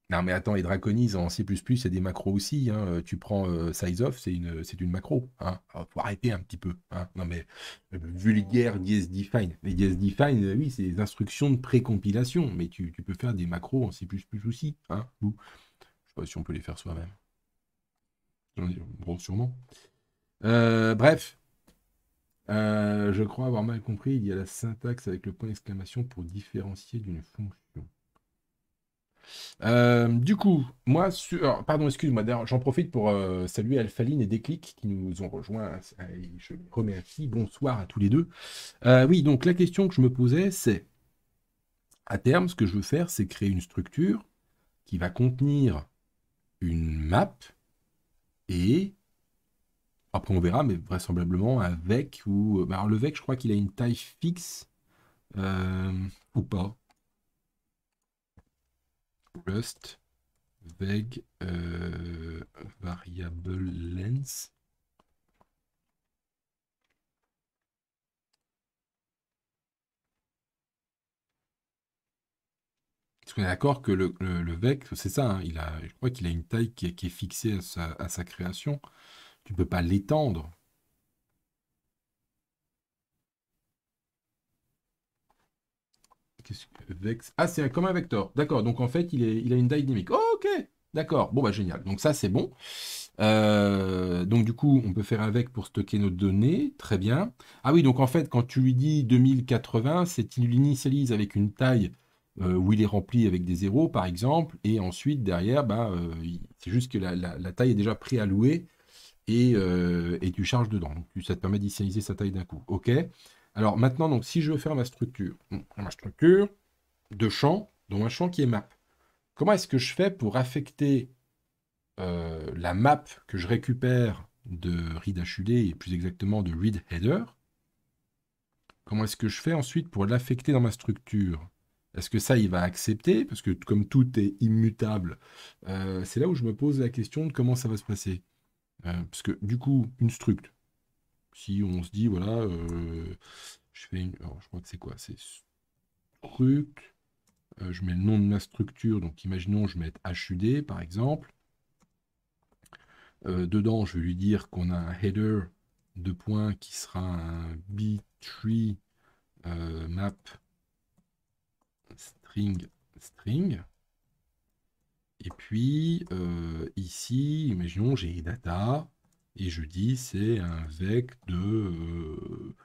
non mais attends, les Draconis en C++, il y a des macros aussi. Hein. Euh, tu prends euh, Size SizeOff, c'est une, macro. Hein. Ah, faut arrêter un petit peu. Hein. Non mais vulgaire define Les define oui, c'est des instructions de précompilation, mais tu, peux faire des macros en C++ aussi. Hein. Ou, je sais pas si on peut les faire soi-même. Bon, sûrement. bref, euh, je crois avoir mal compris, il y a la syntaxe avec le point d'exclamation pour différencier d'une fonction. Euh, du coup, moi, pardon, excuse-moi, j'en profite pour euh, saluer Alphaline et Déclic qui nous ont rejoints. Je les remercie. Bonsoir à tous les deux. oui, donc la question que je me posais, c'est à terme, ce que je veux faire, c'est créer une structure qui va contenir une map et après, on verra, mais vraisemblablement avec ou. Euh, bah, alors, le VEC, je crois qu'il a une taille fixe euh, ou pas. Rust, VEG, euh, variable lens. ce qu'on est d'accord que le, VEC, c'est ça, hein, il a, je crois qu'il a une taille qui est, qui fixée à sa création. Tu ne peux pas l'étendre. Ah, c'est comme un vecteur. D'accord, donc en fait, il, est, il a une dynamique. ok, d'accord. Bon, bah génial. Donc ça, c'est bon. Euh, donc du coup, on peut faire avec pour stocker nos données. Très bien. Ah oui, donc en fait, quand tu lui dis 2080, c'est qu'il l'initialise avec une taille euh, où il est rempli avec des zéros, par exemple. Et ensuite, derrière, bah, euh, c'est juste que la, la, taille est déjà préallouée et, euh, tu charges dedans. Donc, ça te permet d'initialiser sa taille d'un coup. OK Alors maintenant, donc, si je veux faire ma structure, hmm, ma structure de champ, dont un champ qui est map, comment est-ce que je fais pour affecter euh, la map que je récupère de read et plus exactement de read header Comment est-ce que je fais ensuite pour l'affecter dans ma structure Est-ce que ça, il va accepter Parce que comme tout est immutable, euh, c'est là où je me pose la question de comment ça va se passer. Euh, parce que du coup, une struct, si on se dit, voilà, euh, je fais une. je crois que c'est quoi C'est struct. Euh, je mets le nom de ma structure. Donc, imaginons, je mette HUD, par exemple. dedans, je vais lui dire qu'on a un header de points qui sera un B3 map string string. Et puis euh, ici, imaginons, j'ai data et je dis c'est un vec de. Euh,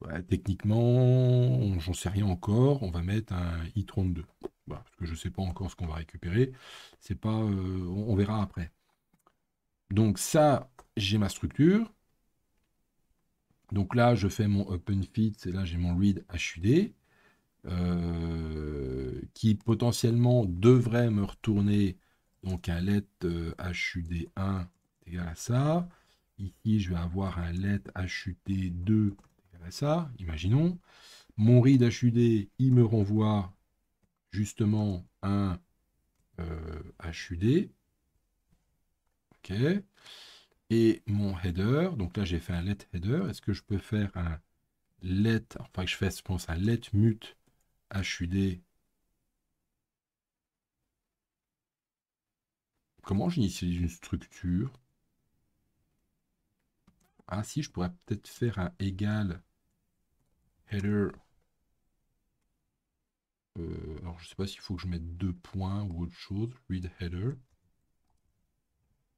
bah, techniquement, j'en sais rien encore, on va mettre un i32. Bah, parce que je ne sais pas encore ce qu'on va récupérer. C'est pas, euh, on, verra après. Donc ça, j'ai ma structure. Donc là, je fais mon open fit et là, j'ai mon read HUD. Euh, qui potentiellement devrait me retourner donc un let euh, HUD1 égal à ça. Ici, je vais avoir un let HUD2 égal à ça, imaginons. Mon read HUD, il me renvoie justement un HUD. Euh, OK. Et mon header, donc là j'ai fait un let header. Est-ce que je peux faire un let, enfin que je fais, je pense, un let mute HUD. Comment j'initialise une structure Ah si, je pourrais peut-être faire un égal header. Euh, alors je sais pas s'il faut que je mette deux points ou autre chose. Read header.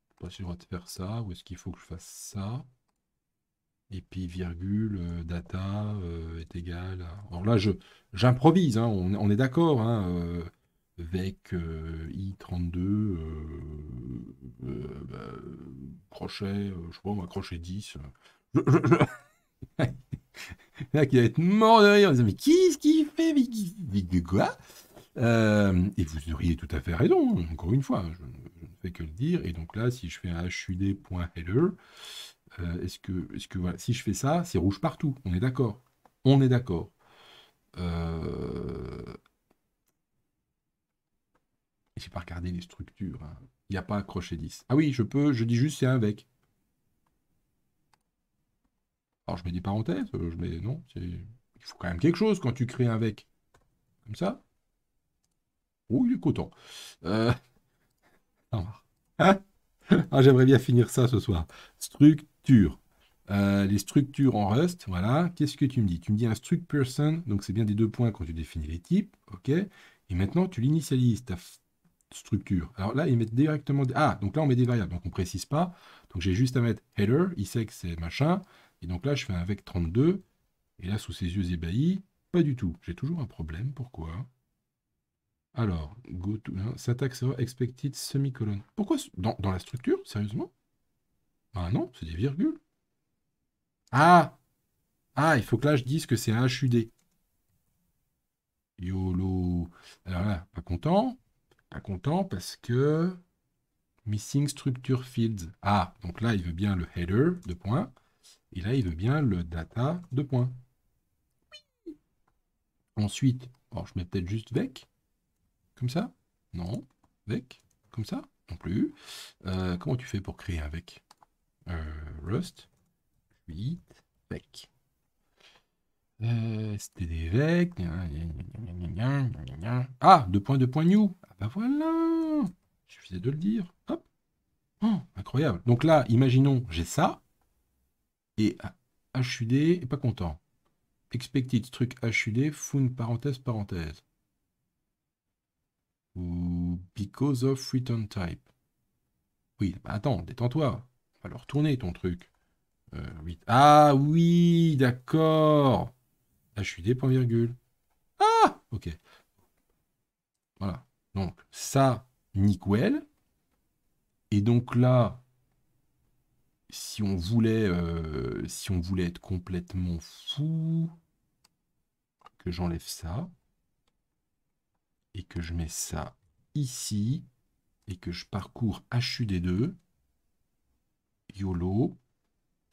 Je sais pas si je dois faire ça ou est-ce qu'il faut que je fasse ça et puis virgule, euh, data euh, est égal à... Alors là, je j'improvise, hein, on, est d'accord, avec hein, euh, i32, bah, crochet, je crois on va crocher 10. là, qui va être mort de rire, mais qu'est-ce qu'il fait, mais, Et vous auriez tout à fait raison, encore une fois, je, ne fais que le dire, et donc là, si je fais un hud.header, euh, est-ce que, est que voilà, si je fais ça, c'est rouge partout. On est d'accord. On est d'accord. Euh, j'ai pas regardé les structures. Hein. Il n'y a pas accroché 10. Ah oui, je peux, je dis juste c'est un avec. Alors je mets des parenthèses, euh, je mets non, il faut quand même quelque chose quand tu crées un avec. Comme ça. Oh, il est content. Euh... <laughs> Hein ah, j'aimerais bien finir ça ce soir. Structure. Euh, les structures en Rust, voilà. Qu'est-ce que tu me dis Tu me dis un struct person, donc c'est bien des deux points quand tu définis les types, ok Et maintenant, tu l'initialises, ta structure. Alors là, ils mettent directement... Ah, donc là, on met des variables, donc on ne précise pas. Donc j'ai juste à mettre header, il sait que c'est machin, et donc là, je fais un vec 32, et là, sous ses yeux ébahis, pas du tout. J'ai toujours un problème, pourquoi alors, go to hein, expected Semicolon. Pourquoi dans, la structure Sérieusement Ah non, c'est des virgules. Ah Ah, il faut que là je dise que c'est un HUD. YOLO. Alors là, pas content. Pas content parce que. Missing structure fields. Ah, donc là, il veut bien le header de points. Et là, il veut bien le data de points. Ensuite, je mets peut-être juste vec. Comme ça Non. Avec Comme ça Non plus. Euh, comment tu fais pour créer un euh, Rust. 8. Vec. Std C'était vec. Ah, deux points, de points new. Ah, bah voilà Je suffisait de le dire. Hop oh, Incroyable. Donc là, imaginons, j'ai ça. Et HUD est pas content. Expected truc HUD, fun parenthèse parenthèse. Ou because of return type. Oui, bah attends, détends-toi. Va le retourner ton truc. Euh, ah oui, d'accord. Là, ah, je suis des points virgule. Ah, ok. Voilà. Donc, ça, nickel. Et donc là, si on voulait, euh, si on voulait être complètement fou, que j'enlève ça et que je mets ça ici et que je parcours HUD2, YOLO,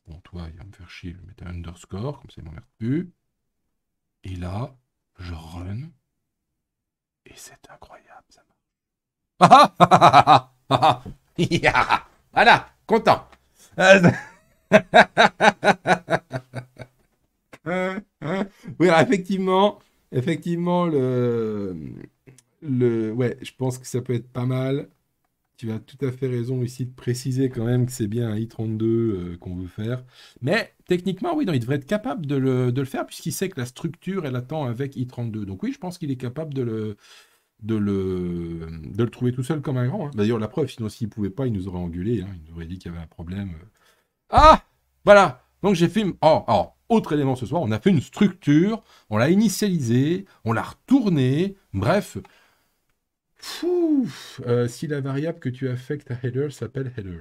bon toi il va me faire chier, je vais un underscore, comme ça il m'emmerde plus, et là je run, et c'est incroyable, ça marche. <laughs> Ah ah voilà, content <laughs> Oui, alors effectivement, effectivement, le, ouais, je pense que ça peut être pas mal. Tu as tout à fait raison ici de préciser quand même que c'est bien un i32 euh, qu'on veut faire. Mais techniquement, oui, non, il devrait être capable de le, faire puisqu'il sait que la structure, elle attend avec i32. Donc oui, je pense qu'il est capable de le, de le, de le trouver tout seul comme un grand. Hein. D'ailleurs, la preuve, sinon s'il ne pouvait pas, il nous aurait engulé. Hein. Il nous aurait dit qu'il y avait un problème. Euh. Ah Voilà Donc j'ai fait... Oh, oh, autre élément ce soir, on a fait une structure, on l'a initialisée, on l'a retournée. Bref, euh, si la variable que tu affectes à header s'appelle header.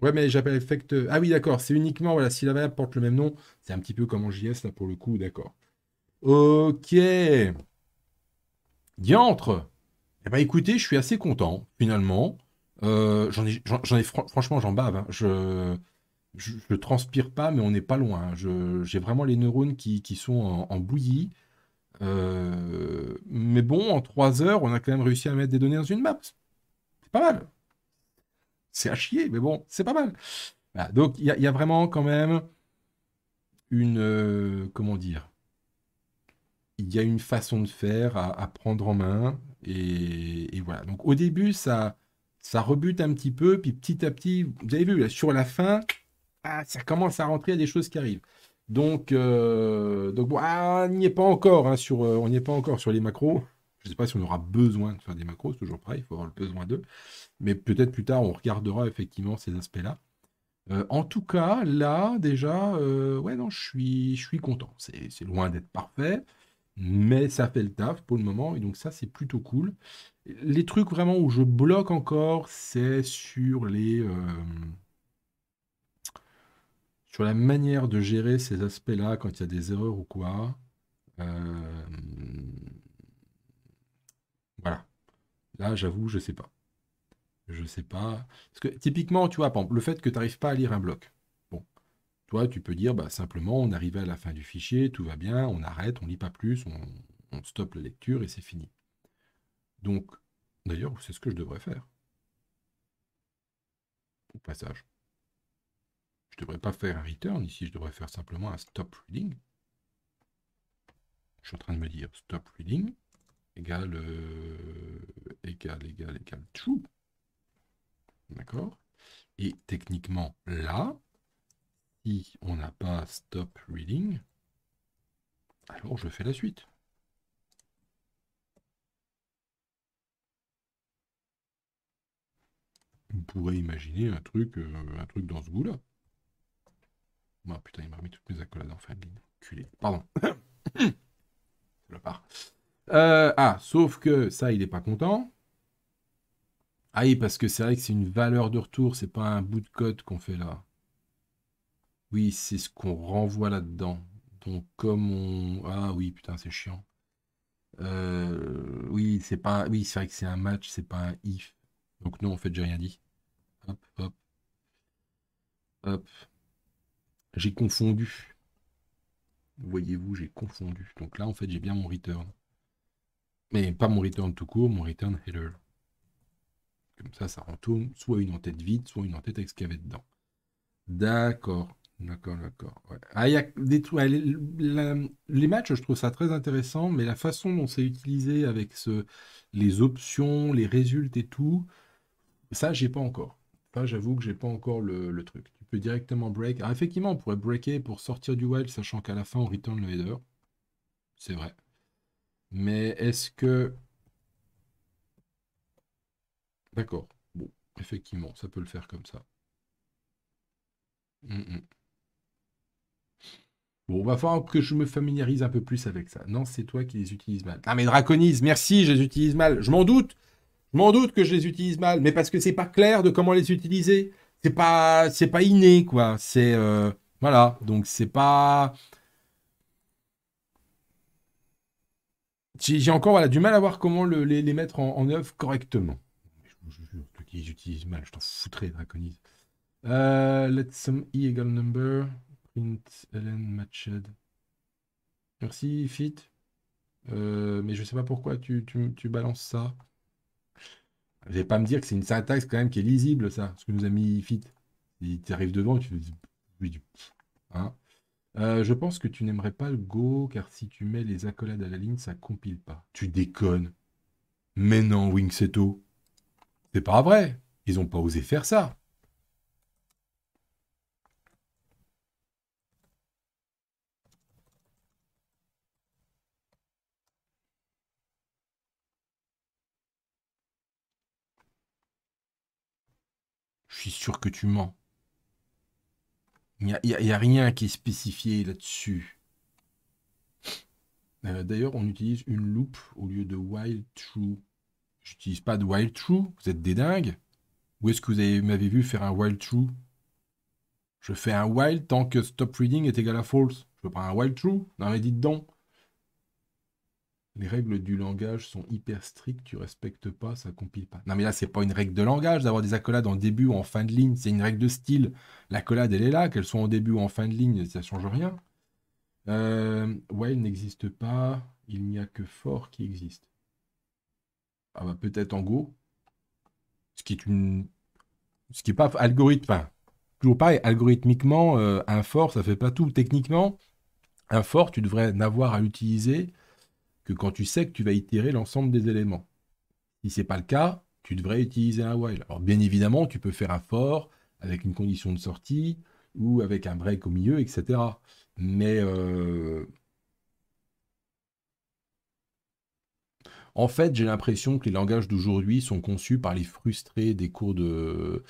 Ouais, mais j'appelle affect. Ah oui, d'accord, c'est uniquement, voilà, si la variable porte le même nom, c'est un petit peu comme en JS, là, pour le coup, d'accord. Ok. Diantre Eh ben, écoutez, je suis assez content, finalement. Euh, j'en ai, j'en franchement, j'en bave. Hein. Je, transpire pas, mais on n'est pas loin. Hein. J'ai vraiment les neurones qui, sont en, en bouillie. Euh, mais bon, en trois heures, on a quand même réussi à mettre des données dans une map. C'est pas mal. C'est à chier, mais bon, c'est pas mal. donc, il y, a vraiment quand même une... Euh, comment dire Il y a une façon de faire à, prendre en main. Et, voilà. Donc, au début, ça, ça rebute un petit peu. Puis, petit à petit, vous avez vu, là, sur la fin, ah, ça commence à rentrer, à des choses qui arrivent. Donc, donc on n'y est pas encore sur, on n'y pas encore sur les macros. Je ne sais pas si on aura besoin de faire des macros, c'est toujours pareil, il faut avoir le besoin d'eux. Mais peut-être plus tard, on regardera effectivement ces aspects-là. Euh, en tout cas, là, déjà, euh, ouais, non, je suis, je suis content. C'est loin d'être parfait, mais ça fait le taf pour le moment, et donc ça, c'est plutôt cool. Les trucs vraiment où je bloque encore, c'est sur les euh, sur la manière de gérer ces aspects-là quand il y a des erreurs ou quoi. Euh, voilà. Là, j'avoue, je ne sais pas. Je ne sais pas. Parce que typiquement, tu vois, le fait que tu n'arrives pas à lire un bloc. Bon. Toi, tu peux dire bah, simplement, on arrive à la fin du fichier, tout va bien, on arrête, on lit pas plus, on, on stoppe la lecture et c'est fini. Donc, d'ailleurs, c'est ce que je devrais faire. Au passage. Je ne devrais pas faire un return ici, je devrais faire simplement un stop reading. Je suis en train de me dire stop reading égale, euh, égale, égale, égale true. D'accord Et techniquement, là, si on n'a pas stop reading, alors je fais la suite. Vous pourrait imaginer un truc, euh, un truc dans ce goût-là. Ah, putain, il m'a remis toutes mes accolades en fin de ligne. Culé. Pardon. <coughs> Euh, ah, sauf que ça, il n'est pas content. Ah oui, parce que c'est vrai que c'est une valeur de retour, c'est pas un bout de code qu'on fait là. Oui, c'est ce qu'on renvoie là-dedans. Donc comme on... Ah oui, putain, c'est chiant. Euh, oui, c'est pas... Oui, c'est vrai que c'est un match, c'est pas un if. Donc non, en fait, déjà rien dit. Hop, hop. Hop. J'ai confondu. Voyez-vous, j'ai confondu. Donc là, en fait, j'ai bien mon return. Mais pas mon return tout court, mon return header. Comme ça, ça retourne soit une entête vide, soit une entête excavée dedans. D'accord. D'accord, d'accord. Ah, des ah, les, matchs, je trouve ça très intéressant, mais la façon dont c'est utilisé avec ce, les options, les résultats et tout, ça, j'ai pas encore. Enfin, j'avoue que j'ai pas encore le, le truc directement break. Alors effectivement, on pourrait breaker pour sortir du wild, sachant qu'à la fin, on return le header. C'est vrai. Mais est-ce que... D'accord. Bon, effectivement, ça peut le faire comme ça. Hum, hum. Bon, Bon, va falloir que je me familiarise un peu plus avec ça. Non, c'est toi qui les utilises mal. Ah, mais draconise, merci, je les utilise mal. Je m'en doute. Je m'en doute que je les utilise mal, mais parce que c'est pas clair de comment les utiliser c'est pas c'est pas inné quoi c'est voilà donc c'est pas j'ai encore du mal à voir comment les, mettre en, œuvre correctement je jure j'utilise mal je t'en foutrais draconise let some e equal number print ln matched merci fit mais je sais pas pourquoi tu balances ça ne vais pas me dire que c'est une syntaxe quand même qui est lisible, ça, ce que nous a mis Fit. Il t'arrive devant, tu dis. Hein euh, je pense que tu n'aimerais pas le Go, car si tu mets les accolades à la ligne, ça compile pas. Tu déconnes. Mais non, Wingseto. C'est pas vrai. Ils n'ont pas osé faire ça. suis sûr que tu mens. Il n'y a, rien qui est spécifié là-dessus. Euh, d'ailleurs, on utilise une loupe au lieu de while true. J'utilise pas de while true. Vous êtes des dingues. Où est-ce que vous m'avez vu faire un while true Je fais un while tant que stop reading est égal à false. Je prends pas un wild true. Non mais dites donc les règles du langage sont hyper strictes, tu respectes pas, ça compile pas. Non mais là, c'est pas une règle de langage d'avoir des accolades en début ou en fin de ligne, c'est une règle de style. L'accolade, elle est là, qu'elle soit en début ou en fin de ligne, ça change rien. Euh, ouais, il n'existe pas, il n'y a que fort qui existe. Ah bah peut-être en Go, ce qui est une... Ce qui est pas algorithme, enfin, toujours pareil, algorithmiquement, euh, un fort, ça fait pas tout. Techniquement, un fort, tu devrais n'avoir à l'utiliser que quand tu sais que tu vas itérer l'ensemble des éléments. Si ce n'est pas le cas, tu devrais utiliser un while. Alors bien évidemment, tu peux faire un for avec une condition de sortie ou avec un break au milieu, etc. Mais euh, en fait, j'ai l'impression que les langages d'aujourd'hui sont conçus par les frustrés des cours de,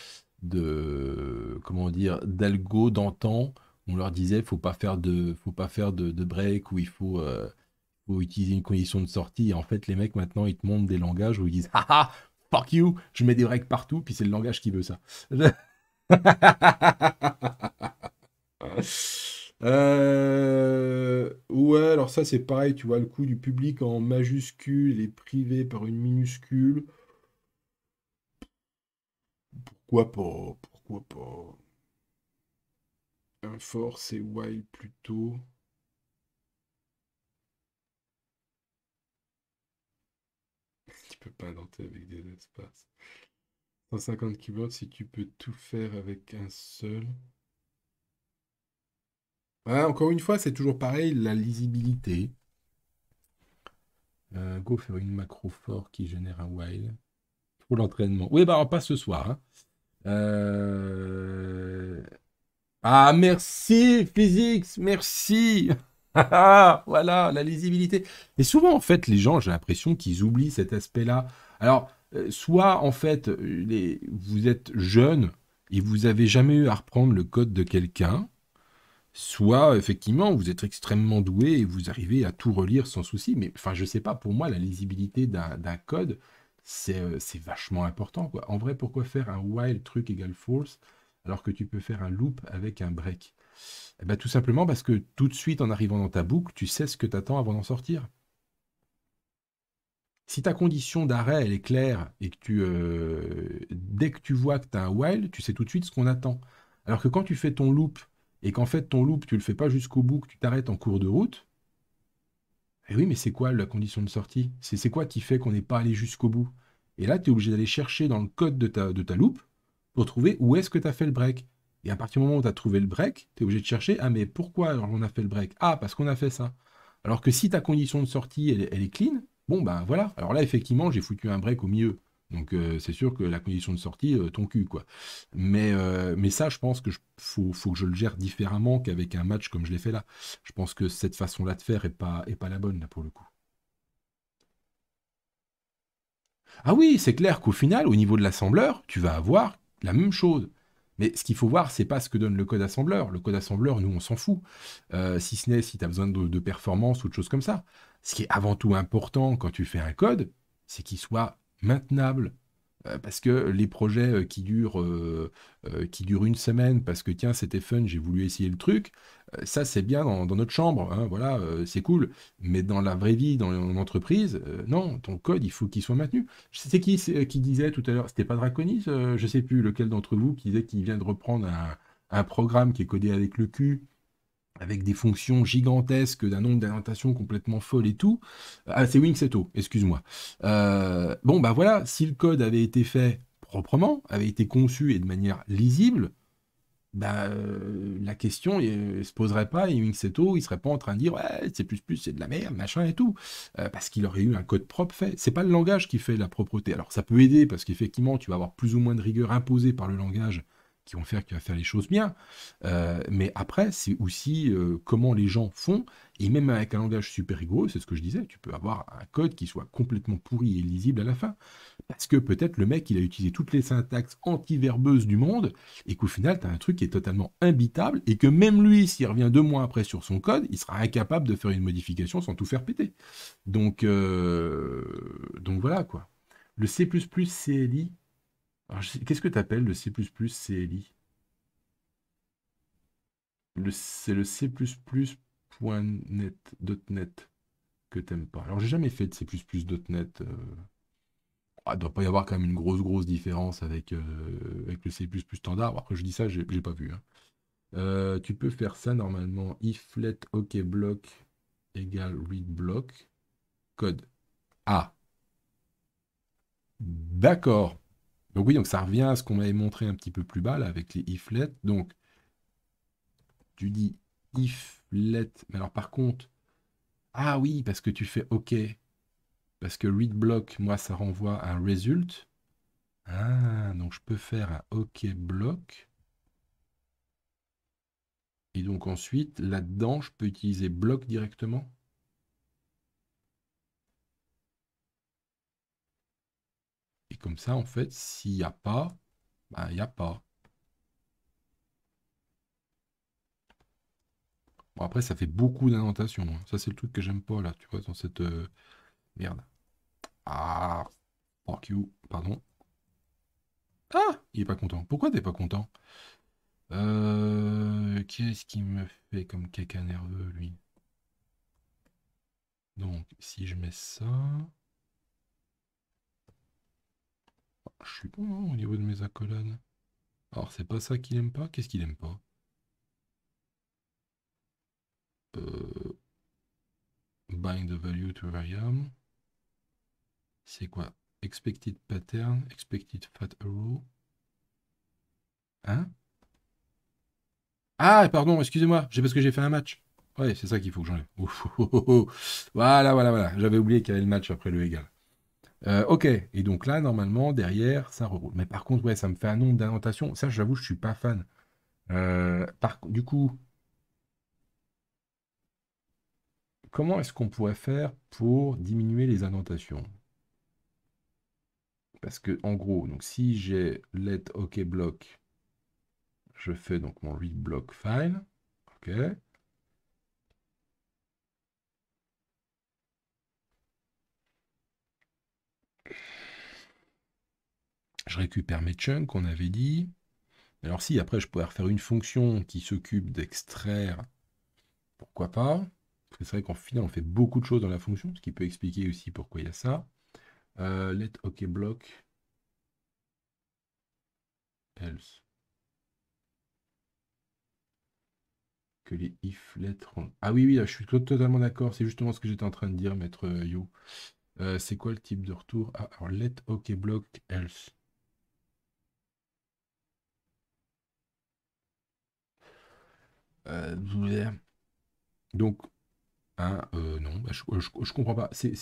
de comment dire d'algo d'antan. On leur disait faut pas faire de faut pas faire de, break ou il faut euh, ou utiliser une condition de sortie. Et en fait, les mecs, maintenant, ils te montrent des langages où ils disent Haha, ah, fuck you, je mets des règles partout, puis c'est le langage qui veut ça. <laughs> Euh, ouais, alors ça, c'est pareil, tu vois, le coup du public en majuscule et privé par une minuscule. Pourquoi pas Pourquoi pas Un force et while plutôt. tu peux pas inventer avec des espaces. 150 keyboards, si tu peux tout faire avec un seul. Ah, encore une fois, c'est toujours pareil, la lisibilité. Euh, go faire une macro fort qui génère un while. Pour l'entraînement. Oui, bah, pas ce soir. Hein. Euh, ah, merci, Physics, merci. Ah, voilà, la lisibilité. Et souvent, en fait, les gens, j'ai l'impression qu'ils oublient cet aspect-là. Alors, euh, soit, en fait, euh, vous êtes jeune et vous avez jamais eu à reprendre le code de quelqu'un, soit, effectivement, vous êtes extrêmement doué et vous arrivez à tout relire sans souci. Mais, enfin, je sais pas, pour moi, la lisibilité d'un code, euh, c'est vachement important. En vrai, pourquoi faire un while truc égale false alors que tu peux faire un loop avec un break eh ben, tout simplement parce que tout de suite en arrivant dans ta boucle, tu sais ce que tu attends avant d'en sortir. Si ta condition d'arrêt elle est claire et que tu euh, dès que tu vois que tu as un while, tu sais tout de suite ce qu'on attend. Alors que quand tu fais ton loop et qu'en fait ton loop tu le fais pas jusqu'au bout, que tu t'arrêtes en cours de route, et eh oui mais c'est quoi la condition de sortie C'est quoi qui fait qu'on n'est pas allé jusqu'au bout Et là tu es obligé d'aller chercher dans le code de ta, de ta loop pour trouver où est-ce que tu as fait le break. Et à partir du moment où tu as trouvé le break, tu es obligé de chercher, ah mais pourquoi on a fait le break Ah, parce qu'on a fait ça. Alors que si ta condition de sortie, elle, est clean, bon ben voilà. Alors là, effectivement, j'ai foutu un break au milieu. Donc euh, c'est sûr que la condition de sortie, euh, ton cul, quoi. Mais, euh, mais ça, je pense que je, faut, que je le gère différemment qu'avec un match comme je l'ai fait là. Je pense que cette façon-là de faire n'est pas, est pas la bonne, là, pour le coup. Ah oui, c'est clair qu'au final, au niveau de l'assembleur, tu vas avoir la même chose. Mais ce qu'il faut voir, c'est pas ce que donne le code assembleur. Le code assembleur, nous, on s'en fout. Euh, si ce n'est si tu as besoin de, performance ou de choses comme ça. Ce qui est avant tout important quand tu fais un code, c'est qu'il soit maintenable, bah, parce que les projets euh, qui durent, euh, euh, qui durent une semaine, parce que tiens, c'était fun, j'ai voulu essayer le truc, ça c'est bien dans, notre chambre, hein, voilà, c'est cool. Mais dans la vraie vie, dans l'entreprise, non, ton code, il faut qu'il soit maintenu. C'est qui qui disait tout à l'heure, c'était pas Draconis, je sais plus lequel d'entre vous qui disait qu'il vient de reprendre un programme qui est codé avec le cul avec des fonctions gigantesques, d'un nombre d'annotations complètement folle et tout. Euh, ah, c'est Wingseto, excuse-moi. Euh, bon, ben voilà, si le code avait été fait proprement, avait été conçu et de manière lisible, bah, euh, la question ne se poserait pas et Wingseto, il serait pas en train de dire ouais, c'est plus plus, c'est de la merde, machin et tout, parce qu'il aurait eu un code propre fait. C'est pas le langage qui fait la propreté. Alors ça peut aider parce qu'effectivement, tu vas avoir plus ou moins de rigueur imposée par le langage qui vont faire, va faire les choses bien. Euh, mais après, c'est aussi euh, comment les gens font. Et même avec un langage super rigoureux, c'est ce que je disais, tu peux avoir un code qui soit complètement pourri et lisible à la fin. Parce que peut-être le mec, il a utilisé toutes les syntaxes antiverbeuses du monde, et qu'au final, tu as un truc qui est totalement imbitable, et que même lui, s'il revient deux mois après sur son code, il sera incapable de faire une modification sans tout faire péter. Donc, euh, donc voilà, quoi. Le C++ CLI, Qu'est-ce que tu appelles le C++ CLI C'est le C++.net que tu n'aimes pas. Alors, j'ai jamais fait de C++.net. Euh. Ah, il ne doit pas y avoir quand même une grosse, grosse différence avec, euh, avec le C++ standard. Après, je dis ça, j'ai pas vu. Hein. Euh, tu peux faire ça normalement. If let OK block égale read block code. A. D'accord. Donc oui, donc ça revient à ce qu'on m'avait montré un petit peu plus bas, là, avec les if-let. Donc, tu dis if-let, mais alors par contre, ah oui, parce que tu fais OK, parce que read block, moi, ça renvoie à un result. Ah, donc je peux faire un OK block. Et donc ensuite, là-dedans, je peux utiliser block directement. comme ça, en fait, s'il n'y a pas, bah, il n'y a pas. Bon, après, ça fait beaucoup d'indentation. Hein. Ça, c'est le truc que j'aime pas, là, tu vois, dans cette... Euh, merde. Ah pardon. Ah Il est pas content. Pourquoi n'es pas content euh, Qu'est-ce qui me fait comme caca nerveux, lui Donc, si je mets ça... Je suis bon hein, au niveau de mes accolades. Alors c'est pas ça qu'il aime pas Qu'est-ce qu'il aime pas euh, Bind the value to variable. C'est quoi Expected pattern, expected fat arrow. Hein Ah, pardon, excusez-moi, c'est parce que j'ai fait un match. Ouais, c'est ça qu'il faut que j'enlève. <laughs> Oh, oh, oh, voilà, voilà, voilà. J'avais oublié qu'il y avait le match après le égal. Euh, ok, et donc là, normalement, derrière, ça roule Mais par contre, ouais, ça me fait un nombre d'annotations. Ça, j'avoue, je suis pas fan. Euh, du coup, comment est-ce qu'on pourrait faire pour diminuer les annotations Parce que, en gros, donc si j'ai let OK block, je fais donc mon read block file. OK. Je récupère mes chunks, qu'on avait dit. Alors si, après, je pourrais refaire une fonction qui s'occupe d'extraire, pourquoi pas. C'est vrai qu'en final, on fait beaucoup de choses dans la fonction, ce qui peut expliquer aussi pourquoi il y a ça. Euh, let OK block else. Que les if let Ah oui, oui, je suis totalement d'accord. C'est justement ce que j'étais en train de dire, maître euh, Yo. Euh, c'est quoi le type de retour ah, alors let OK block else. Euh, donc, euh, non, bah, je, comprends pas. C'est.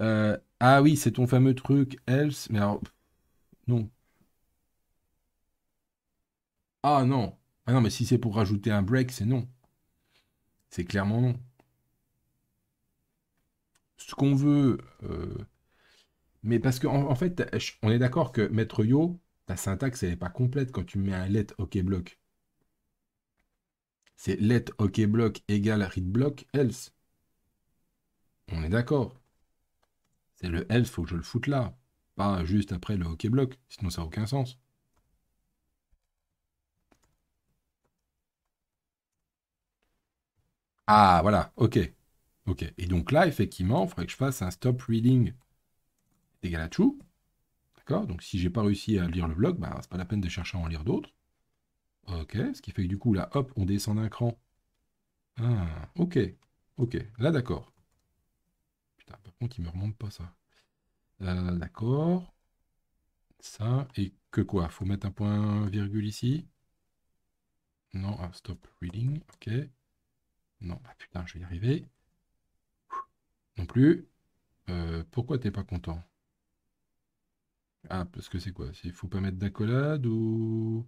Euh, ah oui, c'est ton fameux truc else, mais alors. Non. Ah non. Ah non, mais si c'est pour rajouter un break, c'est non. C'est clairement non. Ce qu'on veut. mais parce que, en fait, on est d'accord que Maître Yo, ta syntaxe, elle n'est pas complète quand tu mets un let OK block. C'est let OK block égale read block else. On est d'accord. C'est le else, faut que je le foute là. Pas juste après le OK block, sinon ça n'a aucun sens. Ah, voilà, ok. Ok. Et donc là, effectivement, il faudrait que je fasse un stop reading égal à true. D'accord Donc si j'ai pas réussi à lire le blog, bah, c'est pas la peine de chercher à en lire d'autres. Ok, ce qui fait que du coup, là, hop, on descend d'un cran. Ah, ok, ok, là d'accord. Putain, par contre, il me remonte pas ça. Euh, d'accord. Ça, et que quoi Faut mettre un point virgule ici Non, ah, stop reading, ok. Non, ah, putain, je vais y arriver. Non plus. Euh, pourquoi t'es pas content ah, parce que c'est quoi Il faut pas mettre d'accolade ou...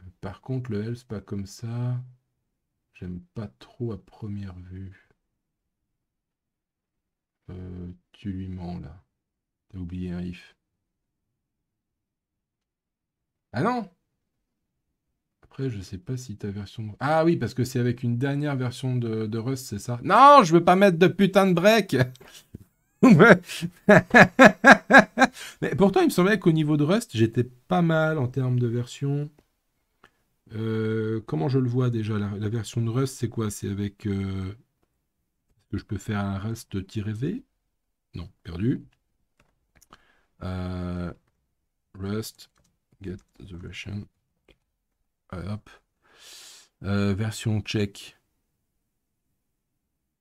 Euh, par contre, le else, pas comme ça. J'aime pas trop à première vue. Euh, tu lui mens, là. T'as oublié un if. Ah non Après, je sais pas si ta version... Ah oui, parce que c'est avec une dernière version de, de Rust, c'est ça Non, je veux pas mettre de putain de break <laughs> <laughs> Mais pourtant, il me semblait qu'au niveau de Rust, j'étais pas mal en termes de version. Euh, comment je le vois déjà la, version de Rust, c'est quoi C'est avec. Euh, est-ce que je peux faire un Rust-V Non, perdu. Euh, Rust, get the version. hop. version check.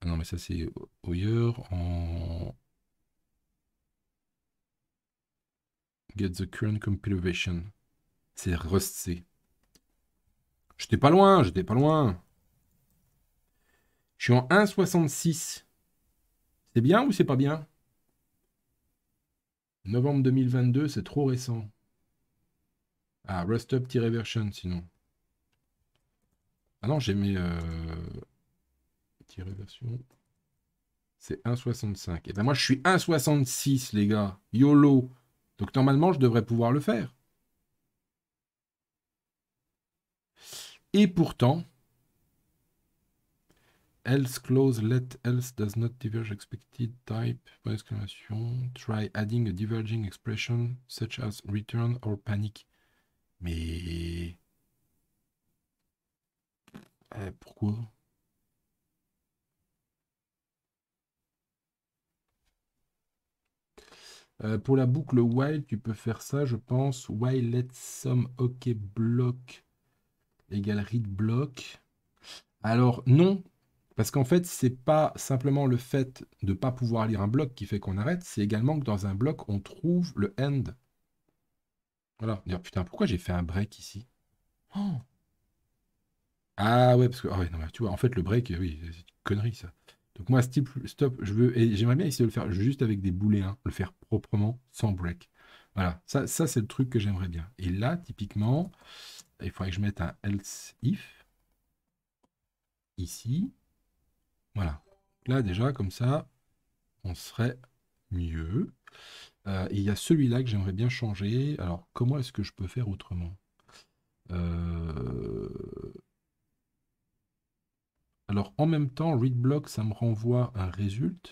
Ah non, mais ça c'est ailleurs. En get the current compilation. C'est Rust C. J'étais pas loin, j'étais pas loin. Je suis en 1,66. C'est bien ou c'est pas bien Novembre 2022, c'est trop récent. Ah, Rust Up-version sinon. Ah non, j'ai mis... Euh... version. C'est 1,65. Et eh ben moi, je suis 1,66, les gars. YOLO. Donc normalement, je devrais pouvoir le faire. Et pourtant, else close let else does not diverge expected type try adding a diverging expression such as return or panic mais euh, pourquoi Euh, pour la boucle while, tu peux faire ça, je pense. While let some OK block égale read block. Alors non, parce qu'en fait, c'est pas simplement le fait de ne pas pouvoir lire un bloc qui fait qu'on arrête, c'est également que dans un bloc, on trouve le end. Voilà. putain, pourquoi j'ai fait un break ici oh. Ah ouais, parce que. Ah non, mais tu vois, en fait, le break, oui, c'est une connerie ça. Donc moi, stop, stop je veux, et j'aimerais bien essayer de le faire juste avec des boulets, hein, le faire proprement, sans break. Voilà, ça, ça c'est le truc que j'aimerais bien. Et là, typiquement, il faudrait que je mette un else if, ici. Voilà. Là, déjà, comme ça, on serait mieux. Euh, il y a celui-là que j'aimerais bien changer. Alors, comment est-ce que je peux faire autrement euh, alors en même temps, readBlock, ça me renvoie un résultat.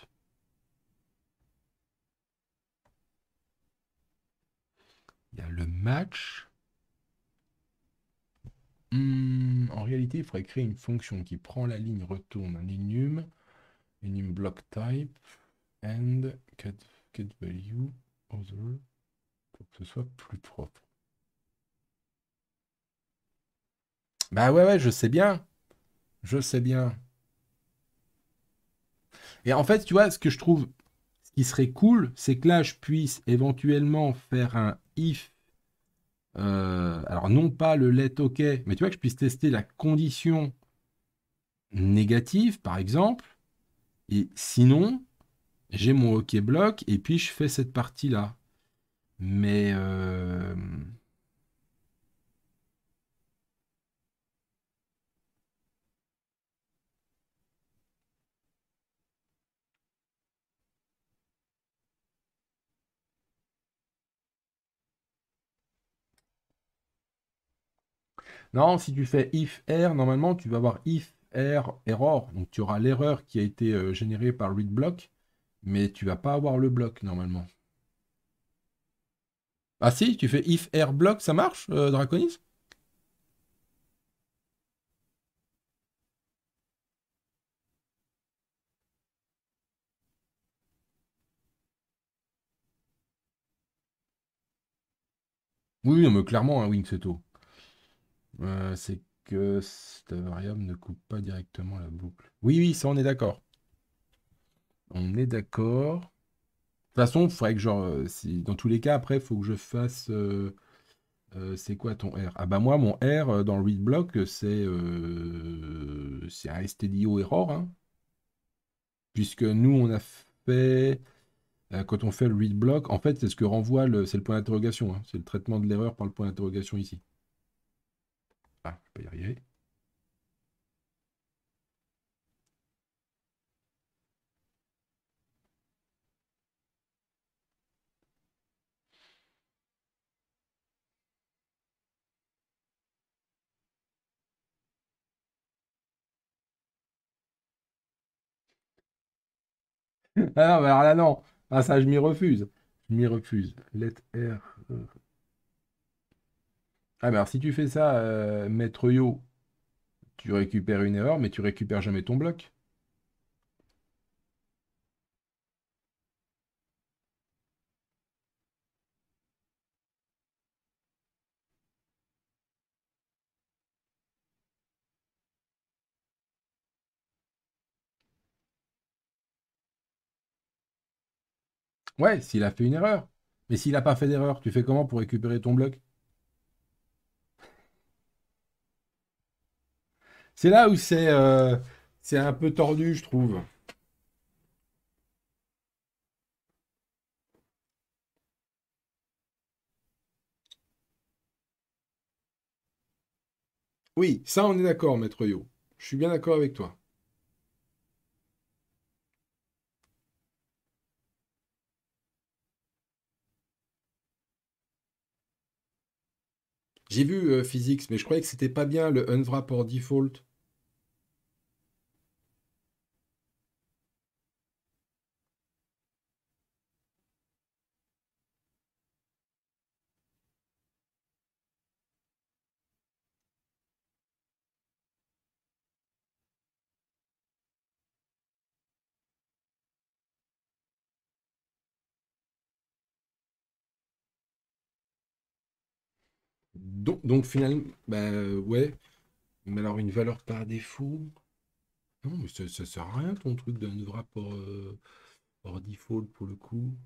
Il y a le match. Hmm, en réalité, il faudrait créer une fonction qui prend la ligne, retourne un enum, enum block type, and get, value, other, pour que ce soit plus propre. Bah ouais, ouais, je sais bien. Je sais bien. Et en fait, tu vois, ce que je trouve, ce qui serait cool, c'est que là, je puisse éventuellement faire un if. Euh, alors, non pas le let OK, mais tu vois, que je puisse tester la condition négative, par exemple. Et sinon, j'ai mon OK bloc et puis je fais cette partie-là. Mais. Euh, Non, si tu fais if r, er, normalement, tu vas avoir if r er, error. Donc, tu auras l'erreur qui a été euh, générée par read block, mais tu vas pas avoir le bloc normalement. Ah si, tu fais if r er, block, ça marche, euh, Draconis Oui, mais clairement, un c'est tout. Euh, c'est que cette variable ne coupe pas directement la boucle. Oui, oui, ça on est d'accord. On est d'accord. De toute façon, il faudrait que genre, euh, dans tous les cas, après, il faut que je fasse... Euh, c'est quoi ton R Ah bah moi, mon R dans le read block, c'est c'est un STDIO error. Hein. puisque nous, on a fait quand on fait le read block, en fait, c'est ce que renvoie le, c'est le point d'interrogation. Hein. c'est le traitement de l'erreur par le point d'interrogation ici. Ah, je peux y arriver. <laughs> Ah non, bah, là, non. Ah, ça, je m'y refuse. Je m'y refuse. Let R. Euh, ah, si tu fais ça, euh, maître Yo, tu récupères une erreur, mais tu récupères jamais ton bloc. Ouais, s'il a fait une erreur. Mais s'il n'a pas fait d'erreur, tu fais comment pour récupérer ton bloc C'est là où euh, c'est un peu tordu, je trouve. Oui, ça on est d'accord, maître Yo. Je suis bien d'accord avec toi. J'ai vu euh, Physics, mais je croyais que c'était pas bien le Unwrap pour Default. Donc, finalement, ben ouais. Mais alors une valeur par défaut. Non, mais ça, sert à rien ton truc d'un wrap par, euh, pour le coup.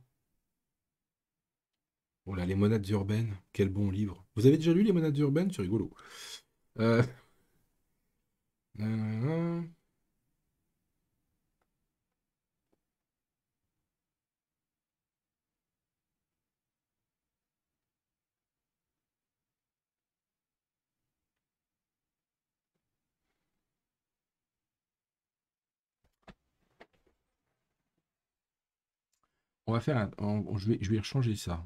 voilà oh les monades urbaines, quel bon livre. Vous avez déjà lu les monades urbaines C'est rigolo. Euh, <laughs> On va faire je, vais, je vais changer ça.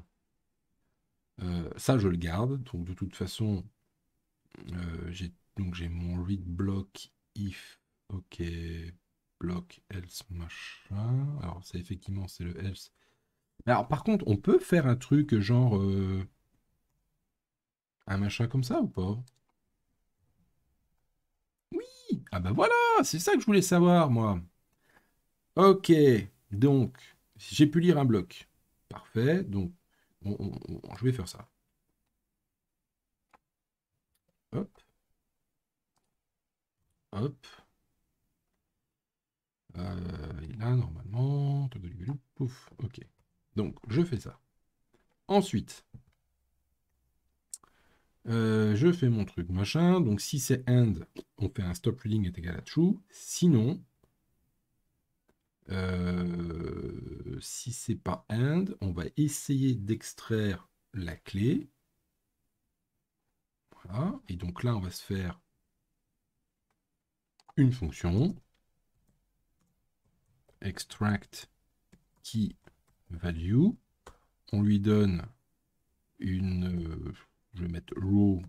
Euh, ça, je le garde. Donc, de toute façon, euh, j'ai donc j'ai mon read block if ok block else machin. Alors, c'est effectivement, c'est le else. alors, par contre, on peut faire un truc genre euh, un machin comme ça ou pas Oui. Ah bah voilà, c'est ça que je voulais savoir moi. Ok, donc j'ai pu lire un bloc. Parfait. Donc, je vais faire ça. Hop. Hop. Euh, là, normalement, pouf, ok. Donc, je fais ça. Ensuite, euh, je fais mon truc machin. Donc, si c'est end, on fait un stop reading est égal à true. Sinon, euh, si c'est pas end, on va essayer d'extraire la clé. Voilà. Et donc là, on va se faire une fonction extract key value. On lui donne une, je vais mettre row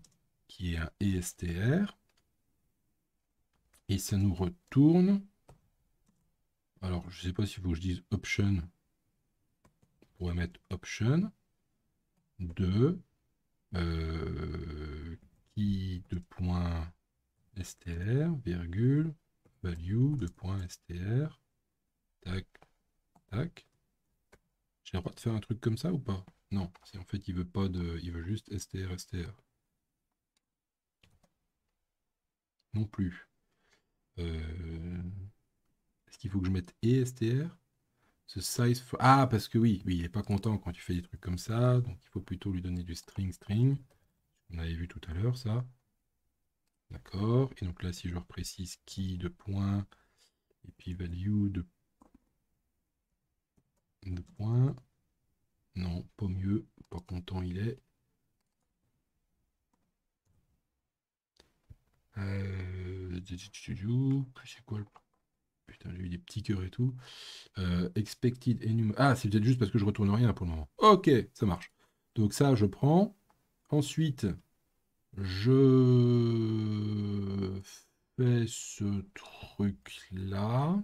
qui est un estr. Et ça nous retourne alors, je sais pas si faut que je dise option. On mettre option de euh, qui de point str, virgule, value de point str. Tac, tac. J'ai le droit de faire un truc comme ça ou pas Non, si en fait il veut pas de. Il veut juste str, str. Non plus. Euh, qu'il faut que je mette ESTR ce size Ah, parce que oui, oui, il n'est pas content quand tu fais des trucs comme ça. Donc, il faut plutôt lui donner du string string. On avait vu tout à l'heure ça. D'accord. Et donc là, si je reprécise key de point et puis value de, de point. Non, pas mieux. Pas content il est. Euh... C'est quoi le putain, j'ai eu des petits cœurs et tout. Euh, expected enum. Ah, c'est peut-être juste parce que je retourne rien pour le moment. Ok, ça marche. Donc ça, je prends. Ensuite, je fais ce truc-là.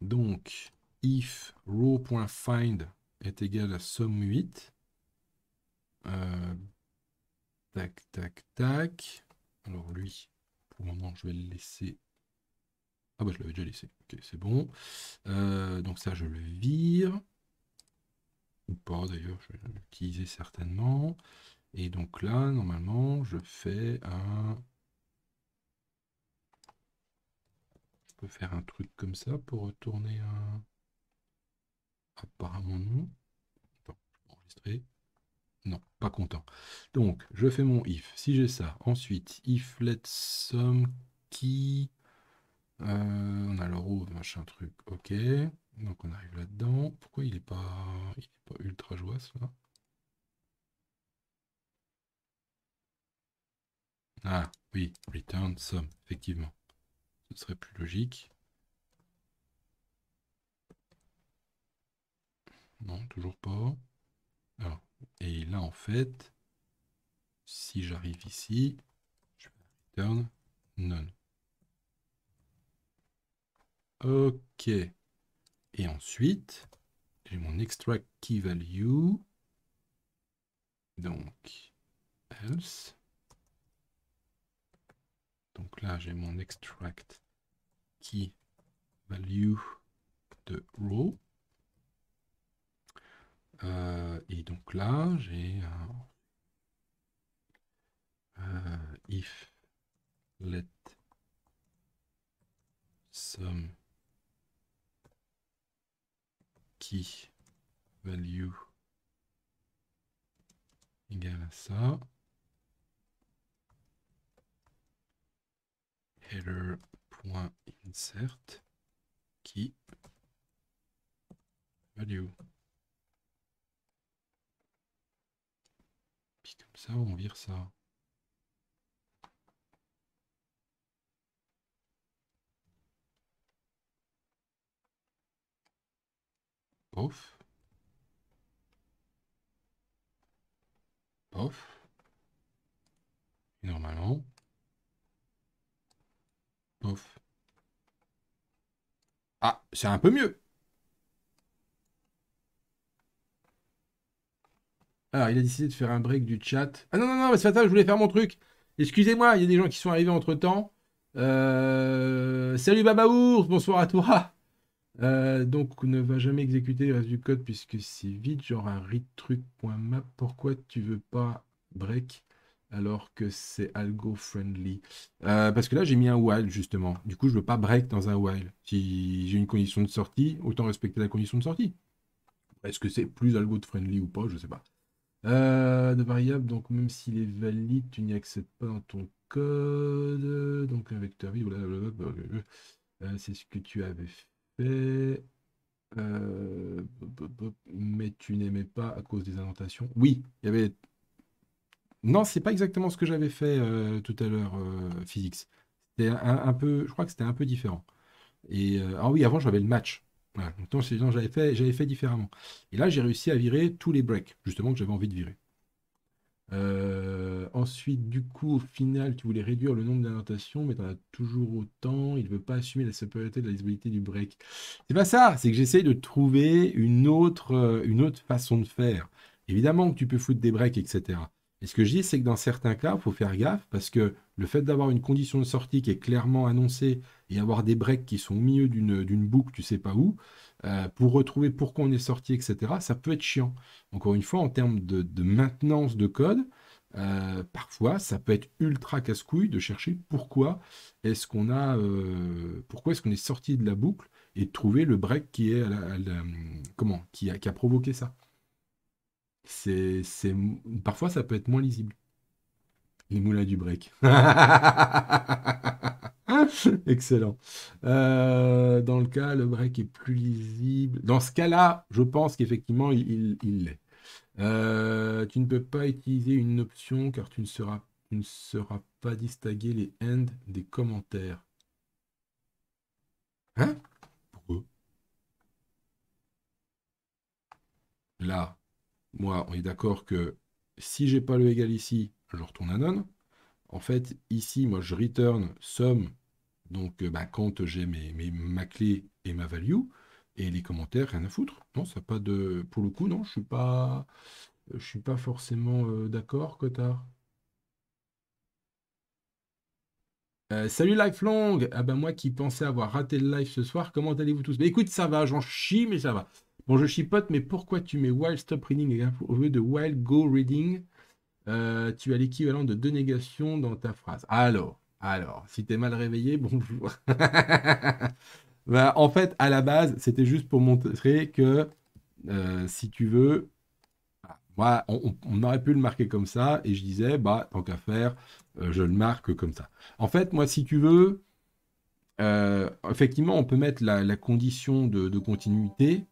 Donc, if row.find est égal à somme 8. Euh, tac, tac, tac. Alors lui, pour le moment, je vais le laisser. Ah bah je l'avais déjà laissé. Ok, c'est bon. Euh, donc ça, je le vire. Ou pas d'ailleurs, je vais l'utiliser certainement. Et donc là, normalement, je fais un... Je peux faire un truc comme ça pour retourner un... Apparemment non. Attends, enregistrer. Non, pas content. Donc, je fais mon if. Si j'ai ça, ensuite, if let sum qui... Euh, on a le machin truc, ok. Donc on arrive là-dedans. Pourquoi il n'est pas, est pas ultra joyeux là Ah oui, return sum, effectivement. Ce serait plus logique. Non, toujours pas. Alors, et là, en fait, si j'arrive ici, je vais return none. OK. Et ensuite, j'ai mon extract key value. Donc, else. Donc là, j'ai mon extract key value de row. Euh, et donc là, j'ai euh, if let sum key value égal à ça. header.insert key value. Ça, on vire ça. Pof. Pof. Et normalement. Pof. Ah, c'est un peu mieux. Alors, il a décidé de faire un break du chat. Ah non, non, non, c'est fatal, je voulais faire mon truc. Excusez-moi, il y a des gens qui sont arrivés entre temps. Euh, salut Babaours, bonsoir à toi. Euh, donc, ne va jamais exécuter le reste du code puisque c'est vite, genre un read Pourquoi tu veux pas break alors que c'est algo friendly euh, Parce que là, j'ai mis un while justement. Du coup, je veux pas break dans un while. Si j'ai une condition de sortie, autant respecter la condition de sortie. Est-ce que c'est plus algo friendly ou pas Je sais pas. Euh, de variable, donc même s'il est valide, tu n'y accèdes pas dans ton code. Donc un vecteur voilà euh, c'est ce que tu avais fait. Euh, mais tu n'aimais pas à cause des indentations. Oui, il y avait. Non, c'est pas exactement ce que j'avais fait tout à l'heure, Physics. C'était peu, je crois que c'était un peu différent. Et ah oui, avant j'avais le match donc j'avais fait, j'avais fait différemment. Et là, j'ai réussi à virer tous les breaks, justement, que j'avais envie de virer. Euh, ensuite, du coup, au final, tu voulais réduire le nombre d'annotations, mais tu en as toujours autant. Il ne veut pas assumer la supériorité de la lisibilité du break. C'est pas ça, c'est que j'essaye de trouver une autre, euh, une autre façon de faire. Évidemment que tu peux foutre des breaks, etc. Et ce que je dis, c'est que dans certains cas, il faut faire gaffe parce que le fait d'avoir une condition de sortie qui est clairement annoncée et avoir des breaks qui sont au milieu d'une boucle, tu sais pas où, euh, pour retrouver pourquoi on est sorti, etc., ça peut être chiant. Encore une fois, en termes de, maintenance de code, euh, parfois, ça peut être ultra casse-couille de chercher pourquoi est-ce qu'on a, euh, pourquoi est-ce qu'on est sorti de la boucle et de trouver le break qui est hum, comment, qui a provoqué ça c'est, c'est, parfois ça peut être moins lisible. Les moulins du break. <laughs> Excellent. Euh, dans le cas, le break est plus lisible. Dans ce cas-là, je pense qu'effectivement, il, l'est. Euh, tu ne peux pas utiliser une option car tu ne seras, ne pas distinguer les end des commentaires. Hein Pourquoi Là moi, on est d'accord que si je n'ai pas le égal ici, je retourne à none. En fait, ici, moi, je return sum, donc euh, bah, quand j'ai mes, ma clé et ma value, et les commentaires, rien à foutre. Non, ça pas de... Pour le coup, non, je suis pas... Euh, je suis pas forcément euh, d'accord, Cotard. salut Lifelong Ah ben moi qui pensais avoir raté le live ce soir, comment allez-vous tous Mais bah, écoute, ça va, j'en chie, mais ça va. Bon, je chipote, mais pourquoi tu mets while stop reading au lieu de while go reading euh, Tu as l'équivalent de deux négations dans ta phrase. Alors, alors, si es mal réveillé, <laughs> bonjour. Ben, en fait, à la base, c'était juste pour montrer que, euh, si tu veux, on, aurait pu le marquer comme ça, et je disais, bah, tant qu'à faire, euh, je le marque comme ça. En fait, moi, si tu veux, effectivement, on peut mettre la, condition de, de continuité,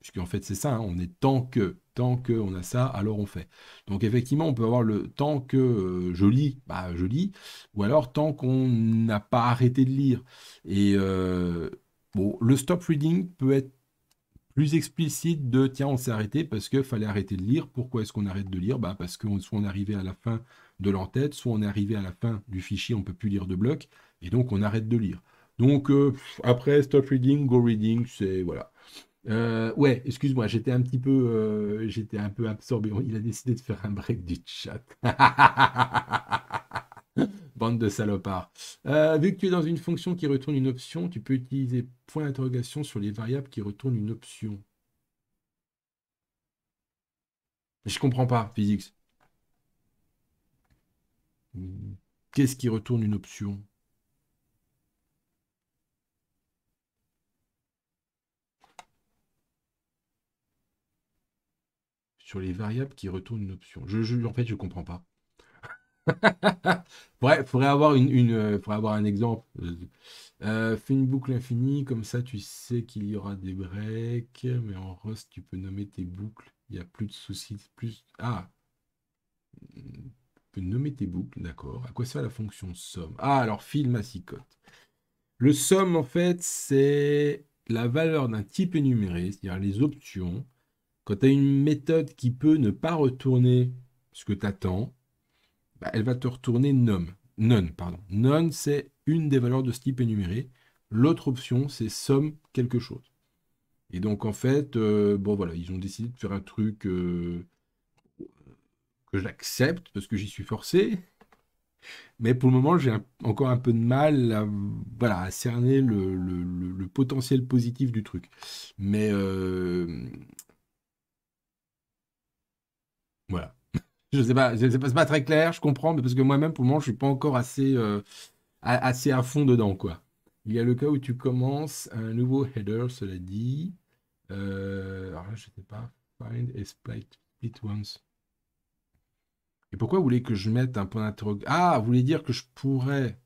Puisqu'en fait, c'est ça, hein, on est tant que, tant que on a ça, alors on fait. Donc effectivement, on peut avoir le tant que euh, je lis, bah je lis, ou alors tant qu'on n'a pas arrêté de lire. Et euh, bon, le stop reading peut être plus explicite de tiens, on s'est arrêté parce qu'il fallait arrêter de lire. Pourquoi est-ce qu'on arrête de lire bah Parce que soit on est arrivé à la fin de l'entête, soit on est arrivé à la fin du fichier, on peut plus lire de bloc, et donc on arrête de lire. Donc euh, après, stop reading, go reading, c'est voilà. Euh, ouais, excuse-moi, j'étais un petit peu, euh, j'étais un peu absorbé. Il a décidé de faire un break du chat. <laughs> Bande de salopards. Euh, vu que tu es dans une fonction qui retourne une option, tu peux utiliser point d'interrogation sur les variables qui retournent une option. Je comprends pas, physics. Qu'est-ce qui retourne une option sur les variables qui retournent une option. Je, je en fait, je ne comprends pas. Bref, <laughs> faudrait avoir, une, une euh, faudrait avoir un exemple. Euh, fais une boucle infinie, comme ça tu sais qu'il y aura des breaks, mais en Rust, tu peux nommer tes boucles. Il n'y a plus de soucis. Plus... Ah Tu peux nommer tes boucles, d'accord. À quoi sert la fonction somme Ah, alors file cicotte. Le somme, en fait, c'est la valeur d'un type énuméré, c'est-à-dire les options, quand tu as une méthode qui peut ne pas retourner ce que tu attends, bah, elle va te retourner num. None, pardon. None, c'est une des valeurs de ce type énuméré. L'autre option, c'est somme quelque chose. Et donc, en fait, euh, bon, voilà, ils ont décidé de faire un truc euh, que j'accepte parce que j'y suis forcé. Mais pour le moment, j'ai encore un peu de mal à, voilà, cerner le, potentiel positif du truc. Mais, euh, voilà. <laughs> je sais pas, c'est pas, pas très clair, je comprends, mais parce que moi-même, pour le moment, je suis pas encore assez, euh, assez à fond dedans, quoi. Il y a le cas où tu commences un nouveau header, cela dit. Euh, alors là, je sais pas. Find et split, once. Et pourquoi vous voulez que je mette un point d'interrogation Ah, vous voulez dire que je pourrais.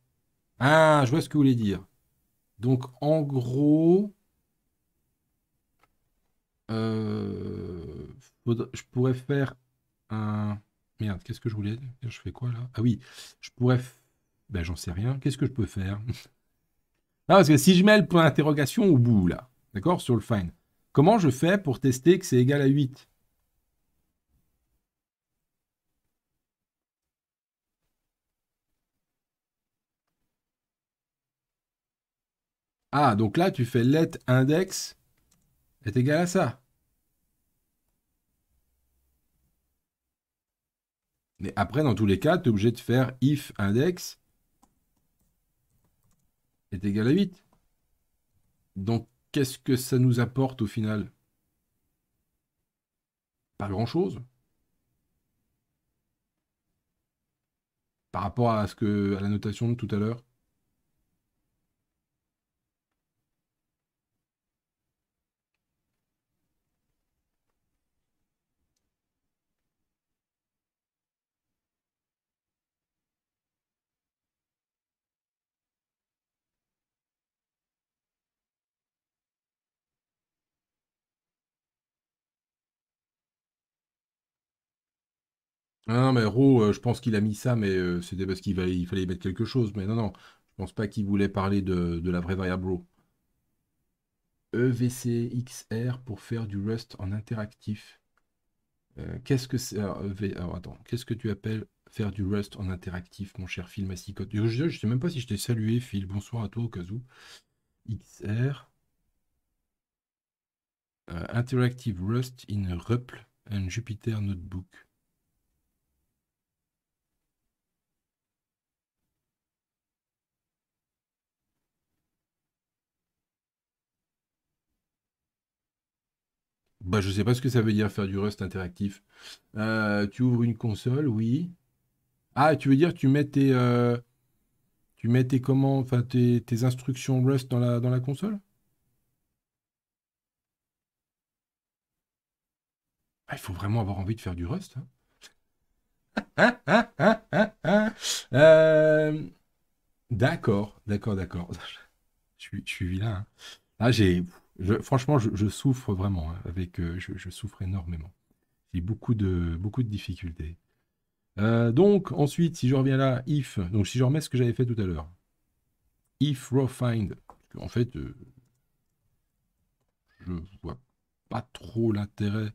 Ah, je vois ce que vous voulez dire. Donc, en gros, euh, je pourrais faire euh, merde, qu'est-ce que je voulais Je fais quoi là Ah oui, je pourrais... Ben j'en sais rien. Qu'est-ce que je peux faire Non, parce que si je mets le point d'interrogation au bout là, d'accord, sur le find, comment je fais pour tester que c'est égal à 8 Ah, donc là, tu fais let index est égal à ça. Mais après, dans tous les cas, tu es obligé de faire if index est égal à 8. Donc, qu'est-ce que ça nous apporte au final Pas grand-chose. Par rapport à, ce que, à la notation de tout à l'heure. non, mais Ro, euh, je pense qu'il a mis ça, mais euh, c'était parce qu'il fallait mettre quelque chose. Mais non, non, je pense pas qu'il voulait parler de, la vraie variable Ro. EVCXR pour faire du Rust en interactif. Euh, qu'est-ce que c'est e qu'est-ce que tu appelles faire du Rust en interactif, mon cher Phil Massicotte Je ne sais même pas si je t'ai salué, Phil. Bonsoir à toi au cas où. XR. Interactive Rust in REPL and Jupyter Notebook. Bah, je sais pas ce que ça veut dire faire du Rust interactif. Euh, tu ouvres une console, oui. Ah, tu veux dire tu mets tes euh, tu mets tes comment, enfin tes, instructions Rust dans la dans la console ah, Il faut vraiment avoir envie de faire du Rust. Hein. <laughs> Euh, d'accord, d'accord, d'accord. <laughs> Je suis, je suis vilain. là. Hein. Ah, j'ai franchement, je, souffre vraiment hein, avec. Euh, je, souffre énormément. J'ai beaucoup de, beaucoup de difficultés. Euh, donc, ensuite, si je reviens là, if. Donc, si je remets ce que j'avais fait tout à l'heure. If row find. En fait, euh, je vois pas trop l'intérêt.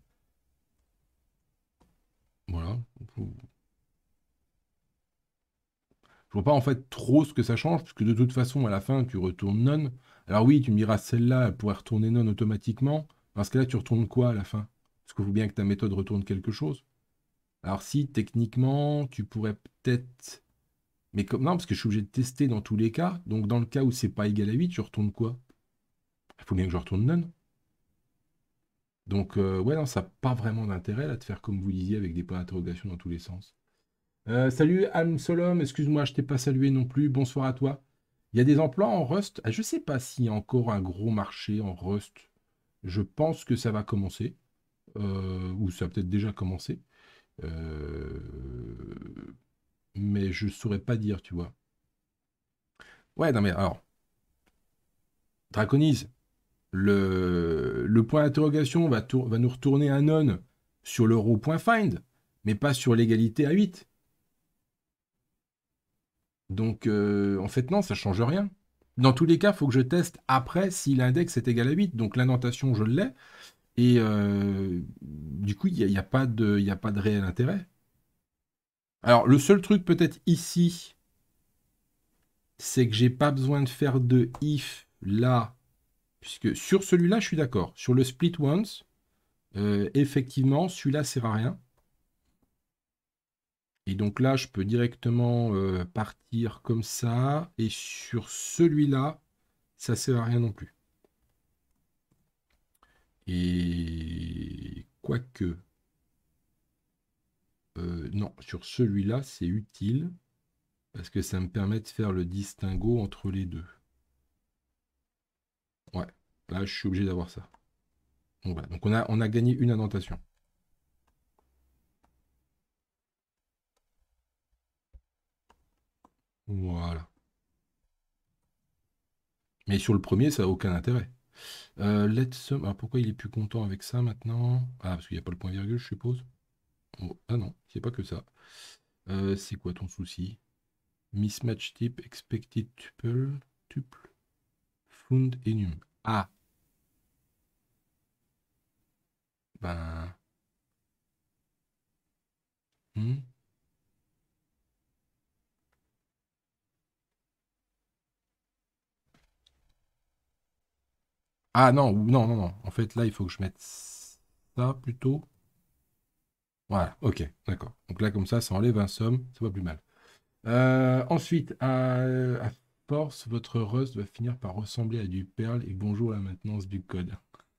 Voilà. Je vois pas en fait trop ce que ça change, puisque de toute façon, à la fin, tu retournes none. Alors oui, tu me diras, celle-là, elle pourrait retourner non automatiquement. Parce que là, tu retournes quoi à la fin Parce qu'il faut bien que ta méthode retourne quelque chose. Alors si, techniquement, tu pourrais peut-être... Mais comme... non, parce que je suis obligé de tester dans tous les cas. Donc dans le cas où c'est pas égal à 8, tu retournes quoi Il faut bien que je retourne non. Donc euh, ouais, non, ça n'a pas vraiment d'intérêt là de faire comme vous disiez avec des points d'interrogation dans tous les sens. Euh, salut Alm Solom, excuse-moi, je t'ai pas salué non plus. Bonsoir à toi. Il y a des emplois en Rust. Ah, je ne sais pas s'il y a encore un gros marché en Rust. Je pense que ça va commencer. Euh, ou ça a peut-être déjà commencé. Euh, mais je ne saurais pas dire, tu vois. Ouais, non mais alors. Draconise, le, point d'interrogation va, nous retourner un non sur l'euro.find, mais pas sur l'égalité à 8. Donc, euh, en fait, non, ça change rien. Dans tous les cas, il faut que je teste après si l'index est égal à 8. Donc, l'indentation, je l'ai. Et euh, du coup, il n'y a, y a, pas de, réel intérêt. Alors, le seul truc peut-être ici, c'est que j'ai pas besoin de faire de if là, puisque sur celui-là, je suis d'accord. Sur le split once, euh, effectivement, celui-là sert à rien. Et donc là, je peux directement euh, partir comme ça. Et sur celui-là, ça ne sert à rien non plus. Et quoique... Euh, non, sur celui-là, c'est utile. Parce que ça me permet de faire le distinguo entre les deux. Ouais, là, je suis obligé d'avoir ça. Donc donc on a, on a gagné une indentation. Voilà. Mais sur le premier, ça n'a aucun intérêt. Euh, let's... Alors pourquoi il est plus content avec ça maintenant Ah, parce qu'il n'y a pas le point virgule, je suppose. Oh, ah non, c'est pas que ça. Euh, c'est quoi ton souci Mismatch type, expected tuple, tuple, found enum. Ah Ben. Hmm. Ah non, non, non, non. En fait, là, il faut que je mette ça plutôt. Voilà, ok, d'accord. Donc là, comme ça, ça enlève un somme, c'est pas plus mal. Euh, ensuite, à, force, votre Rust va finir par ressembler à du Perl et bonjour à la maintenance du code.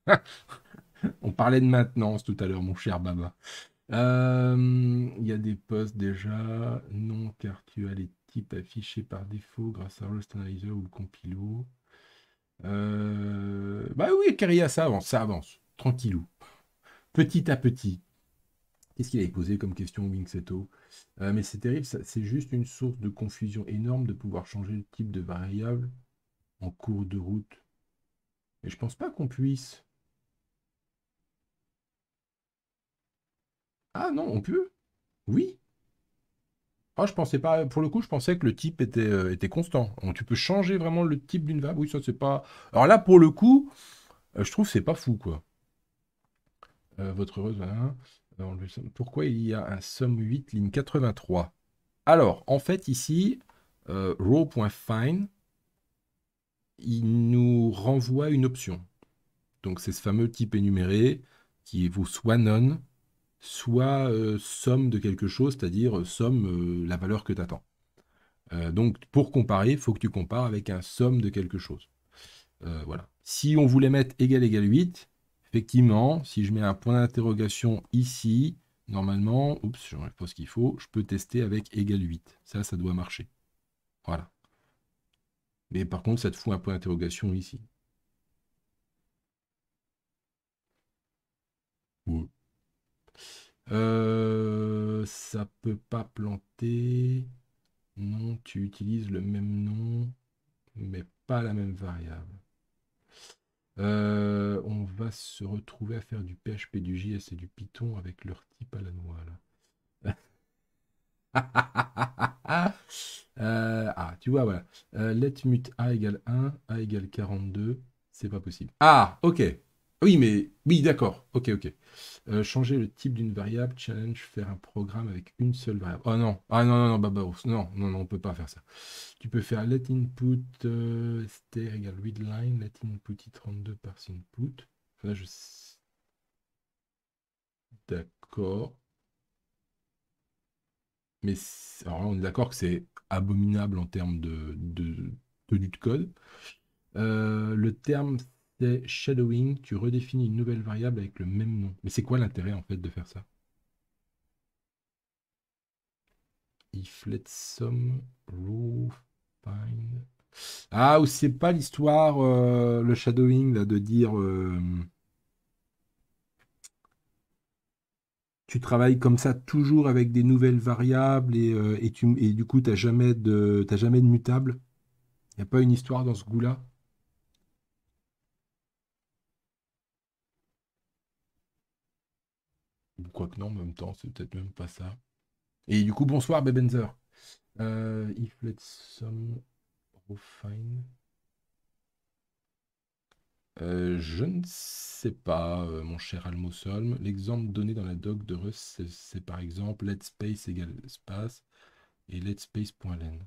<laughs> On parlait de maintenance tout à l'heure, mon cher Baba. Euh, il y a des postes déjà. Non, car tu as les types affichés par défaut grâce à Rust Analyzer ou le compilo. Euh, bah oui, Caria, ça avance, ça avance. Tranquillou. Petit à petit. Qu'est-ce qu'il a posé comme question, Wingseto Seto euh, Mais c'est terrible, c'est juste une source de confusion énorme de pouvoir changer le type de variable en cours de route. Et je pense pas qu'on puisse. Ah non, on peut Oui ah, je pensais pas. Pour le coup, je pensais que le type était, euh, constant. tu peux changer vraiment le type d'une variable Oui, ça, c'est pas. Alors là, pour le coup, euh, je trouve c'est pas fou, quoi. Euh, votre heureuse. Hein, Pourquoi il y a un somme 8 ligne 83 Alors, en fait, ici, row.fine, il nous renvoie une option. Donc, c'est ce fameux type énuméré qui vaut soit none soit euh, somme de quelque chose, c'est-à-dire euh, somme euh, la valeur que tu attends. donc pour comparer, il faut que tu compares avec un somme de quelque chose. voilà. Si on voulait mettre égal égal 8, effectivement, si je mets un point d'interrogation ici, normalement, oups, je pas ce qu'il faut, je peux tester avec égal 8. Ça, ça doit marcher. Voilà. Mais par contre, ça te fout un point d'interrogation ici. Euh, ça peut pas planter. Non, tu utilises le même nom, mais pas la même variable. Euh, on va se retrouver à faire du PHP, du JS et du Python avec leur type à la noix. Là. <laughs> euh, ah, tu vois, voilà. Euh, let mute a égale 1, a égale 42. C'est pas possible. Ah, ok. Ah oui, mais oui, d'accord. Ok, ok. Euh, changer le type d'une variable, challenge, faire un programme avec une seule variable. Oh non, ah non, non, non, bah, non, non, non, on peut pas faire ça. Tu peux faire let input euh, égale readline, let input i32 par input. je... D'accord. Mais on est d'accord que c'est abominable en termes de, de, de, code. Euh, le terme shadowing, tu redéfinis une nouvelle variable avec le même nom. Mais c'est quoi l'intérêt en fait de faire ça If let sum row find. Ah, ou c'est pas l'histoire, euh, le shadowing, là, de dire euh, tu travailles comme ça toujours avec des nouvelles variables et, euh, et, tu, et du coup, tu n'as jamais, de, as jamais de mutable. Il n'y a pas une histoire dans ce goût-là Quoique non, en même temps, c'est peut-être même pas ça. Et du coup, bonsoir Bebenzer. Euh, if let's some refine. Euh, je ne sais pas, euh, mon cher Almosolm. L'exemple donné dans la doc de Rust, c'est par exemple let space égale space et let space.len.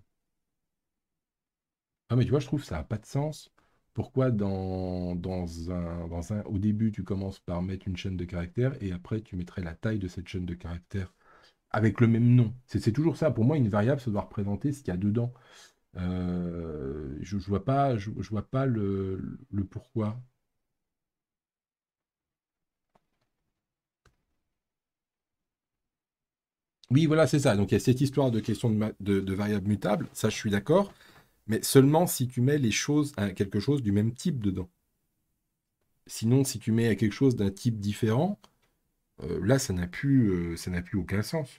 Ah mais tu vois, je trouve ça n'a pas de sens pourquoi dans, un, au début, tu commences par mettre une chaîne de caractères et après, tu mettrais la taille de cette chaîne de caractères avec le même nom C'est toujours ça. Pour moi, une variable, ça doit représenter ce qu'il y a dedans. Euh, je ne vois pas, je, vois pas le, pourquoi. Oui, voilà, c'est ça. Donc, il y a cette histoire de question de, de variables mutables. Ça, je suis d'accord mais seulement si tu mets les choses à quelque chose du même type dedans. Sinon, si tu mets à quelque chose d'un type différent, euh, là, ça n'a plus, euh, plus aucun sens.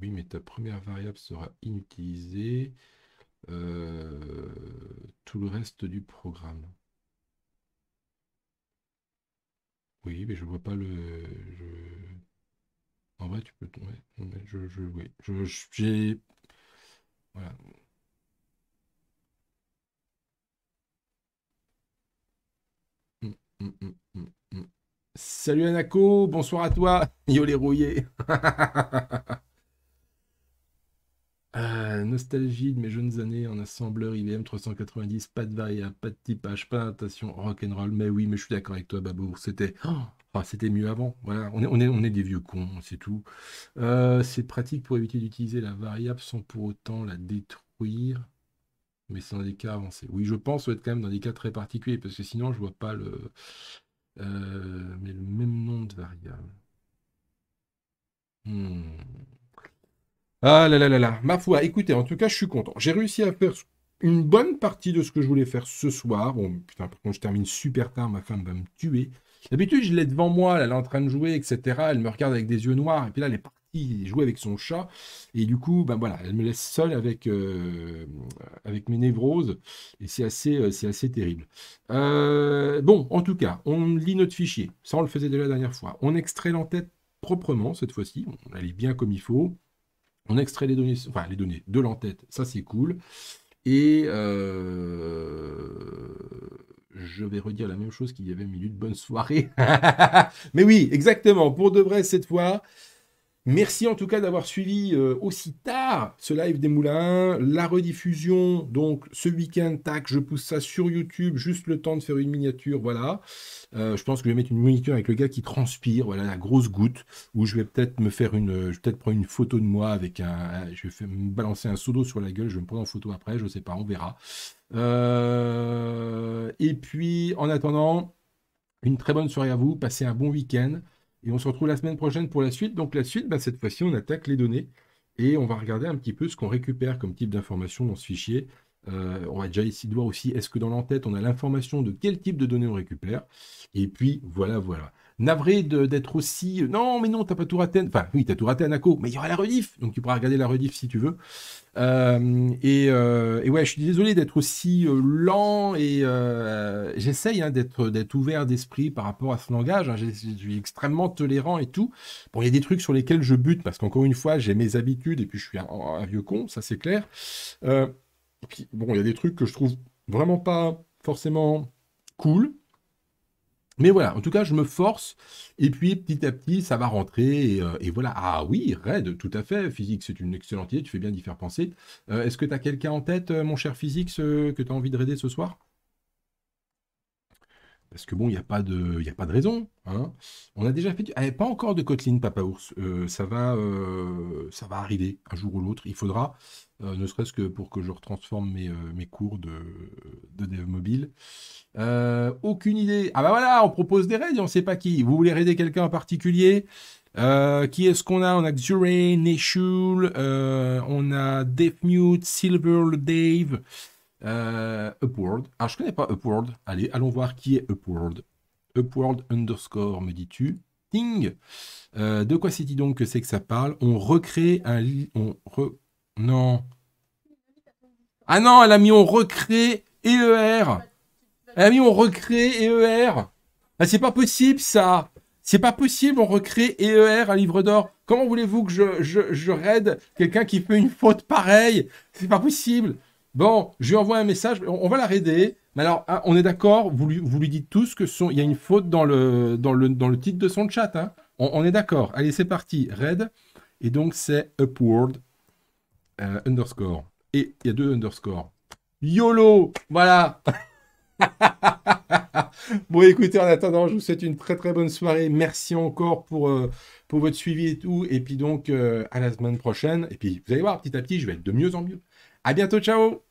Oui, mais ta première variable sera inutilisée. Euh, tout le reste du programme. Oui, mais je vois pas le. En vrai, tu peux tomber. je, je, oui. Je, j'ai. Voilà. Hum, hum, hum, Salut Anako, bonsoir à toi. <laughs> Yo les rouillés. <laughs> Ah, nostalgie de mes jeunes années en assembleur IBM 390, pas de variable, pas de typage, pas and rock'n'roll. Mais oui, mais je suis d'accord avec toi, Babou. C'était oh, c'était mieux avant. Voilà, on est, on est, on est des vieux cons, c'est tout. Euh, c'est pratique pour éviter d'utiliser la variable sans pour autant la détruire, mais sans des cas avancés. Oui, je pense être quand même dans des cas très particuliers, parce que sinon, je vois pas le, euh, même nom de variable. Hmm. Ah là là là là, ma foi, écoutez, en tout cas, je suis content. J'ai réussi à faire une bonne partie de ce que je voulais faire ce soir. Bon, putain, je termine super tard, ma femme va me tuer. D'habitude, je l'ai devant moi, elle est en train de jouer, etc. Elle me regarde avec des yeux noirs, et puis là, elle est partie jouer avec son chat. Et du coup, ben voilà, elle me laisse seule avec, euh, avec mes névroses, et c'est assez, euh, c'est assez terrible. Euh, bon, en tout cas, on lit notre fichier. Ça, on le faisait déjà la dernière fois. On extrait l'entête proprement cette fois-ci. On la lit bien comme il faut. On extrait les données, enfin les données de l'entête, ça c'est cool. Et euh, je vais redire la même chose qu'il y avait une minute. bonne soirée. <laughs> Mais oui, exactement, pour de vrai cette fois. Merci en tout cas d'avoir suivi euh, aussi tard ce live des Moulins, la rediffusion, donc ce week-end, tac, je pousse ça sur YouTube, juste le temps de faire une miniature, voilà. Euh, je pense que je vais mettre une miniature avec le gars qui transpire, voilà, la grosse goutte, où je vais peut-être me faire une, je vais peut-être prendre une photo de moi avec un, je vais me balancer un seau d'eau sur la gueule, je vais me prendre en photo après, je ne sais pas, on verra. Euh, et puis, en attendant, une très bonne soirée à vous, passez un bon week-end. Et on se retrouve la semaine prochaine pour la suite. Donc la suite, bah, cette fois-ci, on attaque les données et on va regarder un petit peu ce qu'on récupère comme type d'information dans ce fichier. Euh, on va déjà ici de voir aussi, est-ce que dans l'entête, on a l'information de quel type de données on récupère. Et puis, voilà, voilà navré d'être aussi. Euh, non, mais non, t'as pas tout raté. Enfin, oui, t'as tout raté à mais il y aura la rediff. Donc tu pourras regarder la rediff si tu veux. Euh, et, euh, et, ouais, je suis désolé d'être aussi lent et j'essaye hein, d'être d'être ouvert d'esprit par rapport à ce langage. Hein, je suis extrêmement tolérant et tout. Bon, il y a des trucs sur lesquels je bute parce qu'encore une fois, j'ai mes habitudes et puis je suis un, vieux con, ça c'est clair. puis, bon, il y a des trucs que je trouve vraiment pas forcément cool. Mais voilà, en tout cas, je me force, et puis petit à petit, ça va rentrer, et, euh, voilà. Ah oui, RAID, tout à fait, Physique, c'est une excellente idée, tu fais bien d'y faire penser. Euh, est-ce que tu as quelqu'un en tête, euh, mon cher Physique, que tu as envie de raider ce soir parce que bon, il n'y a, pas de, a pas de raison. Hein. On a déjà fait... Du... Ah, pas encore de Kotlin, Papa Ours. Euh, ça, va, euh, ça va arriver un jour ou l'autre. Il faudra, euh, ne serait-ce que pour que je retransforme mes, cours de, de dev mobile. aucune idée. Ah bah voilà, on propose des raids on ne sait pas qui. Vous voulez raider quelqu'un en particulier qui est-ce qu'on a On a Xure, Neshul, on a Deathmute, Silver, Dave, euh, Upworld. Alors, je connais pas Upworld. Allez, allons voir qui est Upworld. Upworld underscore, me dis-tu. Ding euh, de quoi c'est-il donc que c'est que ça parle On recrée un... On Non. Ah non, elle a mis on recrée EER. Elle a mis on recrée EER. Ah, c'est pas possible, ça. C'est pas possible, on recrée EER un livre d'or. Comment voulez-vous que je, je, je raide quelqu'un qui fait une faute pareille C'est pas possible. Bon, je lui envoie un message, on, va la raider. Mais alors, hein, on est d'accord, vous lui, vous lui dites tous que il y a une faute dans le, dans le, dans le titre de son chat. Hein. On, est d'accord. Allez, c'est parti, raid. Et donc, c'est upward euh, underscore. Et il y a deux underscores. YOLO Voilà <laughs> Bon, écoutez, en attendant, je vous souhaite une très très bonne soirée. Merci encore pour, euh, pour votre suivi et tout. Et puis donc, euh, à la semaine prochaine. Et puis, vous allez voir, petit à petit, je vais être de mieux en mieux. A bientôt, ciao